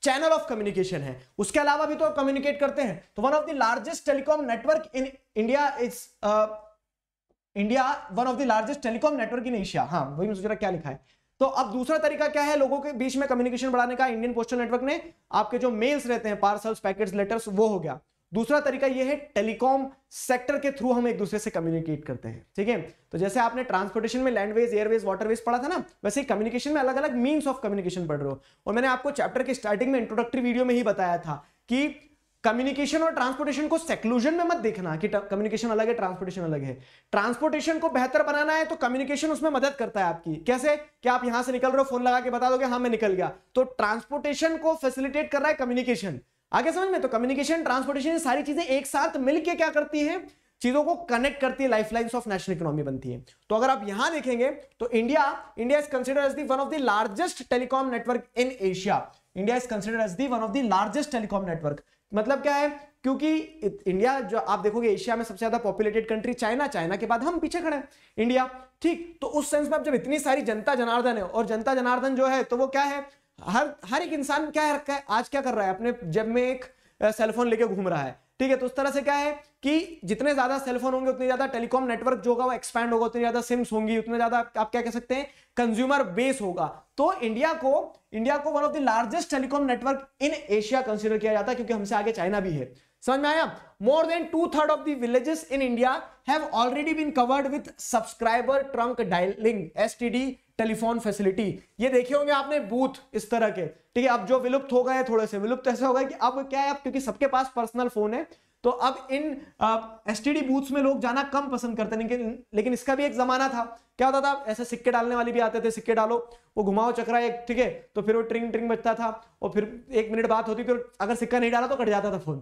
चैनल ऑफ कम्युनिकेशन है उसके अलावा भी तो कम्युनिकेट करते हैं तो one of the largest telecom network in India is India one of the largest telecom network in Asia हाँ वही मैं सोच रहा क्या लिखा है तो अब दूसरा तरीका क्या है लोगों के बीच में कम्युनिकेशन बढ़ाने का इंडियन पोस्टल नेटवर्क ने आपके जो मेल्स रहते हैं पार्सल्स पैकेट्स लेटर्स वो हो गया दूसरा तरीका यह है टेलीकॉम सेक्टर के थ्रू हम एक दूसरे से कम्युनिकेट करते हैं ठीक है तो जैसे आपने ट्रांसपोर्टेशन में लैंडवेज एयरवेज वाटरवेज पढ़ा था ना वैसे कम्युनिकेशन में अलग अलग मीन्स ऑफ कम्युनिकेशन पढ़ रहे हो और मैंने आपको चैप्टर के स्टार्टिंग में इंट्रोडक्टरी वीडियो में ही बताया था कि कम्युनिकेशन और ट्रांसपोर्टेशन को सेक्लूजन में मत देखना कि कम्युनिकेशन अलग है ट्रांसपोर्टेशन अलग है ट्रांसपोर्टेशन को बेहतर बनाना है तो कम्युनिकेशन उसमें मदद करता है आपकी कैसे कि आप यहां से निकल रहे हो फोन लगा के बता दोगे हाँ मैं निकल गया तो ट्रांसपोर्टेशन को फैसिलिटेट कर रहा है कम्युनिकेशन आगे समझ में तो कम्युनिकेशन ट्रांसपोर्टेशन सारी चीजें एक साथ मिलकर क्या करती है चीजों को कनेक्ट करती है लाइफ ऑफ नेशनल इकोनॉमी बनती है तो अगर आप यहां देखेंगे तो India India is consider as the one of the largest telecom network in Asia India is consider as the one of the largest telecom network मतलब क्या है क्योंकि इंडिया जो आप देखोगे एशिया में सबसे ज्यादा पॉपुलेटेड कंट्री चाइना चाइना के बाद हम पीछे खड़े हैं इंडिया ठीक तो उस सेंस में आप जब इतनी सारी जनता जनार्दन है और जनता जनार्दन जो है तो वो क्या है हर हर एक इंसान क्या है रखा है आज क्या कर रहा है अपने जब में एक सेलफोन लेके घूम रहा है ठीक है तो उस तरह से क्या है कि जितने ज्यादा सेलफोन होंगे उतने ज्यादा टेलीकॉम नेटवर्क जो होगा वो एक्सपैंड होगा उतनी ज्यादा सिम्स होंगी उतने ज्यादा आप क्या कह सकते हैं कंज्यूमर बेस होगा तो इंडिया को इंडिया को one of the largest telecom network in Asia consider किया जाता है क्योंकि हमसे आगे चाइना भी है समझ में आया more than two third of villages in India have already been covered with subscriber trunk dialling S telephone facility ये देखे होंगे आपने बूथ इस तरह के ठीक है अब जो विलुप्त हो गए थोड़े से विलुप्त ऐसे हो गए कि अब क्या है अब क्योंकि सबके पास पर्सनल फोन है तो अब इन एस टी बूथ्स में लोग जाना कम पसंद करते हैं लेकिन लेकिन इसका भी एक जमाना था क्या होता था ऐसे सिक्के डालने वाले भी आते थे सिक्के डालो वो घुमाओ चक्रा एक ठीक है तो फिर वो ट्रिंग ट्रिंग बचता था और फिर एक मिनट बात होती फिर अगर सिक्का नहीं डाला तो कट जाता था फोन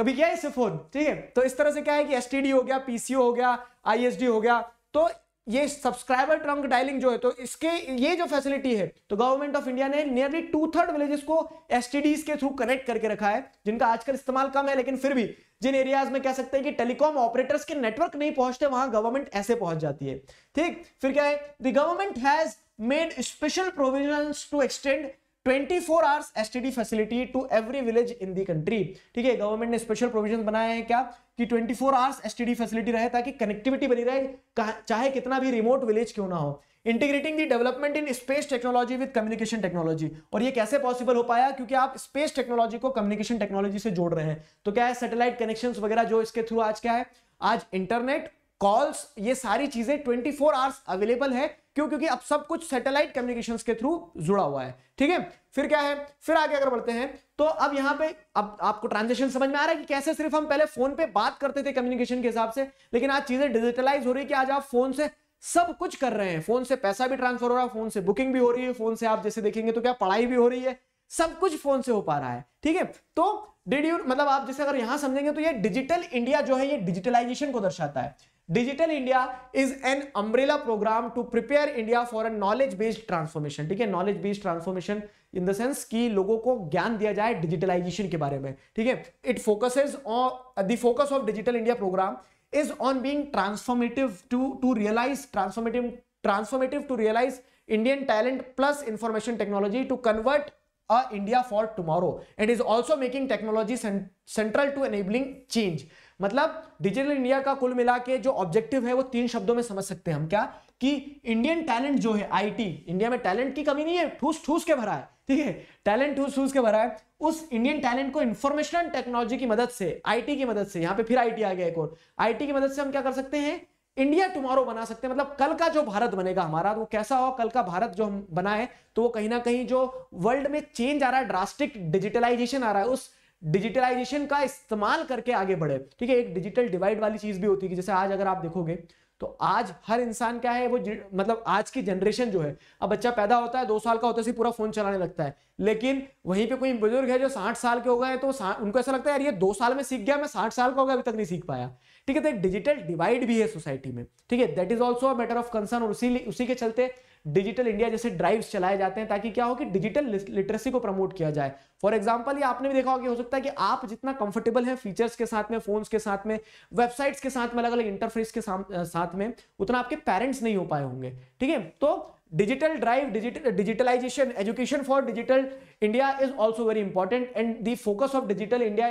कभी क्या है इससे फोन ठीक है तो इस तरह से क्या है कि एस हो गया पीसीओ हो गया आई हो गया तो ये सब्सक्राइबर ट्रंक डायलिंग जो है तो इसके ये जो फैसिलिटी है तो गवर्नमेंट ऑफ इंडिया ने नियरली टू थर्ड विलेजेस को एस के थ्रू कनेक्ट करके रखा है जिनका आजकल इस्तेमाल कम है लेकिन फिर भी जिन एरियाज में कह सकते हैं कि टेलीकॉम ऑपरेटर्स के नेटवर्क नहीं पहुंचते वहां गवर्नमेंट ऐसे पहुंच जाती है ठीक फिर क्या है the government has made special provision to extend twenty four hours S T D facility to every village in the country ठीक है गवर्नमेंट ने स्पेशल प्रोविजन बनाए हैं क्या कि twenty four hours the facility रहे ताकि कनेक्टिविटी बनी रहे चाहे कितना भी रिमोट विलेज क्यों ना हो integrating the development in space technology with communication technology और ये कैसे पॉसिबल हो पाया क्योंकि आप स्पेस टेक्नोलॉजी को कम्युनिकेशन टेक्नोलॉजी से जोड़ रहे हैं तो क्या है सेटेलाइट कनेक्शन वगैरह जो इसके थ्रू आज क्या है आज इंटरनेट कॉल्स ये सारी चीजें 24 फोर आवर्स अवेलेबल है क्यों क्योंकि अब सब कुछ सैटेलाइट कम्युनिकेशंस के थ्रू जुड़ा हुआ है ठीक है फिर क्या है फिर आगे अगर बढ़ते हैं तो अब यहाँ पे अब आपको ट्रांजेक्शन समझ में आ रहा है कि कैसे सिर्फ हम पहले फोन पे बात करते थे कम्युनिकेशन के हिसाब से लेकिन आज चीजें डिजिटलाइज हो रही है कि आज आप फोन से सब कुछ कर रहे हैं फोन से पैसा भी ट्रांसफर हो रहा है फोन से बुकिंग भी हो रही है फोन से आप जैसे देखेंगे तो क्या पढ़ाई भी हो रही है सब कुछ फोन से हो पा रहा है ठीक है तो डिड यू मतलब आप जैसे अगर यहां समझेंगे तो ये डिजिटल इंडिया जो है ये डिजिटलाइजेशन को दर्शाता है digital India is an umbrella program to prepare India for a knowledge based transformation ठीक है knowledge based transformation in the sense कि लोगों को ज्ञान दिया जाए डिजिटलाइजेशन के बारे में ठीक है it focuses on the focus of digital India program is on being transformative to to realize transformative transformative to realize Indian talent plus information technology to convert a India for tomorrow and is also making technology central to enabling change मतलब digital India का कुल मिला के जो objective है वो तीन शब्दों में समझ सकते हैं हम क्या कि इंडियन टैलेंट जो है आईटी इंडिया में टैलेंट की कमी नहीं है ठूस ठूस के भरा है ठीक है टैलेंट ठूस ठूस के भरा है उस इंडियन टैलेंट को इंफॉर्मेशन टेक्नोलॉजी की मदद से आईटी की मदद से यहाँ पे फिर आईटी आ गया एक और आईटी की मदद से हम क्या कर सकते हैं इंडिया टुमारो बना सकते हैं मतलब कल का जो भारत बनेगा हमारा वो कैसा हो कल का भारत जो हम बनाए तो वो कहीं ना कहीं जो वर्ल्ड में चेंज आ रहा है ड्रास्टिक डिजिटलाइजेशन आ रहा है उस डिजिटलाइजेशन का इस्तेमाल करके आगे बढ़े ठीक है एक डिजिटल डिवाइड वाली चीज भी होती है जैसे आज अगर आप देखोगे तो आज हर इंसान क्या है वो मतलब आज की जनरेशन जो है अब बच्चा पैदा होता है दो साल का होता है पूरा फोन चलाने लगता है लेकिन वहीं पे कोई बुजुर्ग है जो साठ साल के हो गए तो उनको ऐसा लगता है यार ये दो साल में सीख गया मैं साठ साल का हो गया अभी तक नहीं सीख पाया ठीक है तो एक डिजिटल डिवाइड भी है सोसाइटी में ठीक है that is also matter of concern और उसी उसी के चलते डिजिटल इंडिया जैसे ड्राइव्स चलाए जाते हैं ताकि क्या हो कि डिजिटल लिटरेसी को प्रमोट किया जाए फॉर एग्जाम्पल ये आपने भी देखा होगा हो सकता है कि आप जितना कंफर्टेबल है फीचर्स के साथ में फोन्स के साथ में वेबसाइट्स के साथ में अलग अलग इंटरफेस के साथ में उतना आपके पेरेंट्स नहीं हो पाए होंगे ठीक है तो digital drive digital digitalization education for digital India is also very important and the focus of digital india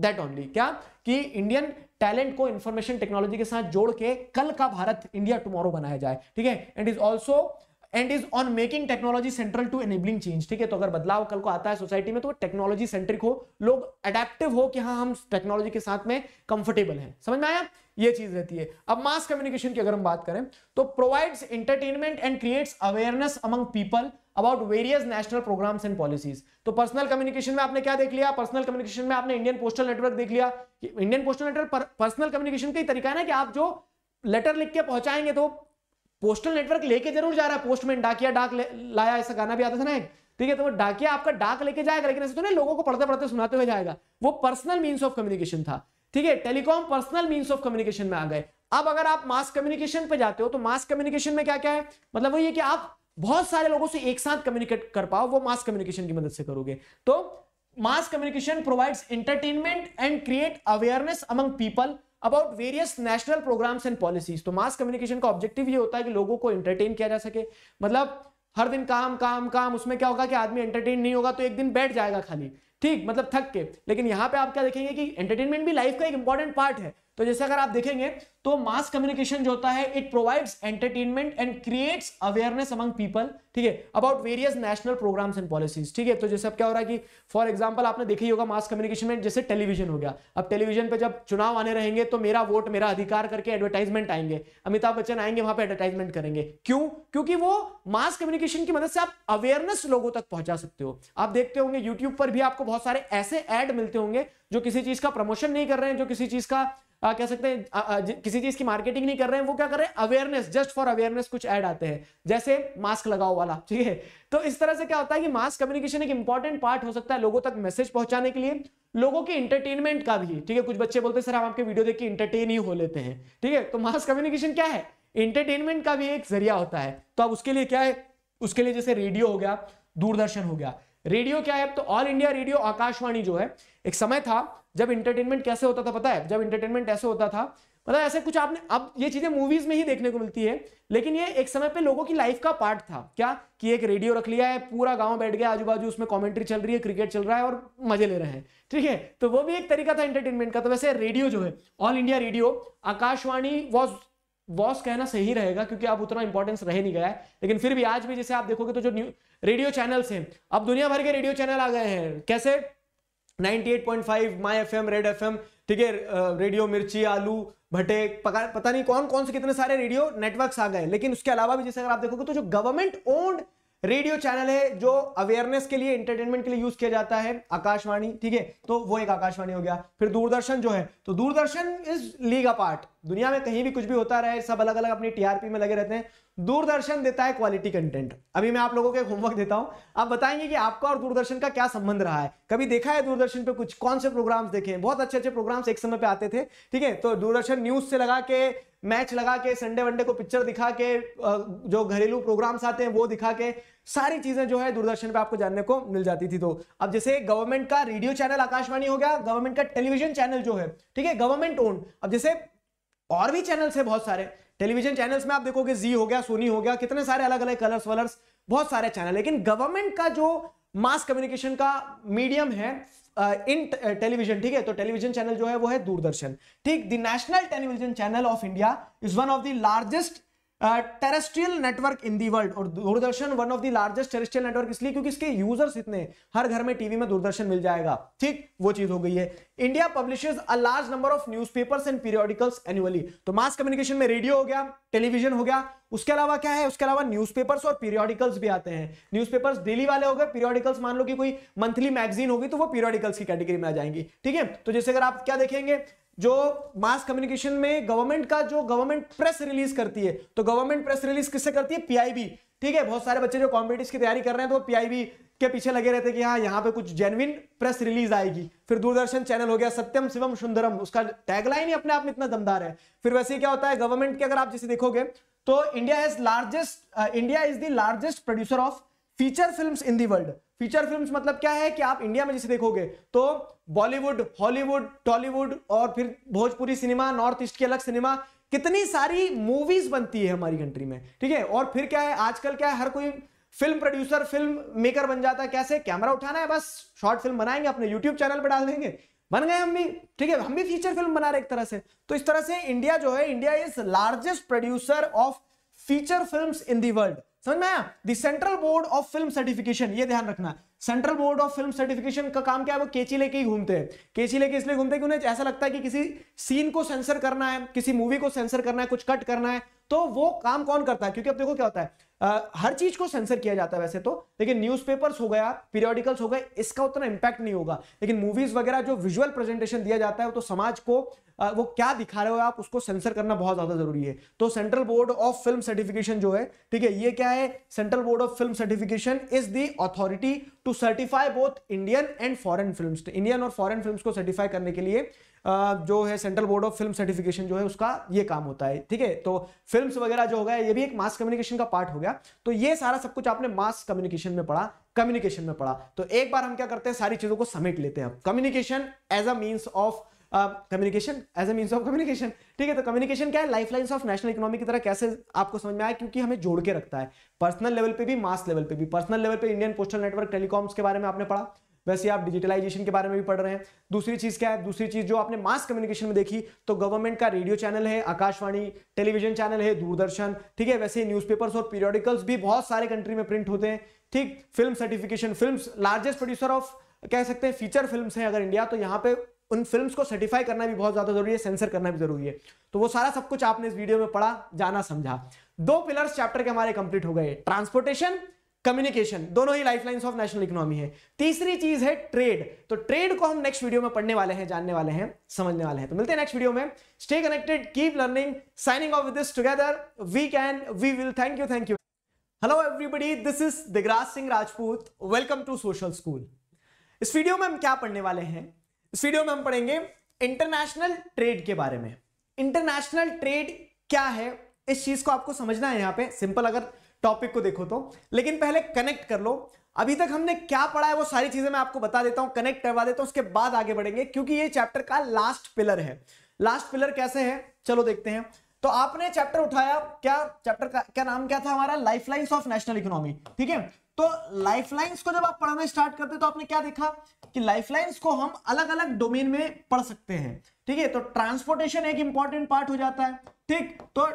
that only क्या कि इंडियन टैलेंट को इंफॉर्मेशन टेक्नोलॉजी के साथ जोड़ के कल का भारत इंडिया टुमारो बनाया जाए ठीक है and is also and is on making technology central to enabling change ठीक है तो अगर बदलाव कल को आता है सोसाइटी में तो टेक्नोलॉजी सेंट्रिक हो लोग अडेप्टिव हो कि हाँ हम टेक्नोलॉजी के साथ में कंफर्टेबल हैं समझ में आया ये चीज रहती है अब मास कम्युनिकेशन की अगर हम बात करें तो provides entertainment and creates awareness among people about various national programs and policies तो पर्सनल कम्युनिकेशन में आपने क्या देख लिया पर्सनल कम्युनिकेशन में आपने इंडियन पोस्टल नेटवर्क देख लिया Indian postal network personal communication का ही तरीका है ना कि आप जो लेटर लिख के पहुंचाएंगे तो पोस्टल नेटवर्क लेके जरूर जा रहा है पोस्टमैन डाकिया डाक लाया ऐसा गाना भी आता था ना एक ठीक है तो वो डाकिया आपका डाक लेके जाएगा लेकिन ऐसे तो नहीं लोगों को पढ़ते पढ़ते सुनाते हुए जाएगा वो पर्सनल मीन्स ऑफ कम्युनिकेशन था ठीक है telecom personal means of communication में आ गए अब अगर आप मास कम्युनिकेशन पे जाते हो तो मास कम्युनिकेशन में क्या क्या है मतलब वो ये कि आप बहुत सारे लोगों से एक साथ कम्युनिकेट कर पाओ वो मास कम्युनिकेशन की मदद से करोगे तो mass communication provides entertainment and create awareness among people about various national programs and policies तो मास कम्युनिकेशन का ऑब्जेक्टिव ये होता है कि लोगों को एंटरटेन किया जा सके मतलब हर दिन काम काम काम उसमें क्या होगा कि आदमी एंटरटेन नहीं होगा तो एक दिन बैठ जाएगा खाली ठीक मतलब थक के लेकिन यहाँ पे आप क्या देखेंगे कि एंटरटेनमेंट भी लाइफ का एक इंपॉर्टेंट पार्ट है तो जैसे अगर आप देखेंगे तो मास कम्युनिकेशन जो होता है it provides entertainment and creates awareness among people ठीक है about various national programs and policies ठीक है तो जैसे अब क्या हो रहा है कि फॉर एग्जांपल आपने ही होगा मास कम्युनिकेशन में जैसे टेलीविजन हो गया अब टेलीविजन पर जब चुनाव आने रहेंगे तो मेरा वोट मेरा अधिकार करके एडवर्टाइजमेंट आएंगे अमिताभ बच्चन आएंगे वहां पर एडवर्टाइजमेंट करेंगे क्यों क्योंकि वो मास कम्युनिकेशन की मदद से आप अवेयरनेस लोगों तक पहुंचा सकते हो आप देखते होंगे यूट्यूब पर भी आपको बहुत सारे ऐसे एड मिलते होंगे जो किसी चीज का प्रमोशन नहीं कर रहे हैं जो किसी चीज का आ, कह सकते हैं आ, आ, किसी चीज की मार्केटिंग नहीं कर रहे हैं वो क्या कर रहे हैं अवेयरनेस जस्ट फॉर अवेयरनेस कुछ ऐड आते हैं जैसे मास्क लगाओ वाला ठीक है तो इस तरह से क्या होता है कि मास कम्युनिकेशन एक इंपॉर्टेंट पार्ट हो सकता है लोगों तक मैसेज पहुंचाने के लिए लोगों के इंटरटेनमेंट का भी ठीक है कुछ बच्चे बोलते हैं सर हम आपके वीडियो देख के इंटरटेन ही हो लेते हैं ठीक है तो मास कम्युनिकेशन क्या है इंटरटेनमेंट का भी एक जरिया होता है तो अब उसके लिए क्या है उसके लिए जैसे रेडियो हो गया दूरदर्शन हो गया रेडियो क्या है तो ऑल इंडिया रेडियो आकाशवाणी जो है एक समय था जब इंटरटेनमेंट कैसे होता था पता है जब इंटरटेनमेंट ऐसे होता था मतलब ऐसे कुछ आपने अब ये चीजें मूवीज में ही देखने को मिलती है लेकिन ये एक समय पे लोगों की लाइफ का पार्ट था क्या कि एक रेडियो रख लिया है पूरा गांव बैठ गया आजू बाजू उसमें कमेंट्री चल रही है क्रिकेट चल रहा है और मजे ले रहे हैं ठीक है तो वो भी एक तरीका था एंटरटेनमेंट का तो वैसे रेडियो जो है All India Radio Akashvani was was कहना सही रहेगा क्योंकि अब उतना इंपॉर्टेंस रह नहीं गया है लेकिन फिर भी आज भी जैसे आप देखोगे तो जो न्यू रेडियो चैनल्स हैं अब दुनिया भर के रेडियो चैनल आ गए हैं कैसे 98.5 माय एफएम रेड एफएम ठीक है रेडियो मिर्ची आलू भटे पता नहीं कौन कौन से कितने सारे रेडियो नेटवर्क्स आ गए लेकिन उसके अलावा भी जैसे अगर आप देखोगे तो जो गवर्नमेंट ओन्ड रेडियो चैनल है जो अवेयरनेस के लिए एंटरटेनमेंट के लिए यूज किया जाता है आकाशवाणी ठीक है तो वो एक आकाशवाणी हो गया फिर दूरदर्शन जो है तो Doordarshan is league a part दुनिया में कहीं भी कुछ भी होता रहे सब अलग अलग अपनी टीआरपी में लगे रहते हैं दूरदर्शन देता है क्वालिटी कंटेंट अभी मैं आप लोगों को एक होमवर्क देता हूं आप बताएंगे कि आपका और दूरदर्शन का क्या संबंध रहा है कभी देखा है दूरदर्शन पे कुछ कौन से प्रोग्राम्स देखे हैं बहुत अच्छे अच्छे प्रोग्राम्स एक समय पे आते थे ठीक है तो दूरदर्शन न्यूज से लगा के मैच लगा के संडे वनडे को पिक्चर दिखा के जो घरेलू प्रोग्राम्स आते हैं वो दिखा के सारी चीजें जो है दूरदर्शन पे आपको जानने को मिल जाती थी तो अब जैसे गवर्नमेंट का रेडियो चैनल आकाशवाणी हो गया गवर्नमेंट का टेलीविजन चैनल जो है ठीक है गवर्नमेंट ओन अब जैसे और भी चैनल्स है बहुत सारे टेलीविजन चैनल्स में आप देखोगे जी हो गया सोनी हो गया कितने सारे अलग अलग कलर्स वलर्स बहुत सारे चैनल लेकिन गवर्नमेंट का जो मास कम्युनिकेशन का मीडियम है इन uh, टेलीविजन uh, ठीक है तो टेलीविजन चैनल जो है वो है दूरदर्शन ठीक the national television channel of India is one of the largest terrestrial network in the world और Doordarshan one of the largest terrestrial network इसलिए क्योंकि इसके यूजर्स इतने हर घर में टीवी में दूरदर्शन मिल जाएगा ठीक वो चीज हो गई है India publishes a large number of newspapers and periodicals annually तो मास कम्युनिकेशन में रेडियो हो गया टेलीविजन हो गया उसके अलावा क्या है उसके अलावा न्यूज़पेपर्स और पीरियोडिकल्स भी आते हैं न्यूज़पेपर्स डेली वाले हो गए पीरियोडिकल्स मान लो कि कोई मंथली मैगजीन होगी तो वो पीरियोडिकल्स की कैटेगरी में आ जाएंगी ठीक है तो जैसे अगर आप क्या देखेंगे जो मास कम्युनिकेशन में गवर्नमेंट का जो गवर्नमेंट प्रेस रिलीज करती है तो गवर्नमेंट प्रेस रिलीज किससे करती है पीआईबी ठीक है बहुत सारे बच्चे जो कॉम्पिटिश की तैयारी कर रहे हैं तो पीआईबी के पीछे लगे रहते हैं कि हाँ यहाँ पे कुछ जेनविन प्रेस रिलीज आएगी फिर दूरदर्शन चैनल हो गया सत्यम शिवम सुंदरम उसका टैगलाइन ही अपने आप में इतना दमदार है फिर वैसे क्या होता है गवर्नमेंट के अगर आप जैसे देखोगे तो India is largest India is the largest producer of feature film in the world feature film मतलब क्या है कि आप इंडिया में जैसे देखोगे तो बॉलीवुड हॉलीवुड टॉलीवुड और फिर भोजपुरी सिनेमा नॉर्थ ईस्ट की अलग सिनेमा कितनी सारी मूवीज बनती है हमारी कंट्री में ठीक है और फिर क्या है आजकल क्या है हर कोई फिल्म प्रोड्यूसर फिल्म मेकर बन जाता है कैसे कैमरा उठाना है बस शॉर्ट फिल्म बनाएंगे अपने यूट्यूब चैनल पर डाल देंगे बन गए हम भी ठीक है हम भी फीचर फिल्म बना रहे एक तरह से तो इस तरह से इंडिया जो है India is largest producer of feature film in the world समझ में आया central board of film certification ये ध्यान रखना central board of film certification का काम क्या है वो केची लेके ही घूमते हैं केची लेके इसलिए घूमते हैं कि उन्हें ऐसा लगता है कि किसी सीन को सेंसर करना है किसी मूवी को सेंसर करना है कुछ कट करना है तो वो काम कौन करता है क्योंकि अब देखो क्या होता है आ, हर चीज को सेंसर किया जाता है वैसे तो लेकिन न्यूज़पेपर्स हो गया पीरियोडिकल्स हो गए इसका उतना इंपैक्ट नहीं होगा लेकिन मूवीज वगैरह जो विजुअल प्रेजेंटेशन दिया जाता है तो समाज को आ, वो क्या दिखा रहे हो आप उसको सेंसर करना बहुत ज्यादा जरूरी है तो central board of film certification जो है ठीक है ये क्या है central board of film certification is the authority to certify both Indian and foreign film Indian और फॉरन फिल्म को सर्टिफाई करने के लिए जो है central board of film certification जो है उसका ये काम होता है ठीक है तो फिल्म वगैरह जो हो गया ये भी एक मास कम्युनिकेशन का पार्ट हो गया तो ये सारा सब कुछ आपने मास कम्युनिकेशन में पढ़ा कम्युनिकेशन में पढ़ा तो एक बार हम क्या करते हैं सारी चीजों को समेट लेते हैं communication as a means of communication as a means of communication ठीक है तो कम्युनिकेशन क्या है life lines of national economy की तरह कैसे आपको समझ में आया क्योंकि हमें जोड़ के रखता है पर्सनल लेवल पे भी मास लेवल पे भी पर्सनल लेवल पे इंडियन पोस्टल नेटवर्क टेलीकॉम्स के बारे में आपने पढ़ा वैसे आप डिजिटलाइजेशन के बारे में भी पढ़ रहे हैं दूसरी चीज़ क्या है दूसरी चीज़ जो आपने मास कम्युनिकेशन में देखी तो गवर्नमेंट का रेडियो चैनल है आकाशवाणी टेलीविजन चैनल है दूरदर्शन ठीक है वैसे न्यूज़पेपर्स और पीरियोडिकल्स भी बहुत सारे कंट्री में प्रिंट होते हैं ठीक film certification film largest producer of कह सकते हैं फीचर फिल्म है अगर इंडिया तो यहाँ पे उन फिल्म को सर्टिफाई करना भी बहुत ज्यादा जरूरी है सेंसर करना भी जरूरी है तो वो सारा सब कुछ आपने इस वीडियो में पढ़ा जाना समझा दो पिलर्स चैप्टर के हमारे कंप्लीट हो गए ट्रांसपोर्टेशन कम्युनिकेशन दोनों ही लाइफलाइंस ऑफ नेशनल इकोनॉमी है तीसरी चीज है ट्रेड तो ट्रेड को हम नेक्स्ट वीडियो में पढ़ने वाले हैं जानने वाले हैं समझने वाले हैं तो मिलते हैं नेक्स्ट वीडियो में stay connected keep learning signing off this together we can we will thank you thank you hello everybody this is Digraj Singh Rajput welcome to social school इस वीडियो में हम क्या पढ़ने वाले हैं इस वीडियो में हम पढ़ेंगे इंटरनेशनल ट्रेड के बारे में इंटरनेशनल ट्रेड क्या है इस चीज को आपको समझना है यहाँ पे सिंपल अगर टॉपिक को देखो तो लेकिन पहले कनेक्ट कर लो अभी तक हमने क्या पढ़ा है वो सारी चीजें मैं आपको बता देता हूं कनेक्ट करवा देता हूं उसके बाद आगे बढ़ेंगे क्योंकि ये चैप्टर का लास्ट पिलर है लास्ट पिलर कैसे है चलो देखते हैं तो आपने चैप्टर उठाया क्या चैप्टर का क्या नाम क्या था हमारा लाइफ ऑफ नेशनल इकोनॉमी ठीक है तो लाइफ को जब आप पढ़ना स्टार्ट करते तो आपने क्या देखा कि लाइफ को हम अलग अलग डोमेन में पढ़ सकते हैं ठीक है तो ट्रांसपोर्टेशन एक इंपॉर्टेंट पार्ट हो जाता है ठीक तो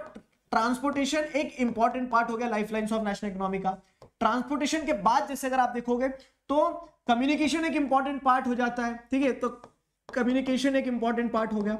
ट्रांसपोर्टेशन एक इंपॉर्टेंट पार्ट हो गया लाइफ ऑफ नेशनल इकोनॉमी का ट्रांसपोर्टेशन के बाद जैसे अगर आप देखोगे तो कम्युनिकेशन एक इंपॉर्टेंट पार्ट हो जाता है ठीक है तो कम्युनिकेशन एक इंपॉर्टेंट पार्ट हो गया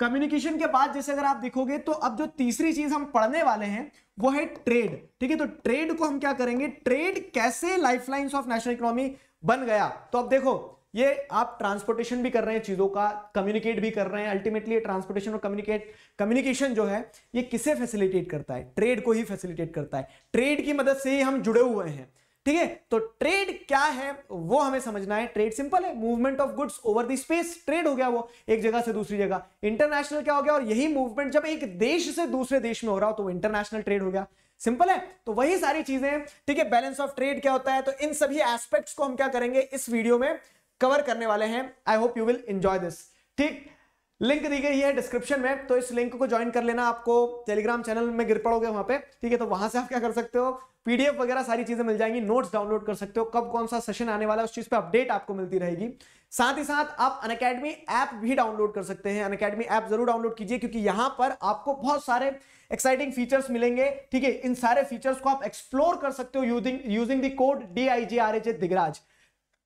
कम्युनिकेशन के बाद जैसे अगर आप देखोगे तो अब जो तीसरी चीज हम पढ़ने वाले हैं वो है ट्रेड ठीक है तो ट्रेड को हम क्या करेंगे ट्रेड कैसे लाइफ ऑफ नेशनल इकोनॉमी बन गया तो अब देखो ये आप ट्रांसपोर्टेशन भी कर रहे हैं चीज़ों का कम्युनिकेट भी कर रहे हैं अल्टीमेटली ट्रांसपोर्टेशन और कम्युनिकेट कम्युनिकेशन जो है ये किसे फैसिलिटेट करता है ट्रेड को ही फैसिलिटेट करता है ट्रेड की मदद से ही हम जुड़े हुए हैं ठीक है तो ट्रेड क्या है वो हमें समझना है ट्रेड सिंपल है movement of goods over the space trade हो गया वो एक जगह से दूसरी जगह इंटरनेशनल क्या हो गया और यही मूवमेंट जब एक देश से दूसरे देश में हो रहा हो तो इंटरनेशनल ट्रेड हो गया सिंपल है तो वही सारी चीजें ठीक है बैलेंस ऑफ ट्रेड क्या होता है तो इन सभी एस्पेक्ट्स को हम क्या करेंगे इस वीडियो में कवर करने वाले हैं I hope you will enjoy this ठीक लिंक दी गई है डिस्क्रिप्शन में तो इस लिंक को ज्वाइन कर लेना आपको टेलीग्राम चैनल में गिर पड़ोगे वहां पे ठीक है तो वहां से आप क्या कर सकते हो पीडीएफ वगैरह सारी चीजें मिल जाएंगी नोट्स डाउनलोड कर सकते हो कब कौन सा सेशन आने वाला है उस चीज पे अपडेट आपको मिलती रहेगी साथ ही साथ आप अन ऐप भी डाउनलोड कर सकते हैं अन ऐप जरूर डाउनलोड कीजिए क्योंकि यहां पर आपको बहुत सारे एक्साइटिंग फीचर्स मिलेंगे ठीक है इन सारे फीचर्स को आप एक्सप्लोर कर सकते हो using using the code D I G R H Digraj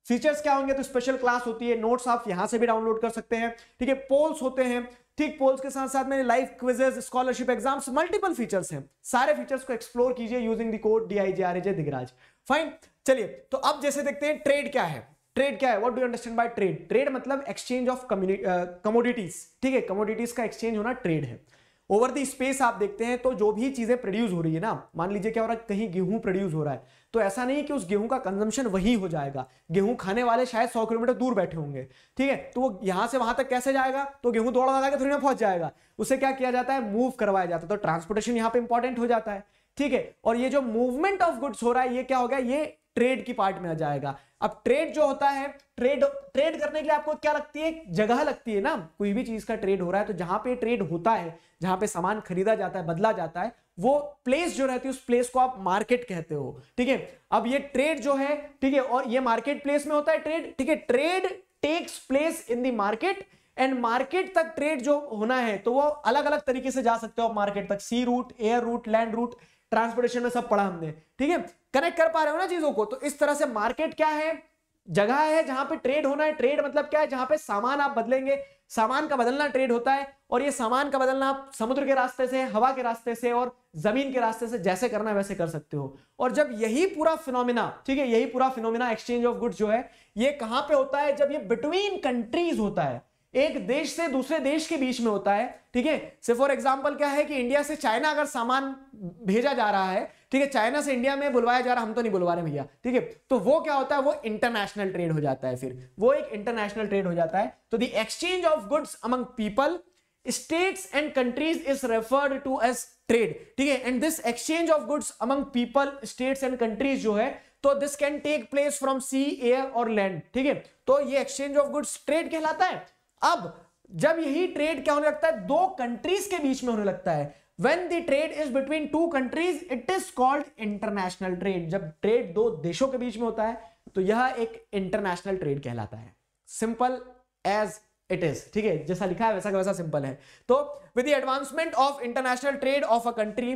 features क्या होंगे तो स्पेशल क्लास होती है नोट्स आप यहां से भी डाउनलोड कर सकते हैं ठीक है पोल्स होते हैं ठीक पोल्स के साथ साथ में live quizzes scholarship exams multiple features हैं सारे फीचर्स को एक्सप्लोर कीजिए using the code D I G R A J Digraj fine चलिए तो अब जैसे देखते हैं ट्रेड क्या है ट्रेड क्या है what do understand by trade trade मतलब एक्सचेंज ऑफ कमोडिटीज ठीक है कमोडिटीज का एक्सचेंज होना ट्रेड है ओवर द स्पेस आप देखते हैं तो जो भी चीज़ें प्रोड्यूस हो रही है ना मान लीजिए क्या हो रहा है कहीं गेहूं प्रोड्यूस हो रहा है तो ऐसा नहीं कि उस गेहूं का कंजम्पशन वही हो जाएगा गेहूं खाने वाले शायद सौ किलोमीटर दूर बैठे होंगे ठीक है तो वो यहां से वहां तक कैसे जाएगा तो गेहूं दौड़ा के थोड़ी ना पहुंच जाएगा उसे क्या किया जाता है मूव करवाया जाता है तो ट्रांसपोर्टेशन यहाँ पे इंपॉर्टेंट हो जाता है ठीक है और ये जो मूवमेंट ऑफ गुड्स हो रहा है ये क्या हो गया ये ट्रेड की पार्ट में आ जाएगा अब ट्रेड जो होता है ट्रेड ट्रेड करने के लिए आपको क्या लगती है जगह लगती है ना कोई भी चीज का ट्रेड हो रहा है तो जहां पे ट्रेड होता है जहां पे सामान खरीदा जाता है बदला जाता है वो प्लेस जो रहती है उस प्लेस को आप मार्केट कहते हो ठीक है अब ये ट्रेड जो है ठीक है और ये मार्केट प्लेस में होता है ट्रेड ठीक है trade takes place in the market and market तक ट्रेड जो होना है तो वो अलग अलग तरीके से जा सकते हो आप मार्केट तक sea route air route land route transportation में सब पढ़ा हमने ठीक है कनेक्ट कर पा रहे हो ना चीजों को तो इस तरह से मार्केट क्या है जगह है जहां पे ट्रेड होना है ट्रेड मतलब क्या है जहां पे सामान आप बदलेंगे सामान का बदलना ट्रेड होता है और ये सामान का बदलना आप समुद्र के रास्ते से हवा के रास्ते से और जमीन के रास्ते से जैसे करना है वैसे कर सकते हो और जब यही पूरा फिनोमिना ठीक है यही पूरा फिनोमिना एक्सचेंज ऑफ गुड्स जो है ये कहां पे होता है जब ये बिटवीन कंट्रीज होता है एक देश से दूसरे देश के बीच में होता है ठीक है से फॉर एग्जाम्पल क्या है कि इंडिया से चाइना अगर सामान भेजा जा रहा है ठीक है चाइना से इंडिया में बुलवाया जा रहा हम तो नहीं बुलवा रहे भैया ठीक है तो वो क्या होता है वो इंटरनेशनल ट्रेड हो जाता है फिर वो एक इंटरनेशनल ट्रेड हो जाता है तो the exchange of goods among people states and countries is referred to as trade ठीक है and this exchange of goods among people states and countries जो है तो this can take place from sea air और land ठीक है तो ये एक्सचेंज ऑफ गुड्स ट्रेड कहलाता है अब जब यही ट्रेड क्या होने लगता है दो कंट्रीज के बीच में होने लगता है when the trade is between two countries it is called international trade जब ट्रेड दो देशों के बीच में होता है तो यह एक इंटरनेशनल ट्रेड कहलाता है सिंपल एज इट इज ठीक है जैसा लिखा है वैसा का वैसा सिंपल है तो with the advancement of international trade of a country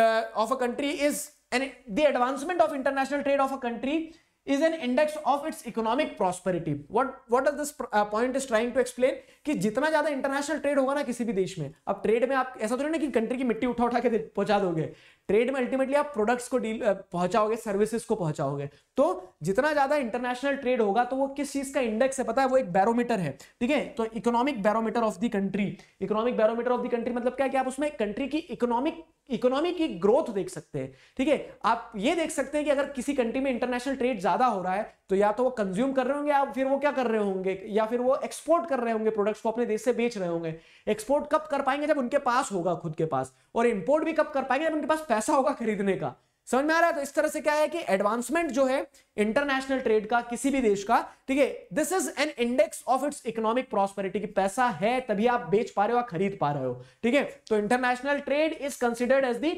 of a country is and the advancement of international trade of a country is an index of its economic prosperity what what does point is trying to explain कि जितना ज्यादा international trade होगा ना किसी भी देश में अब ट्रेड में आप ऐसा तो नहीं ना कि कंट्री की मिट्टी उठा उठा के पहुंचा दोगे ट्रेड में अल्टीमेटली आप प्रोडक्ट्स को डील पहुंचाओगे सर्विसेज को पहुंचाओगे तो जितना ज्यादा इंटरनेशनल ट्रेड होगा तो वो किस चीज का इंडेक्स है पता है वो एक बैरोमीटर है ठीक है तो economic barometer of the country economic barometer of the country मतलब क्या है कि आप उसमें कंट्री की इकोनॉमिक इकोनॉमी की ग्रोथ देख सकते हैं ठीक है आप ये देख सकते हैं कि अगर किसी कंट्री में इंटरनेशनल ट्रेड ज्यादा हो रहा है तो या तो वो कंज्यूम कर रहे होंगे या फिर वो क्या कर रहे होंगे या फिर वो एक्सपोर्ट कर रहे होंगे प्रोडक्ट्स को अपने देश से बेच रहे होंगे एक्सपोर्ट कब कर पाएंगे जब उनके पास होगा खुद के पास और इंपोर्ट भी कब कर पाएंगे जब उनके पास पैसा होगा खरीदने का समझ में आ रहा है तो इस तरह से क्या है कि एडवांसमेंट जो है इंटरनेशनल ट्रेड का किसी भी देश का ठीक है this is an index of its economic prosperity की पैसा है तभी आप बेच पा रहे हो खरीद पा रहे हो ठीक है तो international trade is considered as the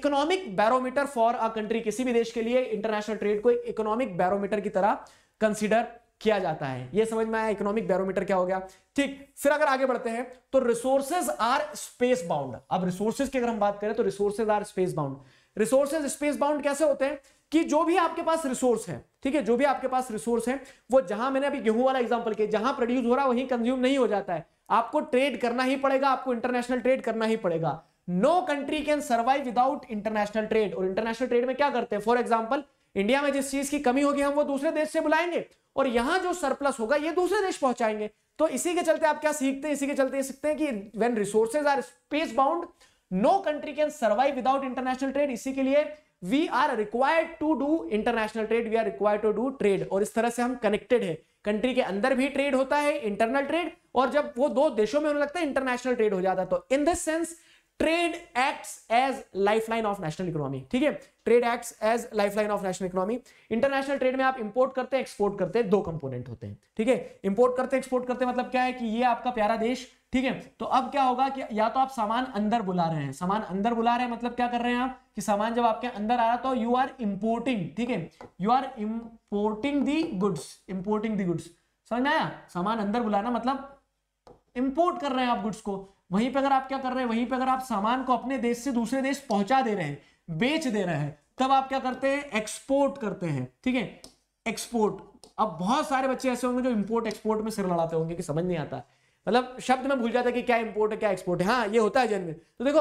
economic barometer for a country किसी भी देश के लिए इंटरनेशनल ट्रेड को एक इकोनॉमिक बैरोमीटर की तरह कंसिडर किया जाता है यह समझ में आया इकोनॉमिक बैरोमीटर क्या हो गया ठीक फिर अगर आगे बढ़ते हैं तो रिसोर्सेज आर स्पेस बाउंड अब रिसोर्सेज की अगर हम बात करें तो resources are space bound resources space bound कैसे होते हैं कि जो भी आपके पास रिसोर्स है ठीक है जो भी आपके पास रिसोर्स है वो जहां मैंने अभी गेहूं वाला एग्जाम्पल किया जहां प्रोड्यूस हो रहा है वहीं कंज्यूम नहीं हो जाता है आपको ट्रेड करना ही पड़ेगा आपको इंटरनेशनल ट्रेड करना ही पड़ेगा no country can survive without international trade और इंटरनेशनल ट्रेड में क्या करते हैं फॉर एग्जाम्पल इंडिया में जिस चीज की कमी होगी हम वो दूसरे देश से बुलाएंगे और यहां जो सरप्लस होगा ये दूसरे देश पहुंचाएंगे तो इसी के चलते आप क्या सीखते हैं इसी के चलते ये सीखते हैं कि when resources are space bound no country can survive without international trade इसी के लिए we are required to do international trade we are required to do trade और इस तरह से हम कनेक्टेड है कंट्री के अंदर भी ट्रेड होता है इंटरनल ट्रेड और जब वो दो देशों में होने लगता है इंटरनेशनल ट्रेड हो जाता है तो in this sense trade act as life line of national economy ठीक है trade act as life line of national economy international trade में आप इंपोर्ट करते हैं एक्सपोर्ट करते हैं दो कंपोनेंट होते हैं ठीक है इंपोर्ट करते एक्सपोर्ट करते मतलब क्या है कि ये आपका प्यारा देश ठीक है तो अब क्या होगा कि या तो आप सामान अंदर बुला रहे हैं सामान अंदर बुला रहे हैं मतलब क्या कर रहे हैं आप कि सामान जब आपके अंदर आ रहा तो यू आर इंपोर्टिंग ठीक है you are importing the goods importing the goods समझ में आया सामान अंदर बुलाना मतलब इंपोर्ट कर रहे हैं आप गुड्स को वहीं पर अगर आप क्या कर रहे हैं वहीं पर अगर आप सामान को अपने देश से दूसरे देश पहुंचा दे रहे हैं बेच देना है तब आप क्या करते हैं एक्सपोर्ट करते हैं ठीक है एक्सपोर्ट अब बहुत सारे बच्चे ऐसे होंगे जो इंपोर्ट एक्सपोर्ट में सिर लड़ाते होंगे कि समझ नहीं आता मतलब शब्द में भूल जाता है कि क्या इंपोर्ट है क्या एक्सपोर्ट है हाँ ये होता है जनरल तो देखो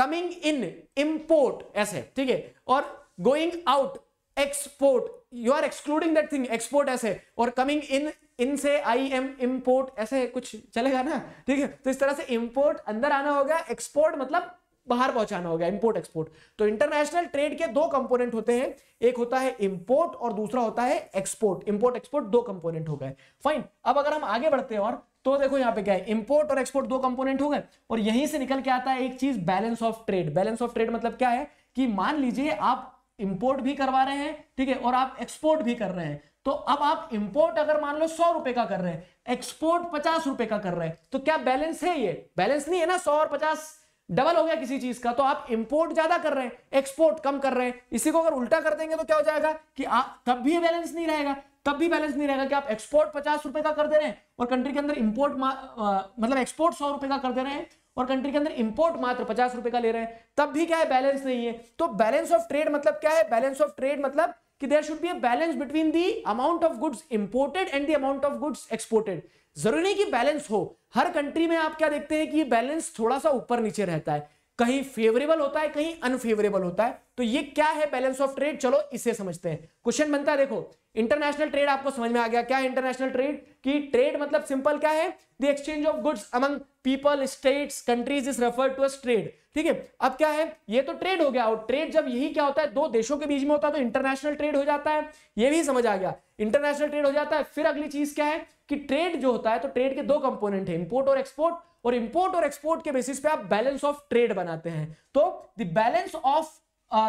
कमिंग इन इंपोर्ट ऐसे ठीक है और going out export you are excluding that thing export ऐसे और कमिंग इन इनसे आई एम इम्पोर्ट ऐसे कुछ चलेगा ना ठीक है तो इस तरह से इम्पोर्ट अंदर आना होगा एक्सपोर्ट मतलब बाहर पहुंचाना हो गया इंपोर्ट एक्सपोर्ट तो इंटरनेशनल ट्रेड के दो कंपोनेंट होते हैं एक होता है इंपोर्ट और दूसरा होता है एक्सपोर्ट इंपोर्ट एक्सपोर्ट दो कंपोनेंट हो गए फाइन अब अगर हम आगे बढ़ते हैं और तो देखो यहां पे क्या है इंपोर्ट और एक्सपोर्ट दो कंपोनेंट हो गए और यहीं से निकल के आता है एक चीज balance of trade balance of trade मतलब क्या है कि मान लीजिए आप इंपोर्ट भी करवा रहे हैं ठीक है और आप एक्सपोर्ट भी कर रहे हैं तो अब आप इंपोर्ट अगर मान लो सौ रुपए का कर रहे हैं एक्सपोर्ट पचास रुपए का कर रहे हैं तो क्या बैलेंस है ये बैलेंस नहीं है ना सौ और पचास डबल हो गया किसी चीज का तो आप इंपोर्ट ज्यादा कर रहे हैं एक्सपोर्ट कम कर रहे हैं इसी को अगर उल्टा कर देंगे तो क्या हो जाएगा कि आ, तब भी बैलेंस नहीं रहेगा तब भी बैलेंस नहीं रहेगा कि आप एक्सपोर्ट पचास रुपए का कर दे रहे हैं और कंट्री के अंदर इंपोर्ट मतलब एक्सपोर्ट सौ रुपए का कर दे रहे हैं और कंट्री के अंदर इंपोर्ट मात्र पचास रुपए का ले रहे हैं तब भी क्या है बैलेंस नहीं है तो बैलेंस ऑफ ट्रेड मतलब क्या है बैलेंस ऑफ ट्रेड मतलब कि there should be a balance between the amount of goods imported and the amount of goods exported जरूरी नहीं कि बैलेंस हो हर कंट्री में आप क्या देखते हैं कि बैलेंस थोड़ा सा ऊपर नीचे रहता है कहीं फेवरेबल होता है कहीं अनफेवरेबल होता है तो ये क्या है बैलेंस ऑफ ट्रेड चलो इसे समझते हैं क्वेश्चन बनता है देखो इंटरनेशनल ट्रेड आपको समझ में आ गया क्या है इंटरनेशनल ट्रेड कि ट्रेड मतलब सिंपल क्या है the exchange of goods among people states countries is refer to as trade ठीक है अब क्या है ये तो ट्रेड हो गया और ट्रेड जब यही क्या होता है दो देशों के बीच में होता है तो इंटरनेशनल ट्रेड हो जाता है ये भी समझ आ गया इंटरनेशनल ट्रेड हो जाता है फिर अगली चीज क्या है कि ट्रेड जो होता है तो ट्रेड के दो कंपोनेंट है इंपोर्ट और एक्सपोर्ट और इंपोर्ट और एक्सपोर्ट के बेसिस पे आप बैलेंस ऑफ ट्रेड बनाते हैं तो the balance of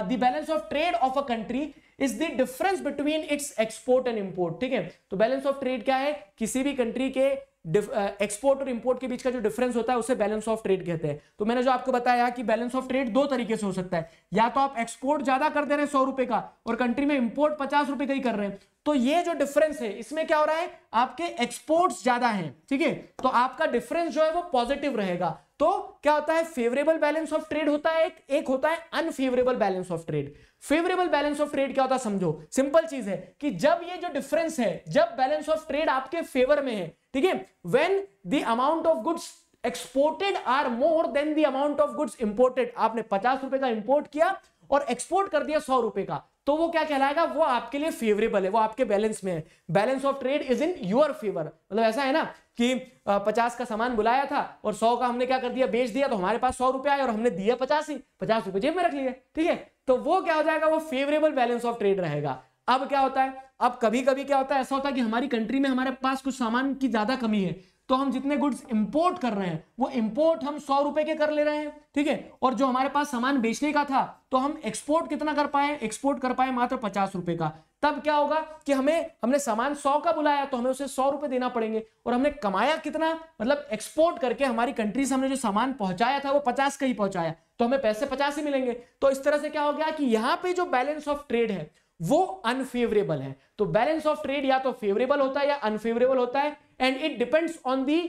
the balance of trade of a country is the difference between its export and import ठीक है तो बैलेंस ऑफ ट्रेड क्या है किसी भी कंट्री के एक्सपोर्ट और इंपोर्ट के बीच का जो डिफरेंस होता है उसे बैलेंस ऑफ ट्रेड कहते हैं तो मैंने जो आपको बताया कि बैलेंस ऑफ ट्रेड दो तरीके से हो सकता है या तो आप एक्सपोर्ट ज्यादा कर दे रहे हैं सौ रुपए का और कंट्री में इंपोर्ट पचास रुपए का ही कर रहे हैं तो ये जो डिफरेंस है इसमें क्या हो रहा है आपके एक्सपोर्ट्स ज्यादा हैं ठीक है थीके? तो आपका डिफरेंस जो है वो पॉजिटिव रहेगा तो क्या होता है फेवरेबल बैलेंस ऑफ ट्रेड होता है एक, एक होता है unfavourable balance of trade favourable balance of trade क्या होता है समझो सिंपल चीज है कि जब ये जो डिफरेंस है जब बैलेंस ऑफ ट्रेड आपके फेवर में है ठीक है when the amount of goods exported are more than the amount of goods imported आपने पचास रुपए का इंपोर्ट किया और एक्सपोर्ट कर दिया सौ रुपए का तो वो क्या कहलाएगा वो आपके लिए फेवरेबल है वो आपके बैलेंस में है balance of trade is in your favour मतलब ऐसा है ना कि पचास का सामान बुलाया था और सौ का हमने क्या कर दिया बेच दिया तो हमारे पास सौ रुपया आए और हमने दिया पचास ही पचास रुपए जेब में रख लिया ठीक है तो वो क्या हो जाएगा वो फेवरेबल बैलेंस ऑफ ट्रेड रहेगा अब क्या होता है अब कभी कभी क्या होता है ऐसा होता है कि हमारी कंट्री में हमारे पास कुछ सामान की ज्यादा कमी है तो हम जितने गुड्स इंपोर्ट कर रहे हैं वो इंपोर्ट हम सौ रुपए के कर ले रहे हैं ठीक है और जो हमारे पास सामान बेचने का था तो हम एक्सपोर्ट कितना कर पाए एक्सपोर्ट कर पाए मात्र पचास रुपए का तब क्या होगा कि हमें हमने सामान सौ का बुलाया तो हमें उसे सौ रुपए देना पड़ेंगे और हमने कमाया कितना मतलब एक्सपोर्ट करके हमारी कंट्री से हमने जो सामान पहुंचाया था वो पचास का ही पहुंचाया तो हमें पैसे पचास ही मिलेंगे तो इस तरह से क्या हो गया कि यहाँ पे जो बैलेंस ऑफ ट्रेड है वो अनफेवरेबल है तो बैलेंस ऑफ ट्रेड या तो फेवरेबल होता है या अनफेवरेबल होता है and it depends on the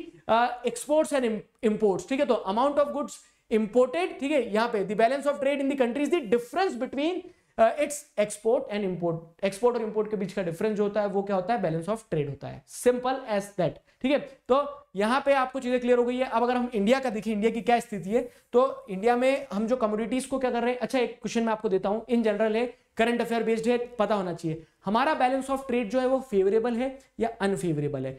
exports and imports ठीक है तो अमाउंट ऑफ गुड्स इंपोर्टेड ठीक है यहां पे balance of trade in the countries the difference between its export and import export और इम्पोर्ट के बीच का डिफरेंस जो होता है वो क्या होता है बैलेंस ऑफ ट्रेड होता है सिंपल एज दैट ठीक है तो यहाँ पे आपको चीजें क्लियर हो गई है अब अगर हम इंडिया का देखें इंडिया की क्या स्थिति है तो इंडिया में हम जो कम्युनिटीज को क्या कर रहे हैं अच्छा एक क्वेश्चन मैं आपको देता हूँ इन जनरल है करंट अफेयर बेस्ड है पता होना चाहिए हमारा बैलेंस ऑफ ट्रेड जो है वो फेवरेबल है या अनफेवरेबल है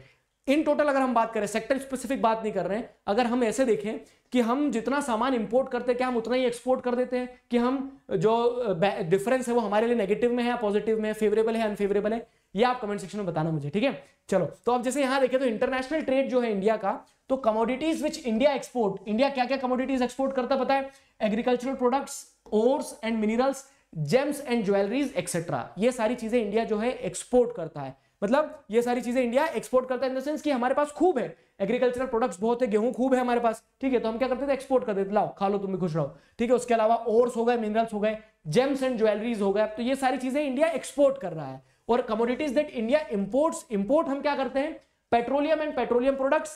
इन टोटल अगर हम बात करें सेक्टर स्पेसिफिक बात नहीं कर रहे हैं अगर हम ऐसे देखें कि हम जितना सामान इंपोर्ट करते हैं क्या हम उतना ही एक्सपोर्ट कर देते हैं कि हम जो डिफरेंस है वो हमारे लिए नेगेटिव में है या पॉजिटिव में फेवरेबल है अनफेवरेबल है ये आप कमेंट सेक्शन में बताना मुझे ठीक है चलो तो आप जैसे यहां देखें तो इंटरनेशनल ट्रेड जो है इंडिया का तो commodities which India export India क्या क्या कमोडिटीज एक्सपोर्ट करता पता है agricultural products ores and minerals gems and jewelleries etcetera ये सारी चीजें इंडिया जो है एक्सपोर्ट करता है मतलब ये सारी चीजें इंडिया एक्सपोर्ट करता है इन द सेंस कि हमारे पास खूब है एग्रीकल्चरल प्रोडक्ट्स बहुत है गेहूं खूब है हमारे पास ठीक है तो हम क्या करते थे एक्सपोर्ट कर देते लाओ खा लो तुम भी खुश रहो ठीक है उसके अलावा ओर्स हो गए मिनरल्स हो गए जेम्स एंड ज्वेलरीज हो गए तो ये सारी चीजें इंडिया एक्सपोर्ट कर रहा है और commodities that India import import हम क्या करते हैं petroleum and petroleum products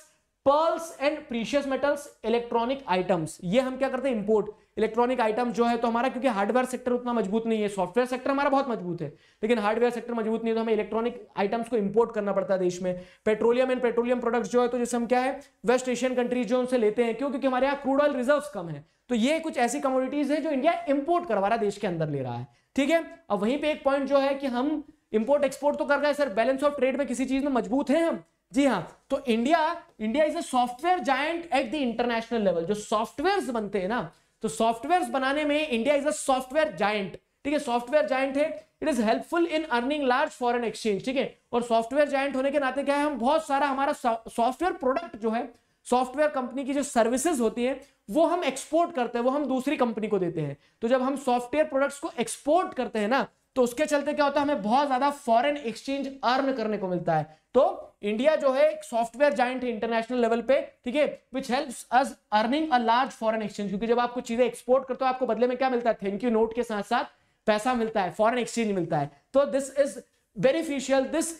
pearls and precious metals electronic items ये हम क्या करते हैं इंपोर्ट इलेक्ट्रॉनिक आइटम जो है तो हमारा क्योंकि हार्डवेयर सेक्टर उतना मजबूत नहीं है सॉफ्टवेयर सेक्टर हमारा बहुत मजबूत है लेकिन हार्डवेयर सेक्टर मजबूत नहीं है तो हमें इलेक्ट्रॉनिक आइटम्स को इंपोर्ट करना पड़ता है देश में पेट्रोलियम एंड पेट्रोलियम प्रोडक्ट्स जो है तो जैसे हम क्या है वेस्ट एशियन कंट्रीज जो उनसे लेते हैं क्यों क्योंकि हमारे यहाँ क्रूड ऑयल रिजर्व कम है तो ये कुछ ऐसी कमोडिटीज है जो इंडिया इंपोर्ट करवा रहा है देश के अंदर ले रहा है ठीक है अब वहीं पर एक पॉइंट जो है कि हम इंपोर्ट एक्सपोर्ट तो कर रहे हैं सर बैलेंस ऑफ ट्रेड में किसी चीज में मजबूत है हम जी हाँ तो India India is a software giant at the international level जो सॉफ्टवेयर बनते हैं ना तो सॉफ्टवेयर बनाने में India is a software giant ठीक है सॉफ्टवेयर जाइंट है it is helpful in earning large foreign exchange ठीक है और सॉफ्टवेयर जाइंट होने के नाते क्या है हम बहुत सारा हमारा सॉफ्टवेयर प्रोडक्ट जो है सॉफ्टवेयर कंपनी की जो सर्विसेज होती है वो हम एक्सपोर्ट करते हैं वो हम दूसरी कंपनी को देते हैं तो जब हम सॉफ्टवेयर प्रोडक्ट्स को एक्सपोर्ट करते हैं ना तो उसके चलते क्या होता है हमें बहुत ज्यादा फॉरेन एक्सचेंज अर्न करने को मिलता है तो इंडिया जो है एक सॉफ्टवेयर जॉइंट है इंटरनेशनल लेवल पे ठीक है which helps us earning a large foreign exchange क्योंकि जब आप कुछ चीजें एक्सपोर्ट करते हो आपको बदले में क्या मिलता है थैंक यू नोट के साथ साथ पैसा मिलता है फॉरेन एक्सचेंज मिलता है तो this is beneficial this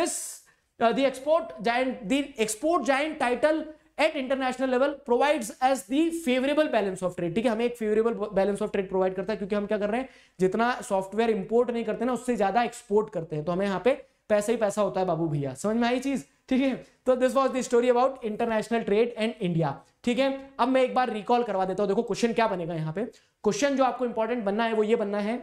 this the export joint the export giant title at international level provides as the favourable balance of trade ठीक है हमें एक favourable balance of trade provide करता है क्योंकि हम क्या कर रहे हैं जितना सॉफ्टवेयर इंपोर्ट नहीं करते ना उससे ज्यादा एक्सपोर्ट करते हैं तो हमें यहाँ पे पैसा ही पैसा होता है बाबू भैया समझ में आई चीज ठीक है तो this was the story about international trade and India ठीक है अब मैं एक बार रिकॉल करवा देता हूँ देखो क्वेश्चन क्या बनेगा यहाँ पे क्वेश्चन जो आपको इंपॉर्टेंट बनना है वो ये बनना है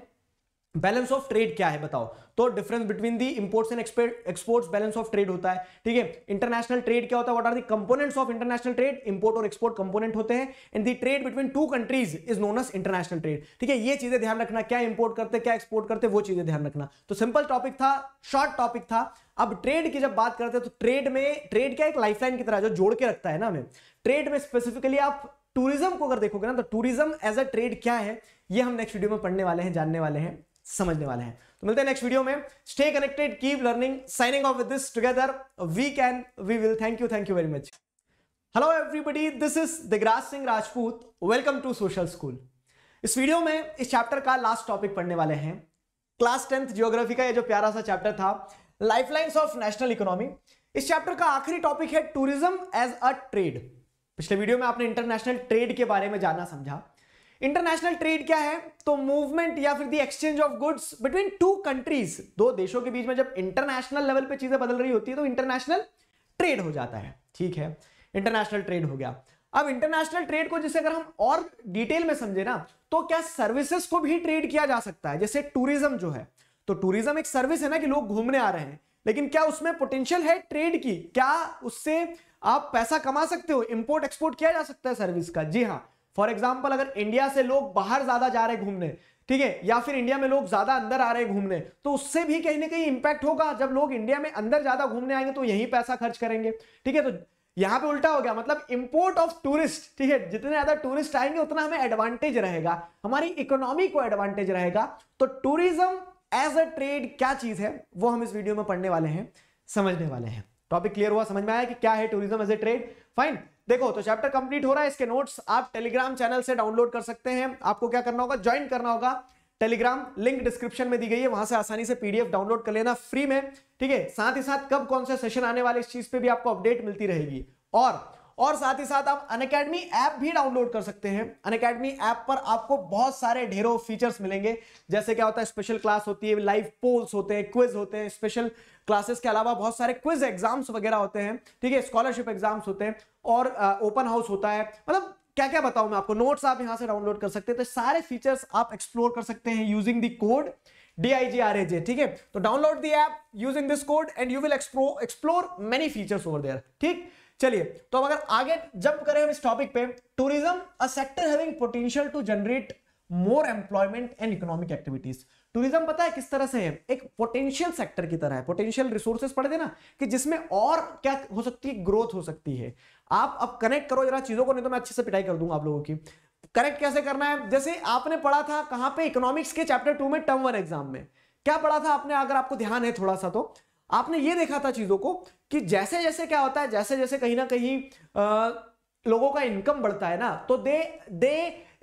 बैलेंस ऑफ ट्रेड क्या है बताओ तो difference between the imports and exports balance of trade होता है ठीक है इंटरनेशनल ट्रेड क्या होता है what are components of international trade import और एक्सपोर्ट कंपोनेंट होते हैं and the trade between two countries is known as international trade ठीक है ये चीजें ध्यान रखना क्या इंपोर्ट करते क्या एक्सपोर्ट करते वो चीजें ध्यान रखना तो सिंपल टॉपिक था शॉर्ट टॉपिक था अब ट्रेड की जब बात करते हैं तो ट्रेड में ट्रेड क्या एक लाइफलाइन की तरह जो जोड़ के रखता है ना हमें ट्रेड में स्पेसिफिकली आप टूरिज्म को अगर देखोगे ना तो टूरिज्म एज अ ट्रेड क्या है ये हम नेक्स्ट वीडियो में पढ़ने वाले हैं जानने वाले हैं समझने वाले हैं तो मिलते हैं नेक्स्ट वीडियो में stay connected keep learning signing off with this together we can we will thank you thank you very much hello everybody this is Digraj Singh Rajput welcome to social school इस वीडियो में इस चैप्टर का last topic पढ़ने वाले हैं class tenth geography का ये जो प्यारा सा चैप्टर था लाइफ ऑफ नेशनल इकोनॉमी इस चैप्टर का आखिरी टॉपिक है टूरिज्म एज अ ट्रेड पिछले वीडियो में आपने इंटरनेशनल ट्रेड के बारे में जाना समझा इंटरनेशनल ट्रेड क्या है तो मूवमेंट या फिर the exchange of goods between two countries दो देशों के बीच में जब इंटरनेशनल लेवल पे चीजें बदल रही होती है तो इंटरनेशनल ट्रेड हो जाता है ठीक है इंटरनेशनल ट्रेड हो गया अब इंटरनेशनल ट्रेड को जैसे अगर हम और डिटेल में समझे ना तो क्या सर्विसेज को भी ट्रेड किया जा सकता है जैसे टूरिज्म जो है तो टूरिज्म एक सर्विस है ना कि लोग घूमने आ रहे हैं लेकिन क्या उसमें पोटेंशियल है ट्रेड की क्या उससे आप पैसा कमा सकते हो इंपोर्ट एक्सपोर्ट किया जा सकता है सर्विस का जी हाँ फॉर एग्जाम्पल अगर इंडिया से लोग बाहर ज्यादा जा रहे घूमने ठीक है या फिर इंडिया में लोग ज्यादा अंदर आ रहे हैं घूमने तो उससे भी कहीं ना कहीं इंपैक्ट होगा जब लोग इंडिया में अंदर ज्यादा घूमने आएंगे तो यही पैसा खर्च करेंगे ठीक है तो यहां पे उल्टा हो गया मतलब इंपोर्ट ऑफ टूरिस्ट ठीक है जितने ज्यादा टूरिस्ट आएंगे उतना हमें एडवांटेज रहेगा हमारी इकोनॉमी को एडवांटेज रहेगा तो टूरिज्म एज अ ट्रेड क्या चीज है वो हम इस वीडियो में पढ़ने वाले हैं समझने वाले हैं टॉपिक क्लियर हुआ समझ में आया कि क्या है tourism as a trade fine देखो तो चैप्टर कंप्लीट हो रहा है इसके नोट्स आप टेलीग्राम चैनल से डाउनलोड कर सकते हैं आपको क्या करना होगा ज्वाइन करना होगा टेलीग्राम लिंक डिस्क्रिप्शन में दी गई है वहां से आसानी से पीडीएफ डाउनलोड कर लेना फ्री में ठीक है साथ ही साथ कब कौन से सेशन आने वाले इस चीज पे भी आपको अपडेट मिलती रहेगी और और साथ ही साथ आप अन अकेडमी ऐप भी डाउनलोड कर सकते हैं अन अकेडमी ऐप पर आपको बहुत सारे ढेरों फीचर्स मिलेंगे जैसे क्या होता है स्पेशल क्लास होती है लाइव पोल्स होते हैं क्विज होते हैं स्पेशल क्लासेस के अलावा बहुत सारे क्विज एग्जाम्स वगैरह होते हैं ठीक है स्कॉलरशिप एग्जाम्स होते हैं और ओपन हाउस होता है मतलब क्या क्या बताऊं मैं आपको नोट्स आप यहां से डाउनलोड कर सकते हैं तो सारे फीचर्स आप एक्सप्लोर कर सकते हैं using the code D I G R A J ठीक है तो download the app using this code and you will explore many features over there ठीक चलिए तो अब अगर आगे जंप करें हम इस टॉपिक पे tourism a sector having potential to generate more employment and economic activities tourism पता है किस तरह से है एक पोटेंशियल सेक्टर की तरह है पोटेंशियल रिसोर्सेस पढ़ देना कि जिसमें और क्या हो सकती है ग्रोथ हो सकती है आप अब कनेक्ट करो जरा चीजों को नहीं तो मैं अच्छे से पिटाई कर दूंगा आप लोगों की करेक्ट कैसे करना है जैसे आपने पढ़ा था कहां पे इकोनॉमिक्स के चैप्टर टू में टर्म वन एग्जाम में क्या पढ़ा था आपने अगर आपको ध्यान है थोड़ा सा तो आपने ये देखा था चीजों को कि जैसे जैसे क्या होता है जैसे जैसे कहीं ना कहीं लोगों का इनकम बढ़ता है ना तो they they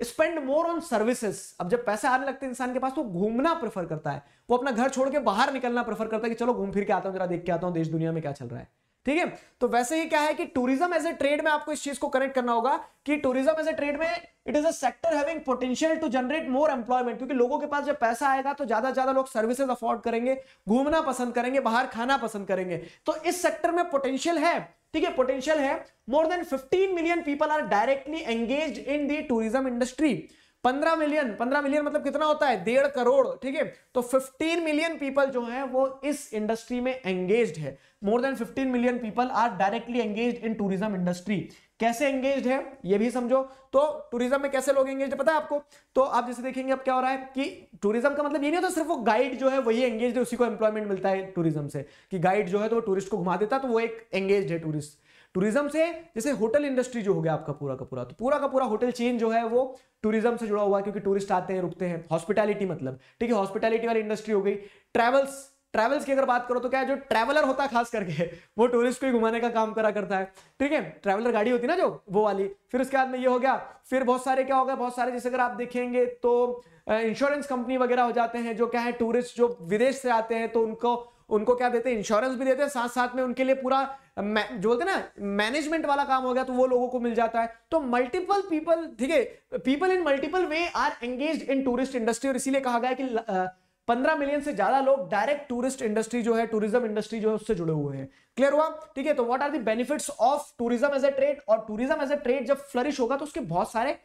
spend more on services अब जब पैसे आने लगते हैं इंसान के पास तो घूमना प्रेफर करता है वो अपना घर छोड़ के बाहर निकलना प्रेफर करता है कि चलो घूम फिर के आता हूँ जरा देख के आता हूँ देश दुनिया में क्या चल रहा है ठीक है तो वैसे ही क्या है कि टूरिज्म एज ए ट्रेड में आपको इस चीज को करेक्ट करना होगा कि टूरिज्म एज ए ट्रेड में it is a sector having potential to generate more employment क्योंकि लोगों के पास जब पैसा आएगा तो ज्यादा ज्यादा लोग सर्विसेज अफोर्ड करेंगे घूमना पसंद करेंगे बाहर खाना पसंद करेंगे तो इस सेक्टर में पोटेंशियल है ठीक है पोटेंशियल है more than fifteen million people are directly engage in the tourism industry पंद्रह मिलियन पंद्रह मिलियन मतलब कितना होता है डेढ़ करोड़ ठीक है तो फिफ्टीन मिलियन पीपल जो है वो इस इंडस्ट्री में एंगेज है more than fifteen million people are directly engage in tourism industry कैसे एंगेज है ये भी समझो तो टूरिज्म में कैसे लोग एंगेज है पता है आपको तो आप जैसे देखेंगे अब क्या हो रहा है कि टूरिज्म का मतलब ये नहीं होता सिर्फ वो गाइड जो है वही एंगेज है उसी को एम्प्लॉयमेंट मिलता है टूरिज्म से कि गाइड जो है तो टूरिस्ट को घुमा देता तो वो एक एंगेज है टूरिस्ट टूरिज्म से जैसे होटल इंडस्ट्री जो हो गया आपका पूरा का पूरा तो पूरा का पूरा होटल चेन जो है वो टूरिज्म से जुड़ा हुआ है क्योंकि टूरिस्ट आते हैं रुकते हैं हॉस्पिटैलिटी मतलब ठीक है हॉस्पिटैलिटी वाली इंडस्ट्री हो गई ट्रैवल्स ट्रैवल्स की अगर बात करो तो क्या है जो ट्रैवलर होता है खास करके वो टूरिस्ट को ही घुमाने का काम करा करता है ठीक है ट्रैवलर गाड़ी होती ना जो वो वाली फिर उसके बाद में ये हो गया फिर बहुत सारे क्या हो गया बहुत सारे जैसे अगर आप देखेंगे तो इंश्योरेंस कंपनी वगैरह हो जाते हैं जो क्या है टूरिस्ट जो विदेश से आते हैं तो उनको उनको क्या देते हैं इंश्योरेंस भी देते हैं साथ साथ में उनके लिए पूरा जो बोलते ना मैनेजमेंट वाला काम हो गया तो वो लोगों को मिल जाता है तो मल्टीपल पीपल ठीक है people in multiple way are engage in tourist industry और इसीलिए कहा गया कि पंद्रह मिलियन से ज्यादा लोग डायरेक्ट टूरिस्ट इंडस्ट्री जो है टूरिज्म इंडस्ट्री जो है उससे जुड़े हुए हैं क्लियर हुआ ठीक है तो what are the benefits of tourism as a trade और टूरिज्म एज ए ट्रेड जब फ्लरिश होगा तो उसके बहुत सारे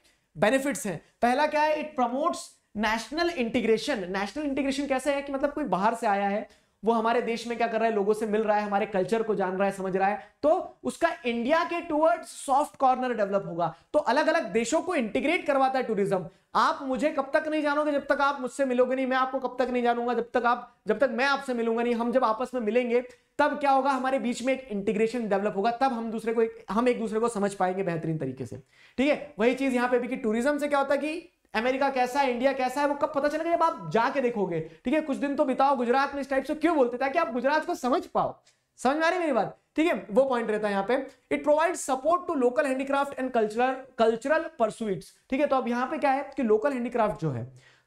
बेनिफिट्स हैं पहला क्या है it promotes national integration national integration कैसे है कि मतलब कोई बाहर से आया है वो हमारे देश में क्या कर रहा है लोगों से मिल रहा है हमारे कल्चर को जान रहा है समझ रहा है तो उसका इंडिया के टूवर्ड सॉफ्ट कॉर्नर डेवलप होगा तो अलग अलग देशों को इंटीग्रेट करवाता है टूरिज्म आप मुझे कब तक नहीं जानोगे जब तक आप मुझसे मिलोगे नहीं मैं आपको कब तक नहीं जानूंगा जब तक आप जब तक मैं आपसे मिलूंगा नहीं हम जब आपस में मिलेंगे तब क्या होगा हमारे बीच में एक इंटीग्रेशन डेवलप होगा तब हम दूसरे को एक, हम एक दूसरे को समझ पाएंगे बेहतरीन तरीके से ठीक है वही चीज यहाँ पे भी कि टूरिज्म से क्या होता है कि अमेरिका कैसा है इंडिया कैसा है वो कब पता चलेगा जब आप जाके देखोगे ठीक है कुछ दिन तो बिताओ गुजरात में इस टाइप से क्यों बोलते ताकि आप गुजरात को समझ पाओ समझ आ रही मेरी बात ठीक है वो पॉइंट रहता है यहाँ पे it provide support to local handicraft and cultural cultural pursuit ठीक है तो अब यहाँ पे क्या है कि लोकल हैंडीक्राफ्ट जो है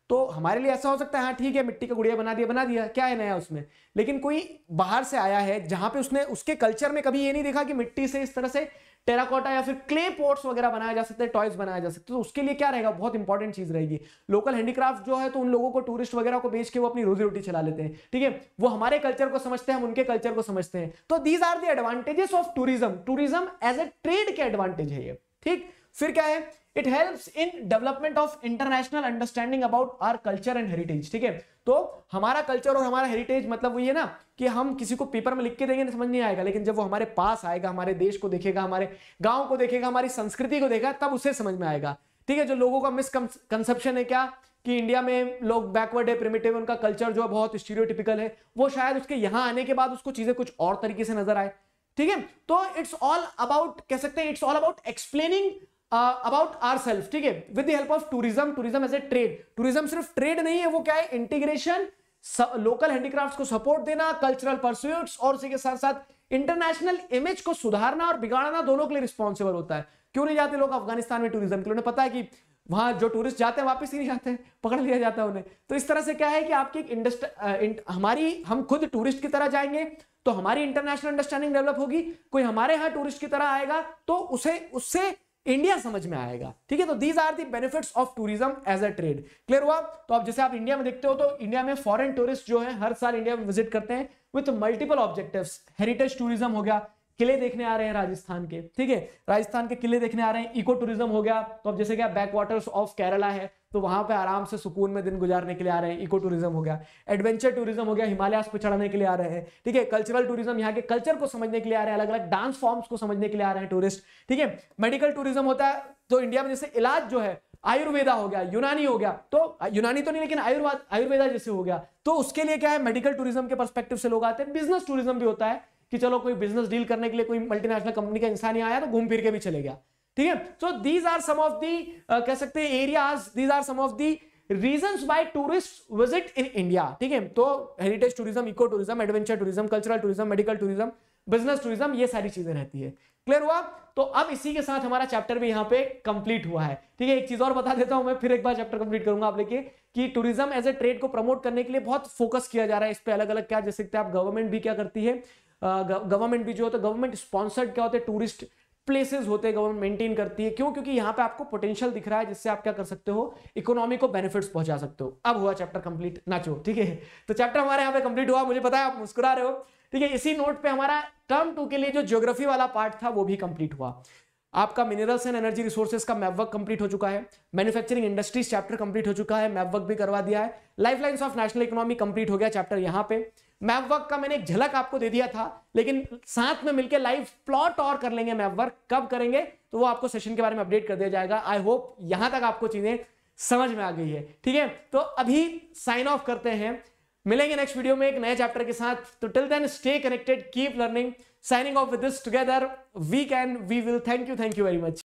तो हमारे लिए ऐसा हो सकता है हाँ ठीक है मिट्टी का गुड़िया बना दिया बना दिया क्या है नया उसमें लेकिन कोई बाहर से आया है जहां पे उसने उसके कल्चर में कभी ये नहीं देखा कि मिट्टी से इस तरह से टेराकोटा या फिर क्ले पोर्ट्स वगैरह बनाया जा सकते हैं टॉयज बनाया जा सकते तो उसके लिए क्या रहेगा बहुत इंपॉर्टेंट चीज रहेगी लोकल हैंडीक्राफ्ट जो है तो उन लोगों को टूरिस्ट वगैरह को बेच के वो अपनी रोजी रोटी चला लेते हैं ठीक है वो हमारे कल्चर को समझते हैं हम उनके कल्चर को समझते हैं तो these are the advantages of tourism tourism as a trade के एडवांटेज है ये ठीक फिर क्या है it helps in development of international understanding about our culture and heritage ठीक है तो हमारा कल्चर और हमारा हेरिटेज मतलब वही है ना कि हम किसी को पेपर में लिख के देंगे समझ नहीं आएगा लेकिन जब वो हमारे पास आएगा हमारे देश को देखेगा हमारे गांव को देखेगा हमारी संस्कृति को देखेगा तब उसे समझ में आएगा ठीक है जो लोगों का मिसकंसेप्शन है क्या कि इंडिया में लोग बैकवर्ड है प्रिमेटिव उनका कल्चर जो है बहुत स्टीरियोटिपिकल है वो शायद उसके यहां आने के बाद उसको चीजें कुछ और तरीके से नजर आए ठीक है तो इट्स ऑल अबाउट कह सकते हैं it's all about explaining about our self ठीक है with the help of tourism tourism as a trade tourism सिर्फ ट्रेड नहीं है वो क्या है इंटीग्रेशन लोकल हैंडीक्राफ्ट को सपोर्ट देना कल्चरल परस्यूट और उसी के साथ साथ इंटरनेशनल इमेज को सुधारना और बिगाड़ना दोनों के लिए रिस्पॉन्सिबल होता है क्यों नहीं जाते लोग अफगानिस्तान में टूरिज्म के लिए उन्हें पता है कि वहां जो टूरिस्ट जाते हैं वापस ही नहीं जाते हैं पकड़ लिया जाता है उन्हें तो इस तरह से क्या है कि आपकी इंडस्ट्री uh, हमारी हम खुद टूरिस्ट की तरह जाएंगे तो हमारी इंटरनेशनल अंडरस्टैंडिंग डेवलप होगी कोई हमारे यहाँ टूरिस्ट की तरह आएगा तो उसे उससे इंडिया समझ में आएगा ठीक है तो these are the benefits of tourism as a trade clear हुआ तो आप जैसे आप इंडिया में देखते हो तो इंडिया में फॉरेन टूरिस्ट जो है हर साल इंडिया में विजिट करते हैं with multiple objective heritage tourism हो गया किले देखने आ रहे हैं राजस्थान के ठीक है राजस्थान के किले देखने आ रहे हैं इको टूरिज्म हो गया तो अब जैसे क्या बैक वाटर्स ऑफ केरला है तो वहां पे आराम से सुकून में दिन गुजारने के लिए आ रहे हैं इको टूरिज्म हो गया एडवेंचर टूरिज्म हो गया हिमालयस पे चढ़ने के लिए आ रहे हैं ठीक है कल्चरल टूरिज्म यहाँ के कल्चर को समझने के लिए आ रहे हैं अलग अलग डांस फॉर्म्स को समझने के लिए आ रहे हैं टूरिस्ट ठीक है मेडिकल टूरिज्म होता है तो इंडिया में जैसे इलाज जो है आयुर्वेदा हो गया यूनानी हो गया तो यूनानी तो नहीं लेकिन आयुर्वाद आयुर्वेदा जैसे हो गया तो उसके लिए क्या है मेडिकल टूरिज्म के परस्पेक्टिव से लोग आते हैं बिजनेस टूरिज्म भी होता है कि चलो कोई बिजनेस डील करने के लिए कोई मल्टीनेशनल कंपनी का इंसान ही आया तो घूम फिर के भी चले गया ठीक है so these are some of the कह सकते हैं areas these are some of the reason by tourist visit in India ठीक है तो heritage tourism eco tourism adventure tourism cultural tourism medical tourism business tourism ये सारी चीजें रहती है क्लियर हुआ तो अब इसी के साथ हमारा चैप्टर भी यहाँ पे कंप्लीट हुआ है ठीक है एक चीज और बता देता हूं मैं फिर एक बार चैप्टर कंप्लीट करूंगा आप देखिए कि टूरिज्म एज ए ट्रेड को प्रमोट करने के लिए बहुत फोकस किया जा रहा है इस पर अलग अलग क्या जैसे आप गवर्नमेंट भी क्या करती है गवर्नमेंट भी जो होता है गवर्नमेंट तो स्पॉन्सर्ड क्या होते हैं टूरिस्ट प्लेसेस होते हैं गवर्नमेंट मेंटेन करती है क्यों क्योंकि यहां पे आपको पोटेंशियल दिख रहा है जिससे आप क्या कर सकते हो इकोनॉमी को बेनिफिट्स पहुंचा सकते हो अब हुआ चैप्टर कंप्लीट नाचो ठीक है तो चैप्टर हमारे यहाँ पे कंप्लीट हुआ मुझे पता है आप मुस्कुरा रहे हो ठीक है इसी नोट पे हमारा टर्म टू के लिए जो ज्योग्राफी वाला पार्ट था वो भी कंप्लीट हुआ आपका मिनरल्स एंड एनर्जी रिसोर्सेज का मैपवर्क कंप्लीट हो चुका है मैन्युफैक्चरिंग इंडस्ट्रीज चैप्टर कंप्लीट हो चुका है मैपवर्क भी करवा दिया है life of national economy complete हो गया चैप्टर यहाँ पे मैप वर्क का मैंने एक झलक आपको दे दिया था लेकिन साथ में मिलकर लाइव प्लॉट और कर लेंगे मैप वर्क कब करेंगे तो वो आपको सेशन के बारे में अपडेट कर दिया जाएगा आई होप यहां तक आपको चीजें समझ में आ गई है ठीक है तो अभी साइन ऑफ करते हैं मिलेंगे नेक्स्ट वीडियो में एक नए चैप्टर के साथ तो till then stay connected keep learning signing off with this together we can we will thank you thank you very much